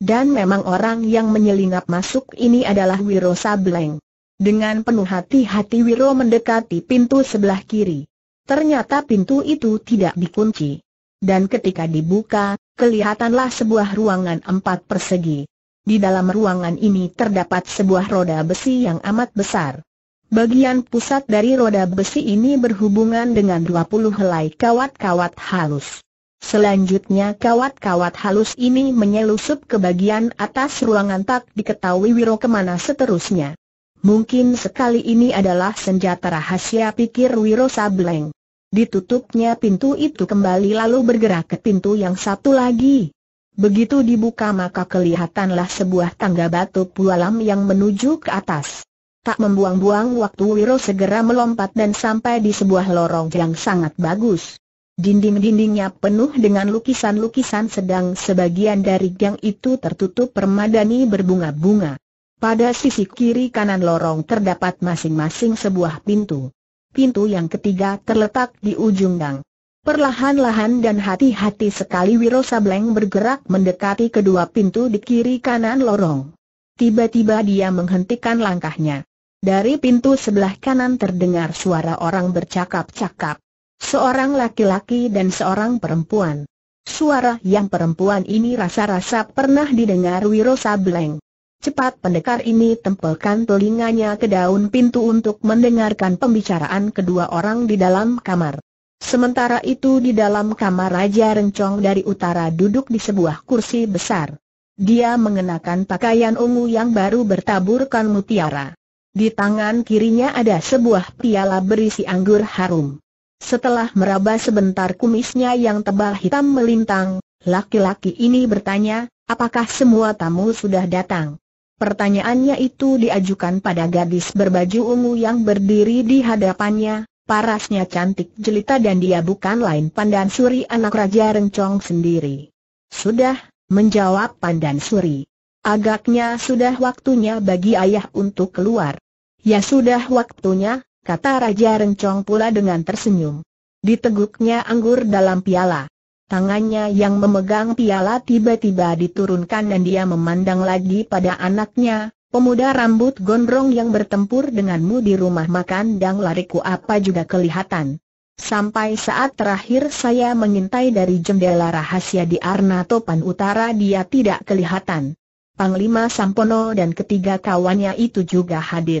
Dan memang orang yang menyelinap masuk ini adalah Wiro Sableng. Dengan penuh hati-hati Wiro mendekati pintu sebelah kiri. Ternyata pintu itu tidak dikunci. Dan ketika dibuka, kelihatanlah sebuah ruangan empat persegi. Di dalam ruangan ini terdapat sebuah roda besi yang amat besar. Bagian pusat dari roda besi ini berhubungan dengan 20 helai kawat-kawat halus. Selanjutnya kawat-kawat halus ini menyelusup ke bagian atas ruangan tak diketahui Wiro kemana seterusnya. Mungkin sekali ini adalah senjata rahasia pikir Wiro Sableng. Ditutupnya pintu itu kembali lalu bergerak ke pintu yang satu lagi. Begitu dibuka maka kelihatanlah sebuah tangga batu pualam yang menuju ke atas. Tak membuang-buang waktu Wiro segera melompat dan sampai di sebuah lorong yang sangat bagus. Dinding-dindingnya penuh dengan lukisan-lukisan sedang sebagian dari gang itu tertutup permadani berbunga-bunga. Pada sisi kiri kanan lorong terdapat masing-masing sebuah pintu. Pintu yang ketiga terletak di ujung gang. Perlahan-lahan dan hati-hati sekali Wiro Sableng bergerak mendekati kedua pintu di kiri kanan lorong. Tiba-tiba dia menghentikan langkahnya. Dari pintu sebelah kanan terdengar suara orang bercakap-cakap. Seorang laki-laki dan seorang perempuan. Suara yang perempuan ini rasa-rasa pernah didengar Wiro Sableng. Cepat pendekar ini tempelkan telinganya ke daun pintu untuk mendengarkan pembicaraan kedua orang di dalam kamar. Sementara itu di dalam kamar Raja Rencong dari utara duduk di sebuah kursi besar. Dia mengenakan pakaian ungu yang baru bertaburkan mutiara. Di tangan kirinya ada sebuah piala berisi anggur harum. Setelah meraba sebentar kumisnya yang tebal hitam melintang, laki-laki ini bertanya, apakah semua tamu sudah datang? Pertanyaannya itu diajukan pada gadis berbaju ungu yang berdiri di hadapannya, parasnya cantik jelita dan dia bukan lain Pandan Suri anak Raja Rencong sendiri. Sudah, menjawab Pandan Suri. Agaknya sudah waktunya bagi ayah untuk keluar. Ya sudah waktunya, kata Raja Rencong pula dengan tersenyum. Diteguknya anggur dalam piala. Tangannya yang memegang piala tiba-tiba diturunkan dan dia memandang lagi pada anaknya, pemuda rambut gondrong yang bertempur denganmu di rumah makan dan lariku apa juga kelihatan. Sampai saat terakhir saya mengintai dari jendela rahasia di Arna Topan Utara dia tidak kelihatan. Panglima Sampono dan ketiga kawannya itu juga hadir.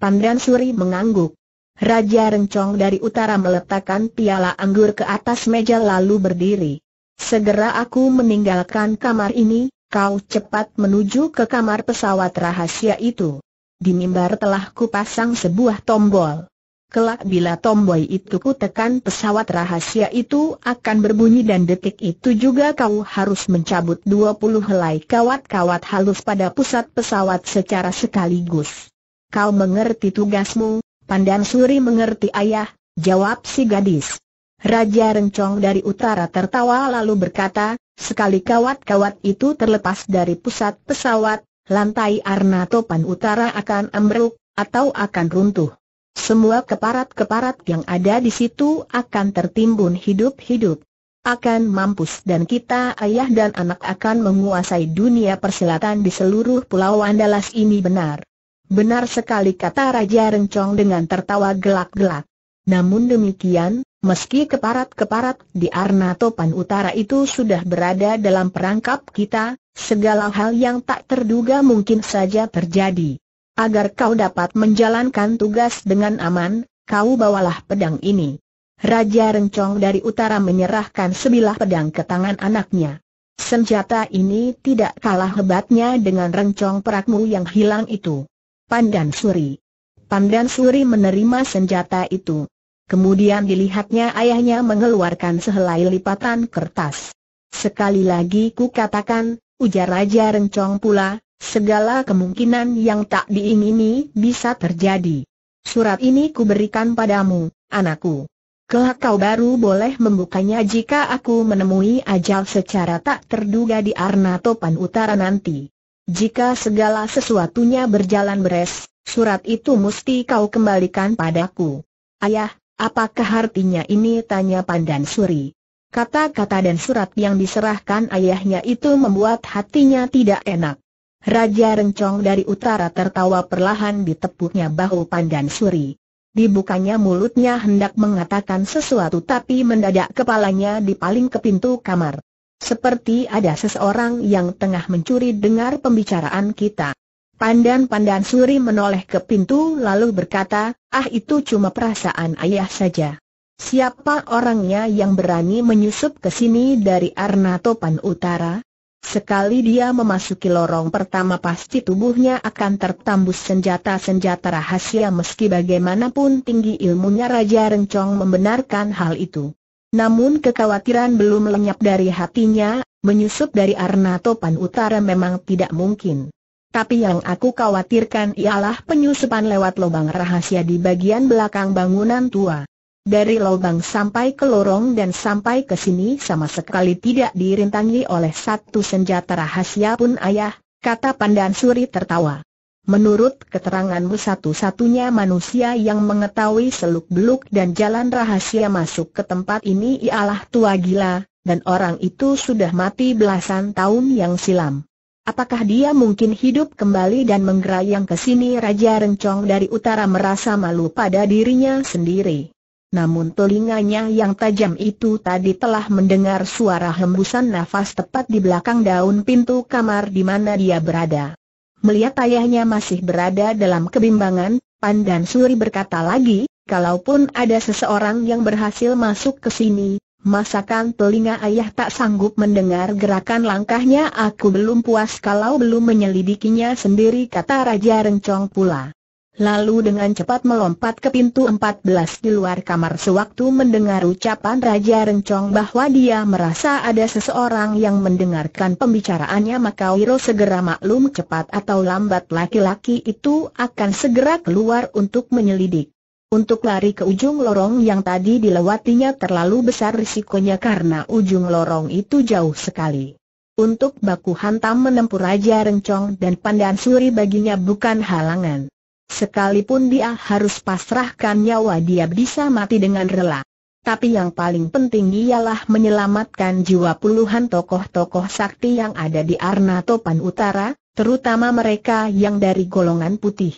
Pandan Suri mengangguk. Raja Rencong dari utara meletakkan piala anggur ke atas meja lalu berdiri. Segera aku meninggalkan kamar ini, kau cepat menuju ke kamar pesawat rahasia itu. Di mimbar telah kupasang sebuah tombol. Kelak bila tombol itu kutekan pesawat rahasia itu akan berbunyi dan detik itu juga kau harus mencabut 20 helai kawat-kawat halus pada pusat pesawat secara sekaligus. Kau mengerti tugasmu, Pandan Suri mengerti ayah, jawab si gadis. Raja Rencong dari utara tertawa lalu berkata, sekali kawat-kawat itu terlepas dari pusat pesawat, lantai arna topan utara akan ambruk, atau akan runtuh. Semua keparat-keparat yang ada di situ akan tertimbun hidup-hidup. Akan mampus dan kita ayah dan anak akan menguasai dunia persilatan di seluruh pulau Andalas ini benar. Benar sekali kata Raja Rencong dengan tertawa gelak-gelak. Namun demikian, meski keparat-keparat di Arna Topan Utara itu sudah berada dalam perangkap kita, segala hal yang tak terduga mungkin saja terjadi. Agar kau dapat menjalankan tugas dengan aman, kau bawalah pedang ini. Raja Rencong dari utara menyerahkan sebilah pedang ke tangan anaknya. Senjata ini tidak kalah hebatnya dengan rencong perakmu yang hilang itu. Pandan Suri. Pandan Suri menerima senjata itu. Kemudian dilihatnya ayahnya mengeluarkan sehelai lipatan kertas. Sekali lagi ku katakan, ujar Raja Rencong pula, segala kemungkinan yang tak diingini bisa terjadi. Surat ini ku berikan padamu, anakku. Kelak kau baru boleh membukanya jika aku menemui ajal secara tak terduga di Arnatopan Utara nanti. Jika segala sesuatunya berjalan beres, surat itu mesti kau kembalikan padaku. Ayah, apakah artinya ini? Tanya Pandan Suri. Kata-kata dan surat yang diserahkan ayahnya itu membuat hatinya tidak enak. Raja Rencong dari utara tertawa perlahan di tepuknya bahu Pandan Suri. Dibukanya mulutnya hendak mengatakan sesuatu tapi mendadak kepalanya dipaling ke pintu kamar. Seperti ada seseorang yang tengah mencuri dengar pembicaraan kita. Pandan-pandan suri menoleh ke pintu lalu berkata, ah itu cuma perasaan ayah saja. Siapa orangnya yang berani menyusup ke sini dari Arnatopan Utara? Sekali dia memasuki lorong pertama pasti tubuhnya akan tertambus senjata-senjata rahasia meski bagaimanapun tinggi ilmunya Raja Rencong membenarkan hal itu. Namun kekhawatiran belum lenyap dari hatinya, menyusup dari arna topan utara memang tidak mungkin. Tapi yang aku khawatirkan ialah penyusupan lewat lubang rahasia di bagian belakang bangunan tua. Dari lubang sampai ke lorong dan sampai ke sini sama sekali tidak dirintangi oleh satu senjata rahasia pun ayah, kata Pandan Suri tertawa. Menurut keteranganmu satu-satunya manusia yang mengetahui seluk-beluk dan jalan rahasia masuk ke tempat ini ialah tua gila, dan orang itu sudah mati belasan tahun yang silam. Apakah dia mungkin hidup kembali dan menggerayang ke sini Raja Rencong dari utara merasa malu pada dirinya sendiri. Namun telinganya yang tajam itu tadi telah mendengar suara hembusan nafas tepat di belakang daun pintu kamar di mana dia berada. Melihat ayahnya masih berada dalam kebimbangan, Pandan Suri berkata lagi, kalaupun ada seseorang yang berhasil masuk ke sini, masakan telinga ayah tak sanggup mendengar gerakan langkahnya aku belum puas kalau belum menyelidikinya sendiri kata Raja Rencong pula. Lalu dengan cepat melompat ke pintu 14 di luar kamar sewaktu mendengar ucapan Raja Rencong bahwa dia merasa ada seseorang yang mendengarkan pembicaraannya maka Wiro segera maklum cepat atau lambat laki-laki itu akan segera keluar untuk menyelidik. Untuk lari ke ujung lorong yang tadi dilewatinya terlalu besar risikonya karena ujung lorong itu jauh sekali. Untuk baku hantam menempuh Raja Rencong dan Pandan Suri baginya bukan halangan. Sekalipun dia harus pasrahkan nyawa dia bisa mati dengan rela. Tapi yang paling penting ialah menyelamatkan jiwa puluhan tokoh-tokoh sakti yang ada di Arna Topan Utara, terutama mereka yang dari golongan putih.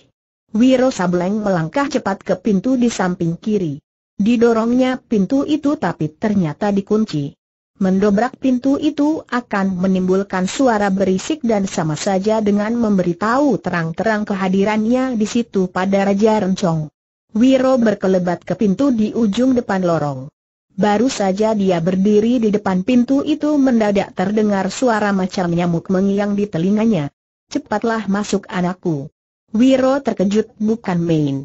Wiro Sableng melangkah cepat ke pintu di samping kiri. Didorongnya pintu itu tapi ternyata dikunci. Mendobrak pintu itu akan menimbulkan suara berisik dan sama saja dengan memberitahu terang-terang kehadirannya di situ pada Raja Rencong. Wiro berkelebat ke pintu di ujung depan lorong. Baru saja dia berdiri di depan pintu itu mendadak terdengar suara macam nyamuk mengiang di telinganya. Cepatlah masuk anakku. Wiro terkejut bukan main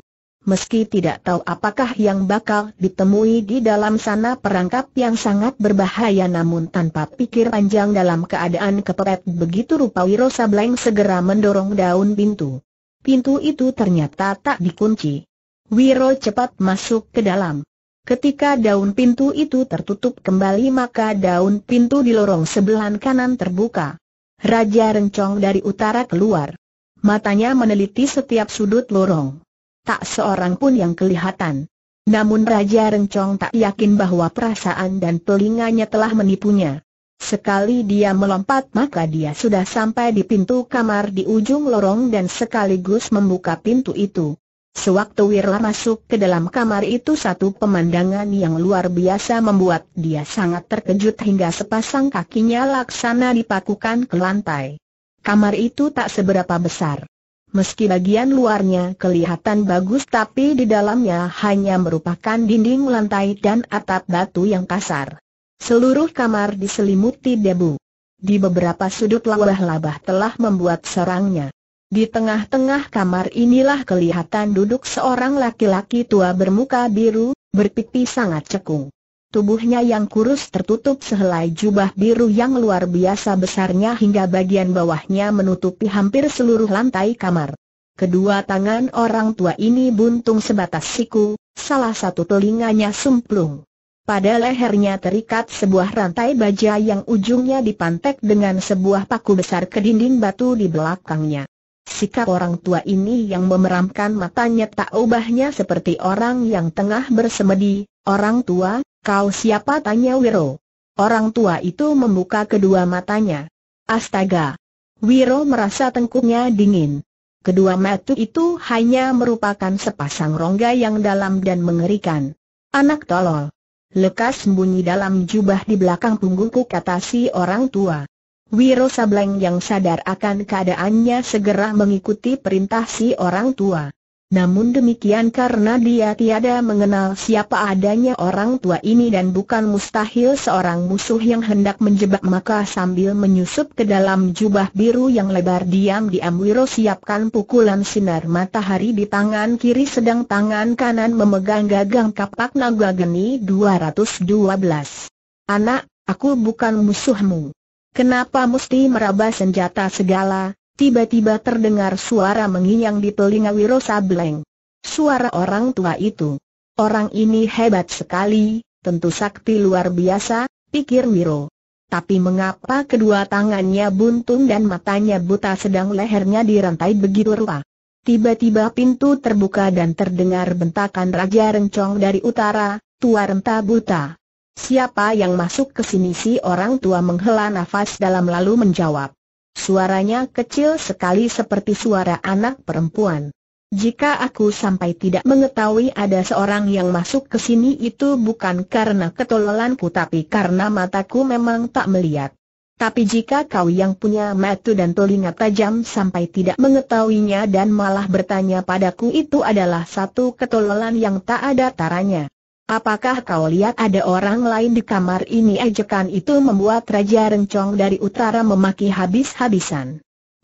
meski tidak tahu apakah yang bakal ditemui di dalam sana perangkap yang sangat berbahaya namun tanpa pikir panjang dalam keadaan kepepet begitu rupa Wiro Sableng segera mendorong daun pintu. Pintu itu ternyata tak dikunci. Wiro cepat masuk ke dalam. Ketika daun pintu itu tertutup kembali maka daun pintu di lorong sebelah kanan terbuka. Raja Rencong dari utara keluar. Matanya meneliti setiap sudut lorong tak seorang pun yang kelihatan. Namun Raja Rencong tak yakin bahwa perasaan dan telinganya telah menipunya. Sekali dia melompat maka dia sudah sampai di pintu kamar di ujung lorong dan sekaligus membuka pintu itu. Sewaktu Wirla masuk ke dalam kamar itu satu pemandangan yang luar biasa membuat dia sangat terkejut hingga sepasang kakinya laksana dipakukan ke lantai. Kamar itu tak seberapa besar. Meski bagian luarnya kelihatan bagus tapi di dalamnya hanya merupakan dinding lantai dan atap batu yang kasar. Seluruh kamar diselimuti debu. Di beberapa sudut labah-labah telah membuat serangnya. Di tengah-tengah kamar inilah kelihatan duduk seorang laki-laki tua bermuka biru, berpipi sangat cekung. Tubuhnya yang kurus tertutup sehelai jubah biru yang luar biasa besarnya hingga bagian bawahnya menutupi hampir seluruh lantai kamar. Kedua tangan orang tua ini buntung sebatas siku, salah satu telinganya sumplung. Pada lehernya terikat sebuah rantai baja yang ujungnya dipantek dengan sebuah paku besar ke dinding batu di belakangnya. Sikap orang tua ini yang memeramkan matanya tak ubahnya seperti orang yang tengah bersemedi, Orang tua, kau siapa? Tanya Wiro. Orang tua itu membuka kedua matanya. Astaga! Wiro merasa tengkuknya dingin. Kedua mata itu hanya merupakan sepasang rongga yang dalam dan mengerikan. Anak tolol. Lekas sembunyi dalam jubah di belakang punggungku kata si orang tua. Wiro Sableng yang sadar akan keadaannya segera mengikuti perintah si orang tua. Namun demikian karena dia tiada mengenal siapa adanya orang tua ini dan bukan mustahil seorang musuh yang hendak menjebak maka sambil menyusup ke dalam jubah biru yang lebar diam di Amwiro siapkan pukulan sinar matahari di tangan kiri sedang tangan kanan memegang gagang kapak naga geni 212. Anak, aku bukan musuhmu. Kenapa mesti meraba senjata segala? tiba-tiba terdengar suara menginyang di telinga Wiro Sableng. Suara orang tua itu. Orang ini hebat sekali, tentu sakti luar biasa, pikir Wiro. Tapi mengapa kedua tangannya buntung dan matanya buta sedang lehernya dirantai begitu rupa? Tiba-tiba pintu terbuka dan terdengar bentakan Raja Rencong dari utara, tua renta buta. Siapa yang masuk ke sini si orang tua menghela nafas dalam lalu menjawab. Suaranya kecil sekali seperti suara anak perempuan. Jika aku sampai tidak mengetahui ada seorang yang masuk ke sini itu bukan karena ketololanku tapi karena mataku memang tak melihat. Tapi jika kau yang punya mata dan telinga tajam sampai tidak mengetahuinya dan malah bertanya padaku itu adalah satu ketololan yang tak ada taranya. Apakah kau lihat ada orang lain di kamar ini? Ejekan itu membuat Raja Rencong dari utara memaki habis-habisan.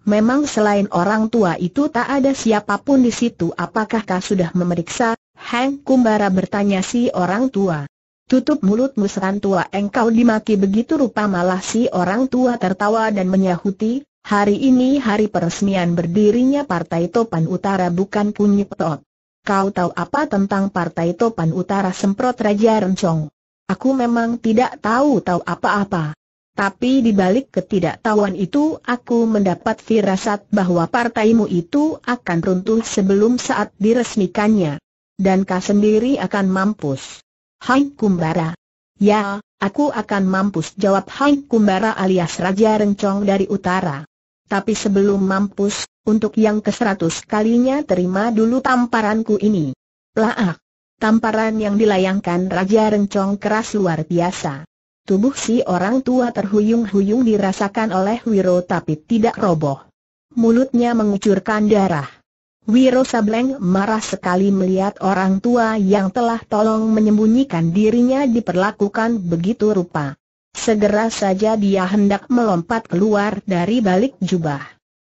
Memang selain orang tua itu tak ada siapapun di situ. Apakah kau sudah memeriksa? Hang Kumbara bertanya si orang tua. Tutup mulut musran tua engkau dimaki begitu rupa malah si orang tua tertawa dan menyahuti, hari ini hari peresmian berdirinya Partai Topan Utara bukan punya petot. Kau tahu apa tentang Partai Topan Utara semprot Raja Rencong? Aku memang tidak tahu tahu apa-apa. Tapi di balik ketidaktahuan itu aku mendapat firasat bahwa partaimu itu akan runtuh sebelum saat diresmikannya. Dan kau sendiri akan mampus. Hai Kumbara. Ya, aku akan mampus jawab Hai Kumbara alias Raja Rencong dari utara. Tapi sebelum mampus, untuk yang ke seratus kalinya terima dulu tamparanku ini. Laak! Tamparan yang dilayangkan Raja Rencong keras luar biasa. Tubuh si orang tua terhuyung-huyung dirasakan oleh Wiro tapi tidak roboh. Mulutnya mengucurkan darah. Wiro Sableng marah sekali melihat orang tua yang telah tolong menyembunyikan dirinya diperlakukan begitu rupa. Segera saja dia hendak melompat keluar dari balik jubah.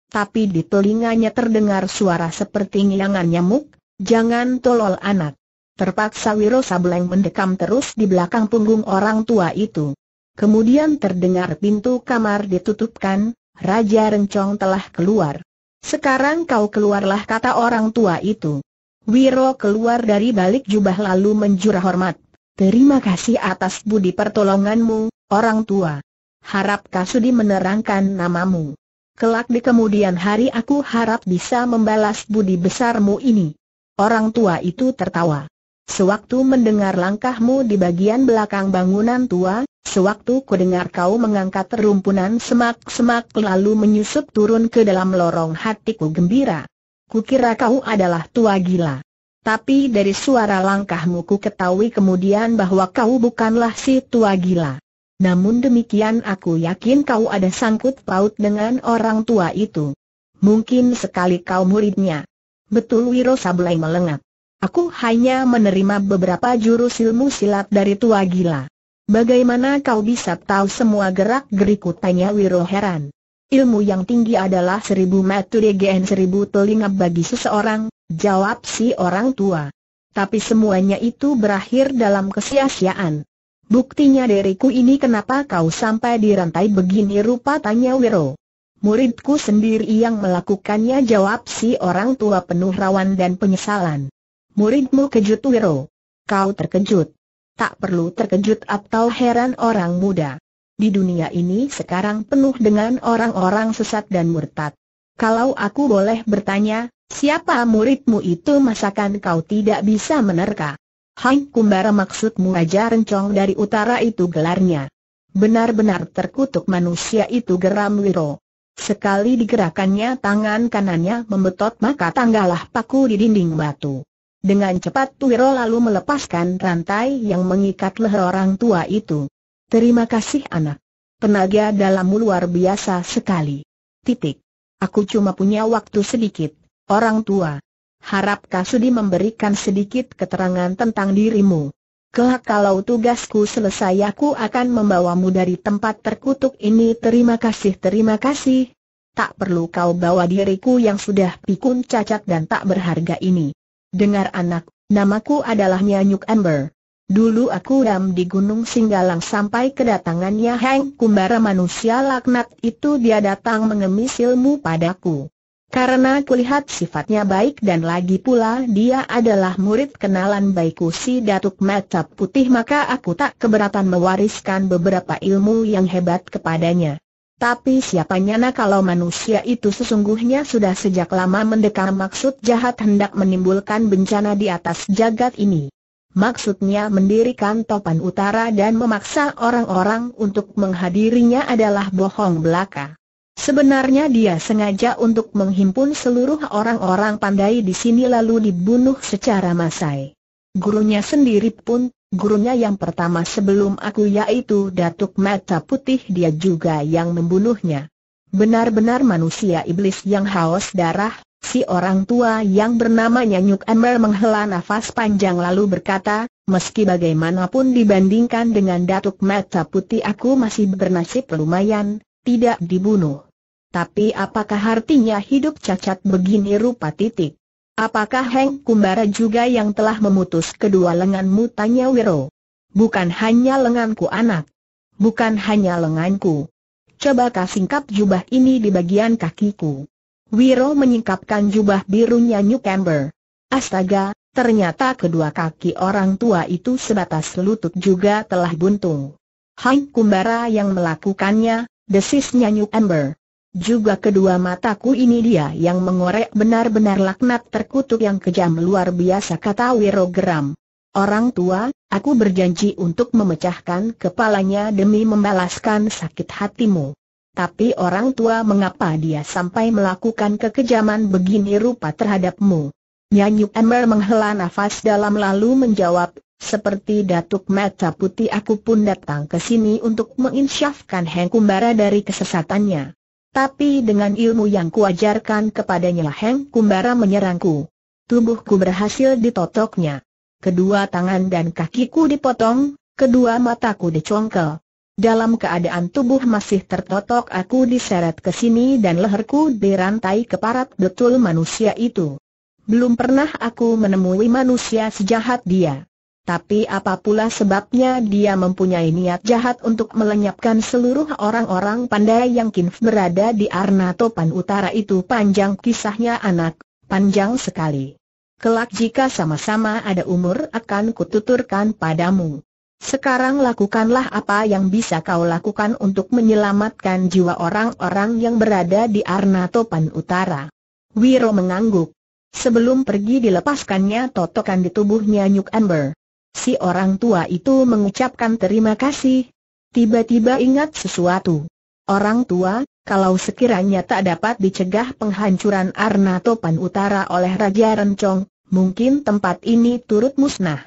Tapi di telinganya terdengar suara seperti ngilangan nyamuk, jangan tolol anak. Terpaksa Wiro Sableng mendekam terus di belakang punggung orang tua itu. Kemudian terdengar pintu kamar ditutupkan, Raja Rencong telah keluar. Sekarang kau keluarlah kata orang tua itu. Wiro keluar dari balik jubah lalu menjurah hormat. Terima kasih atas budi pertolonganmu, orang tua. Harap Kasudi menerangkan namamu. Kelak di kemudian hari aku harap bisa membalas budi besarmu ini. Orang tua itu tertawa. Sewaktu mendengar langkahmu di bagian belakang bangunan tua, sewaktu kudengar kau mengangkat rumpunan semak-semak lalu menyusup turun ke dalam lorong hatiku gembira. Kukira kau adalah tua gila. Tapi dari suara langkahmu ku ketahui kemudian bahwa kau bukanlah si tua gila. Namun demikian aku yakin kau ada sangkut paut dengan orang tua itu. Mungkin sekali kau muridnya. Betul Wiro Sablai melengak. Aku hanya menerima beberapa jurus ilmu silat dari tua gila. Bagaimana kau bisa tahu semua gerak-geriku tanya Wiro heran. Ilmu yang tinggi adalah seribu mata DGN seribu telinga bagi seseorang, jawab si orang tua. Tapi semuanya itu berakhir dalam kesia Buktinya diriku ini kenapa kau sampai dirantai begini rupa tanya Wiro. Muridku sendiri yang melakukannya jawab si orang tua penuh rawan dan penyesalan. Muridmu kejut Wiro. Kau terkejut. Tak perlu terkejut atau heran orang muda. Di dunia ini sekarang penuh dengan orang-orang sesat dan murtad. Kalau aku boleh bertanya, siapa muridmu itu masakan kau tidak bisa menerka? Hai Kumbara maksudmu Raja Rencong dari utara itu gelarnya. Benar-benar terkutuk manusia itu geram Wiro. Sekali digerakannya tangan kanannya membetot maka tanggalah paku di dinding batu. Dengan cepat Wiro lalu melepaskan rantai yang mengikat leher orang tua itu. Terima kasih anak. Tenaga dalammu luar biasa sekali. Titik. Aku cuma punya waktu sedikit, orang tua harap Kasudi memberikan sedikit keterangan tentang dirimu. Kelak kalau tugasku selesai aku akan membawamu dari tempat terkutuk ini terima kasih terima kasih. Tak perlu kau bawa diriku yang sudah pikun cacat dan tak berharga ini. Dengar anak, namaku adalah Nyanyuk Amber. Dulu aku ram di Gunung Singgalang sampai kedatangannya Heng Kumbara manusia laknat itu dia datang mengemis ilmu padaku. Karena kulihat sifatnya baik dan lagi pula dia adalah murid kenalan baikku si Datuk Mata Putih maka aku tak keberatan mewariskan beberapa ilmu yang hebat kepadanya. Tapi siapa nyana kalau manusia itu sesungguhnya sudah sejak lama mendekam maksud jahat hendak menimbulkan bencana di atas jagat ini. Maksudnya mendirikan topan utara dan memaksa orang-orang untuk menghadirinya adalah bohong belaka. Sebenarnya dia sengaja untuk menghimpun seluruh orang-orang pandai di sini lalu dibunuh secara masai. Gurunya sendiri pun, gurunya yang pertama sebelum aku yaitu Datuk Mata Putih dia juga yang membunuhnya. Benar-benar manusia iblis yang haus darah, si orang tua yang bernama Nyanyuk Emel menghela nafas panjang lalu berkata, meski bagaimanapun dibandingkan dengan Datuk Mata Putih aku masih bernasib lumayan, tidak dibunuh. Tapi apakah artinya hidup cacat begini rupa titik? Apakah Heng Kumbara juga yang telah memutus kedua lenganmu? Tanya Wiro. Bukan hanya lenganku anak. Bukan hanya lenganku. Coba kau singkap jubah ini di bagian kakiku. Wiro menyingkapkan jubah birunya New Camber. Astaga, ternyata kedua kaki orang tua itu sebatas lutut juga telah buntung. Heng Kumbara yang melakukannya, desis nyanyu Amber. Juga kedua mataku ini dia yang mengorek benar-benar laknat terkutuk yang kejam luar biasa kata Wirogram. Orang tua, aku berjanji untuk memecahkan kepalanya demi membalaskan sakit hatimu. Tapi orang tua mengapa dia sampai melakukan kekejaman begini rupa terhadapmu? Nyanyuk Ember menghela nafas dalam lalu menjawab, seperti Datuk Mata Putih aku pun datang ke sini untuk menginsyafkan Heng Kumbara dari kesesatannya. Tapi dengan ilmu yang kuajarkan kepadanya Heng Kumbara menyerangku. Tubuhku berhasil ditotoknya. Kedua tangan dan kakiku dipotong, kedua mataku dicongkel. Dalam keadaan tubuh masih tertotok aku diseret ke sini dan leherku dirantai ke parat betul manusia itu. Belum pernah aku menemui manusia sejahat dia. Tapi apa pula sebabnya dia mempunyai niat jahat untuk melenyapkan seluruh orang-orang pandai yang kinf berada di Arnatopan Utara itu panjang kisahnya anak, panjang sekali. Kelak jika sama-sama ada umur akan kututurkan padamu. Sekarang lakukanlah apa yang bisa kau lakukan untuk menyelamatkan jiwa orang-orang yang berada di Arnatopan Utara. Wiro mengangguk. Sebelum pergi dilepaskannya totokan di tubuhnya Nyuk Amber. Si orang tua itu mengucapkan terima kasih. Tiba-tiba ingat sesuatu. Orang tua, kalau sekiranya tak dapat dicegah penghancuran Arna Topan Utara oleh Raja Rencong, mungkin tempat ini turut musnah.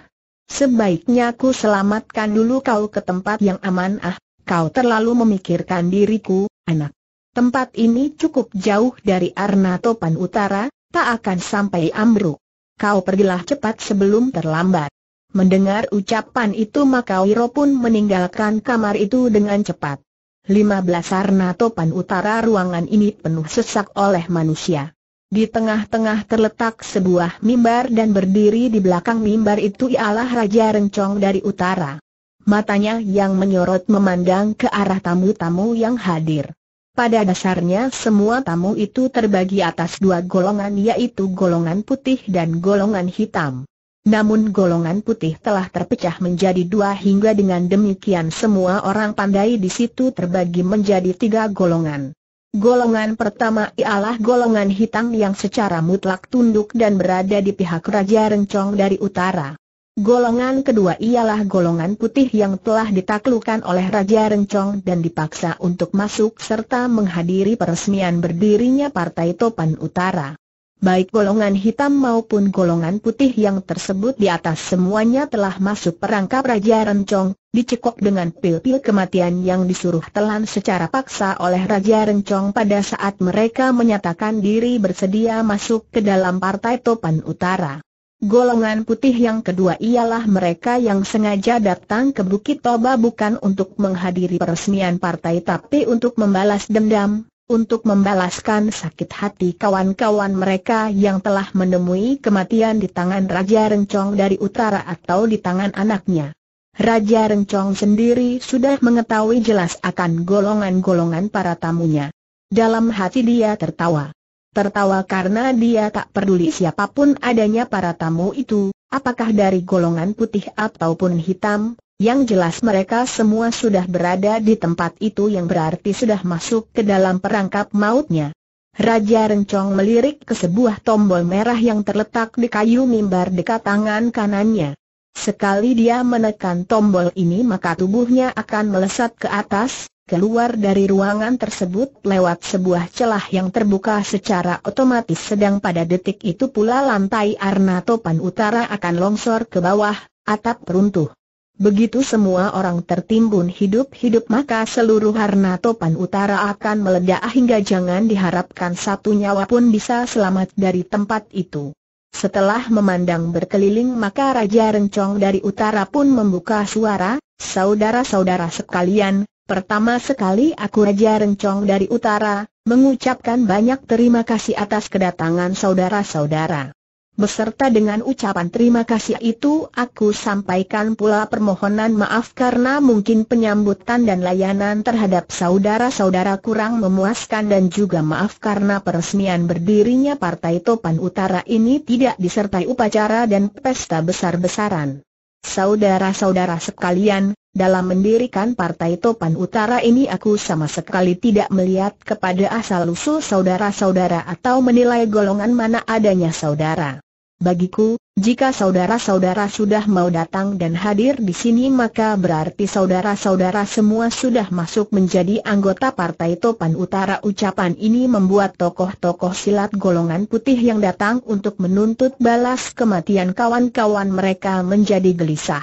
Sebaiknya ku selamatkan dulu kau ke tempat yang aman ah, kau terlalu memikirkan diriku, anak. Tempat ini cukup jauh dari Arna Topan Utara, tak akan sampai ambruk. Kau pergilah cepat sebelum terlambat. Mendengar ucapan itu maka Wiro pun meninggalkan kamar itu dengan cepat. 15 sarna topan utara ruangan ini penuh sesak oleh manusia. Di tengah-tengah terletak sebuah mimbar dan berdiri di belakang mimbar itu ialah Raja Rencong dari utara. Matanya yang menyorot memandang ke arah tamu-tamu yang hadir. Pada dasarnya semua tamu itu terbagi atas dua golongan yaitu golongan putih dan golongan hitam. Namun golongan putih telah terpecah menjadi dua hingga dengan demikian semua orang pandai di situ terbagi menjadi tiga golongan. Golongan pertama ialah golongan hitam yang secara mutlak tunduk dan berada di pihak Raja Rencong dari utara. Golongan kedua ialah golongan putih yang telah ditaklukkan oleh Raja Rencong dan dipaksa untuk masuk serta menghadiri peresmian berdirinya Partai Topan Utara baik golongan hitam maupun golongan putih yang tersebut di atas semuanya telah masuk perangkap Raja Rencong, dicekok dengan pil-pil kematian yang disuruh telan secara paksa oleh Raja Rencong pada saat mereka menyatakan diri bersedia masuk ke dalam Partai Topan Utara. Golongan putih yang kedua ialah mereka yang sengaja datang ke Bukit Toba bukan untuk menghadiri peresmian partai tapi untuk membalas dendam, untuk membalaskan sakit hati kawan-kawan mereka yang telah menemui kematian di tangan Raja Rencong dari utara atau di tangan anaknya. Raja Rencong sendiri sudah mengetahui jelas akan golongan-golongan para tamunya. Dalam hati dia tertawa. Tertawa karena dia tak peduli siapapun adanya para tamu itu, apakah dari golongan putih ataupun hitam, yang jelas mereka semua sudah berada di tempat itu yang berarti sudah masuk ke dalam perangkap mautnya. Raja Rencong melirik ke sebuah tombol merah yang terletak di kayu mimbar dekat tangan kanannya. Sekali dia menekan tombol ini maka tubuhnya akan melesat ke atas, keluar dari ruangan tersebut lewat sebuah celah yang terbuka secara otomatis sedang pada detik itu pula lantai Arnatopan Utara akan longsor ke bawah, atap runtuh. Begitu semua orang tertimbun hidup-hidup maka seluruh harna topan utara akan meledak hingga jangan diharapkan satu nyawa pun bisa selamat dari tempat itu. Setelah memandang berkeliling maka Raja Rencong dari utara pun membuka suara, saudara-saudara sekalian, pertama sekali aku Raja Rencong dari utara, mengucapkan banyak terima kasih atas kedatangan saudara-saudara. Beserta dengan ucapan terima kasih itu aku sampaikan pula permohonan maaf karena mungkin penyambutan dan layanan terhadap saudara-saudara kurang memuaskan dan juga maaf karena peresmian berdirinya Partai Topan Utara ini tidak disertai upacara dan pesta besar-besaran. Saudara-saudara sekalian, dalam mendirikan Partai Topan Utara ini aku sama sekali tidak melihat kepada asal-usul saudara-saudara atau menilai golongan mana adanya saudara. Bagiku, jika saudara-saudara sudah mau datang dan hadir di sini maka berarti saudara-saudara semua sudah masuk menjadi anggota Partai Topan Utara Ucapan ini membuat tokoh-tokoh silat golongan putih yang datang untuk menuntut balas kematian kawan-kawan mereka menjadi gelisah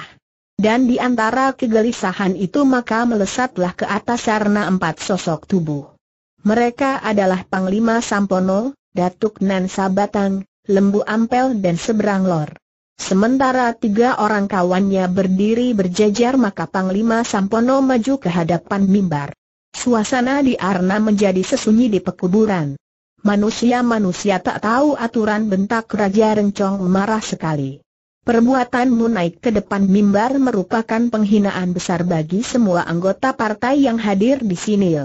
Dan di antara kegelisahan itu maka melesatlah ke atas karena empat sosok tubuh Mereka adalah Panglima Sampono, Datuk Nan Sabatang, Lembu Ampel dan Seberang Lor. Sementara tiga orang kawannya berdiri berjejer maka Panglima Sampono maju ke hadapan mimbar. Suasana di Arna menjadi sesunyi di pekuburan. Manusia-manusia tak tahu aturan bentak Raja Rencong marah sekali. Perbuatanmu naik ke depan mimbar merupakan penghinaan besar bagi semua anggota partai yang hadir di sini.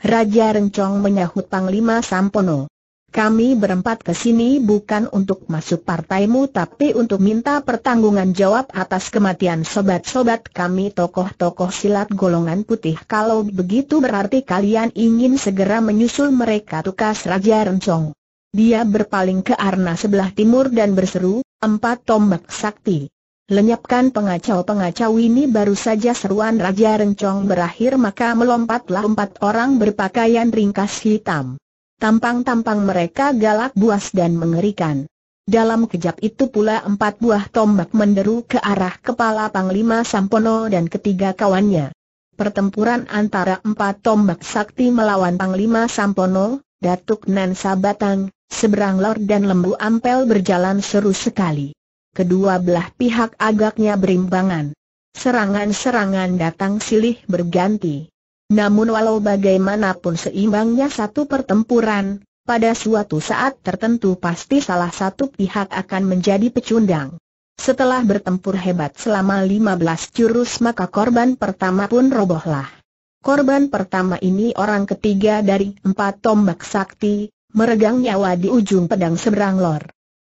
Raja Rencong menyahut Panglima Sampono. Kami berempat ke sini bukan untuk masuk partaimu tapi untuk minta pertanggungan jawab atas kematian sobat-sobat kami tokoh-tokoh silat golongan putih. Kalau begitu berarti kalian ingin segera menyusul mereka tukas Raja Rencong. Dia berpaling ke arna sebelah timur dan berseru, empat tombak sakti. Lenyapkan pengacau-pengacau ini baru saja seruan Raja Rencong berakhir maka melompatlah empat orang berpakaian ringkas hitam. Tampang-tampang mereka galak buas dan mengerikan. Dalam kejap itu pula empat buah tombak menderu ke arah kepala Panglima Sampono dan ketiga kawannya. Pertempuran antara empat tombak sakti melawan Panglima Sampono, Datuk Nan Sabatang, Seberang Lor dan Lembu Ampel berjalan seru sekali. Kedua belah pihak agaknya berimbangan. Serangan-serangan datang silih berganti. Namun walau bagaimanapun seimbangnya satu pertempuran, pada suatu saat tertentu pasti salah satu pihak akan menjadi pecundang. Setelah bertempur hebat selama 15 jurus maka korban pertama pun robohlah. Korban pertama ini orang ketiga dari empat tombak sakti, meregang nyawa di ujung pedang seberang lor.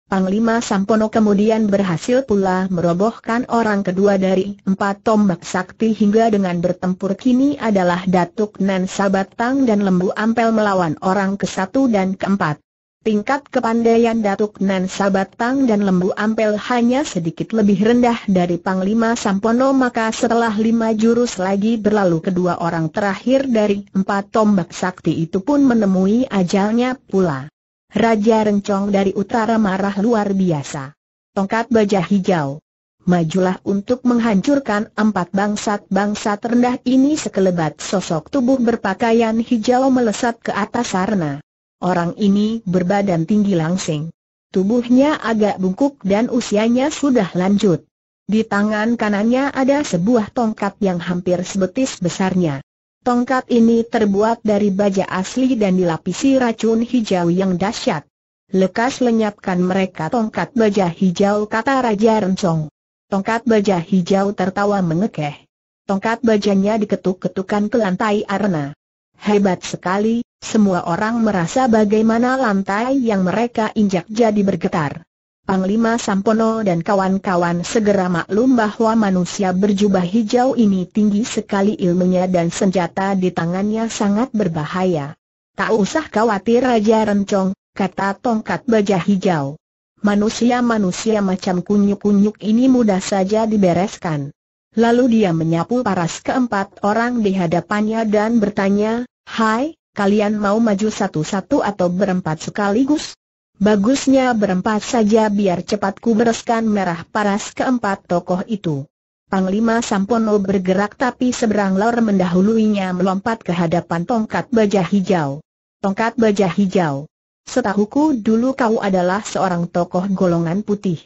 Panglima Sampono kemudian berhasil pula merobohkan orang kedua dari empat tombak sakti hingga dengan bertempur kini adalah Datuk Nan Sabatang dan Lembu Ampel melawan orang ke satu dan keempat. Tingkat kepandaian Datuk Nan Sabatang dan Lembu Ampel hanya sedikit lebih rendah dari Panglima Sampono maka setelah lima jurus lagi berlalu kedua orang terakhir dari empat tombak sakti itu pun menemui ajalnya pula. Raja Rencong dari utara marah luar biasa. Tongkat baja hijau. Majulah untuk menghancurkan empat bangsa bangsa rendah ini sekelebat sosok tubuh berpakaian hijau melesat ke atas sarna. Orang ini berbadan tinggi langsing. Tubuhnya agak bungkuk dan usianya sudah lanjut. Di tangan kanannya ada sebuah tongkat yang hampir sebetis besarnya. Tongkat ini terbuat dari baja asli dan dilapisi racun hijau yang dahsyat. Lekas lenyapkan mereka tongkat baja hijau kata Raja Rencong. Tongkat baja hijau tertawa mengekeh. Tongkat bajanya diketuk-ketukan ke lantai arena. Hebat sekali, semua orang merasa bagaimana lantai yang mereka injak jadi bergetar. Panglima Sampono dan kawan-kawan segera maklum bahwa manusia berjubah hijau ini tinggi sekali ilmunya dan senjata di tangannya sangat berbahaya. Tak usah khawatir Raja Rencong, kata tongkat baja hijau. Manusia-manusia macam kunyuk-kunyuk ini mudah saja dibereskan. Lalu dia menyapu paras keempat orang di hadapannya dan bertanya, Hai, kalian mau maju satu-satu atau berempat sekaligus? Bagusnya berempat saja biar cepat ku bereskan merah paras keempat tokoh itu. Panglima Sampono bergerak tapi seberang lor mendahuluinya melompat ke hadapan tongkat baja hijau. Tongkat baja hijau. Setahuku dulu kau adalah seorang tokoh golongan putih.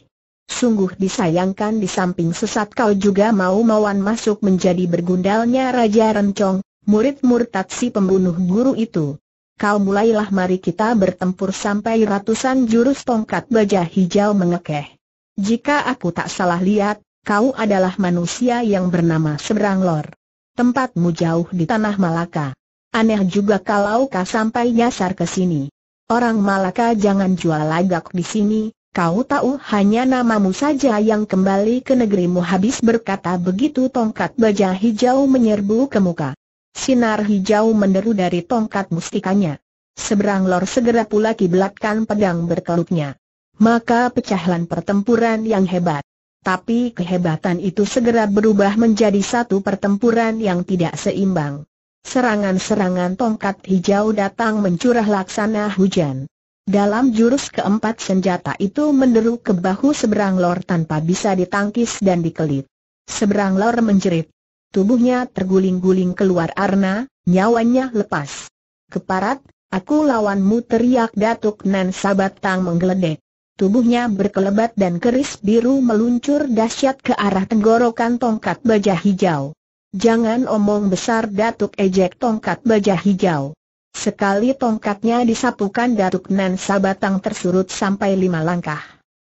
Sungguh disayangkan di samping sesat kau juga mau-mauan masuk menjadi bergundalnya Raja Rencong, murid murtad si pembunuh guru itu kau mulailah mari kita bertempur sampai ratusan jurus tongkat baja hijau mengekeh. Jika aku tak salah lihat, kau adalah manusia yang bernama Seberang Lor. Tempatmu jauh di tanah Malaka. Aneh juga kalau kau sampai nyasar ke sini. Orang Malaka jangan jual lagak di sini, kau tahu hanya namamu saja yang kembali ke negerimu habis berkata begitu tongkat baja hijau menyerbu ke muka. Sinar hijau menderu dari tongkat mustikanya. Seberang lor segera pula kiblatkan pedang berkelutnya. Maka pecahlah pertempuran yang hebat. Tapi kehebatan itu segera berubah menjadi satu pertempuran yang tidak seimbang. Serangan-serangan tongkat hijau datang mencurah laksana hujan. Dalam jurus keempat senjata itu menderu ke bahu seberang lor tanpa bisa ditangkis dan dikelit. Seberang lor menjerit. Tubuhnya terguling-guling keluar arna, nyawanya lepas. Keparat, aku lawanmu teriak Datuk Nan Sabat Tang menggeledek. Tubuhnya berkelebat dan keris biru meluncur dahsyat ke arah tenggorokan tongkat baja hijau. Jangan omong besar Datuk ejek tongkat baja hijau. Sekali tongkatnya disapukan Datuk Nan Sabatang tersurut sampai lima langkah.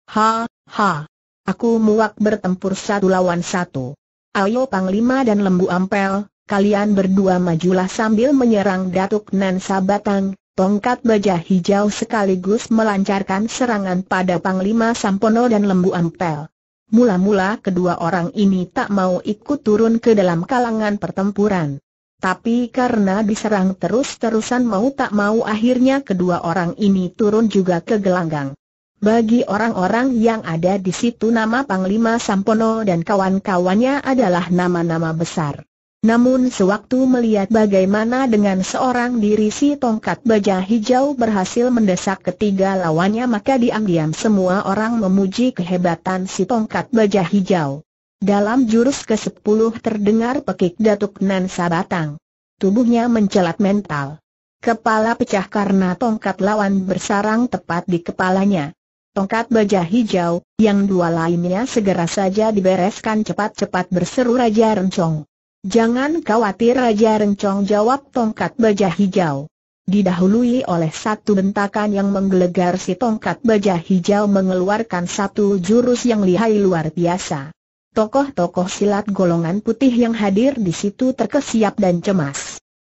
Ha, ha. Aku muak bertempur satu lawan satu. Ayo Panglima dan Lembu Ampel, kalian berdua majulah sambil menyerang Datuk Nan Sabatang, tongkat baja hijau sekaligus melancarkan serangan pada Panglima Sampono dan Lembu Ampel. Mula-mula kedua orang ini tak mau ikut turun ke dalam kalangan pertempuran. Tapi karena diserang terus-terusan mau tak mau akhirnya kedua orang ini turun juga ke gelanggang. Bagi orang-orang yang ada di situ nama Panglima Sampono dan kawan-kawannya adalah nama-nama besar. Namun sewaktu melihat bagaimana dengan seorang diri si tongkat baja hijau berhasil mendesak ketiga lawannya maka diam-diam semua orang memuji kehebatan si tongkat baja hijau. Dalam jurus ke-10 terdengar pekik Datuk Nan Sabatang. Tubuhnya mencelat mental. Kepala pecah karena tongkat lawan bersarang tepat di kepalanya tongkat baja hijau, yang dua lainnya segera saja dibereskan cepat-cepat berseru Raja Rencong. Jangan khawatir Raja Rencong jawab tongkat baja hijau. Didahului oleh satu bentakan yang menggelegar si tongkat baja hijau mengeluarkan satu jurus yang lihai luar biasa. Tokoh-tokoh silat golongan putih yang hadir di situ terkesiap dan cemas.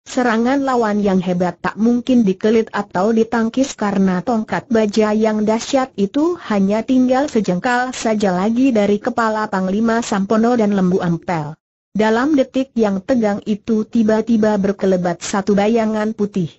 Serangan lawan yang hebat tak mungkin dikelit atau ditangkis karena tongkat baja yang dahsyat itu hanya tinggal sejengkal saja lagi dari kepala Panglima Sampono dan Lembu Ampel. Dalam detik yang tegang itu tiba-tiba berkelebat satu bayangan putih.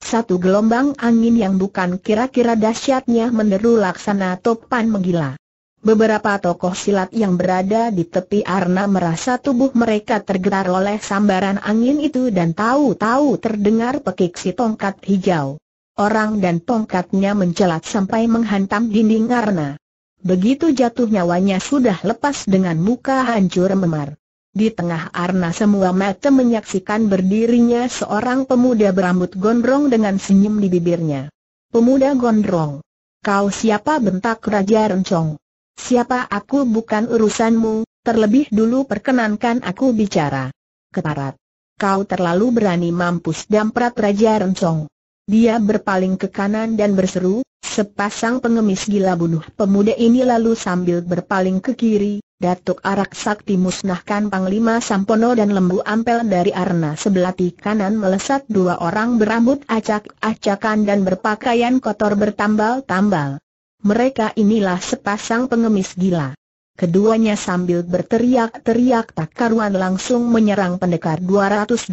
Satu gelombang angin yang bukan kira-kira dahsyatnya menderu laksana topan menggila. Beberapa tokoh silat yang berada di tepi arna merasa tubuh mereka tergetar oleh sambaran angin itu dan tahu-tahu terdengar pekik si tongkat hijau. Orang dan tongkatnya mencelat sampai menghantam dinding arna. Begitu jatuh nyawanya sudah lepas dengan muka hancur memar. Di tengah arna semua mata menyaksikan berdirinya seorang pemuda berambut gondrong dengan senyum di bibirnya. Pemuda gondrong. Kau siapa bentak Raja Rencong? Siapa aku bukan urusanmu, terlebih dulu perkenankan aku bicara. Keparat. Kau terlalu berani mampus damprat Raja Rencong. Dia berpaling ke kanan dan berseru, sepasang pengemis gila bunuh pemuda ini lalu sambil berpaling ke kiri, Datuk Arak Sakti musnahkan Panglima Sampono dan Lembu Ampel dari Arna sebelah kanan melesat dua orang berambut acak-acakan dan berpakaian kotor bertambal-tambal mereka inilah sepasang pengemis gila. Keduanya sambil berteriak-teriak tak karuan langsung menyerang pendekar 212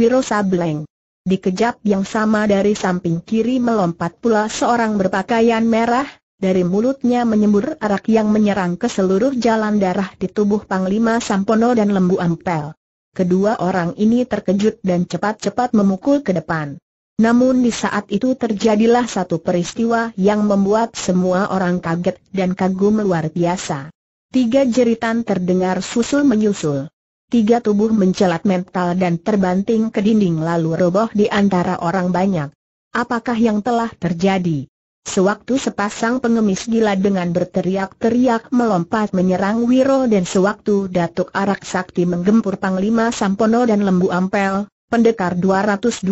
Wiro Sableng. Dikejap yang sama dari samping kiri melompat pula seorang berpakaian merah, dari mulutnya menyembur arak yang menyerang ke seluruh jalan darah di tubuh Panglima Sampono dan Lembu Ampel. Kedua orang ini terkejut dan cepat-cepat memukul ke depan. Namun di saat itu terjadilah satu peristiwa yang membuat semua orang kaget dan kagum luar biasa. Tiga jeritan terdengar susul-menyusul. Tiga tubuh mencelat mental dan terbanting ke dinding lalu roboh di antara orang banyak. Apakah yang telah terjadi? Sewaktu sepasang pengemis gila dengan berteriak-teriak melompat menyerang Wiro dan sewaktu Datuk Arak Sakti menggempur Panglima Sampono dan Lembu Ampel, Pendekar 212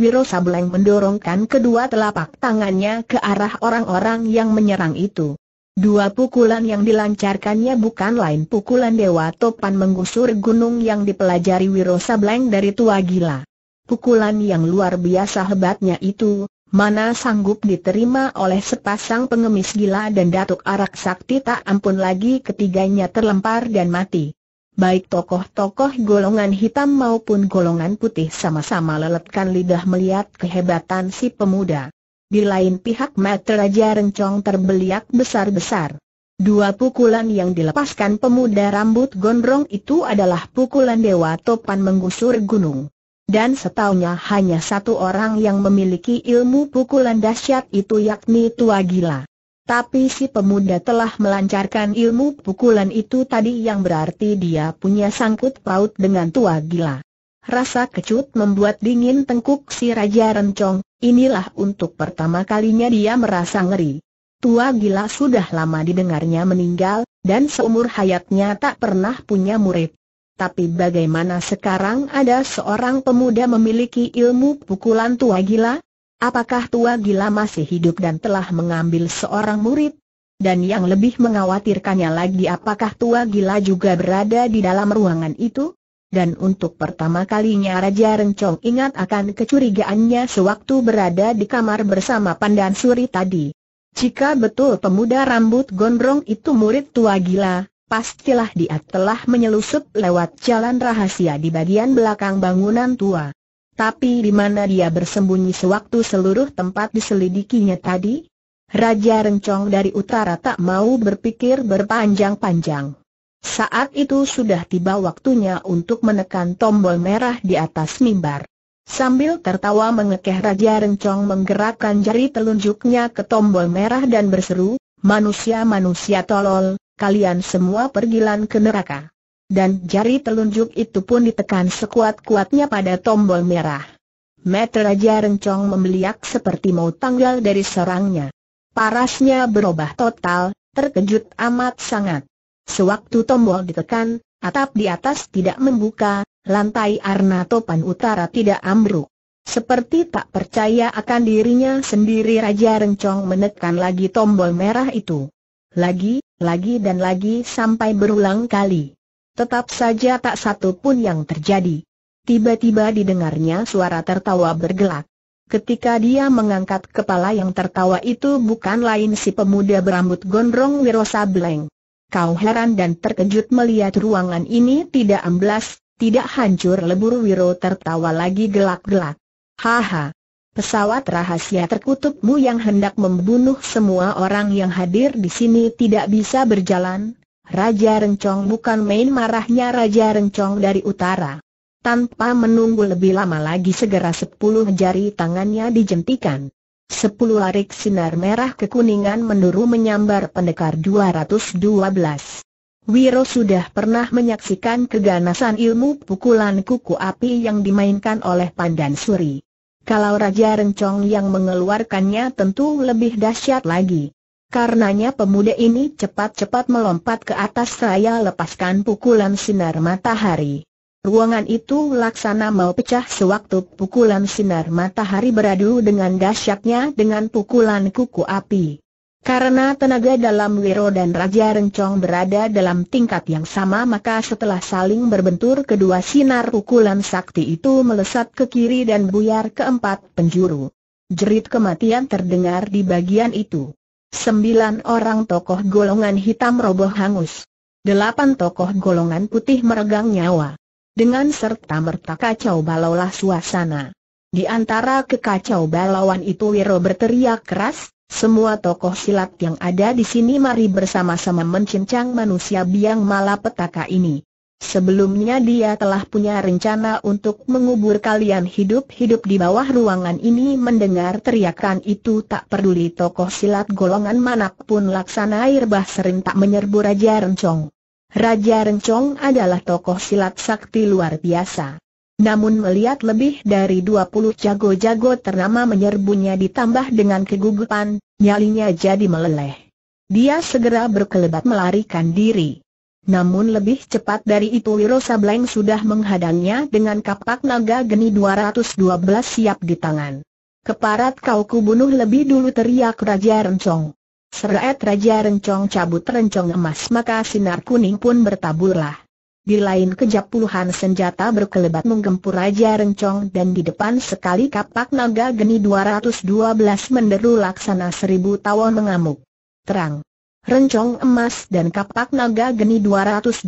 Wiro Sableng mendorongkan kedua telapak tangannya ke arah orang-orang yang menyerang itu. Dua pukulan yang dilancarkannya bukan lain pukulan Dewa Topan menggusur gunung yang dipelajari Wiro Sableng dari tua gila. Pukulan yang luar biasa hebatnya itu, mana sanggup diterima oleh sepasang pengemis gila dan Datuk Arak Sakti tak ampun lagi ketiganya terlempar dan mati baik tokoh-tokoh golongan hitam maupun golongan putih sama-sama leletkan lidah melihat kehebatan si pemuda. Di lain pihak mata Raja Rencong terbeliak besar-besar. Dua pukulan yang dilepaskan pemuda rambut gondrong itu adalah pukulan Dewa Topan menggusur gunung. Dan setahunya hanya satu orang yang memiliki ilmu pukulan dahsyat itu yakni Tua Gila. Tapi si pemuda telah melancarkan ilmu pukulan itu tadi yang berarti dia punya sangkut paut dengan tua gila. Rasa kecut membuat dingin tengkuk si Raja Rencong, inilah untuk pertama kalinya dia merasa ngeri. Tua gila sudah lama didengarnya meninggal, dan seumur hayatnya tak pernah punya murid. Tapi bagaimana sekarang ada seorang pemuda memiliki ilmu pukulan tua gila? Apakah tua gila masih hidup dan telah mengambil seorang murid? Dan yang lebih mengkhawatirkannya lagi apakah tua gila juga berada di dalam ruangan itu? Dan untuk pertama kalinya Raja Rencong ingat akan kecurigaannya sewaktu berada di kamar bersama Pandan Suri tadi. Jika betul pemuda rambut gondrong itu murid tua gila, pastilah dia telah menyelusup lewat jalan rahasia di bagian belakang bangunan tua. Tapi di mana dia bersembunyi sewaktu seluruh tempat diselidikinya tadi? Raja Rencong dari utara tak mau berpikir berpanjang-panjang. Saat itu sudah tiba waktunya untuk menekan tombol merah di atas mimbar. Sambil tertawa mengekeh Raja Rencong menggerakkan jari telunjuknya ke tombol merah dan berseru, Manusia-manusia tolol, kalian semua pergilan ke neraka dan jari telunjuk itu pun ditekan sekuat-kuatnya pada tombol merah. Meter Raja Rencong membeliak seperti mau tanggal dari serangnya. Parasnya berubah total, terkejut amat sangat. Sewaktu tombol ditekan, atap di atas tidak membuka, lantai arna topan utara tidak ambruk. Seperti tak percaya akan dirinya sendiri Raja Rencong menekan lagi tombol merah itu. Lagi, lagi dan lagi sampai berulang kali. Tetap saja tak satu pun yang terjadi. Tiba-tiba didengarnya suara tertawa bergelak. Ketika dia mengangkat kepala yang tertawa itu bukan lain si pemuda berambut gondrong Wirosa Bleng. Kau heran dan terkejut melihat ruangan ini tidak amblas, tidak hancur lebur Wiro tertawa lagi gelak-gelak. Haha. Pesawat rahasia terkutukmu yang hendak membunuh semua orang yang hadir di sini tidak bisa berjalan, Raja Rencong bukan main marahnya Raja Rencong dari utara. Tanpa menunggu lebih lama lagi segera sepuluh jari tangannya dijentikan. Sepuluh arik sinar merah kekuningan menuru menyambar pendekar 212. Wiro sudah pernah menyaksikan keganasan ilmu pukulan kuku api yang dimainkan oleh Pandan Suri. Kalau Raja Rencong yang mengeluarkannya tentu lebih dahsyat lagi. Karenanya pemuda ini cepat-cepat melompat ke atas seraya lepaskan pukulan sinar matahari. Ruangan itu laksana mau pecah sewaktu pukulan sinar matahari beradu dengan dahsyatnya dengan pukulan kuku api. Karena tenaga dalam Wiro dan Raja Rencong berada dalam tingkat yang sama maka setelah saling berbentur kedua sinar pukulan sakti itu melesat ke kiri dan buyar ke empat penjuru. Jerit kematian terdengar di bagian itu. Sembilan orang tokoh golongan hitam roboh hangus. Delapan tokoh golongan putih meregang nyawa. Dengan serta merta kacau balaulah suasana. Di antara kekacau balauan itu Wiro berteriak keras, semua tokoh silat yang ada di sini mari bersama-sama mencincang manusia biang malapetaka ini. Sebelumnya dia telah punya rencana untuk mengubur kalian hidup-hidup di bawah ruangan ini mendengar teriakan itu tak peduli tokoh silat golongan manapun laksana air bah sering tak menyerbu Raja Rencong. Raja Rencong adalah tokoh silat sakti luar biasa. Namun melihat lebih dari 20 jago-jago ternama menyerbunya ditambah dengan kegugupan, nyalinya jadi meleleh. Dia segera berkelebat melarikan diri. Namun lebih cepat dari itu Wiro Sableng sudah menghadangnya dengan kapak naga geni 212 siap di tangan. Keparat kau kubunuh lebih dulu teriak Raja Rencong. Seret Raja Rencong cabut rencong emas maka sinar kuning pun bertaburlah. Di lain kejap puluhan senjata berkelebat menggempur Raja Rencong dan di depan sekali kapak naga geni 212 menderu laksana seribu tawon mengamuk. Terang rencong emas dan kapak naga geni 212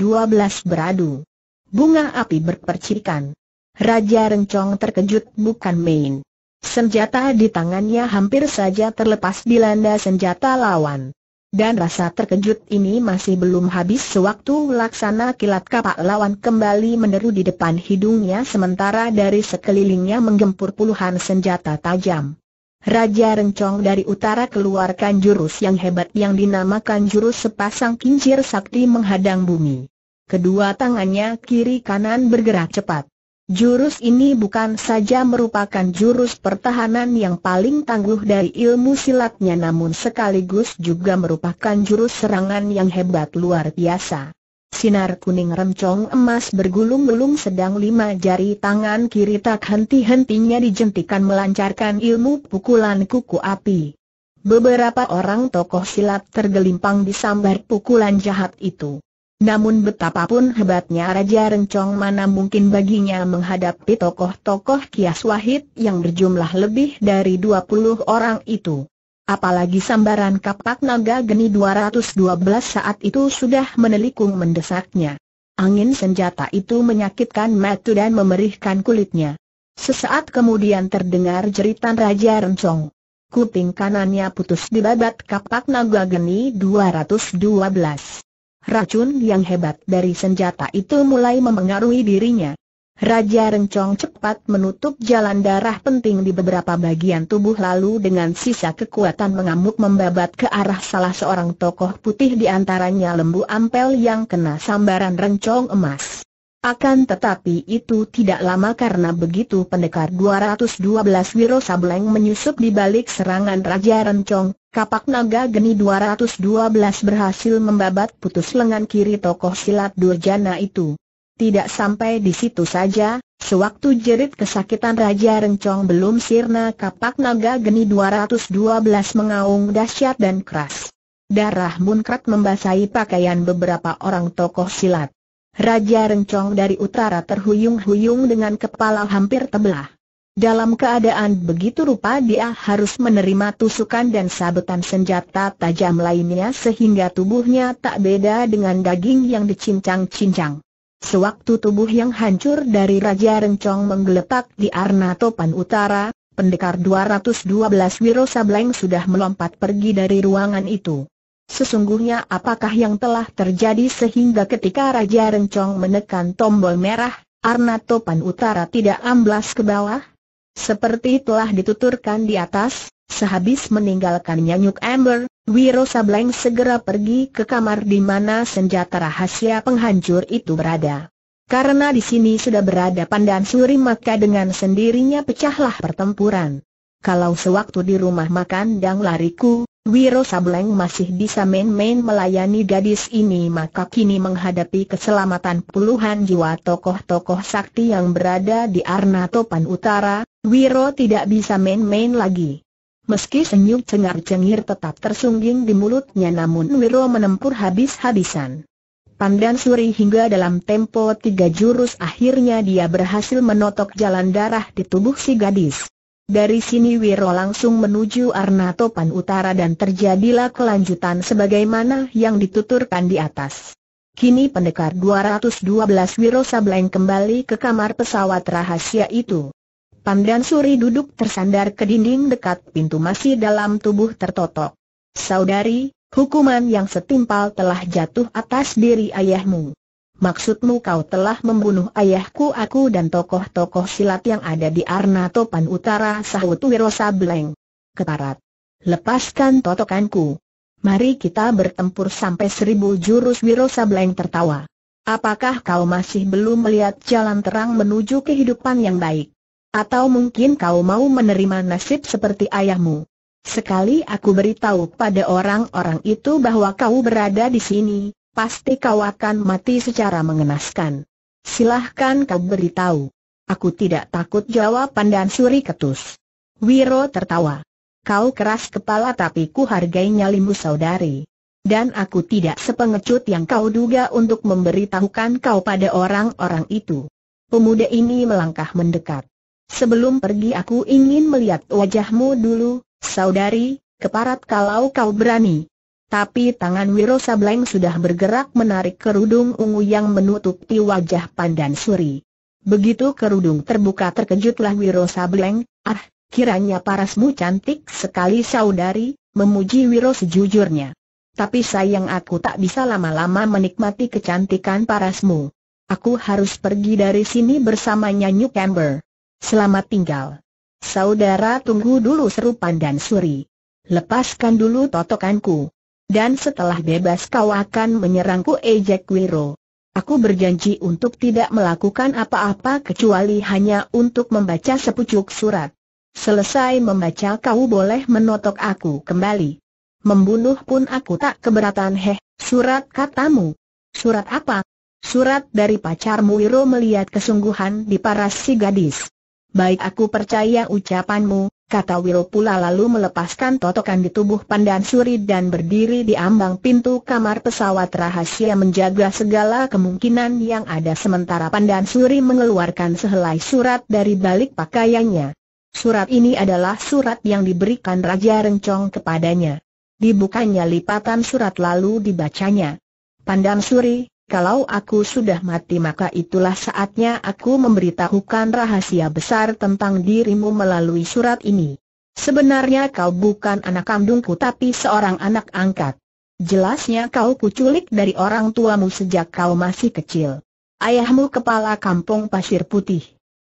beradu. Bunga api berpercikan. Raja Rencong terkejut bukan main. Senjata di tangannya hampir saja terlepas di landa senjata lawan. Dan rasa terkejut ini masih belum habis sewaktu laksana kilat kapak lawan kembali meneru di depan hidungnya sementara dari sekelilingnya menggempur puluhan senjata tajam. Raja Rencong dari utara keluarkan jurus yang hebat yang dinamakan jurus sepasang kincir sakti menghadang bumi. Kedua tangannya kiri kanan bergerak cepat. Jurus ini bukan saja merupakan jurus pertahanan yang paling tangguh dari ilmu silatnya namun sekaligus juga merupakan jurus serangan yang hebat luar biasa. Sinar kuning remcong emas bergulung-gulung sedang lima jari tangan kiri tak henti-hentinya dijentikan melancarkan ilmu pukulan kuku api. Beberapa orang tokoh silat tergelimpang disambar pukulan jahat itu. Namun betapapun hebatnya Raja Rencong mana mungkin baginya menghadapi tokoh-tokoh kias wahid yang berjumlah lebih dari 20 orang itu. Apalagi sambaran kapak naga geni 212 saat itu sudah menelikung mendesaknya. Angin senjata itu menyakitkan mata dan memerihkan kulitnya. Sesaat kemudian terdengar jeritan Raja Rencong. Kuping kanannya putus di babat kapak naga geni 212. Racun yang hebat dari senjata itu mulai memengaruhi dirinya. Raja Rencong cepat menutup jalan darah penting di beberapa bagian tubuh lalu dengan sisa kekuatan mengamuk membabat ke arah salah seorang tokoh putih di antaranya lembu ampel yang kena sambaran rencong emas. Akan tetapi itu tidak lama karena begitu pendekar 212 Wiro Sableng menyusup di balik serangan Raja Rencong, kapak naga geni 212 berhasil membabat putus lengan kiri tokoh silat Durjana itu. Tidak sampai di situ saja, sewaktu jerit kesakitan Raja Rencong belum sirna kapak naga geni 212 mengaung dahsyat dan keras. Darah munkrat membasahi pakaian beberapa orang tokoh silat. Raja Rencong dari utara terhuyung-huyung dengan kepala hampir tebelah. Dalam keadaan begitu rupa dia harus menerima tusukan dan sabetan senjata tajam lainnya sehingga tubuhnya tak beda dengan daging yang dicincang-cincang. Sewaktu tubuh yang hancur dari Raja Rencong menggeletak di Arna Topan Utara, pendekar 212 Wiro Sableng sudah melompat pergi dari ruangan itu. Sesungguhnya apakah yang telah terjadi sehingga ketika Raja Rencong menekan tombol merah, Arna Topan Utara tidak amblas ke bawah? Seperti telah dituturkan di atas, sehabis meninggalkan Nyanyuk Amber, Wiro Sableng segera pergi ke kamar di mana senjata rahasia penghancur itu berada. Karena di sini sudah berada pandan suri maka dengan sendirinya pecahlah pertempuran. Kalau sewaktu di rumah makan dan lariku, Wiro Sableng masih bisa main-main melayani gadis ini maka kini menghadapi keselamatan puluhan jiwa tokoh-tokoh sakti yang berada di Arnatopan Utara, Wiro tidak bisa main-main lagi. Meski senyum cengar-cengir tetap tersungging di mulutnya namun Wiro menempur habis-habisan. Pandan suri hingga dalam tempo tiga jurus akhirnya dia berhasil menotok jalan darah di tubuh si gadis. Dari sini Wiro langsung menuju arna topan utara dan terjadilah kelanjutan sebagaimana yang dituturkan di atas. Kini pendekar 212 Wiro Sableng kembali ke kamar pesawat rahasia itu. Pandan Suri duduk tersandar ke dinding dekat pintu masih dalam tubuh tertotok. Saudari, hukuman yang setimpal telah jatuh atas diri ayahmu. Maksudmu kau telah membunuh ayahku aku dan tokoh-tokoh silat yang ada di Arna Topan Utara sahut Wirosa Bleng. Keparat. Lepaskan totokanku. Mari kita bertempur sampai seribu jurus Wirosa Bleng tertawa. Apakah kau masih belum melihat jalan terang menuju kehidupan yang baik? Atau mungkin kau mau menerima nasib seperti ayahmu. Sekali aku beritahu pada orang-orang itu bahwa kau berada di sini, pasti kau akan mati secara mengenaskan. Silahkan kau beritahu. Aku tidak takut jawaban dan suri ketus. Wiro tertawa. Kau keras kepala tapi ku hargai nyalimu saudari. Dan aku tidak sepengecut yang kau duga untuk memberitahukan kau pada orang-orang itu. Pemuda ini melangkah mendekat. Sebelum pergi aku ingin melihat wajahmu dulu, saudari, keparat kalau kau berani. Tapi tangan Wiro Sableng sudah bergerak menarik kerudung ungu yang menutupi wajah Pandan Suri. Begitu kerudung terbuka terkejutlah Wiro Sableng, ah, kiranya parasmu cantik sekali saudari, memuji Wiro sejujurnya. Tapi sayang aku tak bisa lama-lama menikmati kecantikan parasmu. Aku harus pergi dari sini bersama Nyanyu Camber. Selamat tinggal. Saudara tunggu dulu seru Pandan Suri. Lepaskan dulu totokanku. Dan setelah bebas kau akan menyerangku ejek Wiro. Aku berjanji untuk tidak melakukan apa-apa kecuali hanya untuk membaca sepucuk surat. Selesai membaca kau boleh menotok aku kembali. Membunuh pun aku tak keberatan heh, surat katamu. Surat apa? Surat dari pacarmu Wiro melihat kesungguhan di paras si gadis. Baik aku percaya ucapanmu, kata Wil pula lalu melepaskan totokan di tubuh pandan suri dan berdiri di ambang pintu kamar pesawat rahasia menjaga segala kemungkinan yang ada sementara pandan suri mengeluarkan sehelai surat dari balik pakaiannya. Surat ini adalah surat yang diberikan Raja Rencong kepadanya. Dibukanya lipatan surat lalu dibacanya. Pandan Suri, kalau aku sudah mati maka itulah saatnya aku memberitahukan rahasia besar tentang dirimu melalui surat ini. Sebenarnya kau bukan anak kandungku tapi seorang anak angkat. Jelasnya kau kuculik dari orang tuamu sejak kau masih kecil. Ayahmu kepala kampung pasir putih.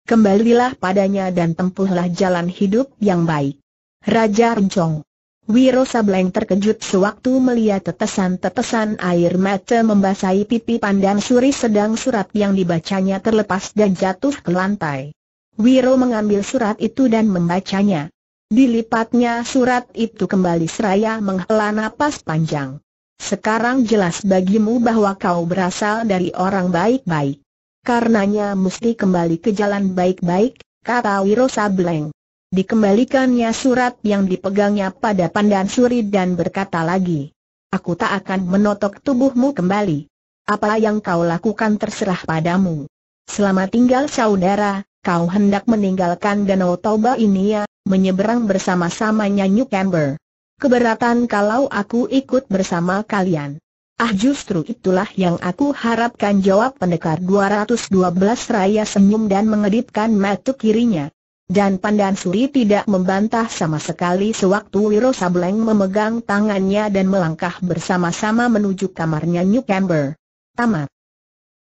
Kembalilah padanya dan tempuhlah jalan hidup yang baik. Raja Rencong Wiro Sableng terkejut sewaktu melihat tetesan-tetesan air mata membasahi pipi pandang suri sedang surat yang dibacanya terlepas dan jatuh ke lantai. Wiro mengambil surat itu dan membacanya. Dilipatnya surat itu kembali seraya menghela napas panjang. Sekarang jelas bagimu bahwa kau berasal dari orang baik-baik. Karenanya mesti kembali ke jalan baik-baik, kata Wiro Sableng. Dikembalikannya surat yang dipegangnya pada pandan suri dan berkata lagi, Aku tak akan menotok tubuhmu kembali. Apa yang kau lakukan terserah padamu. Selama tinggal saudara, kau hendak meninggalkan Danau Toba ini ya, menyeberang bersama-samanya New Camber. Keberatan kalau aku ikut bersama kalian. Ah justru itulah yang aku harapkan jawab pendekar 212 raya senyum dan mengedipkan mata kirinya. Dan Pandan Suri tidak membantah sama sekali sewaktu Wiro Sableng memegang tangannya dan melangkah bersama-sama menuju kamarnya New Camber. Tamat.